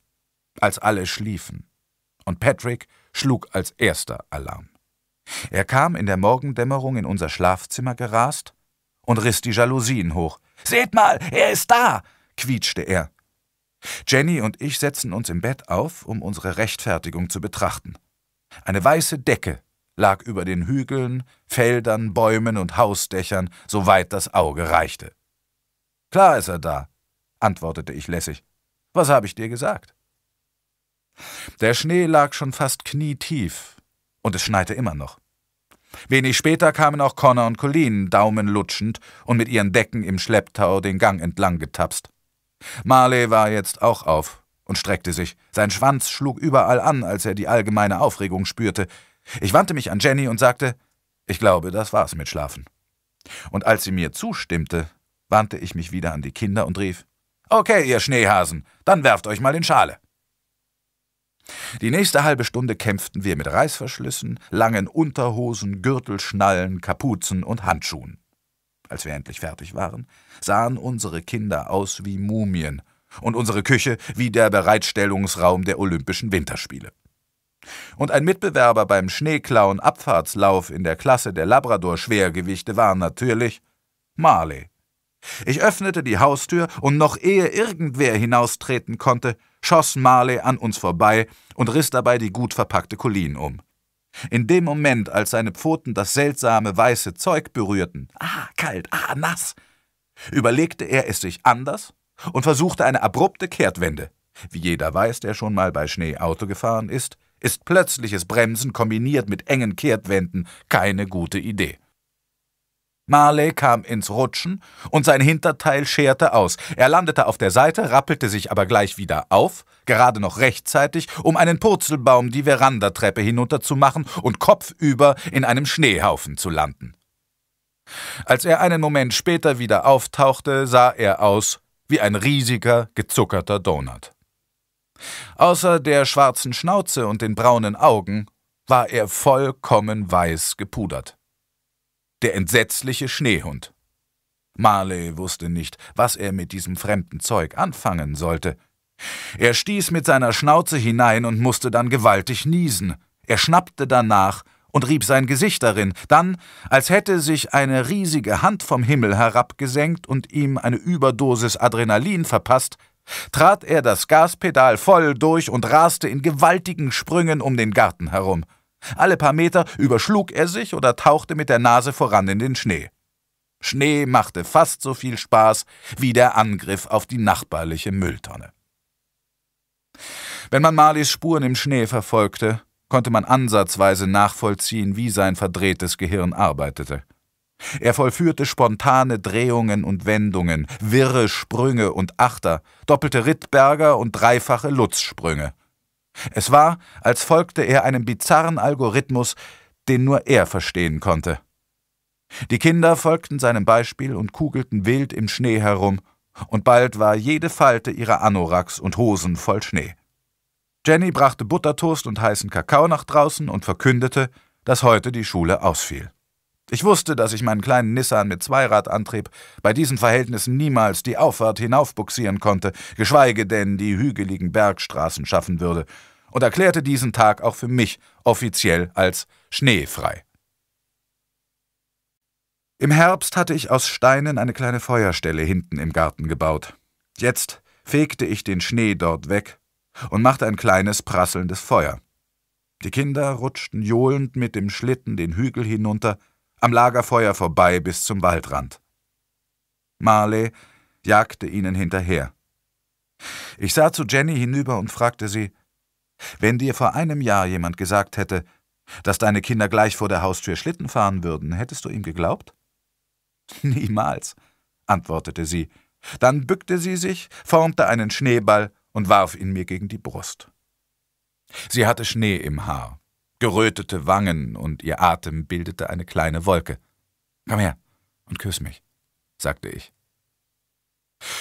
als alle schliefen, und Patrick schlug als erster Alarm. Er kam in der Morgendämmerung in unser Schlafzimmer gerast und riss die Jalousien hoch. Seht mal, er ist da! quietschte er. Jenny und ich setzten uns im Bett auf, um unsere Rechtfertigung zu betrachten. Eine weiße Decke lag über den Hügeln, Feldern, Bäumen und Hausdächern, soweit das Auge reichte. Klar ist er da, antwortete ich lässig. Was habe ich dir gesagt? Der Schnee lag schon fast knietief, und es schneite immer noch. Wenig später kamen auch Connor und Colleen, Daumen lutschend und mit ihren Decken im Schlepptau den Gang entlang getapst. Marley war jetzt auch auf und streckte sich. Sein Schwanz schlug überall an, als er die allgemeine Aufregung spürte. Ich wandte mich an Jenny und sagte, ich glaube, das war's mit Schlafen. Und als sie mir zustimmte, wandte ich mich wieder an die Kinder und rief, Okay, ihr Schneehasen, dann werft euch mal in Schale. Die nächste halbe Stunde kämpften wir mit Reißverschlüssen, langen Unterhosen, Gürtelschnallen, Kapuzen und Handschuhen. Als wir endlich fertig waren, sahen unsere Kinder aus wie Mumien und unsere Küche wie der Bereitstellungsraum der Olympischen Winterspiele. Und ein Mitbewerber beim Schneeklauen-Abfahrtslauf in der Klasse der Labrador-Schwergewichte war natürlich Marley. Ich öffnete die Haustür und noch ehe irgendwer hinaustreten konnte, schoss Marley an uns vorbei und riss dabei die gut verpackte Colleen um. In dem Moment, als seine Pfoten das seltsame weiße Zeug berührten, ah, kalt, ah, nass, überlegte er es sich anders und versuchte eine abrupte Kehrtwende. Wie jeder weiß, der schon mal bei Schnee Auto gefahren ist, ist plötzliches Bremsen kombiniert mit engen Kehrtwänden keine gute Idee. Marley kam ins Rutschen und sein Hinterteil scherte aus. Er landete auf der Seite, rappelte sich aber gleich wieder auf, gerade noch rechtzeitig, um einen Purzelbaum die Verandatreppe hinunterzumachen und kopfüber in einem Schneehaufen zu landen. Als er einen Moment später wieder auftauchte, sah er aus wie ein riesiger, gezuckerter Donut. Außer der schwarzen Schnauze und den braunen Augen war er vollkommen weiß gepudert. Der entsetzliche Schneehund. Marley wusste nicht, was er mit diesem fremden Zeug anfangen sollte. Er stieß mit seiner Schnauze hinein und musste dann gewaltig niesen. Er schnappte danach und rieb sein Gesicht darin, dann, als hätte sich eine riesige Hand vom Himmel herabgesenkt und ihm eine Überdosis Adrenalin verpasst, trat er das Gaspedal voll durch und raste in gewaltigen Sprüngen um den Garten herum. Alle paar Meter überschlug er sich oder tauchte mit der Nase voran in den Schnee. Schnee machte fast so viel Spaß wie der Angriff auf die nachbarliche Mülltonne. Wenn man Marlies Spuren im Schnee verfolgte, konnte man ansatzweise nachvollziehen, wie sein verdrehtes Gehirn arbeitete. Er vollführte spontane Drehungen und Wendungen, wirre Sprünge und Achter, doppelte Rittberger und dreifache Lutzsprünge. Es war, als folgte er einem bizarren Algorithmus, den nur er verstehen konnte. Die Kinder folgten seinem Beispiel und kugelten wild im Schnee herum, und bald war jede Falte ihrer Anoraks und Hosen voll Schnee. Jenny brachte Buttertoast und heißen Kakao nach draußen und verkündete, dass heute die Schule ausfiel. Ich wusste, dass ich meinen kleinen Nissan mit Zweiradantrieb bei diesen Verhältnissen niemals die Auffahrt hinaufbuxieren konnte, geschweige denn die hügeligen Bergstraßen schaffen würde, und erklärte diesen Tag auch für mich offiziell als schneefrei. Im Herbst hatte ich aus Steinen eine kleine Feuerstelle hinten im Garten gebaut. Jetzt fegte ich den Schnee dort weg und machte ein kleines prasselndes Feuer. Die Kinder rutschten johlend mit dem Schlitten den Hügel hinunter, am Lagerfeuer vorbei bis zum Waldrand. Marley jagte ihnen hinterher. Ich sah zu Jenny hinüber und fragte sie, wenn dir vor einem Jahr jemand gesagt hätte, dass deine Kinder gleich vor der Haustür Schlitten fahren würden, hättest du ihm geglaubt? Niemals, antwortete sie. Dann bückte sie sich, formte einen Schneeball und warf ihn mir gegen die Brust. Sie hatte Schnee im Haar, gerötete Wangen und ihr Atem bildete eine kleine Wolke. Komm her und küss mich, sagte ich.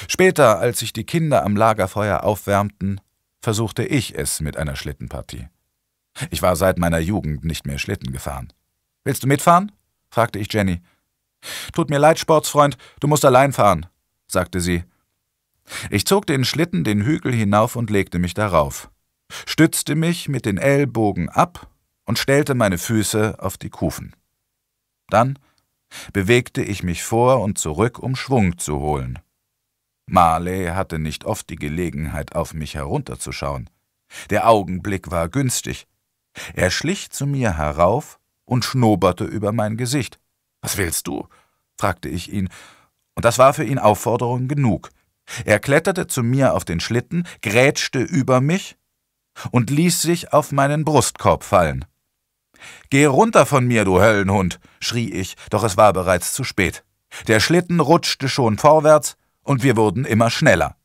Später, als sich die Kinder am Lagerfeuer aufwärmten, versuchte ich es mit einer Schlittenpartie. Ich war seit meiner Jugend nicht mehr Schlitten gefahren. Willst du mitfahren? fragte ich Jenny. Tut mir leid, Sportsfreund, du musst allein fahren, sagte sie. Ich zog den Schlitten den Hügel hinauf und legte mich darauf, stützte mich mit den Ellbogen ab und stellte meine Füße auf die Kufen. Dann bewegte ich mich vor und zurück, um Schwung zu holen. Marley hatte nicht oft die Gelegenheit, auf mich herunterzuschauen. Der Augenblick war günstig. Er schlich zu mir herauf und schnoberte über mein Gesicht. »Was willst du?« fragte ich ihn, und das war für ihn Aufforderung genug. Er kletterte zu mir auf den Schlitten, grätschte über mich und ließ sich auf meinen Brustkorb fallen. Geh runter von mir, du Höllenhund, schrie ich, doch es war bereits zu spät. Der Schlitten rutschte schon vorwärts, und wir wurden immer schneller.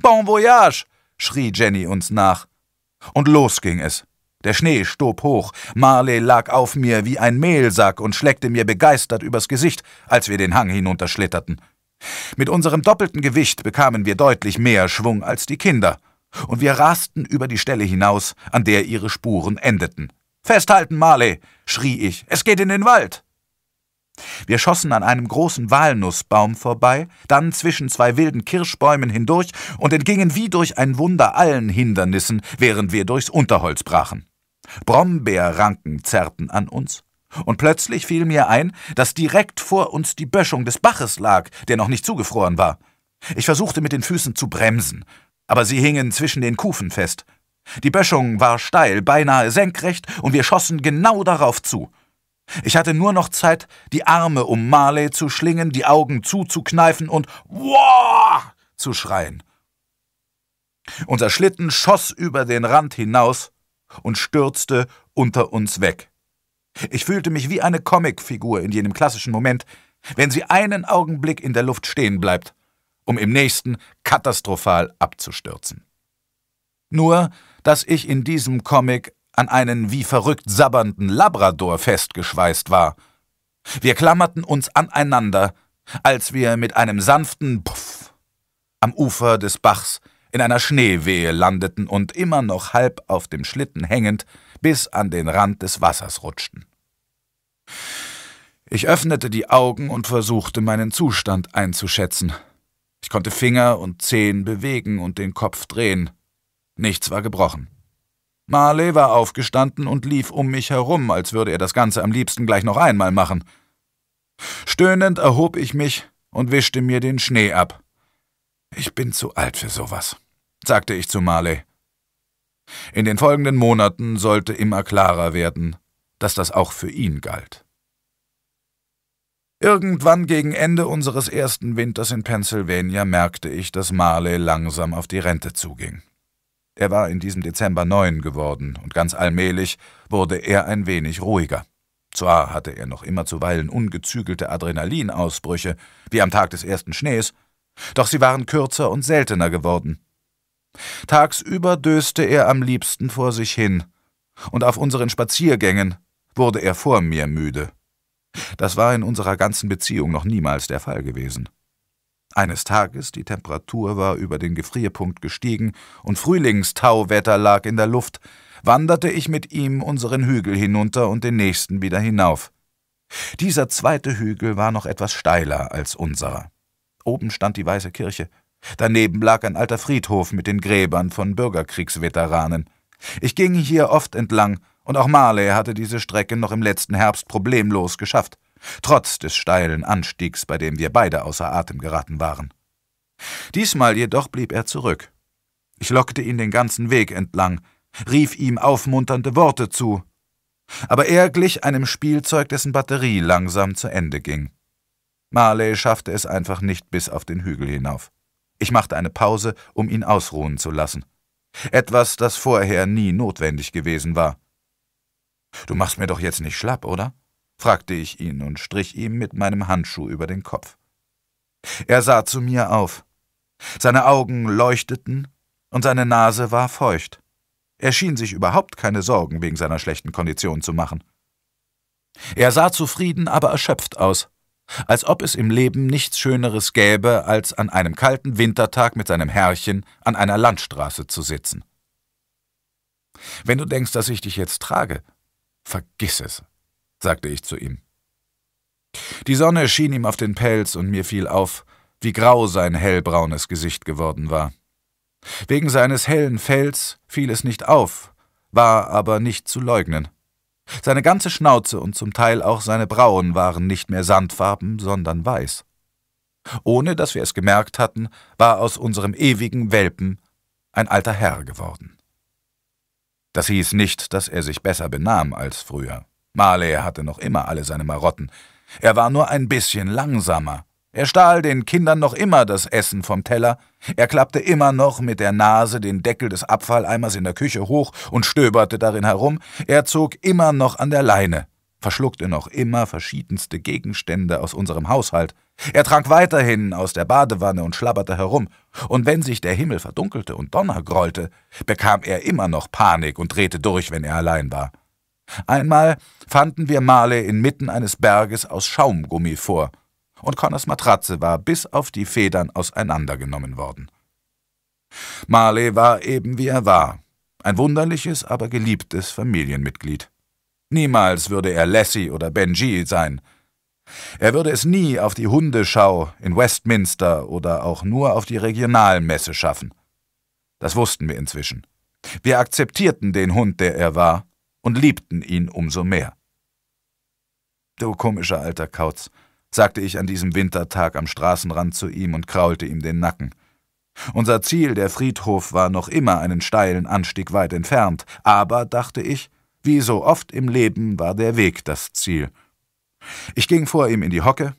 Bon voyage! schrie Jenny uns nach. Und los ging es. Der Schnee stob hoch, Marley lag auf mir wie ein Mehlsack und schleckte mir begeistert übers Gesicht, als wir den Hang hinunterschlitterten. Mit unserem doppelten Gewicht bekamen wir deutlich mehr Schwung als die Kinder, und wir rasten über die Stelle hinaus, an der ihre Spuren endeten. Festhalten, Marley! schrie ich. Es geht in den Wald! Wir schossen an einem großen Walnussbaum vorbei, dann zwischen zwei wilden Kirschbäumen hindurch und entgingen wie durch ein Wunder allen Hindernissen, während wir durchs Unterholz brachen. Brombeerranken zerrten an uns, und plötzlich fiel mir ein, dass direkt vor uns die Böschung des Baches lag, der noch nicht zugefroren war. Ich versuchte mit den Füßen zu bremsen, aber sie hingen zwischen den Kufen fest, die Böschung war steil, beinahe senkrecht, und wir schossen genau darauf zu. Ich hatte nur noch Zeit, die Arme um Marley zu schlingen, die Augen zuzukneifen und Wow! zu schreien. Unser Schlitten schoss über den Rand hinaus und stürzte unter uns weg. Ich fühlte mich wie eine Comicfigur in jenem klassischen Moment, wenn sie einen Augenblick in der Luft stehen bleibt, um im nächsten katastrophal abzustürzen. Nur, dass ich in diesem Comic an einen wie verrückt sabbernden Labrador festgeschweißt war. Wir klammerten uns aneinander, als wir mit einem sanften Puff am Ufer des Bachs in einer Schneewehe landeten und immer noch halb auf dem Schlitten hängend bis an den Rand des Wassers rutschten. Ich öffnete die Augen und versuchte meinen Zustand einzuschätzen. Ich konnte Finger und Zehen bewegen und den Kopf drehen. Nichts war gebrochen. Marley war aufgestanden und lief um mich herum, als würde er das Ganze am liebsten gleich noch einmal machen. Stöhnend erhob ich mich und wischte mir den Schnee ab. Ich bin zu alt für sowas, sagte ich zu Marley. In den folgenden Monaten sollte immer klarer werden, dass das auch für ihn galt. Irgendwann gegen Ende unseres ersten Winters in Pennsylvania merkte ich, dass Marley langsam auf die Rente zuging. Er war in diesem Dezember neun geworden, und ganz allmählich wurde er ein wenig ruhiger. Zwar hatte er noch immer zuweilen ungezügelte Adrenalinausbrüche, wie am Tag des ersten Schnees, doch sie waren kürzer und seltener geworden. Tagsüber döste er am liebsten vor sich hin, und auf unseren Spaziergängen wurde er vor mir müde. Das war in unserer ganzen Beziehung noch niemals der Fall gewesen. Eines Tages, die Temperatur war über den Gefrierpunkt gestiegen und Frühlingstauwetter lag in der Luft, wanderte ich mit ihm unseren Hügel hinunter und den nächsten wieder hinauf. Dieser zweite Hügel war noch etwas steiler als unserer. Oben stand die Weiße Kirche. Daneben lag ein alter Friedhof mit den Gräbern von Bürgerkriegsveteranen. Ich ging hier oft entlang, und auch Marley hatte diese Strecke noch im letzten Herbst problemlos geschafft trotz des steilen Anstiegs, bei dem wir beide außer Atem geraten waren. Diesmal jedoch blieb er zurück. Ich lockte ihn den ganzen Weg entlang, rief ihm aufmunternde Worte zu, aber er glich einem Spielzeug, dessen Batterie langsam zu Ende ging. Marley schaffte es einfach nicht bis auf den Hügel hinauf. Ich machte eine Pause, um ihn ausruhen zu lassen. Etwas, das vorher nie notwendig gewesen war. Du machst mir doch jetzt nicht schlapp, oder? fragte ich ihn und strich ihm mit meinem Handschuh über den Kopf. Er sah zu mir auf. Seine Augen leuchteten und seine Nase war feucht. Er schien sich überhaupt keine Sorgen wegen seiner schlechten Kondition zu machen. Er sah zufrieden, aber erschöpft aus, als ob es im Leben nichts Schöneres gäbe, als an einem kalten Wintertag mit seinem Herrchen an einer Landstraße zu sitzen. Wenn du denkst, dass ich dich jetzt trage, vergiss es, sagte ich zu ihm. Die Sonne schien ihm auf den Pelz und mir fiel auf, wie grau sein hellbraunes Gesicht geworden war. Wegen seines hellen Fells fiel es nicht auf, war aber nicht zu leugnen. Seine ganze Schnauze und zum Teil auch seine Brauen waren nicht mehr sandfarben, sondern weiß. Ohne dass wir es gemerkt hatten, war aus unserem ewigen Welpen ein alter Herr geworden. Das hieß nicht, dass er sich besser benahm als früher. Marley hatte noch immer alle seine Marotten. Er war nur ein bisschen langsamer. Er stahl den Kindern noch immer das Essen vom Teller, er klappte immer noch mit der Nase den Deckel des Abfalleimers in der Küche hoch und stöberte darin herum, er zog immer noch an der Leine, verschluckte noch immer verschiedenste Gegenstände aus unserem Haushalt, er trank weiterhin aus der Badewanne und schlabberte herum, und wenn sich der Himmel verdunkelte und Donner grollte, bekam er immer noch Panik und drehte durch, wenn er allein war. Einmal fanden wir Marley inmitten eines Berges aus Schaumgummi vor, und Connors Matratze war bis auf die Federn auseinandergenommen worden. Marley war eben wie er war, ein wunderliches, aber geliebtes Familienmitglied. Niemals würde er Lassie oder Benji sein. Er würde es nie auf die Hundeschau in Westminster oder auch nur auf die Regionalmesse schaffen. Das wussten wir inzwischen. Wir akzeptierten den Hund, der er war, und liebten ihn umso mehr. Du komischer alter Kauz, sagte ich an diesem Wintertag am Straßenrand zu ihm und kraulte ihm den Nacken. Unser Ziel, der Friedhof, war noch immer einen steilen Anstieg weit entfernt, aber, dachte ich, wie so oft im Leben war der Weg das Ziel. Ich ging vor ihm in die Hocke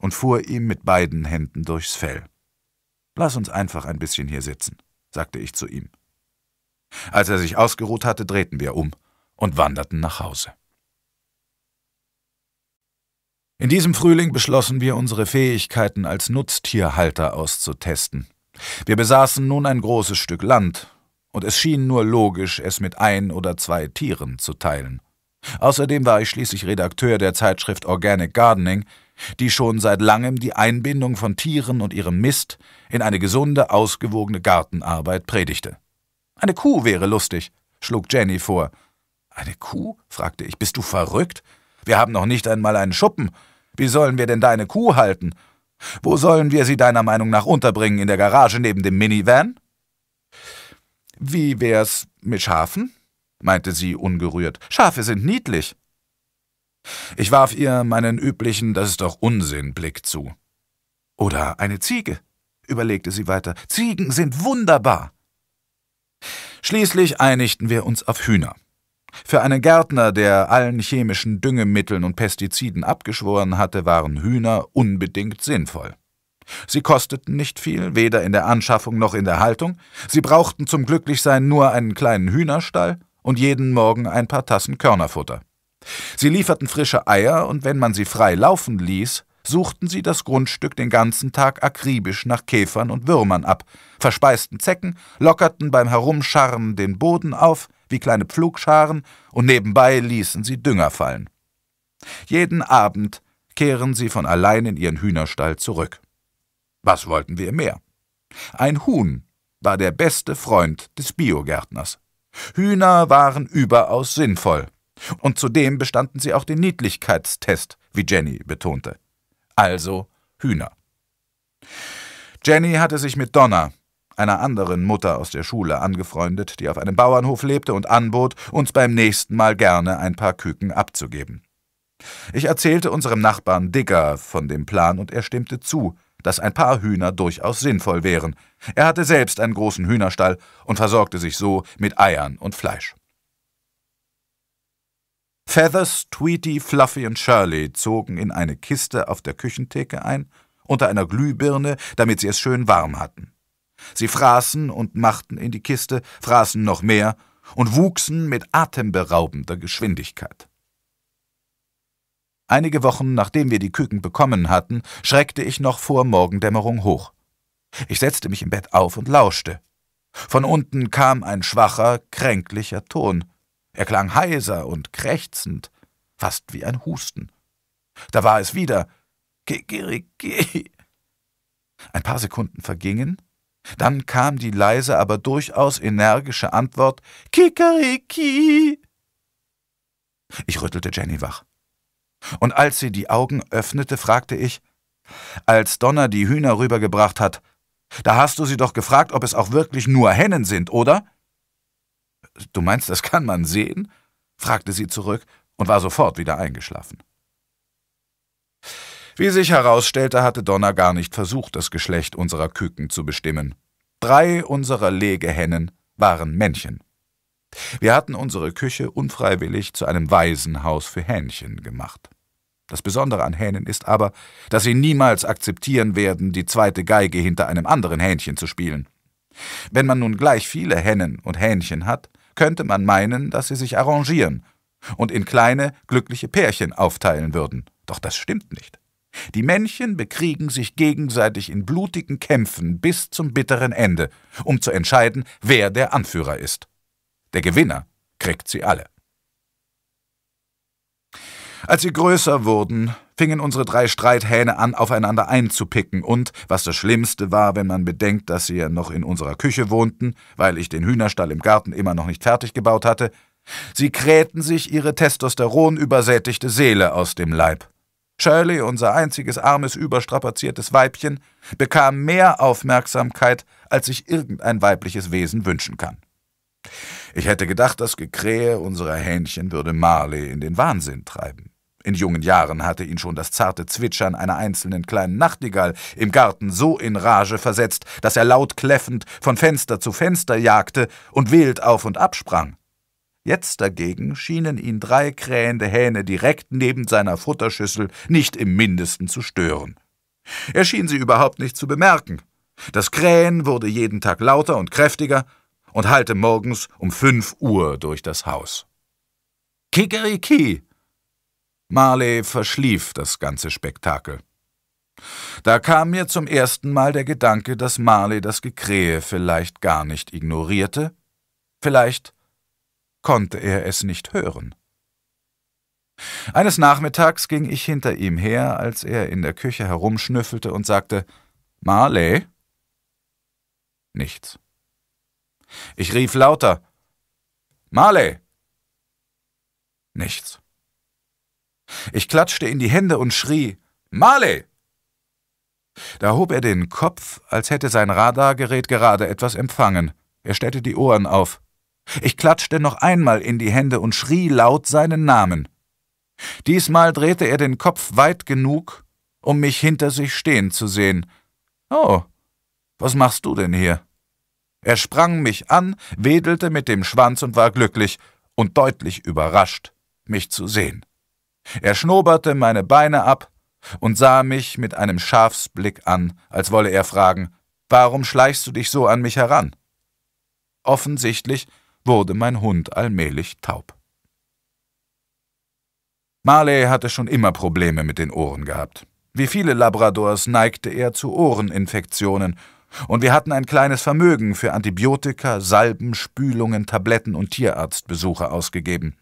und fuhr ihm mit beiden Händen durchs Fell. Lass uns einfach ein bisschen hier sitzen, sagte ich zu ihm. Als er sich ausgeruht hatte, drehten wir um und wanderten nach Hause. In diesem Frühling beschlossen wir, unsere Fähigkeiten als Nutztierhalter auszutesten. Wir besaßen nun ein großes Stück Land, und es schien nur logisch, es mit ein oder zwei Tieren zu teilen. Außerdem war ich schließlich Redakteur der Zeitschrift Organic Gardening, die schon seit langem die Einbindung von Tieren und ihrem Mist in eine gesunde, ausgewogene Gartenarbeit predigte. Eine Kuh wäre lustig, schlug Jenny vor, eine Kuh? fragte ich. Bist du verrückt? Wir haben noch nicht einmal einen Schuppen. Wie sollen wir denn deine Kuh halten? Wo sollen wir sie deiner Meinung nach unterbringen? In der Garage neben dem Minivan? Wie wär's mit Schafen? meinte sie ungerührt. Schafe sind niedlich. Ich warf ihr meinen üblichen Das ist doch Unsinn Blick zu. Oder eine Ziege, überlegte sie weiter. Ziegen sind wunderbar. Schließlich einigten wir uns auf Hühner. Für einen Gärtner, der allen chemischen Düngemitteln und Pestiziden abgeschworen hatte, waren Hühner unbedingt sinnvoll. Sie kosteten nicht viel, weder in der Anschaffung noch in der Haltung, sie brauchten zum Glücklichsein nur einen kleinen Hühnerstall und jeden Morgen ein paar Tassen Körnerfutter. Sie lieferten frische Eier, und wenn man sie frei laufen ließ, suchten sie das Grundstück den ganzen Tag akribisch nach Käfern und Würmern ab, verspeisten Zecken, lockerten beim Herumscharren den Boden auf, wie kleine Pflugscharen, und nebenbei ließen sie Dünger fallen. Jeden Abend kehren sie von allein in ihren Hühnerstall zurück. Was wollten wir mehr? Ein Huhn war der beste Freund des Biogärtners. Hühner waren überaus sinnvoll. Und zudem bestanden sie auch den Niedlichkeitstest, wie Jenny betonte. Also Hühner. Jenny hatte sich mit Donna, einer anderen Mutter aus der Schule angefreundet, die auf einem Bauernhof lebte und anbot, uns beim nächsten Mal gerne ein paar Küken abzugeben. Ich erzählte unserem Nachbarn Digger von dem Plan und er stimmte zu, dass ein paar Hühner durchaus sinnvoll wären. Er hatte selbst einen großen Hühnerstall und versorgte sich so mit Eiern und Fleisch. Feathers, Tweety, Fluffy und Shirley zogen in eine Kiste auf der Küchentheke ein, unter einer Glühbirne, damit sie es schön warm hatten. Sie fraßen und machten in die Kiste, fraßen noch mehr und wuchsen mit atemberaubender Geschwindigkeit. Einige Wochen nachdem wir die Küken bekommen hatten, schreckte ich noch vor Morgendämmerung hoch. Ich setzte mich im Bett auf und lauschte. Von unten kam ein schwacher, kränklicher Ton. Er klang heiser und krächzend, fast wie ein Husten. Da war es wieder. Kikiriki. Ein paar Sekunden vergingen, dann kam die leise, aber durchaus energische Antwort Kikeriki. Ich rüttelte Jenny wach. Und als sie die Augen öffnete, fragte ich Als Donner die Hühner rübergebracht hat, da hast du sie doch gefragt, ob es auch wirklich nur Hennen sind, oder? Du meinst, das kann man sehen? fragte sie zurück und war sofort wieder eingeschlafen. Wie sich herausstellte, hatte Donner gar nicht versucht, das Geschlecht unserer Küken zu bestimmen. Drei unserer Legehennen waren Männchen. Wir hatten unsere Küche unfreiwillig zu einem Waisenhaus für Hähnchen gemacht. Das Besondere an Hähnen ist aber, dass sie niemals akzeptieren werden, die zweite Geige hinter einem anderen Hähnchen zu spielen. Wenn man nun gleich viele Hennen und Hähnchen hat, könnte man meinen, dass sie sich arrangieren und in kleine, glückliche Pärchen aufteilen würden. Doch das stimmt nicht. Die Männchen bekriegen sich gegenseitig in blutigen Kämpfen bis zum bitteren Ende, um zu entscheiden, wer der Anführer ist. Der Gewinner kriegt sie alle. Als sie größer wurden, fingen unsere drei Streithähne an, aufeinander einzupicken und, was das Schlimmste war, wenn man bedenkt, dass sie ja noch in unserer Küche wohnten, weil ich den Hühnerstall im Garten immer noch nicht fertig gebaut hatte, sie krähten sich ihre testosteronübersättigte Seele aus dem Leib. Shirley, unser einziges armes, überstrapaziertes Weibchen, bekam mehr Aufmerksamkeit, als sich irgendein weibliches Wesen wünschen kann. Ich hätte gedacht, das Gekrähe unserer Hähnchen würde Marley in den Wahnsinn treiben. In jungen Jahren hatte ihn schon das zarte Zwitschern einer einzelnen kleinen Nachtigall im Garten so in Rage versetzt, dass er laut kläffend von Fenster zu Fenster jagte und wild auf und absprang. Jetzt dagegen schienen ihn drei krähende Hähne direkt neben seiner Futterschüssel nicht im mindesten zu stören. Er schien sie überhaupt nicht zu bemerken. Das Krähen wurde jeden Tag lauter und kräftiger und hallte morgens um fünf Uhr durch das Haus. Kikeriki! Marley verschlief das ganze Spektakel. Da kam mir zum ersten Mal der Gedanke, dass Marley das Gekrähe vielleicht gar nicht ignorierte, vielleicht konnte er es nicht hören. Eines Nachmittags ging ich hinter ihm her, als er in der Küche herumschnüffelte und sagte, Marley? Nichts. Ich rief lauter, Marley! Nichts. Ich klatschte in die Hände und schrie, Marley! Da hob er den Kopf, als hätte sein Radargerät gerade etwas empfangen. Er stellte die Ohren auf. Ich klatschte noch einmal in die Hände und schrie laut seinen Namen. Diesmal drehte er den Kopf weit genug, um mich hinter sich stehen zu sehen. Oh, was machst du denn hier? Er sprang mich an, wedelte mit dem Schwanz und war glücklich und deutlich überrascht, mich zu sehen. Er schnoberte meine Beine ab und sah mich mit einem Schafsblick an, als wolle er fragen, warum schleichst du dich so an mich heran? Offensichtlich wurde mein Hund allmählich taub. Marley hatte schon immer Probleme mit den Ohren gehabt. Wie viele Labradors neigte er zu Ohreninfektionen, und wir hatten ein kleines Vermögen für Antibiotika, Salben, Spülungen, Tabletten und Tierarztbesuche ausgegeben.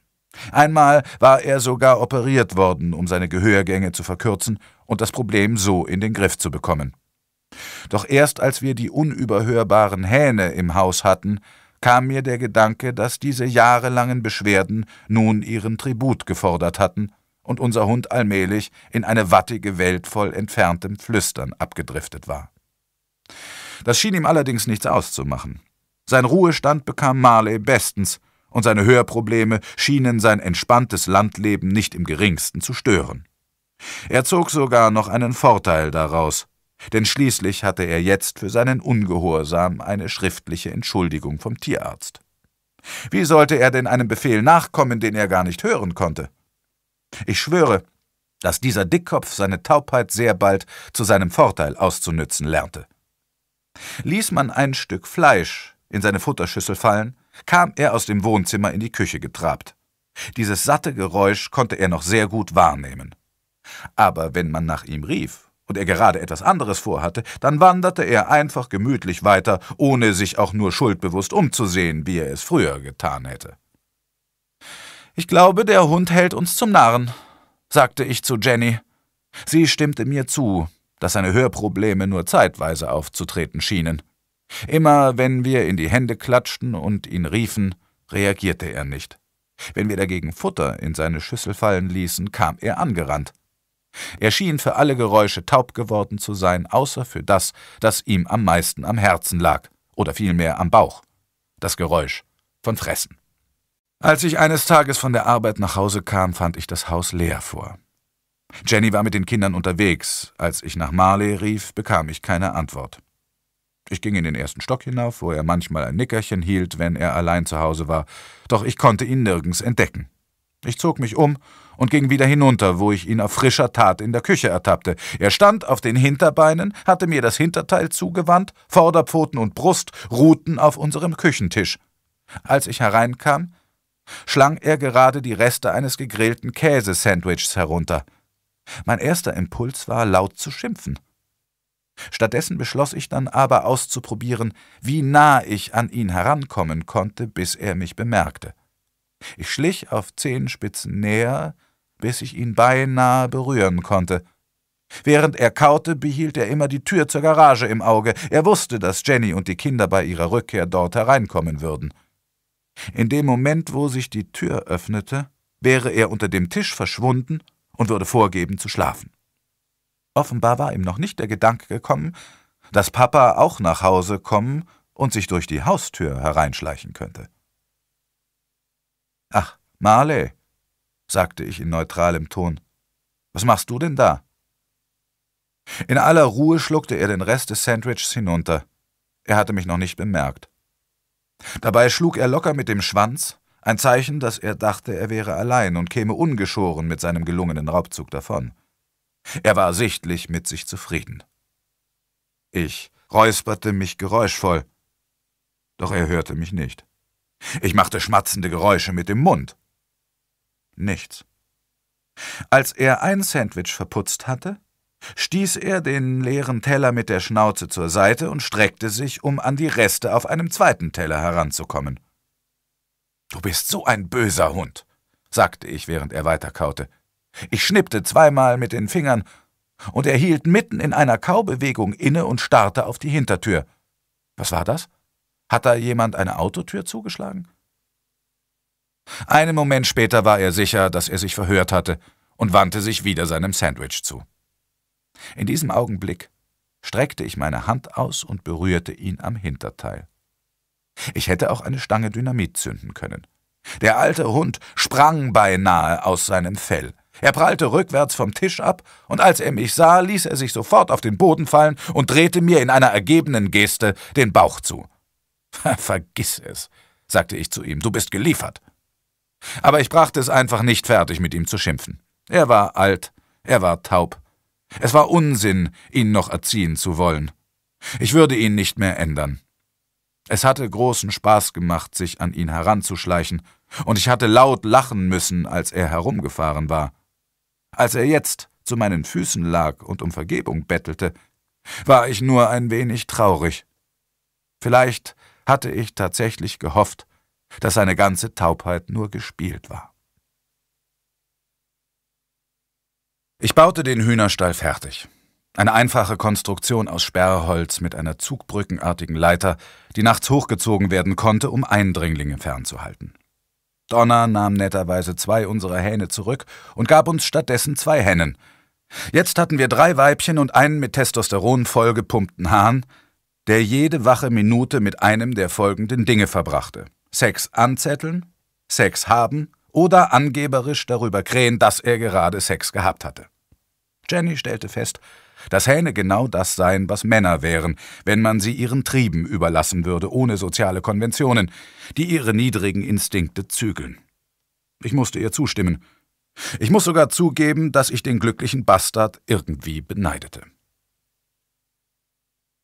Einmal war er sogar operiert worden, um seine Gehörgänge zu verkürzen und das Problem so in den Griff zu bekommen. Doch erst als wir die unüberhörbaren Hähne im Haus hatten, kam mir der Gedanke, dass diese jahrelangen Beschwerden nun ihren Tribut gefordert hatten und unser Hund allmählich in eine wattige Welt voll entferntem Flüstern abgedriftet war. Das schien ihm allerdings nichts auszumachen. Sein Ruhestand bekam Marley bestens, und seine Hörprobleme schienen sein entspanntes Landleben nicht im geringsten zu stören. Er zog sogar noch einen Vorteil daraus, denn schließlich hatte er jetzt für seinen Ungehorsam eine schriftliche Entschuldigung vom Tierarzt. Wie sollte er denn einem Befehl nachkommen, den er gar nicht hören konnte? Ich schwöre, dass dieser Dickkopf seine Taubheit sehr bald zu seinem Vorteil auszunützen lernte. Ließ man ein Stück Fleisch in seine Futterschüssel fallen, kam er aus dem Wohnzimmer in die Küche getrabt. Dieses satte Geräusch konnte er noch sehr gut wahrnehmen. Aber wenn man nach ihm rief, und er gerade etwas anderes vorhatte, dann wanderte er einfach gemütlich weiter, ohne sich auch nur schuldbewusst umzusehen, wie er es früher getan hätte. Ich glaube, der Hund hält uns zum Narren, sagte ich zu Jenny. Sie stimmte mir zu, dass seine Hörprobleme nur zeitweise aufzutreten schienen. Immer wenn wir in die Hände klatschten und ihn riefen, reagierte er nicht. Wenn wir dagegen Futter in seine Schüssel fallen ließen, kam er angerannt. Er schien für alle Geräusche taub geworden zu sein, außer für das, das ihm am meisten am Herzen lag, oder vielmehr am Bauch, das Geräusch von Fressen. Als ich eines Tages von der Arbeit nach Hause kam, fand ich das Haus leer vor. Jenny war mit den Kindern unterwegs. Als ich nach Marley rief, bekam ich keine Antwort. Ich ging in den ersten Stock hinauf, wo er manchmal ein Nickerchen hielt, wenn er allein zu Hause war, doch ich konnte ihn nirgends entdecken. Ich zog mich um und ging wieder hinunter, wo ich ihn auf frischer Tat in der Küche ertappte. Er stand auf den Hinterbeinen, hatte mir das Hinterteil zugewandt, Vorderpfoten und Brust ruhten auf unserem Küchentisch. Als ich hereinkam, schlang er gerade die Reste eines gegrillten Käsesandwichs herunter. Mein erster Impuls war, laut zu schimpfen. Stattdessen beschloss ich dann aber auszuprobieren, wie nah ich an ihn herankommen konnte, bis er mich bemerkte. Ich schlich auf Zehenspitzen näher, bis ich ihn beinahe berühren konnte. Während er kaute, behielt er immer die Tür zur Garage im Auge. Er wusste, dass Jenny und die Kinder bei ihrer Rückkehr dort hereinkommen würden. In dem Moment, wo sich die Tür öffnete, wäre er unter dem Tisch verschwunden und würde vorgeben zu schlafen. Offenbar war ihm noch nicht der Gedanke gekommen, dass Papa auch nach Hause kommen und sich durch die Haustür hereinschleichen könnte. Ach, Marley, sagte ich in neutralem Ton. Was machst du denn da? In aller Ruhe schluckte er den Rest des Sandwiches hinunter. Er hatte mich noch nicht bemerkt. Dabei schlug er locker mit dem Schwanz, ein Zeichen, dass er dachte, er wäre allein und käme ungeschoren mit seinem gelungenen Raubzug davon. Er war sichtlich mit sich zufrieden. Ich räusperte mich geräuschvoll, doch er hörte mich nicht. Ich machte schmatzende Geräusche mit dem Mund nichts. Als er ein Sandwich verputzt hatte, stieß er den leeren Teller mit der Schnauze zur Seite und streckte sich, um an die Reste auf einem zweiten Teller heranzukommen. Du bist so ein böser Hund, sagte ich, während er weiterkaute. Ich schnippte zweimal mit den Fingern, und er hielt mitten in einer Kaubewegung inne und starrte auf die Hintertür. Was war das? Hat da jemand eine Autotür zugeschlagen? Einen Moment später war er sicher, dass er sich verhört hatte und wandte sich wieder seinem Sandwich zu. In diesem Augenblick streckte ich meine Hand aus und berührte ihn am Hinterteil. Ich hätte auch eine Stange Dynamit zünden können. Der alte Hund sprang beinahe aus seinem Fell. Er prallte rückwärts vom Tisch ab, und als er mich sah, ließ er sich sofort auf den Boden fallen und drehte mir in einer ergebenen Geste den Bauch zu. Vergiss es, sagte ich zu ihm, du bist geliefert. Aber ich brachte es einfach nicht fertig, mit ihm zu schimpfen. Er war alt, er war taub. Es war Unsinn, ihn noch erziehen zu wollen. Ich würde ihn nicht mehr ändern. Es hatte großen Spaß gemacht, sich an ihn heranzuschleichen, und ich hatte laut lachen müssen, als er herumgefahren war. Als er jetzt zu meinen Füßen lag und um Vergebung bettelte, war ich nur ein wenig traurig. Vielleicht hatte ich tatsächlich gehofft, dass seine ganze Taubheit nur gespielt war. Ich baute den Hühnerstall fertig. Eine einfache Konstruktion aus Sperrholz mit einer zugbrückenartigen Leiter, die nachts hochgezogen werden konnte, um Eindringlinge fernzuhalten. Donner nahm netterweise zwei unserer Hähne zurück und gab uns stattdessen zwei Hennen. Jetzt hatten wir drei Weibchen und einen mit Testosteron vollgepumpten Hahn, der jede wache Minute mit einem der folgenden Dinge verbrachte. Sex anzetteln, Sex haben oder angeberisch darüber krähen, dass er gerade Sex gehabt hatte. Jenny stellte fest, dass Hähne genau das seien, was Männer wären, wenn man sie ihren Trieben überlassen würde, ohne soziale Konventionen, die ihre niedrigen Instinkte zügeln. Ich musste ihr zustimmen. Ich muss sogar zugeben, dass ich den glücklichen Bastard irgendwie beneidete.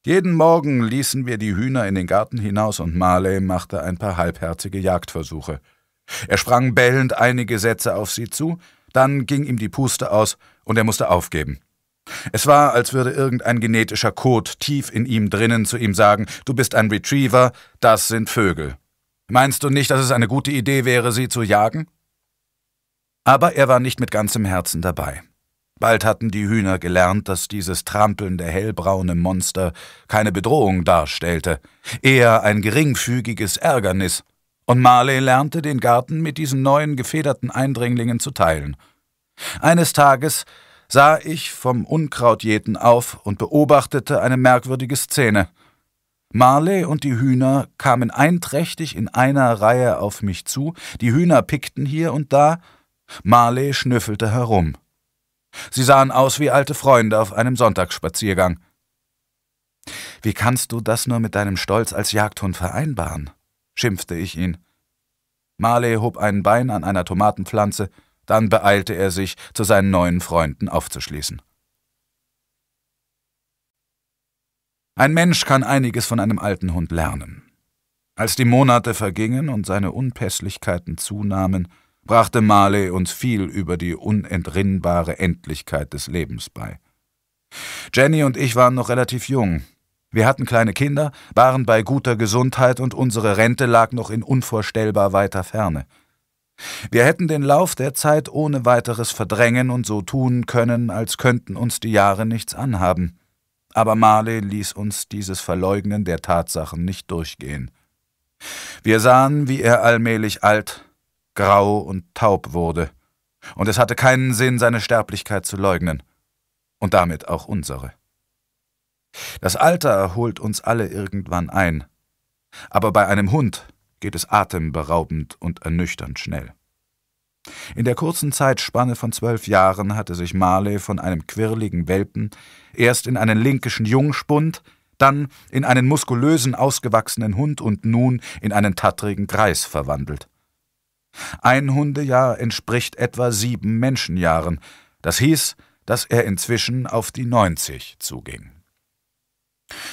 Jeden Morgen ließen wir die Hühner in den Garten hinaus und Marley machte ein paar halbherzige Jagdversuche. Er sprang bellend einige Sätze auf sie zu, dann ging ihm die Puste aus und er musste aufgeben. Es war, als würde irgendein genetischer Code tief in ihm drinnen zu ihm sagen, du bist ein Retriever, das sind Vögel. Meinst du nicht, dass es eine gute Idee wäre, sie zu jagen? Aber er war nicht mit ganzem Herzen dabei. Bald hatten die Hühner gelernt, dass dieses trampelnde hellbraune Monster keine Bedrohung darstellte, eher ein geringfügiges Ärgernis, und Marley lernte, den Garten mit diesen neuen gefederten Eindringlingen zu teilen. Eines Tages sah ich vom Unkrautjäten auf und beobachtete eine merkwürdige Szene. Marley und die Hühner kamen einträchtig in einer Reihe auf mich zu, die Hühner pickten hier und da, Marley schnüffelte herum. Sie sahen aus wie alte Freunde auf einem Sonntagsspaziergang. Wie kannst du das nur mit deinem Stolz als Jagdhund vereinbaren? schimpfte ich ihn. Marley hob ein Bein an einer Tomatenpflanze, dann beeilte er sich, zu seinen neuen Freunden aufzuschließen. Ein Mensch kann einiges von einem alten Hund lernen. Als die Monate vergingen und seine Unpässlichkeiten zunahmen, brachte Marley uns viel über die unentrinnbare Endlichkeit des Lebens bei. Jenny und ich waren noch relativ jung. Wir hatten kleine Kinder, waren bei guter Gesundheit und unsere Rente lag noch in unvorstellbar weiter Ferne. Wir hätten den Lauf der Zeit ohne weiteres verdrängen und so tun können, als könnten uns die Jahre nichts anhaben. Aber Marley ließ uns dieses Verleugnen der Tatsachen nicht durchgehen. Wir sahen, wie er allmählich alt, grau und taub wurde, und es hatte keinen Sinn, seine Sterblichkeit zu leugnen, und damit auch unsere. Das Alter holt uns alle irgendwann ein, aber bei einem Hund geht es atemberaubend und ernüchternd schnell. In der kurzen Zeitspanne von zwölf Jahren hatte sich Marley von einem quirligen Welpen erst in einen linkischen Jungspund, dann in einen muskulösen, ausgewachsenen Hund und nun in einen tattrigen Greis verwandelt. Ein Hundejahr entspricht etwa sieben Menschenjahren. Das hieß, dass er inzwischen auf die 90 zuging.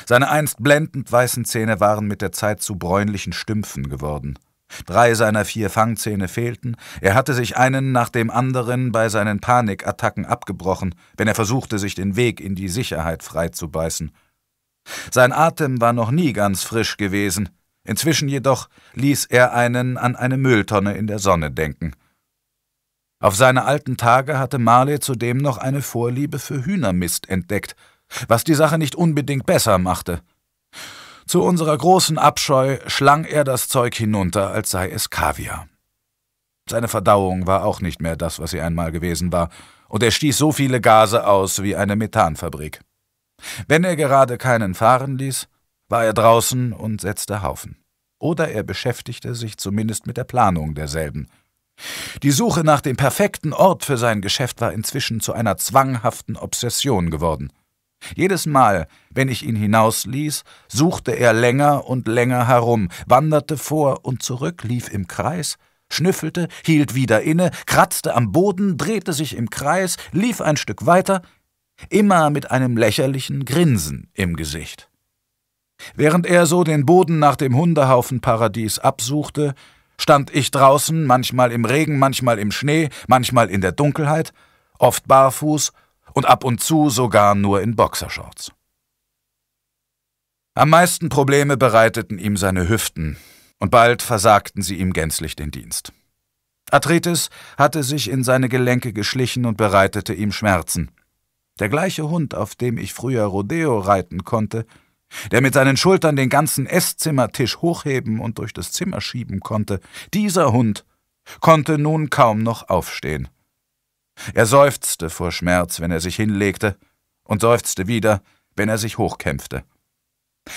Seine einst blendend weißen Zähne waren mit der Zeit zu bräunlichen Stümpfen geworden. Drei seiner vier Fangzähne fehlten, er hatte sich einen nach dem anderen bei seinen Panikattacken abgebrochen, wenn er versuchte, sich den Weg in die Sicherheit freizubeißen. Sein Atem war noch nie ganz frisch gewesen, Inzwischen jedoch ließ er einen an eine Mülltonne in der Sonne denken. Auf seine alten Tage hatte Marley zudem noch eine Vorliebe für Hühnermist entdeckt, was die Sache nicht unbedingt besser machte. Zu unserer großen Abscheu schlang er das Zeug hinunter, als sei es Kaviar. Seine Verdauung war auch nicht mehr das, was sie einmal gewesen war, und er stieß so viele Gase aus wie eine Methanfabrik. Wenn er gerade keinen fahren ließ, war er draußen und setzte Haufen oder er beschäftigte sich zumindest mit der Planung derselben. Die Suche nach dem perfekten Ort für sein Geschäft war inzwischen zu einer zwanghaften Obsession geworden. Jedes Mal, wenn ich ihn hinausließ, suchte er länger und länger herum, wanderte vor und zurück, lief im Kreis, schnüffelte, hielt wieder inne, kratzte am Boden, drehte sich im Kreis, lief ein Stück weiter, immer mit einem lächerlichen Grinsen im Gesicht. Während er so den Boden nach dem Hundehaufenparadies absuchte, stand ich draußen, manchmal im Regen, manchmal im Schnee, manchmal in der Dunkelheit, oft barfuß und ab und zu sogar nur in Boxershorts. Am meisten Probleme bereiteten ihm seine Hüften, und bald versagten sie ihm gänzlich den Dienst. Arthritis hatte sich in seine Gelenke geschlichen und bereitete ihm Schmerzen. Der gleiche Hund, auf dem ich früher Rodeo reiten konnte, der mit seinen Schultern den ganzen Esszimmertisch hochheben und durch das Zimmer schieben konnte, dieser Hund konnte nun kaum noch aufstehen. Er seufzte vor Schmerz, wenn er sich hinlegte, und seufzte wieder, wenn er sich hochkämpfte.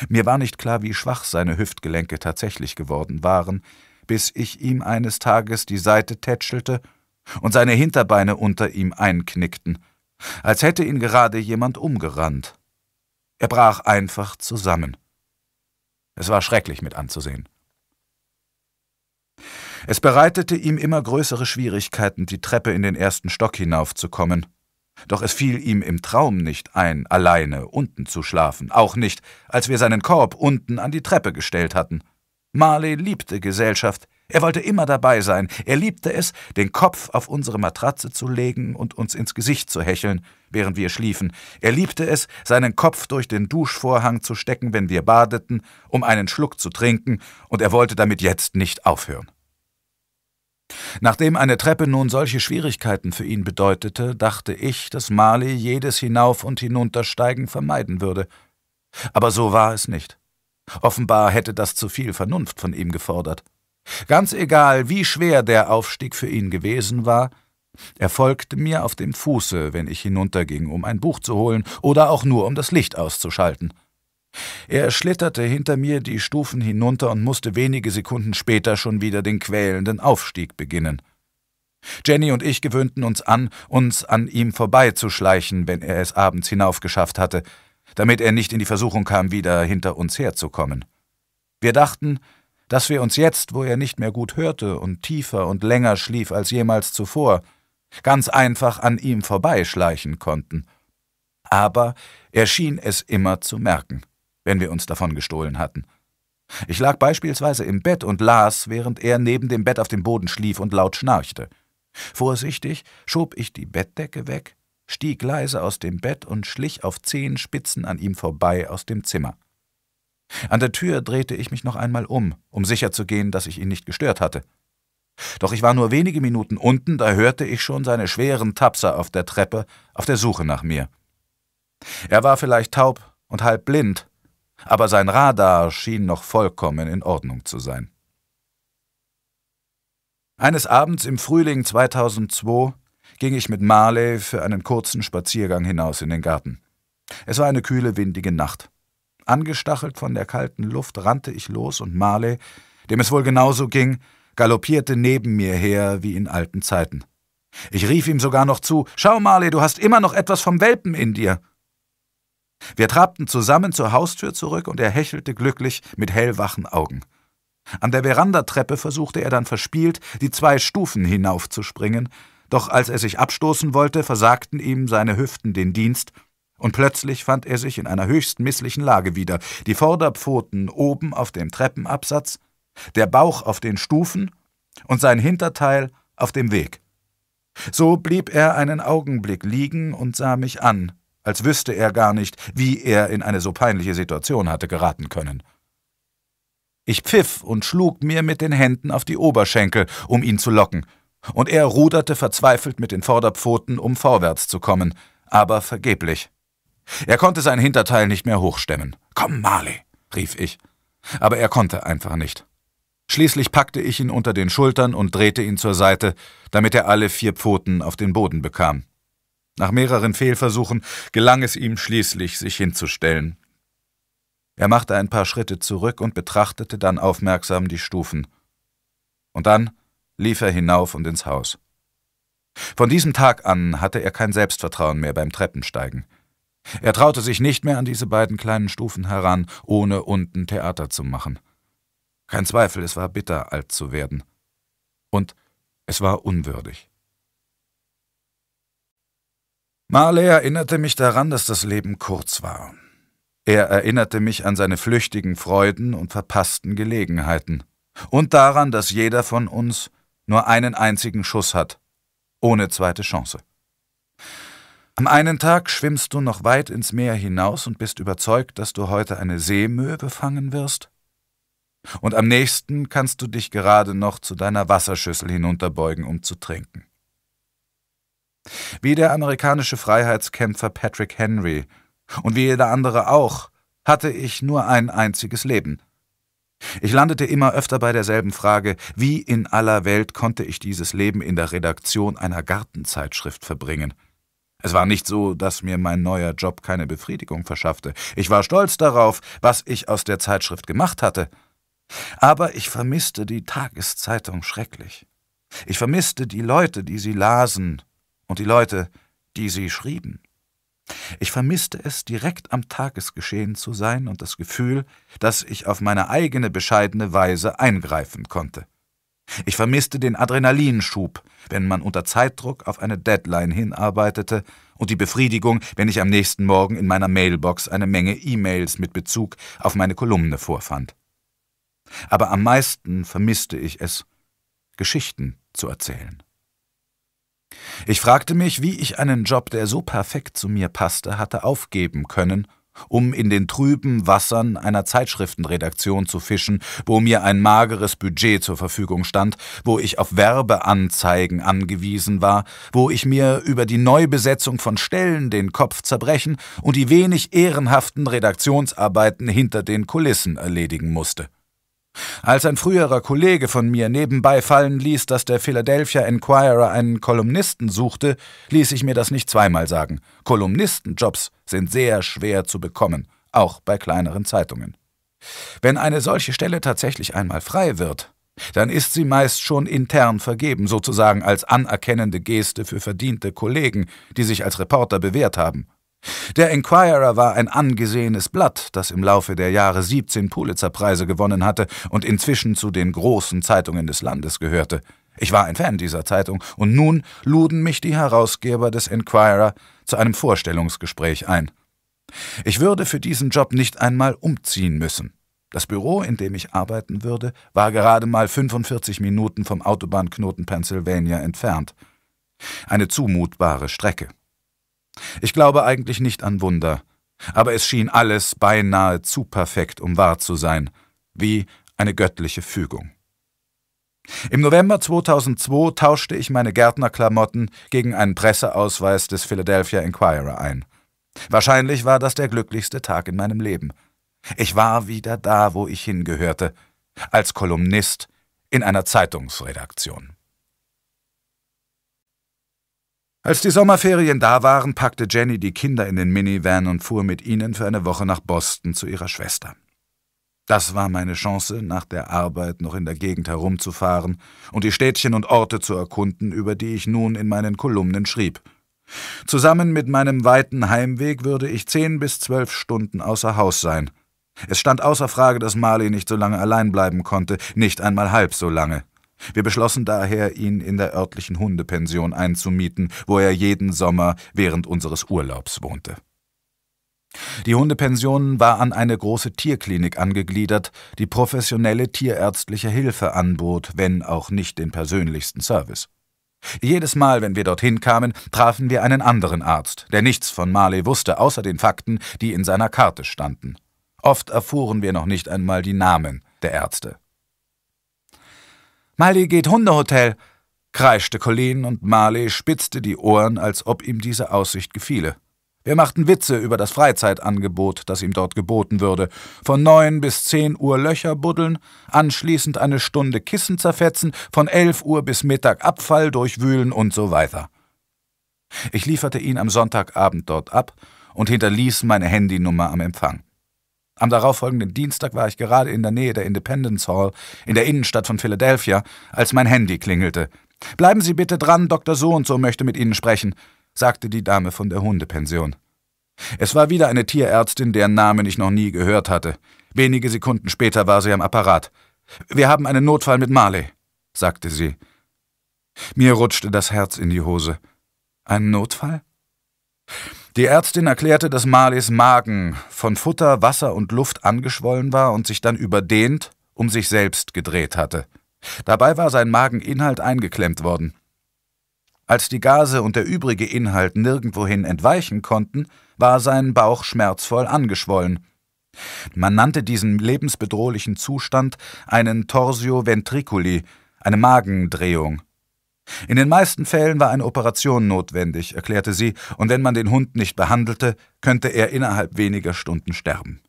Mir war nicht klar, wie schwach seine Hüftgelenke tatsächlich geworden waren, bis ich ihm eines Tages die Seite tätschelte und seine Hinterbeine unter ihm einknickten, als hätte ihn gerade jemand umgerannt. Er brach einfach zusammen. Es war schrecklich mit anzusehen. Es bereitete ihm immer größere Schwierigkeiten, die Treppe in den ersten Stock hinaufzukommen. Doch es fiel ihm im Traum nicht ein, alleine unten zu schlafen, auch nicht, als wir seinen Korb unten an die Treppe gestellt hatten. Marley liebte Gesellschaft, er wollte immer dabei sein. Er liebte es, den Kopf auf unsere Matratze zu legen und uns ins Gesicht zu hecheln, während wir schliefen. Er liebte es, seinen Kopf durch den Duschvorhang zu stecken, wenn wir badeten, um einen Schluck zu trinken, und er wollte damit jetzt nicht aufhören. Nachdem eine Treppe nun solche Schwierigkeiten für ihn bedeutete, dachte ich, dass Marley jedes Hinauf- und Hinuntersteigen vermeiden würde. Aber so war es nicht. Offenbar hätte das zu viel Vernunft von ihm gefordert. Ganz egal, wie schwer der Aufstieg für ihn gewesen war, er folgte mir auf dem Fuße, wenn ich hinunterging, um ein Buch zu holen oder auch nur um das Licht auszuschalten. Er schlitterte hinter mir die Stufen hinunter und musste wenige Sekunden später schon wieder den quälenden Aufstieg beginnen. Jenny und ich gewöhnten uns an, uns an ihm vorbeizuschleichen, wenn er es abends hinaufgeschafft hatte, damit er nicht in die Versuchung kam, wieder hinter uns herzukommen. Wir dachten, dass wir uns jetzt, wo er nicht mehr gut hörte und tiefer und länger schlief als jemals zuvor, ganz einfach an ihm vorbeischleichen konnten. Aber er schien es immer zu merken, wenn wir uns davon gestohlen hatten. Ich lag beispielsweise im Bett und las, während er neben dem Bett auf dem Boden schlief und laut schnarchte. Vorsichtig schob ich die Bettdecke weg, stieg leise aus dem Bett und schlich auf zehn Spitzen an ihm vorbei aus dem Zimmer. An der Tür drehte ich mich noch einmal um, um sicherzugehen, dass ich ihn nicht gestört hatte. Doch ich war nur wenige Minuten unten, da hörte ich schon seine schweren Tapser auf der Treppe, auf der Suche nach mir. Er war vielleicht taub und halb blind, aber sein Radar schien noch vollkommen in Ordnung zu sein. Eines Abends im Frühling 2002 ging ich mit Marley für einen kurzen Spaziergang hinaus in den Garten. Es war eine kühle, windige Nacht. Angestachelt von der kalten Luft rannte ich los und Marley, dem es wohl genauso ging, galoppierte neben mir her wie in alten Zeiten. Ich rief ihm sogar noch zu: Schau, Marley, du hast immer noch etwas vom Welpen in dir. Wir trabten zusammen zur Haustür zurück und er hechelte glücklich mit hellwachen Augen. An der Verandatreppe versuchte er dann verspielt, die zwei Stufen hinaufzuspringen, doch als er sich abstoßen wollte, versagten ihm seine Hüften den Dienst und plötzlich fand er sich in einer höchst misslichen Lage wieder, die Vorderpfoten oben auf dem Treppenabsatz, der Bauch auf den Stufen und sein Hinterteil auf dem Weg. So blieb er einen Augenblick liegen und sah mich an, als wüsste er gar nicht, wie er in eine so peinliche Situation hatte geraten können. Ich pfiff und schlug mir mit den Händen auf die Oberschenkel, um ihn zu locken, und er ruderte verzweifelt mit den Vorderpfoten, um vorwärts zu kommen, aber vergeblich. Er konnte sein Hinterteil nicht mehr hochstemmen. Komm, Marley, rief ich. Aber er konnte einfach nicht. Schließlich packte ich ihn unter den Schultern und drehte ihn zur Seite, damit er alle vier Pfoten auf den Boden bekam. Nach mehreren Fehlversuchen gelang es ihm schließlich, sich hinzustellen. Er machte ein paar Schritte zurück und betrachtete dann aufmerksam die Stufen. Und dann lief er hinauf und ins Haus. Von diesem Tag an hatte er kein Selbstvertrauen mehr beim Treppensteigen. Er traute sich nicht mehr an diese beiden kleinen Stufen heran, ohne unten Theater zu machen. Kein Zweifel, es war bitter, alt zu werden. Und es war unwürdig. Marley erinnerte mich daran, dass das Leben kurz war. Er erinnerte mich an seine flüchtigen Freuden und verpassten Gelegenheiten. Und daran, dass jeder von uns nur einen einzigen Schuss hat, ohne zweite Chance. Am einen Tag schwimmst du noch weit ins Meer hinaus und bist überzeugt, dass du heute eine Seemöwe fangen wirst. Und am nächsten kannst du dich gerade noch zu deiner Wasserschüssel hinunterbeugen, um zu trinken. Wie der amerikanische Freiheitskämpfer Patrick Henry und wie jeder andere auch, hatte ich nur ein einziges Leben. Ich landete immer öfter bei derselben Frage, wie in aller Welt konnte ich dieses Leben in der Redaktion einer Gartenzeitschrift verbringen – es war nicht so, dass mir mein neuer Job keine Befriedigung verschaffte. Ich war stolz darauf, was ich aus der Zeitschrift gemacht hatte. Aber ich vermisste die Tageszeitung schrecklich. Ich vermisste die Leute, die sie lasen und die Leute, die sie schrieben. Ich vermisste es, direkt am Tagesgeschehen zu sein und das Gefühl, dass ich auf meine eigene bescheidene Weise eingreifen konnte. Ich vermisste den Adrenalinschub, wenn man unter Zeitdruck auf eine Deadline hinarbeitete, und die Befriedigung, wenn ich am nächsten Morgen in meiner Mailbox eine Menge E-Mails mit Bezug auf meine Kolumne vorfand. Aber am meisten vermisste ich es, Geschichten zu erzählen. Ich fragte mich, wie ich einen Job, der so perfekt zu mir passte, hatte aufgeben können um in den trüben Wassern einer Zeitschriftenredaktion zu fischen, wo mir ein mageres Budget zur Verfügung stand, wo ich auf Werbeanzeigen angewiesen war, wo ich mir über die Neubesetzung von Stellen den Kopf zerbrechen und die wenig ehrenhaften Redaktionsarbeiten hinter den Kulissen erledigen musste. Als ein früherer Kollege von mir nebenbei fallen ließ, dass der Philadelphia Enquirer einen Kolumnisten suchte, ließ ich mir das nicht zweimal sagen. Kolumnistenjobs sind sehr schwer zu bekommen, auch bei kleineren Zeitungen. Wenn eine solche Stelle tatsächlich einmal frei wird, dann ist sie meist schon intern vergeben, sozusagen als anerkennende Geste für verdiente Kollegen, die sich als Reporter bewährt haben. Der Enquirer war ein angesehenes Blatt, das im Laufe der Jahre 17 Pulitzerpreise gewonnen hatte und inzwischen zu den großen Zeitungen des Landes gehörte. Ich war ein Fan dieser Zeitung, und nun luden mich die Herausgeber des Enquirer zu einem Vorstellungsgespräch ein. Ich würde für diesen Job nicht einmal umziehen müssen. Das Büro, in dem ich arbeiten würde, war gerade mal 45 Minuten vom Autobahnknoten Pennsylvania entfernt. Eine zumutbare Strecke. Ich glaube eigentlich nicht an Wunder, aber es schien alles beinahe zu perfekt, um wahr zu sein, wie eine göttliche Fügung. Im November 2002 tauschte ich meine Gärtnerklamotten gegen einen Presseausweis des Philadelphia Inquirer ein. Wahrscheinlich war das der glücklichste Tag in meinem Leben. Ich war wieder da, wo ich hingehörte, als Kolumnist in einer Zeitungsredaktion. Als die Sommerferien da waren, packte Jenny die Kinder in den Minivan und fuhr mit ihnen für eine Woche nach Boston zu ihrer Schwester. Das war meine Chance, nach der Arbeit noch in der Gegend herumzufahren und die Städtchen und Orte zu erkunden, über die ich nun in meinen Kolumnen schrieb. Zusammen mit meinem weiten Heimweg würde ich zehn bis zwölf Stunden außer Haus sein. Es stand außer Frage, dass Marley nicht so lange allein bleiben konnte, nicht einmal halb so lange. Wir beschlossen daher, ihn in der örtlichen Hundepension einzumieten, wo er jeden Sommer während unseres Urlaubs wohnte. Die Hundepension war an eine große Tierklinik angegliedert, die professionelle tierärztliche Hilfe anbot, wenn auch nicht den persönlichsten Service. Jedes Mal, wenn wir dorthin kamen, trafen wir einen anderen Arzt, der nichts von Marley wusste, außer den Fakten, die in seiner Karte standen. Oft erfuhren wir noch nicht einmal die Namen der Ärzte. Marley geht Hundehotel, kreischte Colleen und Marley spitzte die Ohren, als ob ihm diese Aussicht gefiele. Wir machten Witze über das Freizeitangebot, das ihm dort geboten würde. Von neun bis zehn Uhr Löcher buddeln, anschließend eine Stunde Kissen zerfetzen, von elf Uhr bis Mittag Abfall durchwühlen und so weiter. Ich lieferte ihn am Sonntagabend dort ab und hinterließ meine Handynummer am Empfang. Am darauffolgenden Dienstag war ich gerade in der Nähe der Independence Hall, in der Innenstadt von Philadelphia, als mein Handy klingelte. Bleiben Sie bitte dran, Dr. So und so möchte mit Ihnen sprechen, sagte die Dame von der Hundepension. Es war wieder eine Tierärztin, deren Namen ich noch nie gehört hatte. Wenige Sekunden später war sie am Apparat. Wir haben einen Notfall mit Marley, sagte sie. Mir rutschte das Herz in die Hose. Ein Notfall? Die Ärztin erklärte, dass Marleys Magen von Futter, Wasser und Luft angeschwollen war und sich dann überdehnt um sich selbst gedreht hatte. Dabei war sein Mageninhalt eingeklemmt worden. Als die Gase und der übrige Inhalt nirgendwohin entweichen konnten, war sein Bauch schmerzvoll angeschwollen. Man nannte diesen lebensbedrohlichen Zustand einen Torsio ventriculi, eine Magendrehung. In den meisten Fällen war eine Operation notwendig, erklärte sie, und wenn man den Hund nicht behandelte, könnte er innerhalb weniger Stunden sterben.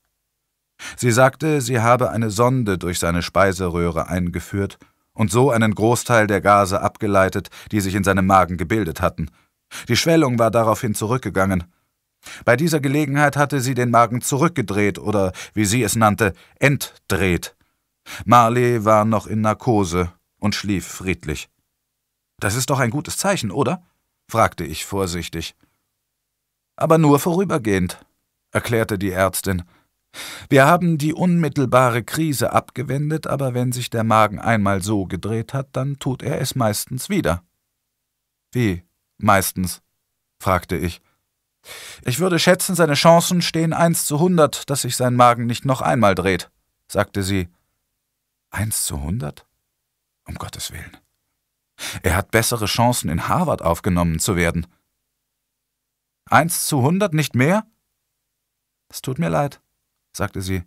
Sie sagte, sie habe eine Sonde durch seine Speiseröhre eingeführt und so einen Großteil der Gase abgeleitet, die sich in seinem Magen gebildet hatten. Die Schwellung war daraufhin zurückgegangen. Bei dieser Gelegenheit hatte sie den Magen zurückgedreht oder, wie sie es nannte, entdreht. Marley war noch in Narkose und schlief friedlich. Das ist doch ein gutes Zeichen, oder? fragte ich vorsichtig. Aber nur vorübergehend, erklärte die Ärztin. Wir haben die unmittelbare Krise abgewendet, aber wenn sich der Magen einmal so gedreht hat, dann tut er es meistens wieder. Wie meistens? fragte ich. Ich würde schätzen, seine Chancen stehen eins zu hundert, dass sich sein Magen nicht noch einmal dreht, sagte sie. Eins zu hundert? Um Gottes willen. Er hat bessere Chancen, in Harvard aufgenommen zu werden. Eins zu hundert, nicht mehr? Es tut mir leid, sagte sie.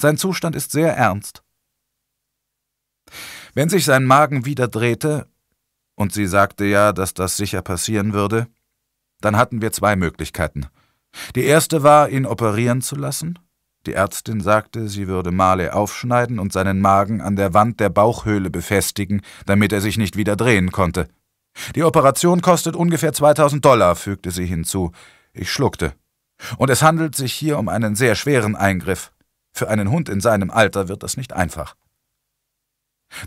Sein Zustand ist sehr ernst. Wenn sich sein Magen wieder drehte, und sie sagte ja, dass das sicher passieren würde, dann hatten wir zwei Möglichkeiten. Die erste war, ihn operieren zu lassen, die Ärztin sagte, sie würde Male aufschneiden und seinen Magen an der Wand der Bauchhöhle befestigen, damit er sich nicht wieder drehen konnte. Die Operation kostet ungefähr 2000 Dollar, fügte sie hinzu. Ich schluckte. Und es handelt sich hier um einen sehr schweren Eingriff. Für einen Hund in seinem Alter wird das nicht einfach.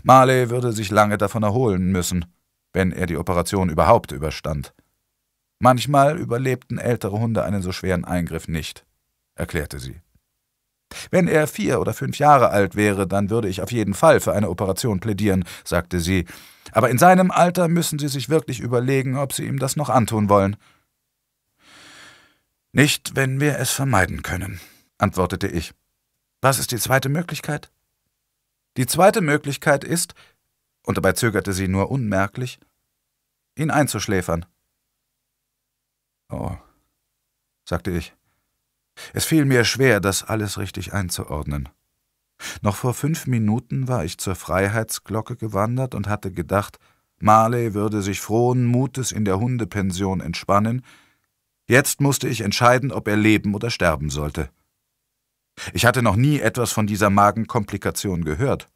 Marley würde sich lange davon erholen müssen, wenn er die Operation überhaupt überstand. Manchmal überlebten ältere Hunde einen so schweren Eingriff nicht, erklärte sie. Wenn er vier oder fünf Jahre alt wäre, dann würde ich auf jeden Fall für eine Operation plädieren, sagte sie. Aber in seinem Alter müssen Sie sich wirklich überlegen, ob Sie ihm das noch antun wollen. Nicht, wenn wir es vermeiden können, antwortete ich. Was ist die zweite Möglichkeit? Die zweite Möglichkeit ist, und dabei zögerte sie nur unmerklich, ihn einzuschläfern. Oh, sagte ich. Es fiel mir schwer, das alles richtig einzuordnen. Noch vor fünf Minuten war ich zur Freiheitsglocke gewandert und hatte gedacht, Marley würde sich frohen Mutes in der Hundepension entspannen, jetzt musste ich entscheiden, ob er leben oder sterben sollte. Ich hatte noch nie etwas von dieser Magenkomplikation gehört.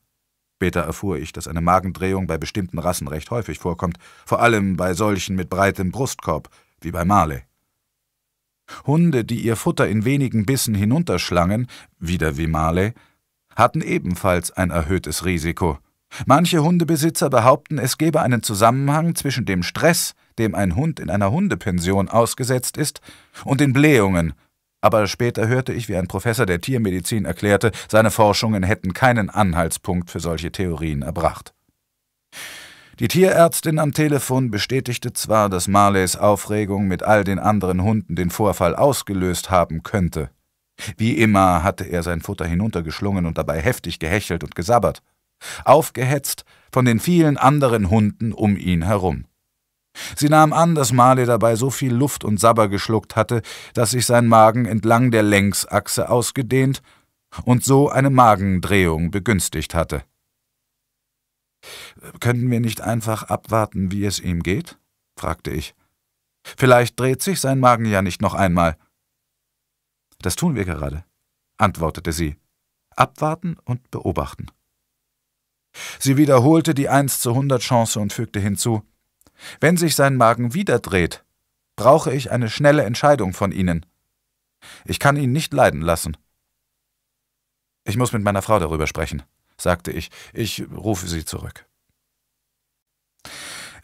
Später erfuhr ich, dass eine Magendrehung bei bestimmten Rassen recht häufig vorkommt, vor allem bei solchen mit breitem Brustkorb, wie bei Marley. Hunde, die ihr Futter in wenigen Bissen hinunterschlangen, wieder wie Marley, hatten ebenfalls ein erhöhtes Risiko. Manche Hundebesitzer behaupten, es gebe einen Zusammenhang zwischen dem Stress, dem ein Hund in einer Hundepension ausgesetzt ist, und den Blähungen. Aber später hörte ich, wie ein Professor der Tiermedizin erklärte, seine Forschungen hätten keinen Anhaltspunkt für solche Theorien erbracht. Die Tierärztin am Telefon bestätigte zwar, dass Marleys Aufregung mit all den anderen Hunden den Vorfall ausgelöst haben könnte. Wie immer hatte er sein Futter hinuntergeschlungen und dabei heftig gehechelt und gesabbert, aufgehetzt von den vielen anderen Hunden um ihn herum. Sie nahm an, dass Marley dabei so viel Luft und Sabber geschluckt hatte, dass sich sein Magen entlang der Längsachse ausgedehnt und so eine Magendrehung begünstigt hatte. Könnten wir nicht einfach abwarten, wie es ihm geht? fragte ich. Vielleicht dreht sich sein Magen ja nicht noch einmal. Das tun wir gerade, antwortete sie. Abwarten und beobachten. Sie wiederholte die 1 zu 100 Chance und fügte hinzu: Wenn sich sein Magen wieder dreht, brauche ich eine schnelle Entscheidung von Ihnen. Ich kann ihn nicht leiden lassen. Ich muss mit meiner Frau darüber sprechen sagte ich. Ich rufe Sie zurück.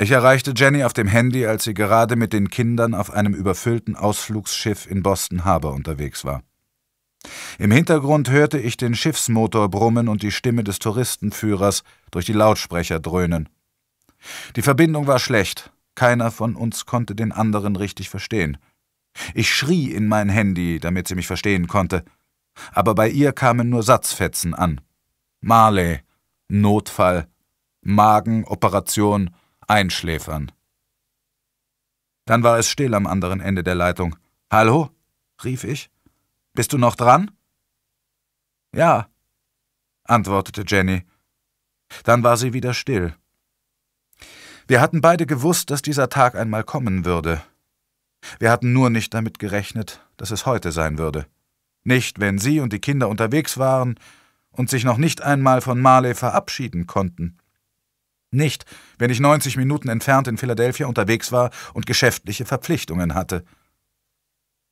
Ich erreichte Jenny auf dem Handy, als sie gerade mit den Kindern auf einem überfüllten Ausflugsschiff in Boston Harbor unterwegs war. Im Hintergrund hörte ich den Schiffsmotor brummen und die Stimme des Touristenführers durch die Lautsprecher dröhnen. Die Verbindung war schlecht, keiner von uns konnte den anderen richtig verstehen. Ich schrie in mein Handy, damit sie mich verstehen konnte, aber bei ihr kamen nur Satzfetzen an. Marley, Notfall, Magenoperation, Einschläfern. Dann war es still am anderen Ende der Leitung. Hallo? rief ich. Bist du noch dran? Ja, antwortete Jenny. Dann war sie wieder still. Wir hatten beide gewusst, dass dieser Tag einmal kommen würde. Wir hatten nur nicht damit gerechnet, dass es heute sein würde. Nicht, wenn sie und die Kinder unterwegs waren, und sich noch nicht einmal von Marley verabschieden konnten. Nicht, wenn ich 90 Minuten entfernt in Philadelphia unterwegs war und geschäftliche Verpflichtungen hatte.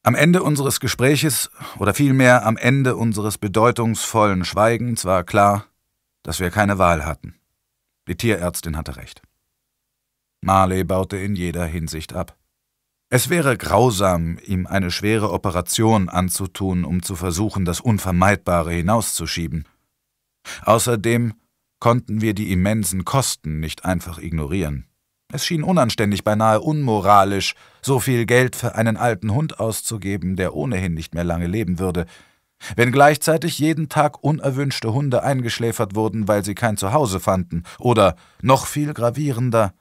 Am Ende unseres Gespräches, oder vielmehr am Ende unseres bedeutungsvollen Schweigens, war klar, dass wir keine Wahl hatten. Die Tierärztin hatte recht. Marley baute in jeder Hinsicht ab. Es wäre grausam, ihm eine schwere Operation anzutun, um zu versuchen, das Unvermeidbare hinauszuschieben. Außerdem konnten wir die immensen Kosten nicht einfach ignorieren. Es schien unanständig, beinahe unmoralisch, so viel Geld für einen alten Hund auszugeben, der ohnehin nicht mehr lange leben würde, wenn gleichzeitig jeden Tag unerwünschte Hunde eingeschläfert wurden, weil sie kein Zuhause fanden, oder, noch viel gravierender,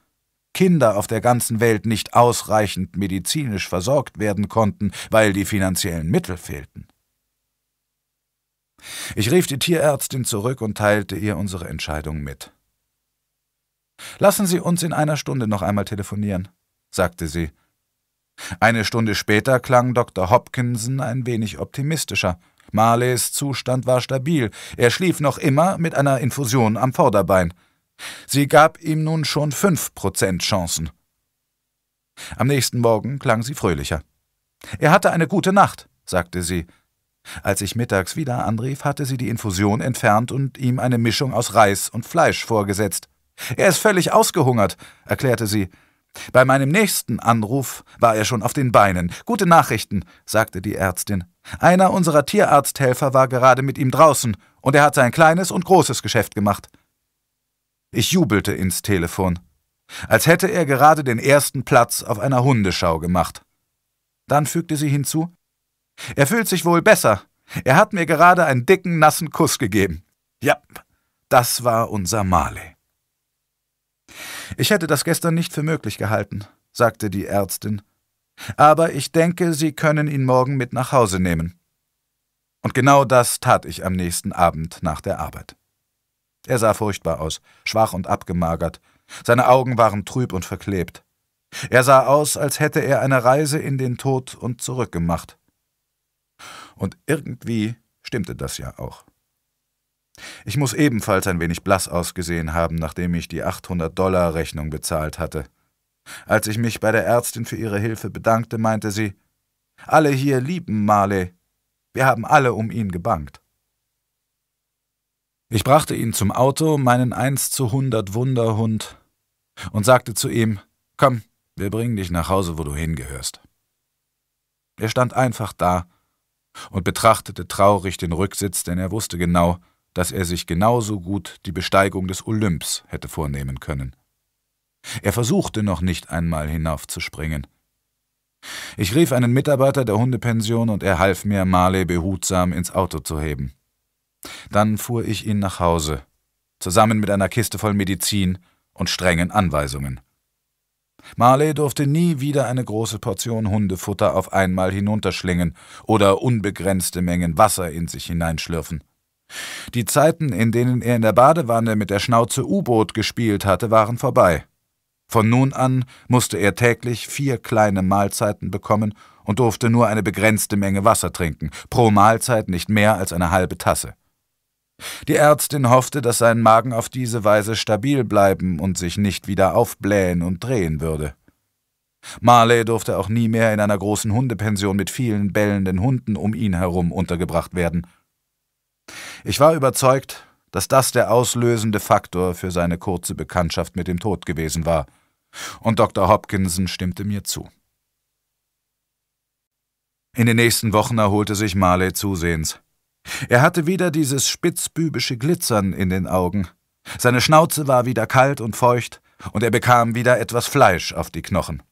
Kinder auf der ganzen Welt nicht ausreichend medizinisch versorgt werden konnten, weil die finanziellen Mittel fehlten. Ich rief die Tierärztin zurück und teilte ihr unsere Entscheidung mit. Lassen Sie uns in einer Stunde noch einmal telefonieren, sagte sie. Eine Stunde später klang Dr. Hopkinson ein wenig optimistischer. Marleys Zustand war stabil, er schlief noch immer mit einer Infusion am Vorderbein. Sie gab ihm nun schon fünf Prozent Chancen. Am nächsten Morgen klang sie fröhlicher. Er hatte eine gute Nacht, sagte sie. Als ich mittags wieder anrief, hatte sie die Infusion entfernt und ihm eine Mischung aus Reis und Fleisch vorgesetzt. Er ist völlig ausgehungert, erklärte sie. Bei meinem nächsten Anruf war er schon auf den Beinen. Gute Nachrichten, sagte die Ärztin. Einer unserer Tierarzthelfer war gerade mit ihm draußen, und er hat sein kleines und großes Geschäft gemacht. Ich jubelte ins Telefon, als hätte er gerade den ersten Platz auf einer Hundeschau gemacht. Dann fügte sie hinzu er fühlt sich wohl besser. Er hat mir gerade einen dicken, nassen Kuss gegeben. Ja, das war unser Marley. Ich hätte das gestern nicht für möglich gehalten, sagte die Ärztin. Aber ich denke, Sie können ihn morgen mit nach Hause nehmen. Und genau das tat ich am nächsten Abend nach der Arbeit. Er sah furchtbar aus, schwach und abgemagert. Seine Augen waren trüb und verklebt. Er sah aus, als hätte er eine Reise in den Tod und zurück gemacht. Und irgendwie stimmte das ja auch. Ich muss ebenfalls ein wenig blass ausgesehen haben, nachdem ich die 800-Dollar-Rechnung bezahlt hatte. Als ich mich bei der Ärztin für ihre Hilfe bedankte, meinte sie: Alle hier lieben Marley. Wir haben alle um ihn gebankt. Ich brachte ihn zum Auto, meinen 1 zu 100 Wunderhund, und sagte zu ihm: Komm, wir bringen dich nach Hause, wo du hingehörst. Er stand einfach da und betrachtete traurig den Rücksitz, denn er wusste genau, dass er sich genauso gut die Besteigung des Olymps hätte vornehmen können. Er versuchte noch nicht einmal hinaufzuspringen. Ich rief einen Mitarbeiter der Hundepension und er half mir, Marley behutsam ins Auto zu heben. Dann fuhr ich ihn nach Hause, zusammen mit einer Kiste voll Medizin und strengen Anweisungen. Marley durfte nie wieder eine große Portion Hundefutter auf einmal hinunterschlingen oder unbegrenzte Mengen Wasser in sich hineinschlürfen. Die Zeiten, in denen er in der Badewanne mit der Schnauze U-Boot gespielt hatte, waren vorbei. Von nun an musste er täglich vier kleine Mahlzeiten bekommen und durfte nur eine begrenzte Menge Wasser trinken, pro Mahlzeit nicht mehr als eine halbe Tasse. Die Ärztin hoffte, dass sein Magen auf diese Weise stabil bleiben und sich nicht wieder aufblähen und drehen würde. Marley durfte auch nie mehr in einer großen Hundepension mit vielen bellenden Hunden um ihn herum untergebracht werden. Ich war überzeugt, dass das der auslösende Faktor für seine kurze Bekanntschaft mit dem Tod gewesen war, und Dr. Hopkinson stimmte mir zu. In den nächsten Wochen erholte sich Marley zusehends. Er hatte wieder dieses spitzbübische Glitzern in den Augen. Seine Schnauze war wieder kalt und feucht, und er bekam wieder etwas Fleisch auf die Knochen.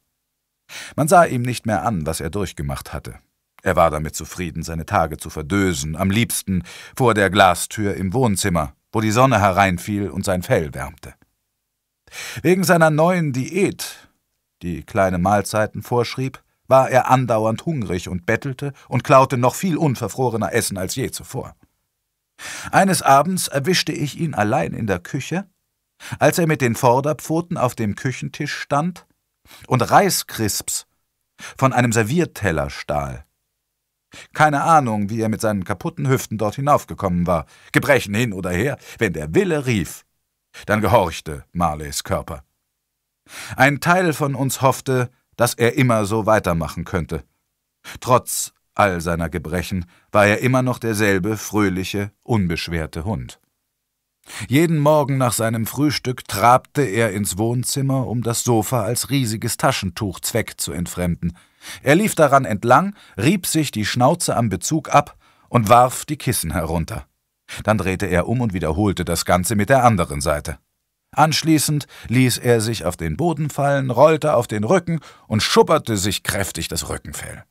Man sah ihm nicht mehr an, was er durchgemacht hatte. Er war damit zufrieden, seine Tage zu verdösen, am liebsten vor der Glastür im Wohnzimmer, wo die Sonne hereinfiel und sein Fell wärmte. Wegen seiner neuen Diät, die kleine Mahlzeiten vorschrieb, war er andauernd hungrig und bettelte und klaute noch viel unverfrorener Essen als je zuvor. Eines Abends erwischte ich ihn allein in der Küche, als er mit den Vorderpfoten auf dem Küchentisch stand und Reiskrisps von einem Servierteller stahl. Keine Ahnung, wie er mit seinen kaputten Hüften dort hinaufgekommen war, Gebrechen hin oder her, wenn der Wille rief. Dann gehorchte Marleys Körper. Ein Teil von uns hoffte, dass er immer so weitermachen könnte. Trotz all seiner Gebrechen war er immer noch derselbe fröhliche, unbeschwerte Hund. Jeden Morgen nach seinem Frühstück trabte er ins Wohnzimmer, um das Sofa als riesiges Taschentuch Zweck zu entfremden. Er lief daran entlang, rieb sich die Schnauze am Bezug ab und warf die Kissen herunter. Dann drehte er um und wiederholte das Ganze mit der anderen Seite. Anschließend ließ er sich auf den Boden fallen, rollte auf den Rücken und schupperte sich kräftig das Rückenfell.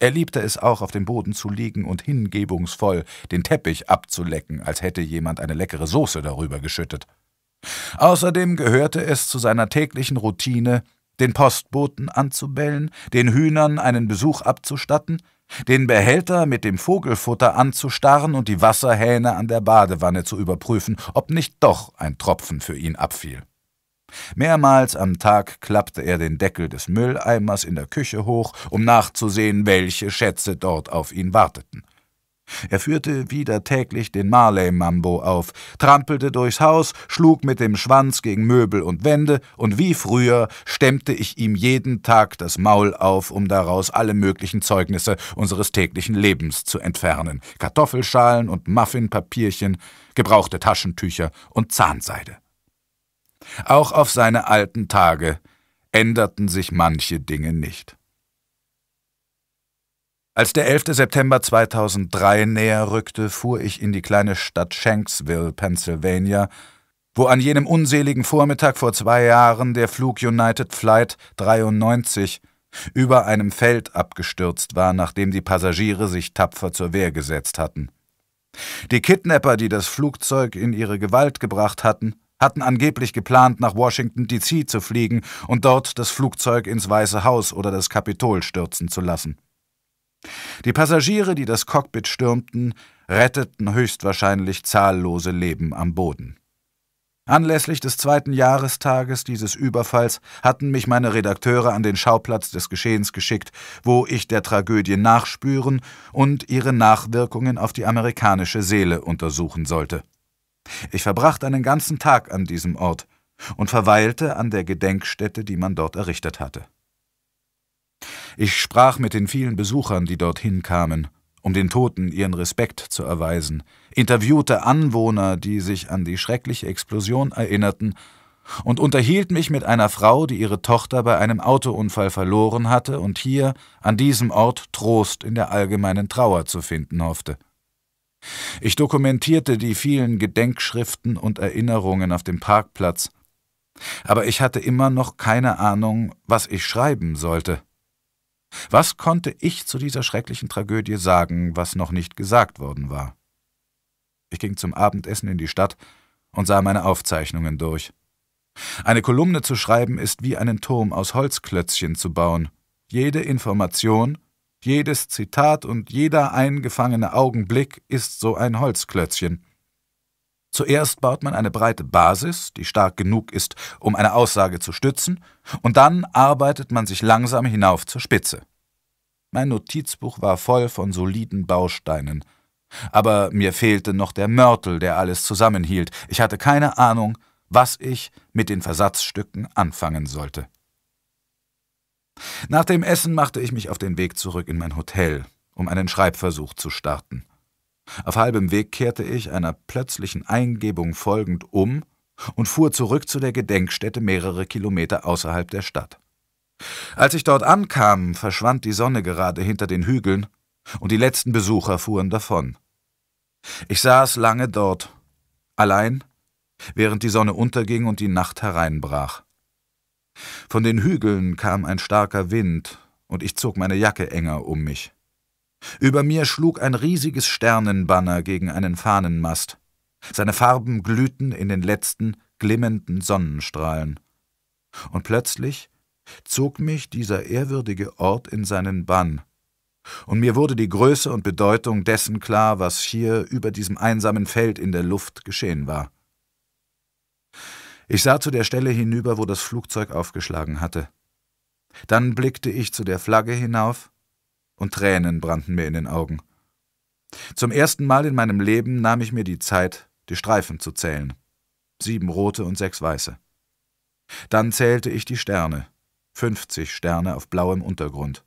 Er liebte es auch, auf dem Boden zu liegen und hingebungsvoll den Teppich abzulecken, als hätte jemand eine leckere Soße darüber geschüttet. Außerdem gehörte es zu seiner täglichen Routine, den Postboten anzubellen, den Hühnern einen Besuch abzustatten, den Behälter mit dem Vogelfutter anzustarren und die Wasserhähne an der Badewanne zu überprüfen, ob nicht doch ein Tropfen für ihn abfiel. Mehrmals am Tag klappte er den Deckel des Mülleimers in der Küche hoch, um nachzusehen, welche Schätze dort auf ihn warteten. Er führte wieder täglich den Marley-Mambo auf, trampelte durchs Haus, schlug mit dem Schwanz gegen Möbel und Wände, und wie früher stemmte ich ihm jeden Tag das Maul auf, um daraus alle möglichen Zeugnisse unseres täglichen Lebens zu entfernen. Kartoffelschalen und Muffinpapierchen, gebrauchte Taschentücher und Zahnseide. Auch auf seine alten Tage änderten sich manche Dinge nicht. Als der 11. September 2003 näher rückte, fuhr ich in die kleine Stadt Shanksville, Pennsylvania, wo an jenem unseligen Vormittag vor zwei Jahren der Flug United Flight 93 über einem Feld abgestürzt war, nachdem die Passagiere sich tapfer zur Wehr gesetzt hatten. Die Kidnapper, die das Flugzeug in ihre Gewalt gebracht hatten, hatten angeblich geplant, nach Washington DC zu fliegen und dort das Flugzeug ins Weiße Haus oder das Kapitol stürzen zu lassen. Die Passagiere, die das Cockpit stürmten, retteten höchstwahrscheinlich zahllose Leben am Boden. Anlässlich des zweiten Jahrestages dieses Überfalls hatten mich meine Redakteure an den Schauplatz des Geschehens geschickt, wo ich der Tragödie nachspüren und ihre Nachwirkungen auf die amerikanische Seele untersuchen sollte. Ich verbrachte einen ganzen Tag an diesem Ort und verweilte an der Gedenkstätte, die man dort errichtet hatte. Ich sprach mit den vielen Besuchern, die dorthin kamen, um den Toten ihren Respekt zu erweisen, interviewte Anwohner, die sich an die schreckliche Explosion erinnerten, und unterhielt mich mit einer Frau, die ihre Tochter bei einem Autounfall verloren hatte und hier an diesem Ort Trost in der allgemeinen Trauer zu finden hoffte. Ich dokumentierte die vielen Gedenkschriften und Erinnerungen auf dem Parkplatz, aber ich hatte immer noch keine Ahnung, was ich schreiben sollte. Was konnte ich zu dieser schrecklichen Tragödie sagen, was noch nicht gesagt worden war? Ich ging zum Abendessen in die Stadt und sah meine Aufzeichnungen durch. Eine Kolumne zu schreiben ist wie einen Turm aus Holzklötzchen zu bauen. Jede Information, jedes Zitat und jeder eingefangene Augenblick ist so ein Holzklötzchen. Zuerst baut man eine breite Basis, die stark genug ist, um eine Aussage zu stützen, und dann arbeitet man sich langsam hinauf zur Spitze. Mein Notizbuch war voll von soliden Bausteinen. Aber mir fehlte noch der Mörtel, der alles zusammenhielt. Ich hatte keine Ahnung, was ich mit den Versatzstücken anfangen sollte. Nach dem Essen machte ich mich auf den Weg zurück in mein Hotel, um einen Schreibversuch zu starten. Auf halbem Weg kehrte ich einer plötzlichen Eingebung folgend um und fuhr zurück zu der Gedenkstätte mehrere Kilometer außerhalb der Stadt. Als ich dort ankam, verschwand die Sonne gerade hinter den Hügeln und die letzten Besucher fuhren davon. Ich saß lange dort, allein, während die Sonne unterging und die Nacht hereinbrach. Von den Hügeln kam ein starker Wind, und ich zog meine Jacke enger um mich. Über mir schlug ein riesiges Sternenbanner gegen einen Fahnenmast. Seine Farben glühten in den letzten, glimmenden Sonnenstrahlen. Und plötzlich zog mich dieser ehrwürdige Ort in seinen Bann, und mir wurde die Größe und Bedeutung dessen klar, was hier über diesem einsamen Feld in der Luft geschehen war. Ich sah zu der Stelle hinüber, wo das Flugzeug aufgeschlagen hatte. Dann blickte ich zu der Flagge hinauf, und Tränen brannten mir in den Augen. Zum ersten Mal in meinem Leben nahm ich mir die Zeit, die Streifen zu zählen. Sieben rote und sechs weiße. Dann zählte ich die Sterne. Fünfzig Sterne auf blauem Untergrund.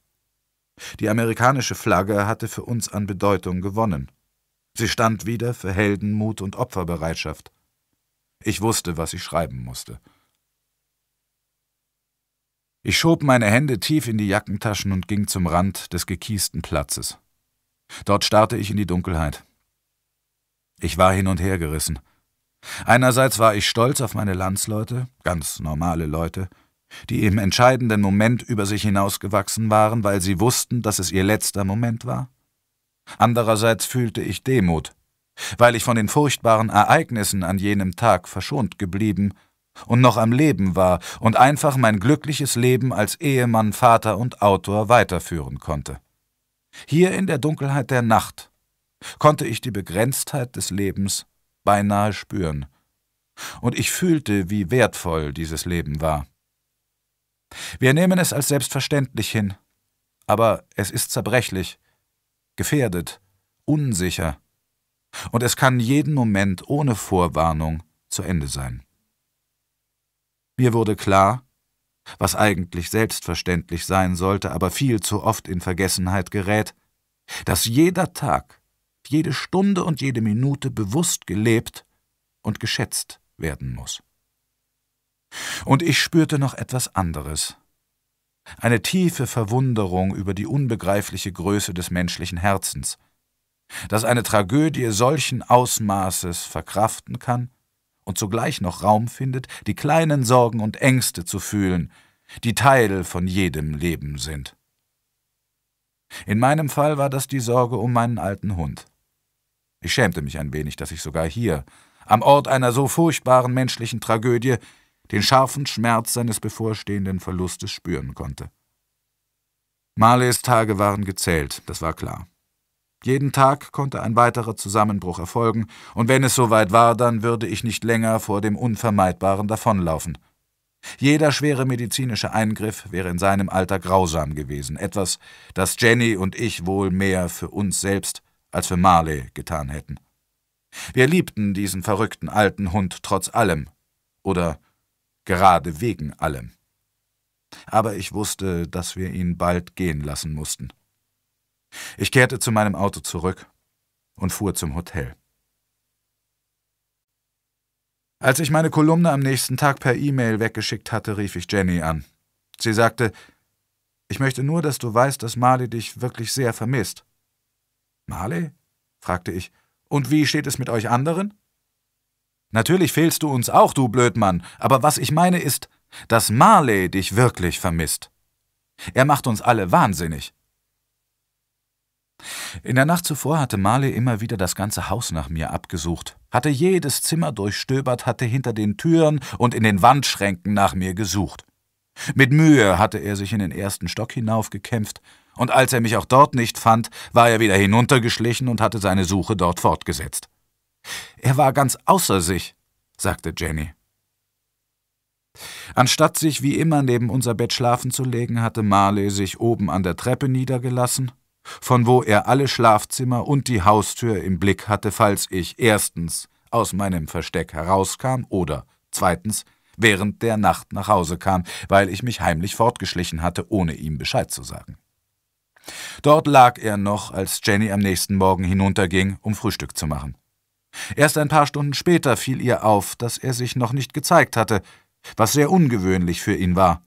Die amerikanische Flagge hatte für uns an Bedeutung gewonnen. Sie stand wieder für Heldenmut und Opferbereitschaft. Ich wusste, was ich schreiben musste. Ich schob meine Hände tief in die Jackentaschen und ging zum Rand des gekiesten Platzes. Dort starrte ich in die Dunkelheit. Ich war hin und her gerissen. Einerseits war ich stolz auf meine Landsleute, ganz normale Leute, die im entscheidenden Moment über sich hinausgewachsen waren, weil sie wussten, dass es ihr letzter Moment war. Andererseits fühlte ich Demut, weil ich von den furchtbaren Ereignissen an jenem Tag verschont geblieben und noch am Leben war und einfach mein glückliches Leben als Ehemann, Vater und Autor weiterführen konnte. Hier in der Dunkelheit der Nacht konnte ich die Begrenztheit des Lebens beinahe spüren, und ich fühlte, wie wertvoll dieses Leben war. Wir nehmen es als selbstverständlich hin, aber es ist zerbrechlich, gefährdet, unsicher, und es kann jeden Moment ohne Vorwarnung zu Ende sein. Mir wurde klar, was eigentlich selbstverständlich sein sollte, aber viel zu oft in Vergessenheit gerät, dass jeder Tag, jede Stunde und jede Minute bewusst gelebt und geschätzt werden muss. Und ich spürte noch etwas anderes. Eine tiefe Verwunderung über die unbegreifliche Größe des menschlichen Herzens, dass eine Tragödie solchen Ausmaßes verkraften kann und zugleich noch Raum findet, die kleinen Sorgen und Ängste zu fühlen, die Teil von jedem Leben sind. In meinem Fall war das die Sorge um meinen alten Hund. Ich schämte mich ein wenig, dass ich sogar hier, am Ort einer so furchtbaren menschlichen Tragödie, den scharfen Schmerz seines bevorstehenden Verlustes spüren konnte. Marleys Tage waren gezählt, das war klar. Jeden Tag konnte ein weiterer Zusammenbruch erfolgen, und wenn es soweit war, dann würde ich nicht länger vor dem Unvermeidbaren davonlaufen. Jeder schwere medizinische Eingriff wäre in seinem Alter grausam gewesen, etwas, das Jenny und ich wohl mehr für uns selbst als für Marley getan hätten. Wir liebten diesen verrückten alten Hund trotz allem oder gerade wegen allem. Aber ich wusste, dass wir ihn bald gehen lassen mussten. Ich kehrte zu meinem Auto zurück und fuhr zum Hotel. Als ich meine Kolumne am nächsten Tag per E-Mail weggeschickt hatte, rief ich Jenny an. Sie sagte, ich möchte nur, dass du weißt, dass Marley dich wirklich sehr vermisst. Marley? fragte ich. Und wie steht es mit euch anderen? Natürlich fehlst du uns auch, du Blödmann, aber was ich meine ist, dass Marley dich wirklich vermisst. Er macht uns alle wahnsinnig. In der Nacht zuvor hatte Marley immer wieder das ganze Haus nach mir abgesucht, hatte jedes Zimmer durchstöbert, hatte hinter den Türen und in den Wandschränken nach mir gesucht. Mit Mühe hatte er sich in den ersten Stock hinaufgekämpft, und als er mich auch dort nicht fand, war er wieder hinuntergeschlichen und hatte seine Suche dort fortgesetzt. Er war ganz außer sich, sagte Jenny. Anstatt sich wie immer neben unser Bett schlafen zu legen, hatte Marley sich oben an der Treppe niedergelassen von wo er alle Schlafzimmer und die Haustür im Blick hatte, falls ich erstens aus meinem Versteck herauskam oder zweitens während der Nacht nach Hause kam, weil ich mich heimlich fortgeschlichen hatte, ohne ihm Bescheid zu sagen. Dort lag er noch, als Jenny am nächsten Morgen hinunterging, um Frühstück zu machen. Erst ein paar Stunden später fiel ihr auf, dass er sich noch nicht gezeigt hatte, was sehr ungewöhnlich für ihn war.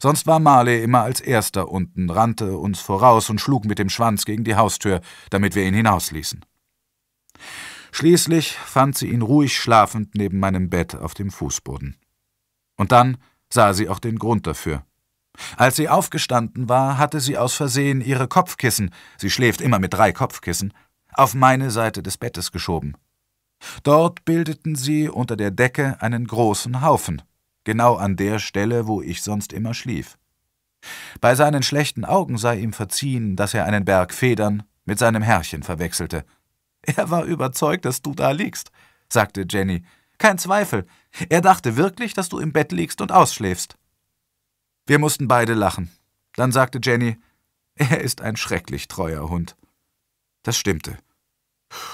Sonst war Marley immer als Erster unten, rannte uns voraus und schlug mit dem Schwanz gegen die Haustür, damit wir ihn hinausließen. Schließlich fand sie ihn ruhig schlafend neben meinem Bett auf dem Fußboden. Und dann sah sie auch den Grund dafür. Als sie aufgestanden war, hatte sie aus Versehen ihre Kopfkissen, sie schläft immer mit drei Kopfkissen, auf meine Seite des Bettes geschoben. Dort bildeten sie unter der Decke einen großen Haufen genau an der Stelle, wo ich sonst immer schlief. Bei seinen schlechten Augen sei ihm verziehen, dass er einen Berg Federn mit seinem Herrchen verwechselte. Er war überzeugt, dass du da liegst, sagte Jenny. Kein Zweifel, er dachte wirklich, dass du im Bett liegst und ausschläfst. Wir mussten beide lachen. Dann sagte Jenny, er ist ein schrecklich treuer Hund. Das stimmte.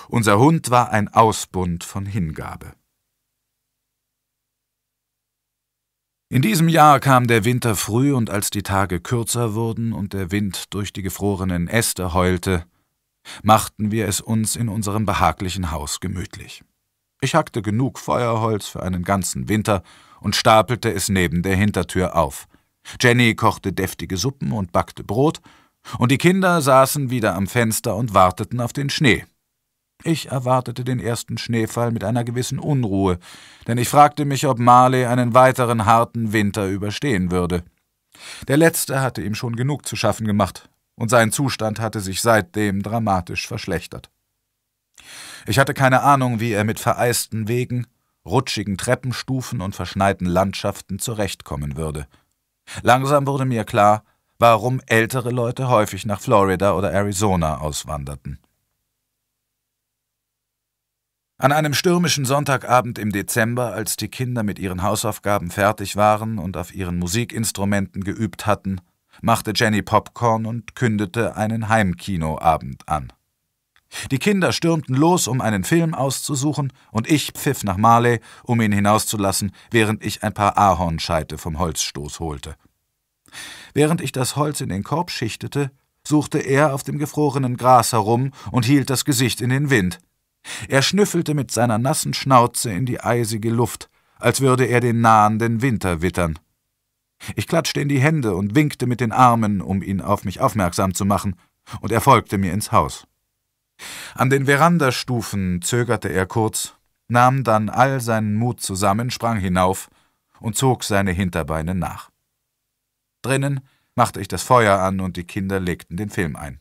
Unser Hund war ein Ausbund von Hingabe. In diesem Jahr kam der Winter früh, und als die Tage kürzer wurden und der Wind durch die gefrorenen Äste heulte, machten wir es uns in unserem behaglichen Haus gemütlich. Ich hackte genug Feuerholz für einen ganzen Winter und stapelte es neben der Hintertür auf. Jenny kochte deftige Suppen und backte Brot, und die Kinder saßen wieder am Fenster und warteten auf den Schnee, ich erwartete den ersten Schneefall mit einer gewissen Unruhe, denn ich fragte mich, ob Marley einen weiteren harten Winter überstehen würde. Der letzte hatte ihm schon genug zu schaffen gemacht, und sein Zustand hatte sich seitdem dramatisch verschlechtert. Ich hatte keine Ahnung, wie er mit vereisten Wegen, rutschigen Treppenstufen und verschneiten Landschaften zurechtkommen würde. Langsam wurde mir klar, warum ältere Leute häufig nach Florida oder Arizona auswanderten. An einem stürmischen Sonntagabend im Dezember, als die Kinder mit ihren Hausaufgaben fertig waren und auf ihren Musikinstrumenten geübt hatten, machte Jenny Popcorn und kündete einen Heimkinoabend an. Die Kinder stürmten los, um einen Film auszusuchen, und ich pfiff nach Marley, um ihn hinauszulassen, während ich ein paar Ahornscheite vom Holzstoß holte. Während ich das Holz in den Korb schichtete, suchte er auf dem gefrorenen Gras herum und hielt das Gesicht in den Wind – er schnüffelte mit seiner nassen Schnauze in die eisige Luft, als würde er den nahenden Winter wittern. Ich klatschte in die Hände und winkte mit den Armen, um ihn auf mich aufmerksam zu machen, und er folgte mir ins Haus. An den Verandastufen zögerte er kurz, nahm dann all seinen Mut zusammen, sprang hinauf und zog seine Hinterbeine nach. Drinnen machte ich das Feuer an und die Kinder legten den Film ein.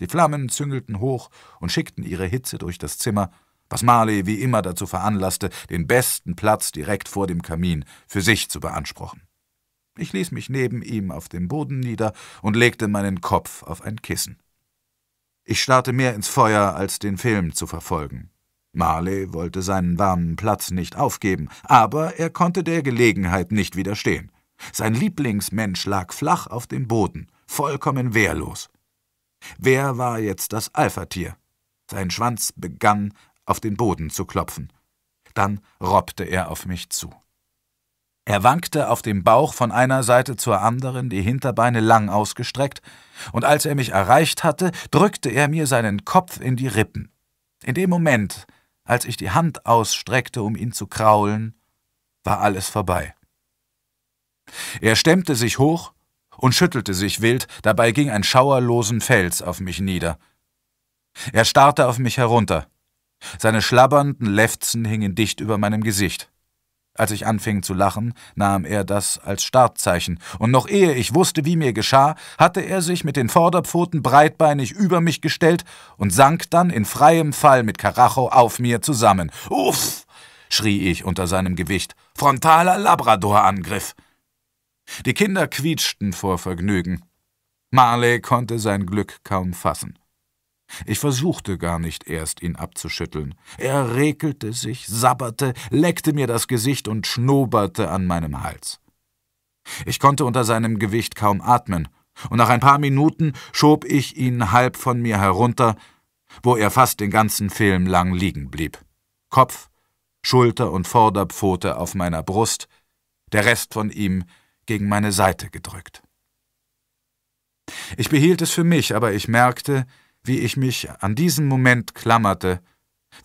Die Flammen züngelten hoch und schickten ihre Hitze durch das Zimmer, was Marley wie immer dazu veranlasste, den besten Platz direkt vor dem Kamin für sich zu beanspruchen. Ich ließ mich neben ihm auf dem Boden nieder und legte meinen Kopf auf ein Kissen. Ich starrte mehr ins Feuer, als den Film zu verfolgen. Marley wollte seinen warmen Platz nicht aufgeben, aber er konnte der Gelegenheit nicht widerstehen. Sein Lieblingsmensch lag flach auf dem Boden, vollkommen wehrlos. Wer war jetzt das Alphatier? Sein Schwanz begann, auf den Boden zu klopfen. Dann robbte er auf mich zu. Er wankte auf dem Bauch von einer Seite zur anderen, die Hinterbeine lang ausgestreckt, und als er mich erreicht hatte, drückte er mir seinen Kopf in die Rippen. In dem Moment, als ich die Hand ausstreckte, um ihn zu kraulen, war alles vorbei. Er stemmte sich hoch, und schüttelte sich wild, dabei ging ein schauerlosen Fels auf mich nieder. Er starrte auf mich herunter. Seine schlabbernden Lefzen hingen dicht über meinem Gesicht. Als ich anfing zu lachen, nahm er das als Startzeichen, und noch ehe ich wusste, wie mir geschah, hatte er sich mit den Vorderpfoten breitbeinig über mich gestellt und sank dann in freiem Fall mit Karacho auf mir zusammen. Uff! schrie ich unter seinem Gewicht. Frontaler Labrador-Angriff! Die Kinder quietschten vor Vergnügen. Marley konnte sein Glück kaum fassen. Ich versuchte gar nicht erst, ihn abzuschütteln. Er regelte sich, sabberte, leckte mir das Gesicht und schnoberte an meinem Hals. Ich konnte unter seinem Gewicht kaum atmen, und nach ein paar Minuten schob ich ihn halb von mir herunter, wo er fast den ganzen Film lang liegen blieb. Kopf, Schulter und Vorderpfote auf meiner Brust, der Rest von ihm gegen meine Seite gedrückt. Ich behielt es für mich, aber ich merkte, wie ich mich an diesen Moment klammerte,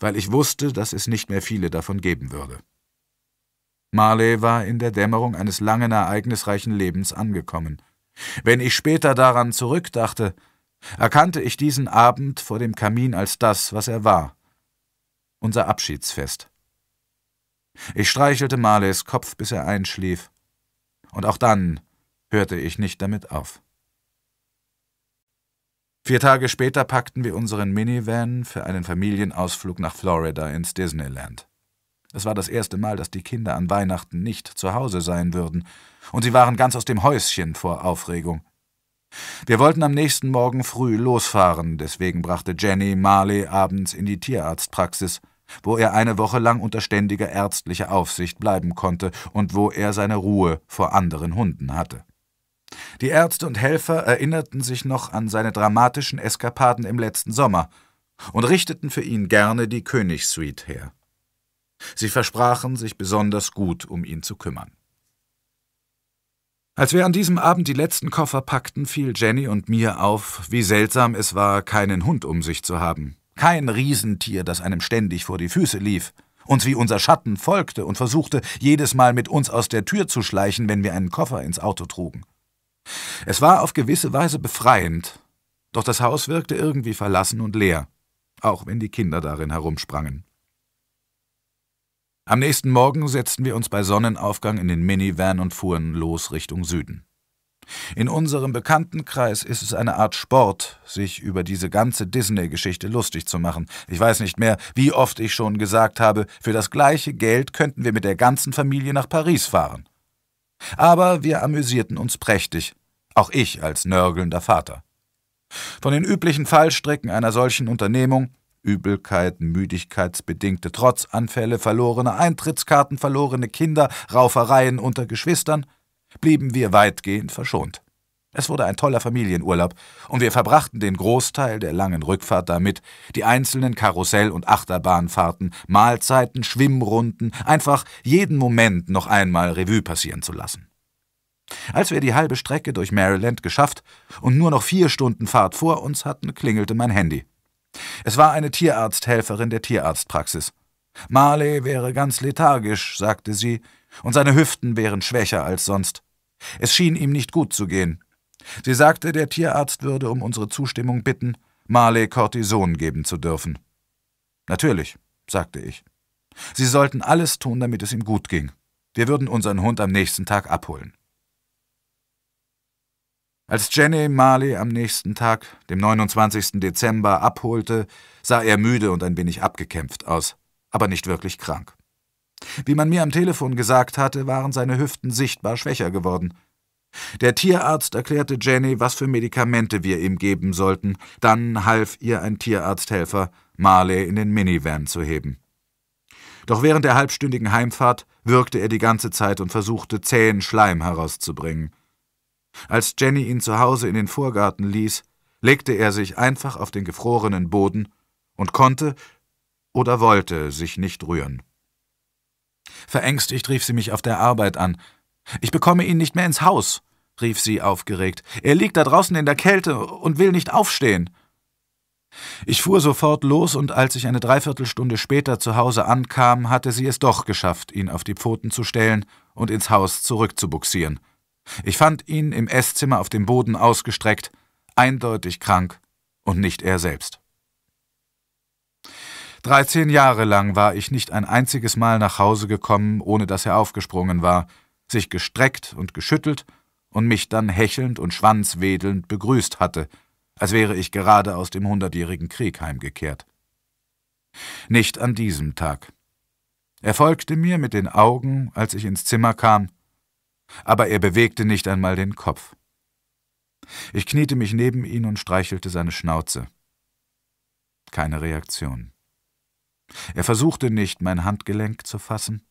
weil ich wusste, dass es nicht mehr viele davon geben würde. Marley war in der Dämmerung eines langen, ereignisreichen Lebens angekommen. Wenn ich später daran zurückdachte, erkannte ich diesen Abend vor dem Kamin als das, was er war. Unser Abschiedsfest. Ich streichelte Marleys Kopf, bis er einschlief und auch dann hörte ich nicht damit auf. Vier Tage später packten wir unseren Minivan für einen Familienausflug nach Florida ins Disneyland. Es war das erste Mal, dass die Kinder an Weihnachten nicht zu Hause sein würden, und sie waren ganz aus dem Häuschen vor Aufregung. Wir wollten am nächsten Morgen früh losfahren, deswegen brachte Jenny Marley abends in die Tierarztpraxis – wo er eine Woche lang unter ständiger ärztlicher Aufsicht bleiben konnte und wo er seine Ruhe vor anderen Hunden hatte. Die Ärzte und Helfer erinnerten sich noch an seine dramatischen Eskapaden im letzten Sommer und richteten für ihn gerne die Königssuite her. Sie versprachen, sich besonders gut um ihn zu kümmern. Als wir an diesem Abend die letzten Koffer packten, fiel Jenny und mir auf, wie seltsam es war, keinen Hund um sich zu haben. Kein Riesentier, das einem ständig vor die Füße lief, uns wie unser Schatten folgte und versuchte, jedes Mal mit uns aus der Tür zu schleichen, wenn wir einen Koffer ins Auto trugen. Es war auf gewisse Weise befreiend, doch das Haus wirkte irgendwie verlassen und leer, auch wenn die Kinder darin herumsprangen. Am nächsten Morgen setzten wir uns bei Sonnenaufgang in den Minivan und fuhren los Richtung Süden. In unserem Bekanntenkreis ist es eine Art Sport, sich über diese ganze Disney-Geschichte lustig zu machen. Ich weiß nicht mehr, wie oft ich schon gesagt habe, für das gleiche Geld könnten wir mit der ganzen Familie nach Paris fahren. Aber wir amüsierten uns prächtig, auch ich als nörgelnder Vater. Von den üblichen Fallstrecken einer solchen Unternehmung Übelkeit, müdigkeitsbedingte Trotzanfälle, verlorene Eintrittskarten, verlorene Kinder, Raufereien unter Geschwistern, blieben wir weitgehend verschont. Es wurde ein toller Familienurlaub, und wir verbrachten den Großteil der langen Rückfahrt damit, die einzelnen Karussell- und Achterbahnfahrten, Mahlzeiten, Schwimmrunden, einfach jeden Moment noch einmal Revue passieren zu lassen. Als wir die halbe Strecke durch Maryland geschafft und nur noch vier Stunden Fahrt vor uns hatten, klingelte mein Handy. Es war eine Tierarzthelferin der Tierarztpraxis. Marley wäre ganz lethargisch, sagte sie, und seine Hüften wären schwächer als sonst. Es schien ihm nicht gut zu gehen. Sie sagte, der Tierarzt würde um unsere Zustimmung bitten, Marley Cortison geben zu dürfen. Natürlich, sagte ich. Sie sollten alles tun, damit es ihm gut ging. Wir würden unseren Hund am nächsten Tag abholen. Als Jenny Marley am nächsten Tag, dem 29. Dezember, abholte, sah er müde und ein wenig abgekämpft aus, aber nicht wirklich krank. Wie man mir am Telefon gesagt hatte, waren seine Hüften sichtbar schwächer geworden. Der Tierarzt erklärte Jenny, was für Medikamente wir ihm geben sollten. Dann half ihr ein Tierarzthelfer, Marley in den Minivan zu heben. Doch während der halbstündigen Heimfahrt wirkte er die ganze Zeit und versuchte, zähen Schleim herauszubringen. Als Jenny ihn zu Hause in den Vorgarten ließ, legte er sich einfach auf den gefrorenen Boden und konnte oder wollte sich nicht rühren. Verängstigt rief sie mich auf der Arbeit an. Ich bekomme ihn nicht mehr ins Haus, rief sie aufgeregt. Er liegt da draußen in der Kälte und will nicht aufstehen. Ich fuhr sofort los, und als ich eine Dreiviertelstunde später zu Hause ankam, hatte sie es doch geschafft, ihn auf die Pfoten zu stellen und ins Haus zurückzubuxieren. Ich fand ihn im Esszimmer auf dem Boden ausgestreckt, eindeutig krank und nicht er selbst. Dreizehn Jahre lang war ich nicht ein einziges Mal nach Hause gekommen, ohne dass er aufgesprungen war, sich gestreckt und geschüttelt und mich dann hechelnd und schwanzwedelnd begrüßt hatte, als wäre ich gerade aus dem Hundertjährigen Krieg heimgekehrt. Nicht an diesem Tag. Er folgte mir mit den Augen, als ich ins Zimmer kam, aber er bewegte nicht einmal den Kopf. Ich kniete mich neben ihn und streichelte seine Schnauze. Keine Reaktion. Er versuchte nicht, mein Handgelenk zu fassen.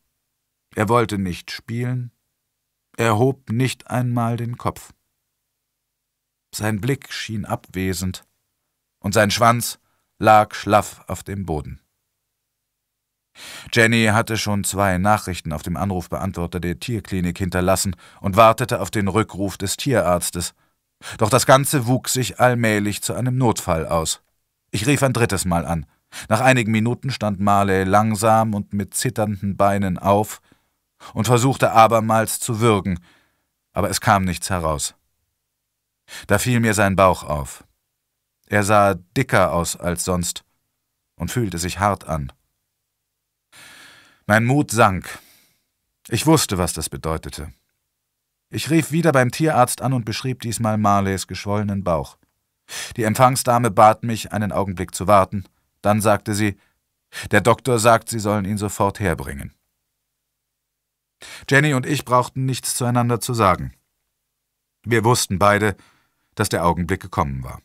Er wollte nicht spielen. Er hob nicht einmal den Kopf. Sein Blick schien abwesend, und sein Schwanz lag schlaff auf dem Boden. Jenny hatte schon zwei Nachrichten auf dem Anrufbeantworter der Tierklinik hinterlassen und wartete auf den Rückruf des Tierarztes. Doch das Ganze wuchs sich allmählich zu einem Notfall aus. Ich rief ein drittes Mal an. Nach einigen Minuten stand Marley langsam und mit zitternden Beinen auf und versuchte abermals zu würgen, aber es kam nichts heraus. Da fiel mir sein Bauch auf. Er sah dicker aus als sonst und fühlte sich hart an. Mein Mut sank. Ich wusste, was das bedeutete. Ich rief wieder beim Tierarzt an und beschrieb diesmal Marleys geschwollenen Bauch. Die Empfangsdame bat mich, einen Augenblick zu warten, dann sagte sie, der Doktor sagt, Sie sollen ihn sofort herbringen. Jenny und ich brauchten nichts zueinander zu sagen. Wir wussten beide, dass der Augenblick gekommen war.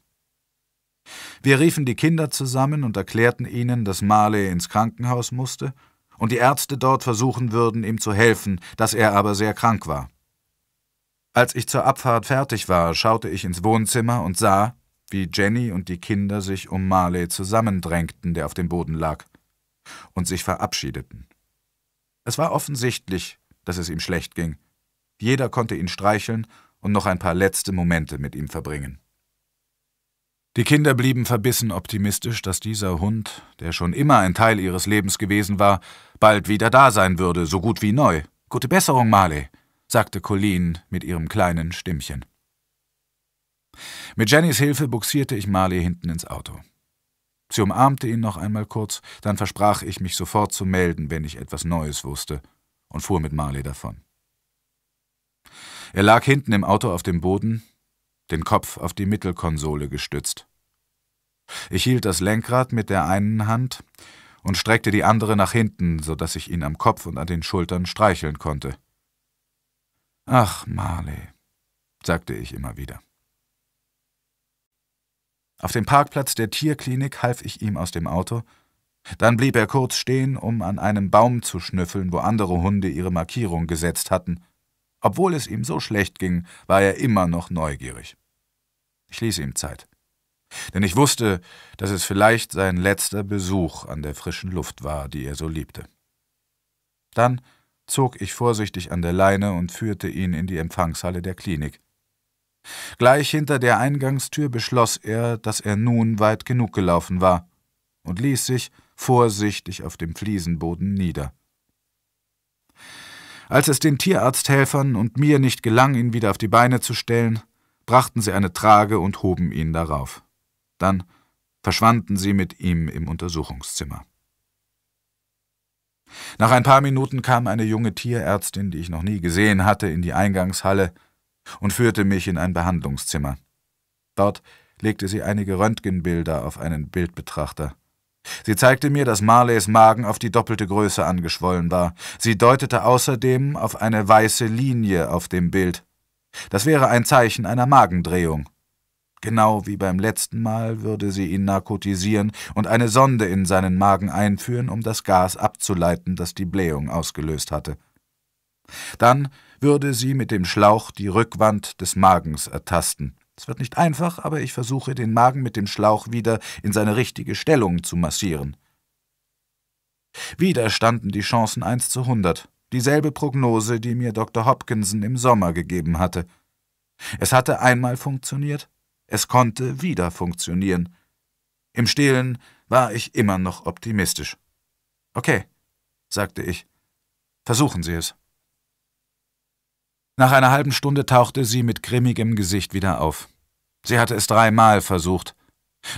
Wir riefen die Kinder zusammen und erklärten ihnen, dass Marley ins Krankenhaus musste und die Ärzte dort versuchen würden, ihm zu helfen, dass er aber sehr krank war. Als ich zur Abfahrt fertig war, schaute ich ins Wohnzimmer und sah, wie Jenny und die Kinder sich um Marley zusammendrängten, der auf dem Boden lag, und sich verabschiedeten. Es war offensichtlich, dass es ihm schlecht ging. Jeder konnte ihn streicheln und noch ein paar letzte Momente mit ihm verbringen. Die Kinder blieben verbissen optimistisch, dass dieser Hund, der schon immer ein Teil ihres Lebens gewesen war, bald wieder da sein würde, so gut wie neu. Gute Besserung, Marley, sagte Colleen mit ihrem kleinen Stimmchen. Mit Jennys Hilfe buxierte ich Marley hinten ins Auto. Sie umarmte ihn noch einmal kurz, dann versprach ich, mich sofort zu melden, wenn ich etwas Neues wusste, und fuhr mit Marley davon. Er lag hinten im Auto auf dem Boden, den Kopf auf die Mittelkonsole gestützt. Ich hielt das Lenkrad mit der einen Hand und streckte die andere nach hinten, sodass ich ihn am Kopf und an den Schultern streicheln konnte. Ach, Marley, sagte ich immer wieder. Auf dem Parkplatz der Tierklinik half ich ihm aus dem Auto. Dann blieb er kurz stehen, um an einem Baum zu schnüffeln, wo andere Hunde ihre Markierung gesetzt hatten. Obwohl es ihm so schlecht ging, war er immer noch neugierig. Ich ließ ihm Zeit. Denn ich wusste, dass es vielleicht sein letzter Besuch an der frischen Luft war, die er so liebte. Dann zog ich vorsichtig an der Leine und führte ihn in die Empfangshalle der Klinik. Gleich hinter der Eingangstür beschloss er, dass er nun weit genug gelaufen war und ließ sich vorsichtig auf dem Fliesenboden nieder. Als es den Tierarzthelfern und mir nicht gelang, ihn wieder auf die Beine zu stellen, brachten sie eine Trage und hoben ihn darauf. Dann verschwanden sie mit ihm im Untersuchungszimmer. Nach ein paar Minuten kam eine junge Tierärztin, die ich noch nie gesehen hatte, in die Eingangshalle und führte mich in ein Behandlungszimmer. Dort legte sie einige Röntgenbilder auf einen Bildbetrachter. Sie zeigte mir, dass Marleys Magen auf die doppelte Größe angeschwollen war. Sie deutete außerdem auf eine weiße Linie auf dem Bild. Das wäre ein Zeichen einer Magendrehung. Genau wie beim letzten Mal würde sie ihn narkotisieren und eine Sonde in seinen Magen einführen, um das Gas abzuleiten, das die Blähung ausgelöst hatte. Dann würde sie mit dem Schlauch die Rückwand des Magens ertasten. Es wird nicht einfach, aber ich versuche, den Magen mit dem Schlauch wieder in seine richtige Stellung zu massieren. Wieder standen die Chancen 1 zu 100. Dieselbe Prognose, die mir Dr. Hopkinson im Sommer gegeben hatte. Es hatte einmal funktioniert, es konnte wieder funktionieren. Im Stillen war ich immer noch optimistisch. Okay, sagte ich. Versuchen Sie es. Nach einer halben Stunde tauchte sie mit grimmigem Gesicht wieder auf. Sie hatte es dreimal versucht,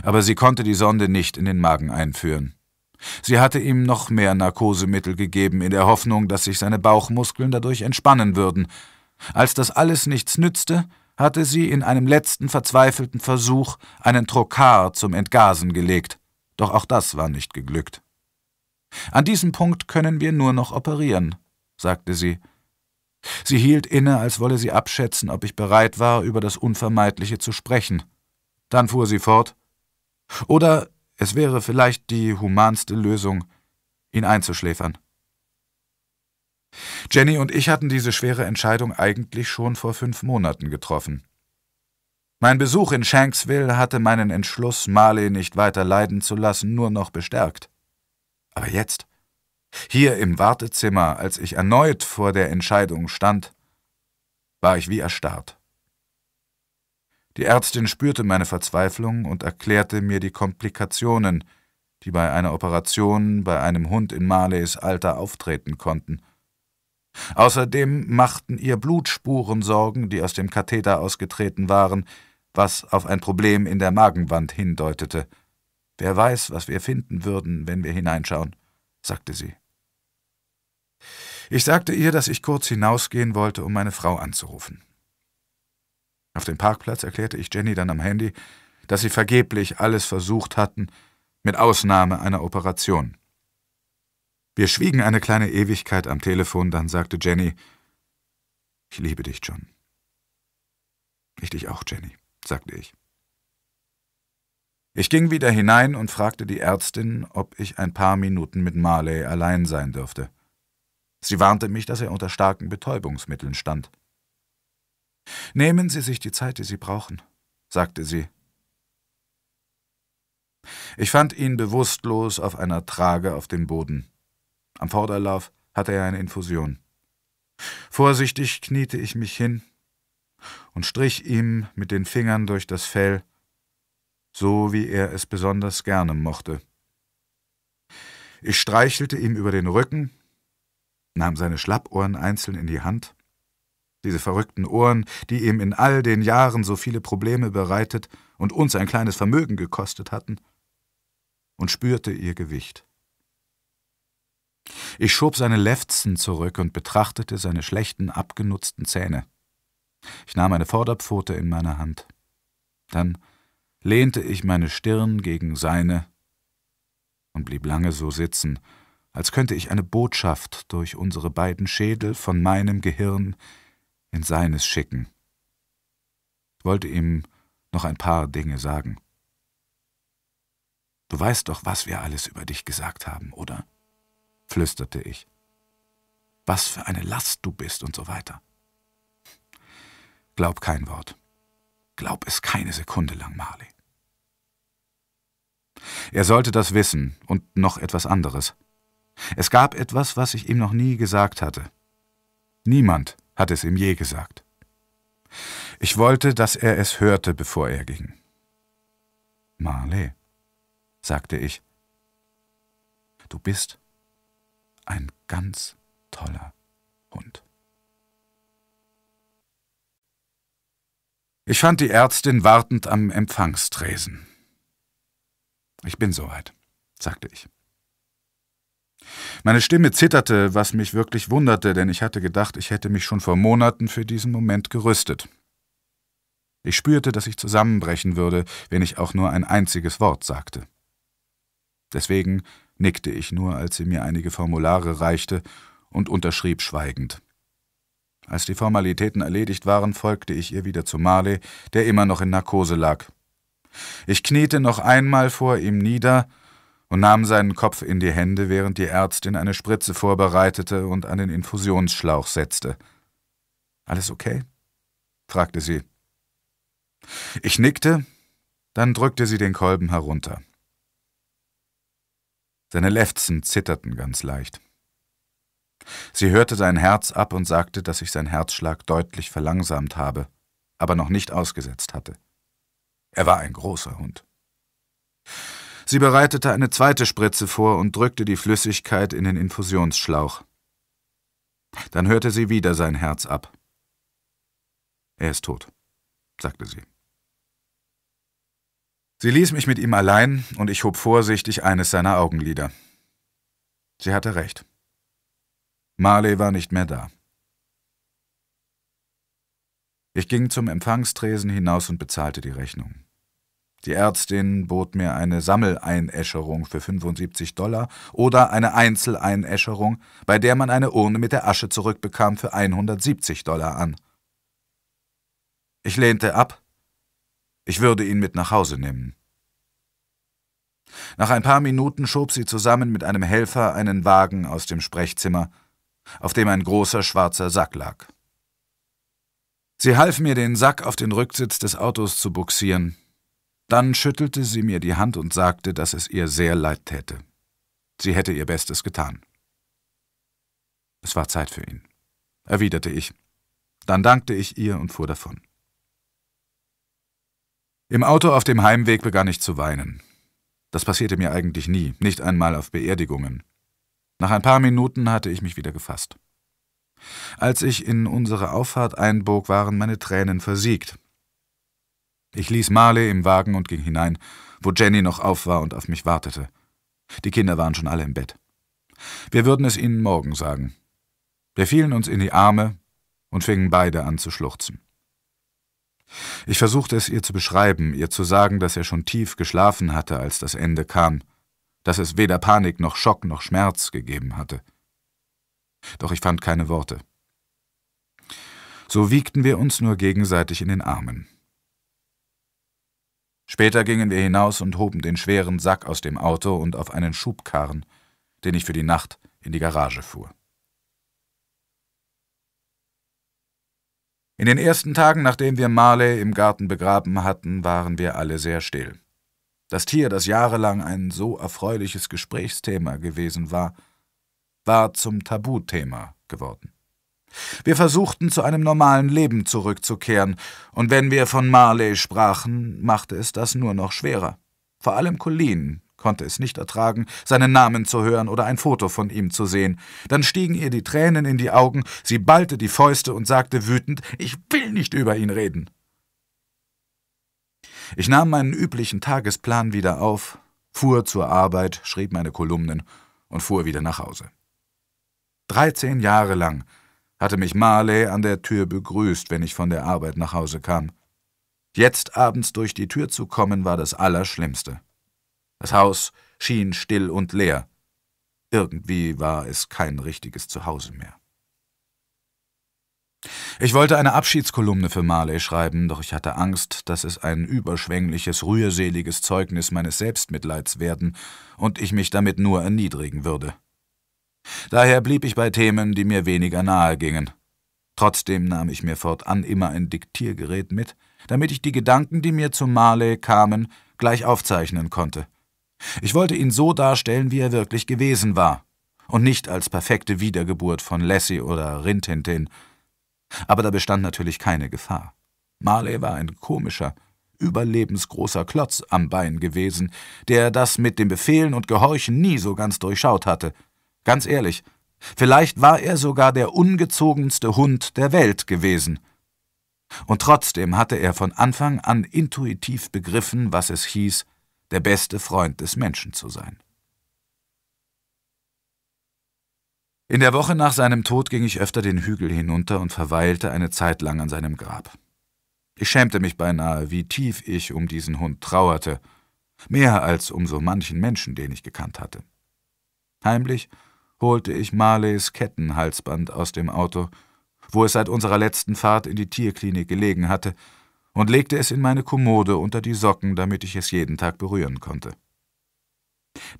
aber sie konnte die Sonde nicht in den Magen einführen. Sie hatte ihm noch mehr Narkosemittel gegeben, in der Hoffnung, dass sich seine Bauchmuskeln dadurch entspannen würden. Als das alles nichts nützte, hatte sie in einem letzten verzweifelten Versuch einen Trokar zum Entgasen gelegt, doch auch das war nicht geglückt. An diesem Punkt können wir nur noch operieren, sagte sie Sie hielt inne, als wolle sie abschätzen, ob ich bereit war, über das Unvermeidliche zu sprechen. Dann fuhr sie fort. Oder es wäre vielleicht die humanste Lösung, ihn einzuschläfern. Jenny und ich hatten diese schwere Entscheidung eigentlich schon vor fünf Monaten getroffen. Mein Besuch in Shanksville hatte meinen Entschluss, Marley nicht weiter leiden zu lassen, nur noch bestärkt. Aber jetzt? Hier im Wartezimmer, als ich erneut vor der Entscheidung stand, war ich wie erstarrt. Die Ärztin spürte meine Verzweiflung und erklärte mir die Komplikationen, die bei einer Operation bei einem Hund in Marleys Alter auftreten konnten. Außerdem machten ihr Blutspuren Sorgen, die aus dem Katheter ausgetreten waren, was auf ein Problem in der Magenwand hindeutete. Wer weiß, was wir finden würden, wenn wir hineinschauen, sagte sie. Ich sagte ihr, dass ich kurz hinausgehen wollte, um meine Frau anzurufen. Auf dem Parkplatz erklärte ich Jenny dann am Handy, dass sie vergeblich alles versucht hatten, mit Ausnahme einer Operation. Wir schwiegen eine kleine Ewigkeit am Telefon, dann sagte Jenny, ich liebe dich, John. Ich dich auch, Jenny, sagte ich. Ich ging wieder hinein und fragte die Ärztin, ob ich ein paar Minuten mit Marley allein sein dürfte. Sie warnte mich, dass er unter starken Betäubungsmitteln stand. Nehmen Sie sich die Zeit, die Sie brauchen, sagte sie. Ich fand ihn bewusstlos auf einer Trage auf dem Boden. Am Vorderlauf hatte er eine Infusion. Vorsichtig kniete ich mich hin und strich ihm mit den Fingern durch das Fell, so wie er es besonders gerne mochte. Ich streichelte ihm über den Rücken nahm seine Schlappohren einzeln in die Hand. Diese verrückten Ohren, die ihm in all den Jahren so viele Probleme bereitet und uns ein kleines Vermögen gekostet hatten, und spürte ihr Gewicht. Ich schob seine Lefzen zurück und betrachtete seine schlechten, abgenutzten Zähne. Ich nahm eine Vorderpfote in meine Hand. Dann lehnte ich meine Stirn gegen seine und blieb lange so sitzen, als könnte ich eine Botschaft durch unsere beiden Schädel von meinem Gehirn in seines schicken. Ich wollte ihm noch ein paar Dinge sagen. Du weißt doch, was wir alles über dich gesagt haben, oder? flüsterte ich. Was für eine Last du bist und so weiter. Glaub kein Wort. Glaub es keine Sekunde lang, Marley. Er sollte das wissen und noch etwas anderes. Es gab etwas, was ich ihm noch nie gesagt hatte. Niemand hat es ihm je gesagt. Ich wollte, dass er es hörte, bevor er ging. Marley, sagte ich, du bist ein ganz toller Hund. Ich fand die Ärztin wartend am Empfangstresen. Ich bin soweit, sagte ich. Meine Stimme zitterte, was mich wirklich wunderte, denn ich hatte gedacht, ich hätte mich schon vor Monaten für diesen Moment gerüstet. Ich spürte, dass ich zusammenbrechen würde, wenn ich auch nur ein einziges Wort sagte. Deswegen nickte ich nur, als sie mir einige Formulare reichte und unterschrieb schweigend. Als die Formalitäten erledigt waren, folgte ich ihr wieder zu Marley, der immer noch in Narkose lag. Ich kniete noch einmal vor ihm nieder und nahm seinen Kopf in die Hände, während die Ärztin eine Spritze vorbereitete und an den Infusionsschlauch setzte. Alles okay? fragte sie. Ich nickte, dann drückte sie den Kolben herunter. Seine Lefzen zitterten ganz leicht. Sie hörte sein Herz ab und sagte, dass ich sein Herzschlag deutlich verlangsamt habe, aber noch nicht ausgesetzt hatte. Er war ein großer Hund. Sie bereitete eine zweite Spritze vor und drückte die Flüssigkeit in den Infusionsschlauch. Dann hörte sie wieder sein Herz ab. Er ist tot, sagte sie. Sie ließ mich mit ihm allein und ich hob vorsichtig eines seiner Augenlider. Sie hatte recht. Marley war nicht mehr da. Ich ging zum Empfangstresen hinaus und bezahlte die Rechnung. Die Ärztin bot mir eine Sammeleinäscherung für 75 Dollar oder eine Einzeleinäscherung, bei der man eine Urne mit der Asche zurückbekam, für 170 Dollar an. Ich lehnte ab. Ich würde ihn mit nach Hause nehmen. Nach ein paar Minuten schob sie zusammen mit einem Helfer einen Wagen aus dem Sprechzimmer, auf dem ein großer schwarzer Sack lag. Sie half mir, den Sack auf den Rücksitz des Autos zu buxieren, dann schüttelte sie mir die Hand und sagte, dass es ihr sehr leid täte. Sie hätte ihr Bestes getan. Es war Zeit für ihn, erwiderte ich. Dann dankte ich ihr und fuhr davon. Im Auto auf dem Heimweg begann ich zu weinen. Das passierte mir eigentlich nie, nicht einmal auf Beerdigungen. Nach ein paar Minuten hatte ich mich wieder gefasst. Als ich in unsere Auffahrt einbog, waren meine Tränen versiegt. Ich ließ Marley im Wagen und ging hinein, wo Jenny noch auf war und auf mich wartete. Die Kinder waren schon alle im Bett. Wir würden es ihnen morgen sagen. Wir fielen uns in die Arme und fingen beide an zu schluchzen. Ich versuchte es ihr zu beschreiben, ihr zu sagen, dass er schon tief geschlafen hatte, als das Ende kam, dass es weder Panik noch Schock noch Schmerz gegeben hatte. Doch ich fand keine Worte. So wiegten wir uns nur gegenseitig in den Armen. Später gingen wir hinaus und hoben den schweren Sack aus dem Auto und auf einen Schubkarren, den ich für die Nacht in die Garage fuhr. In den ersten Tagen, nachdem wir Marley im Garten begraben hatten, waren wir alle sehr still. Das Tier, das jahrelang ein so erfreuliches Gesprächsthema gewesen war, war zum Tabuthema geworden. Wir versuchten, zu einem normalen Leben zurückzukehren, und wenn wir von Marley sprachen, machte es das nur noch schwerer. Vor allem Colleen konnte es nicht ertragen, seinen Namen zu hören oder ein Foto von ihm zu sehen. Dann stiegen ihr die Tränen in die Augen, sie ballte die Fäuste und sagte wütend, ich will nicht über ihn reden. Ich nahm meinen üblichen Tagesplan wieder auf, fuhr zur Arbeit, schrieb meine Kolumnen und fuhr wieder nach Hause. Dreizehn Jahre lang hatte mich Marley an der Tür begrüßt, wenn ich von der Arbeit nach Hause kam. Jetzt abends durch die Tür zu kommen, war das Allerschlimmste. Das Haus schien still und leer. Irgendwie war es kein richtiges Zuhause mehr. Ich wollte eine Abschiedskolumne für Marley schreiben, doch ich hatte Angst, dass es ein überschwängliches, rührseliges Zeugnis meines Selbstmitleids werden und ich mich damit nur erniedrigen würde. Daher blieb ich bei Themen, die mir weniger nahe gingen. Trotzdem nahm ich mir fortan immer ein Diktiergerät mit, damit ich die Gedanken, die mir zum Marley kamen, gleich aufzeichnen konnte. Ich wollte ihn so darstellen, wie er wirklich gewesen war, und nicht als perfekte Wiedergeburt von Lassie oder Rintintin. Aber da bestand natürlich keine Gefahr. Marley war ein komischer, überlebensgroßer Klotz am Bein gewesen, der das mit dem Befehlen und Gehorchen nie so ganz durchschaut hatte – Ganz ehrlich, vielleicht war er sogar der ungezogenste Hund der Welt gewesen. Und trotzdem hatte er von Anfang an intuitiv begriffen, was es hieß, der beste Freund des Menschen zu sein. In der Woche nach seinem Tod ging ich öfter den Hügel hinunter und verweilte eine Zeit lang an seinem Grab. Ich schämte mich beinahe, wie tief ich um diesen Hund trauerte, mehr als um so manchen Menschen, den ich gekannt hatte. Heimlich holte ich Marleys Kettenhalsband aus dem Auto, wo es seit unserer letzten Fahrt in die Tierklinik gelegen hatte, und legte es in meine Kommode unter die Socken, damit ich es jeden Tag berühren konnte.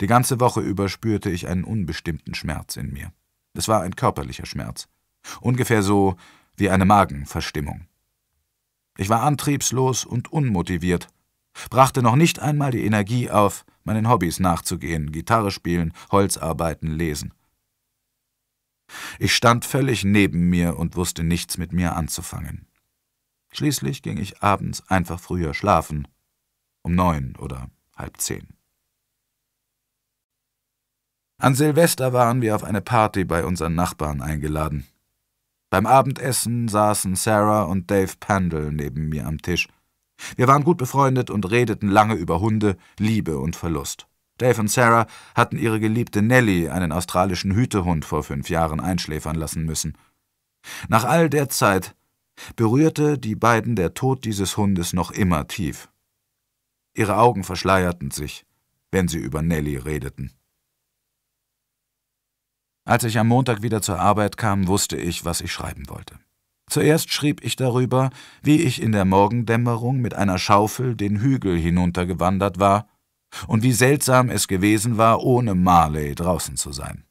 Die ganze Woche über spürte ich einen unbestimmten Schmerz in mir. Es war ein körperlicher Schmerz, ungefähr so wie eine Magenverstimmung. Ich war antriebslos und unmotiviert, brachte noch nicht einmal die Energie auf, meinen Hobbys nachzugehen, Gitarre spielen, Holzarbeiten, lesen. Ich stand völlig neben mir und wusste nichts mit mir anzufangen. Schließlich ging ich abends einfach früher schlafen, um neun oder halb zehn. An Silvester waren wir auf eine Party bei unseren Nachbarn eingeladen. Beim Abendessen saßen Sarah und Dave Pandel neben mir am Tisch. Wir waren gut befreundet und redeten lange über Hunde, Liebe und Verlust. Dave und Sarah hatten ihre geliebte Nellie, einen australischen Hütehund, vor fünf Jahren einschläfern lassen müssen. Nach all der Zeit berührte die beiden der Tod dieses Hundes noch immer tief. Ihre Augen verschleierten sich, wenn sie über Nellie redeten. Als ich am Montag wieder zur Arbeit kam, wusste ich, was ich schreiben wollte. Zuerst schrieb ich darüber, wie ich in der Morgendämmerung mit einer Schaufel den Hügel hinuntergewandert war und wie seltsam es gewesen war, ohne Marley draußen zu sein.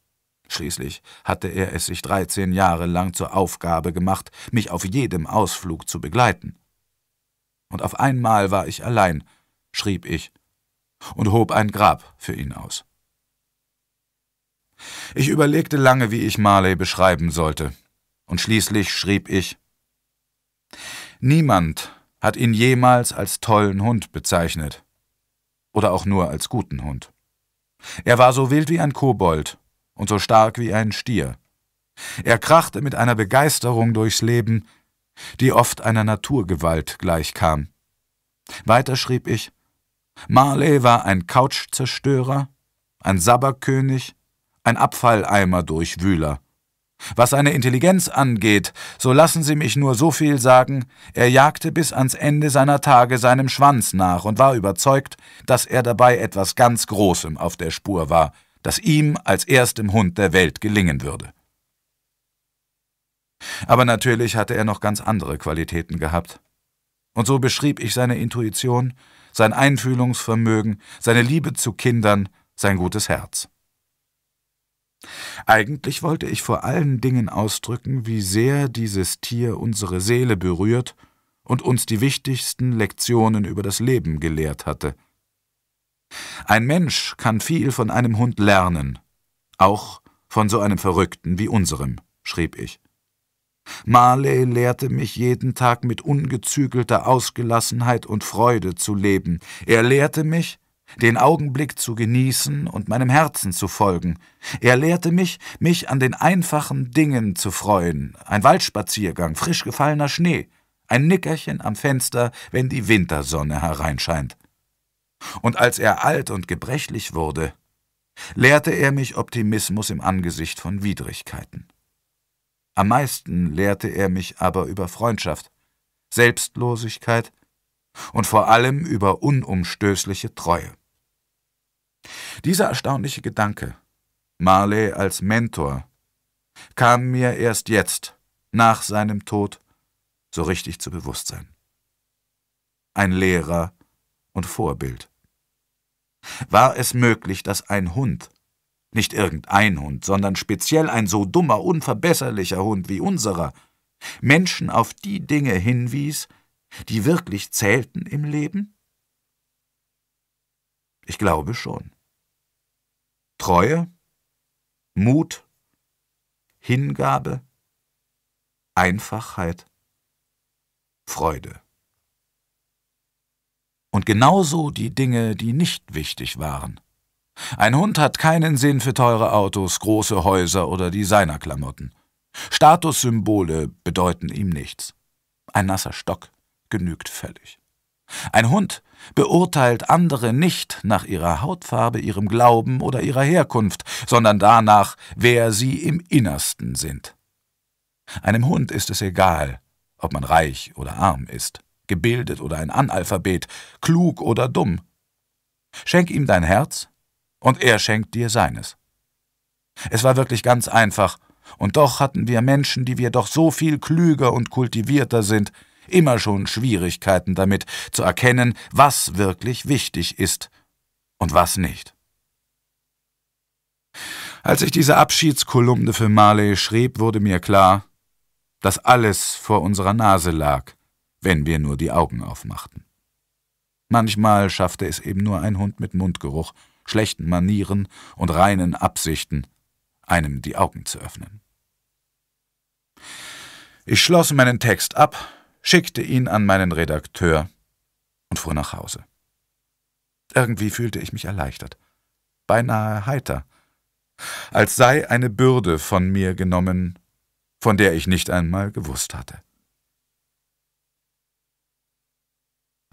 Schließlich hatte er es sich dreizehn Jahre lang zur Aufgabe gemacht, mich auf jedem Ausflug zu begleiten. Und auf einmal war ich allein, schrieb ich, und hob ein Grab für ihn aus. Ich überlegte lange, wie ich Marley beschreiben sollte, und schließlich schrieb ich Niemand hat ihn jemals als tollen Hund bezeichnet oder auch nur als guten Hund. Er war so wild wie ein Kobold und so stark wie ein Stier. Er krachte mit einer Begeisterung durchs Leben, die oft einer Naturgewalt gleichkam. Weiter schrieb ich, Marley war ein Couchzerstörer, ein Sabberkönig, ein Abfalleimer durchwühler. Was seine Intelligenz angeht, so lassen Sie mich nur so viel sagen, er jagte bis ans Ende seiner Tage seinem Schwanz nach und war überzeugt, dass er dabei etwas ganz Großem auf der Spur war, das ihm als erstem Hund der Welt gelingen würde. Aber natürlich hatte er noch ganz andere Qualitäten gehabt. Und so beschrieb ich seine Intuition, sein Einfühlungsvermögen, seine Liebe zu Kindern, sein gutes Herz. Eigentlich wollte ich vor allen Dingen ausdrücken, wie sehr dieses Tier unsere Seele berührt und uns die wichtigsten Lektionen über das Leben gelehrt hatte. Ein Mensch kann viel von einem Hund lernen, auch von so einem Verrückten wie unserem, schrieb ich. Marley lehrte mich jeden Tag mit ungezügelter Ausgelassenheit und Freude zu leben. Er lehrte mich, den Augenblick zu genießen und meinem Herzen zu folgen. Er lehrte mich, mich an den einfachen Dingen zu freuen, ein Waldspaziergang, frisch gefallener Schnee, ein Nickerchen am Fenster, wenn die Wintersonne hereinscheint. Und als er alt und gebrechlich wurde, lehrte er mich Optimismus im Angesicht von Widrigkeiten. Am meisten lehrte er mich aber über Freundschaft, Selbstlosigkeit und vor allem über unumstößliche Treue. Dieser erstaunliche Gedanke, Marley als Mentor, kam mir erst jetzt, nach seinem Tod, so richtig zu Bewusstsein. Ein Lehrer und Vorbild. War es möglich, dass ein Hund, nicht irgendein Hund, sondern speziell ein so dummer, unverbesserlicher Hund wie unserer, Menschen auf die Dinge hinwies, die wirklich zählten im Leben? Ich glaube schon. Treue, Mut, Hingabe, Einfachheit, Freude. Und genauso die Dinge, die nicht wichtig waren. Ein Hund hat keinen Sinn für teure Autos, große Häuser oder Designerklamotten. Statussymbole bedeuten ihm nichts. Ein nasser Stock genügt völlig. Ein Hund beurteilt andere nicht nach ihrer Hautfarbe, ihrem Glauben oder ihrer Herkunft, sondern danach, wer sie im Innersten sind. Einem Hund ist es egal, ob man reich oder arm ist, gebildet oder ein Analphabet, klug oder dumm. Schenk ihm dein Herz, und er schenkt dir seines. Es war wirklich ganz einfach, und doch hatten wir Menschen, die wir doch so viel klüger und kultivierter sind, immer schon Schwierigkeiten damit, zu erkennen, was wirklich wichtig ist und was nicht. Als ich diese Abschiedskolumne für Marley schrieb, wurde mir klar, dass alles vor unserer Nase lag, wenn wir nur die Augen aufmachten. Manchmal schaffte es eben nur ein Hund mit Mundgeruch, schlechten Manieren und reinen Absichten, einem die Augen zu öffnen. Ich schloss meinen Text ab schickte ihn an meinen Redakteur und fuhr nach Hause. Irgendwie fühlte ich mich erleichtert, beinahe heiter, als sei eine Bürde von mir genommen, von der ich nicht einmal gewusst hatte.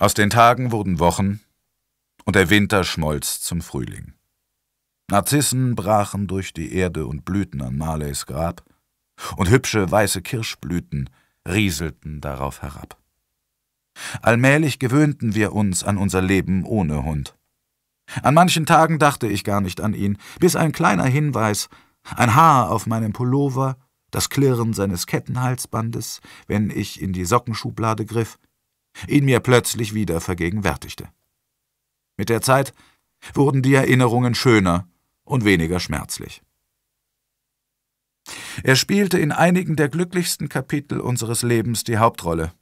Aus den Tagen wurden Wochen, und der Winter schmolz zum Frühling. Narzissen brachen durch die Erde und blühten an Marleys Grab, und hübsche weiße Kirschblüten rieselten darauf herab. Allmählich gewöhnten wir uns an unser Leben ohne Hund. An manchen Tagen dachte ich gar nicht an ihn, bis ein kleiner Hinweis, ein Haar auf meinem Pullover, das Klirren seines Kettenhalsbandes, wenn ich in die Sockenschublade griff, ihn mir plötzlich wieder vergegenwärtigte. Mit der Zeit wurden die Erinnerungen schöner und weniger schmerzlich. Er spielte in einigen der glücklichsten Kapitel unseres Lebens die Hauptrolle.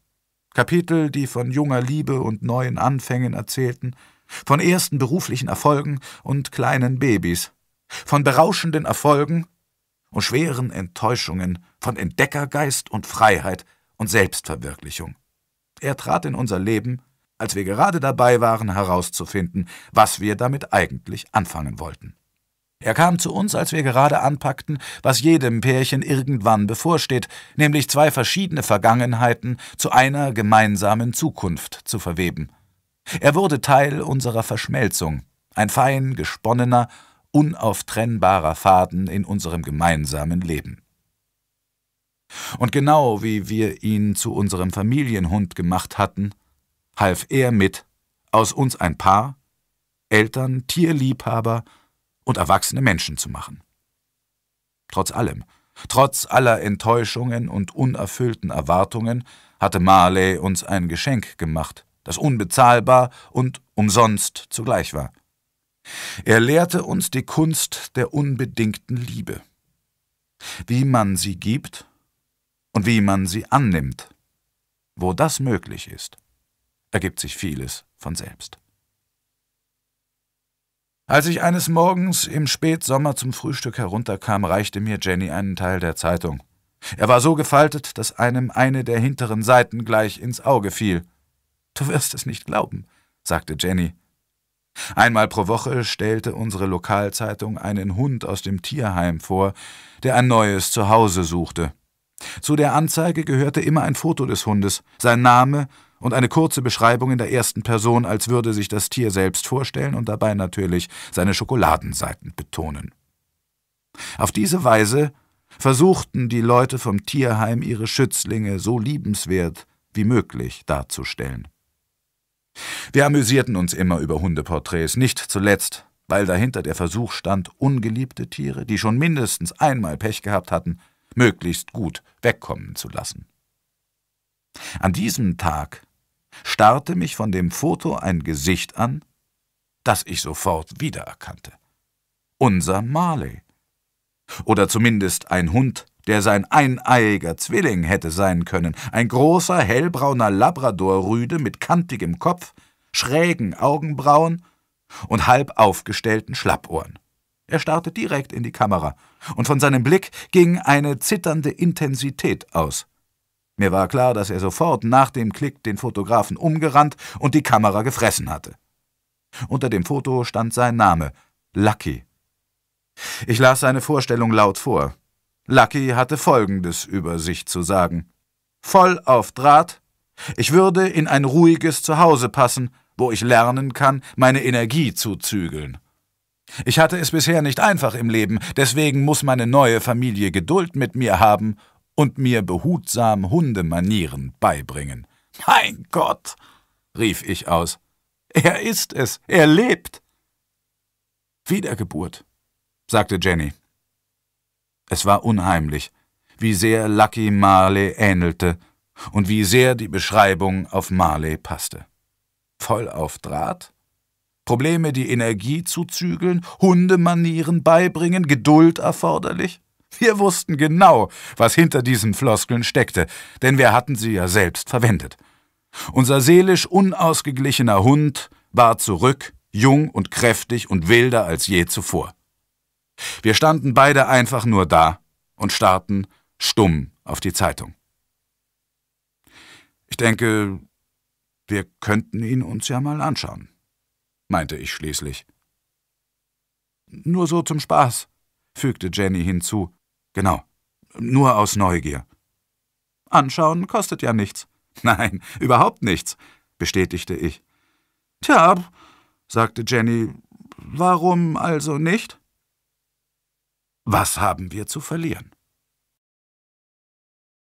Kapitel, die von junger Liebe und neuen Anfängen erzählten, von ersten beruflichen Erfolgen und kleinen Babys, von berauschenden Erfolgen und schweren Enttäuschungen, von Entdeckergeist und Freiheit und Selbstverwirklichung. Er trat in unser Leben, als wir gerade dabei waren herauszufinden, was wir damit eigentlich anfangen wollten. Er kam zu uns, als wir gerade anpackten, was jedem Pärchen irgendwann bevorsteht, nämlich zwei verschiedene Vergangenheiten zu einer gemeinsamen Zukunft zu verweben. Er wurde Teil unserer Verschmelzung, ein fein gesponnener, unauftrennbarer Faden in unserem gemeinsamen Leben. Und genau wie wir ihn zu unserem Familienhund gemacht hatten, half er mit, aus uns ein Paar, Eltern, Tierliebhaber, und erwachsene Menschen zu machen. Trotz allem, trotz aller Enttäuschungen und unerfüllten Erwartungen, hatte Marley uns ein Geschenk gemacht, das unbezahlbar und umsonst zugleich war. Er lehrte uns die Kunst der unbedingten Liebe. Wie man sie gibt und wie man sie annimmt. Wo das möglich ist, ergibt sich vieles von selbst. Als ich eines Morgens im Spätsommer zum Frühstück herunterkam, reichte mir Jenny einen Teil der Zeitung. Er war so gefaltet, dass einem eine der hinteren Seiten gleich ins Auge fiel. Du wirst es nicht glauben, sagte Jenny. Einmal pro Woche stellte unsere Lokalzeitung einen Hund aus dem Tierheim vor, der ein neues Zuhause suchte. Zu der Anzeige gehörte immer ein Foto des Hundes, sein Name und eine kurze Beschreibung in der ersten Person, als würde sich das Tier selbst vorstellen und dabei natürlich seine Schokoladenseiten betonen. Auf diese Weise versuchten die Leute vom Tierheim ihre Schützlinge so liebenswert wie möglich darzustellen. Wir amüsierten uns immer über Hundeporträts, nicht zuletzt, weil dahinter der Versuch stand, ungeliebte Tiere, die schon mindestens einmal Pech gehabt hatten, möglichst gut wegkommen zu lassen. An diesem Tag starrte mich von dem Foto ein Gesicht an, das ich sofort wiedererkannte. Unser Marley. Oder zumindest ein Hund, der sein eineiiger Zwilling hätte sein können, ein großer, hellbrauner Labrador-Rüde mit kantigem Kopf, schrägen Augenbrauen und halb aufgestellten Schlappohren. Er starrte direkt in die Kamera, und von seinem Blick ging eine zitternde Intensität aus. Mir war klar, dass er sofort nach dem Klick den Fotografen umgerannt und die Kamera gefressen hatte. Unter dem Foto stand sein Name, Lucky. Ich las seine Vorstellung laut vor. Lucky hatte Folgendes über sich zu sagen. Voll auf Draht, ich würde in ein ruhiges Zuhause passen, wo ich lernen kann, meine Energie zu zügeln. Ich hatte es bisher nicht einfach im Leben, deswegen muss meine neue Familie Geduld mit mir haben und mir behutsam Hundemanieren beibringen. Mein Gott! rief ich aus. Er ist es, er lebt! Wiedergeburt, sagte Jenny. Es war unheimlich, wie sehr Lucky Marley ähnelte und wie sehr die Beschreibung auf Marley passte. Voll auf Draht? Probleme, die Energie zuzügeln, Hundemanieren beibringen, Geduld erforderlich? Wir wussten genau, was hinter diesen Floskeln steckte, denn wir hatten sie ja selbst verwendet. Unser seelisch unausgeglichener Hund war zurück, jung und kräftig und wilder als je zuvor. Wir standen beide einfach nur da und starrten stumm auf die Zeitung. Ich denke, wir könnten ihn uns ja mal anschauen, meinte ich schließlich. Nur so zum Spaß, fügte Jenny hinzu, Genau. Nur aus Neugier. Anschauen kostet ja nichts. Nein, überhaupt nichts, bestätigte ich. Tja, sagte Jenny, warum also nicht? Was haben wir zu verlieren?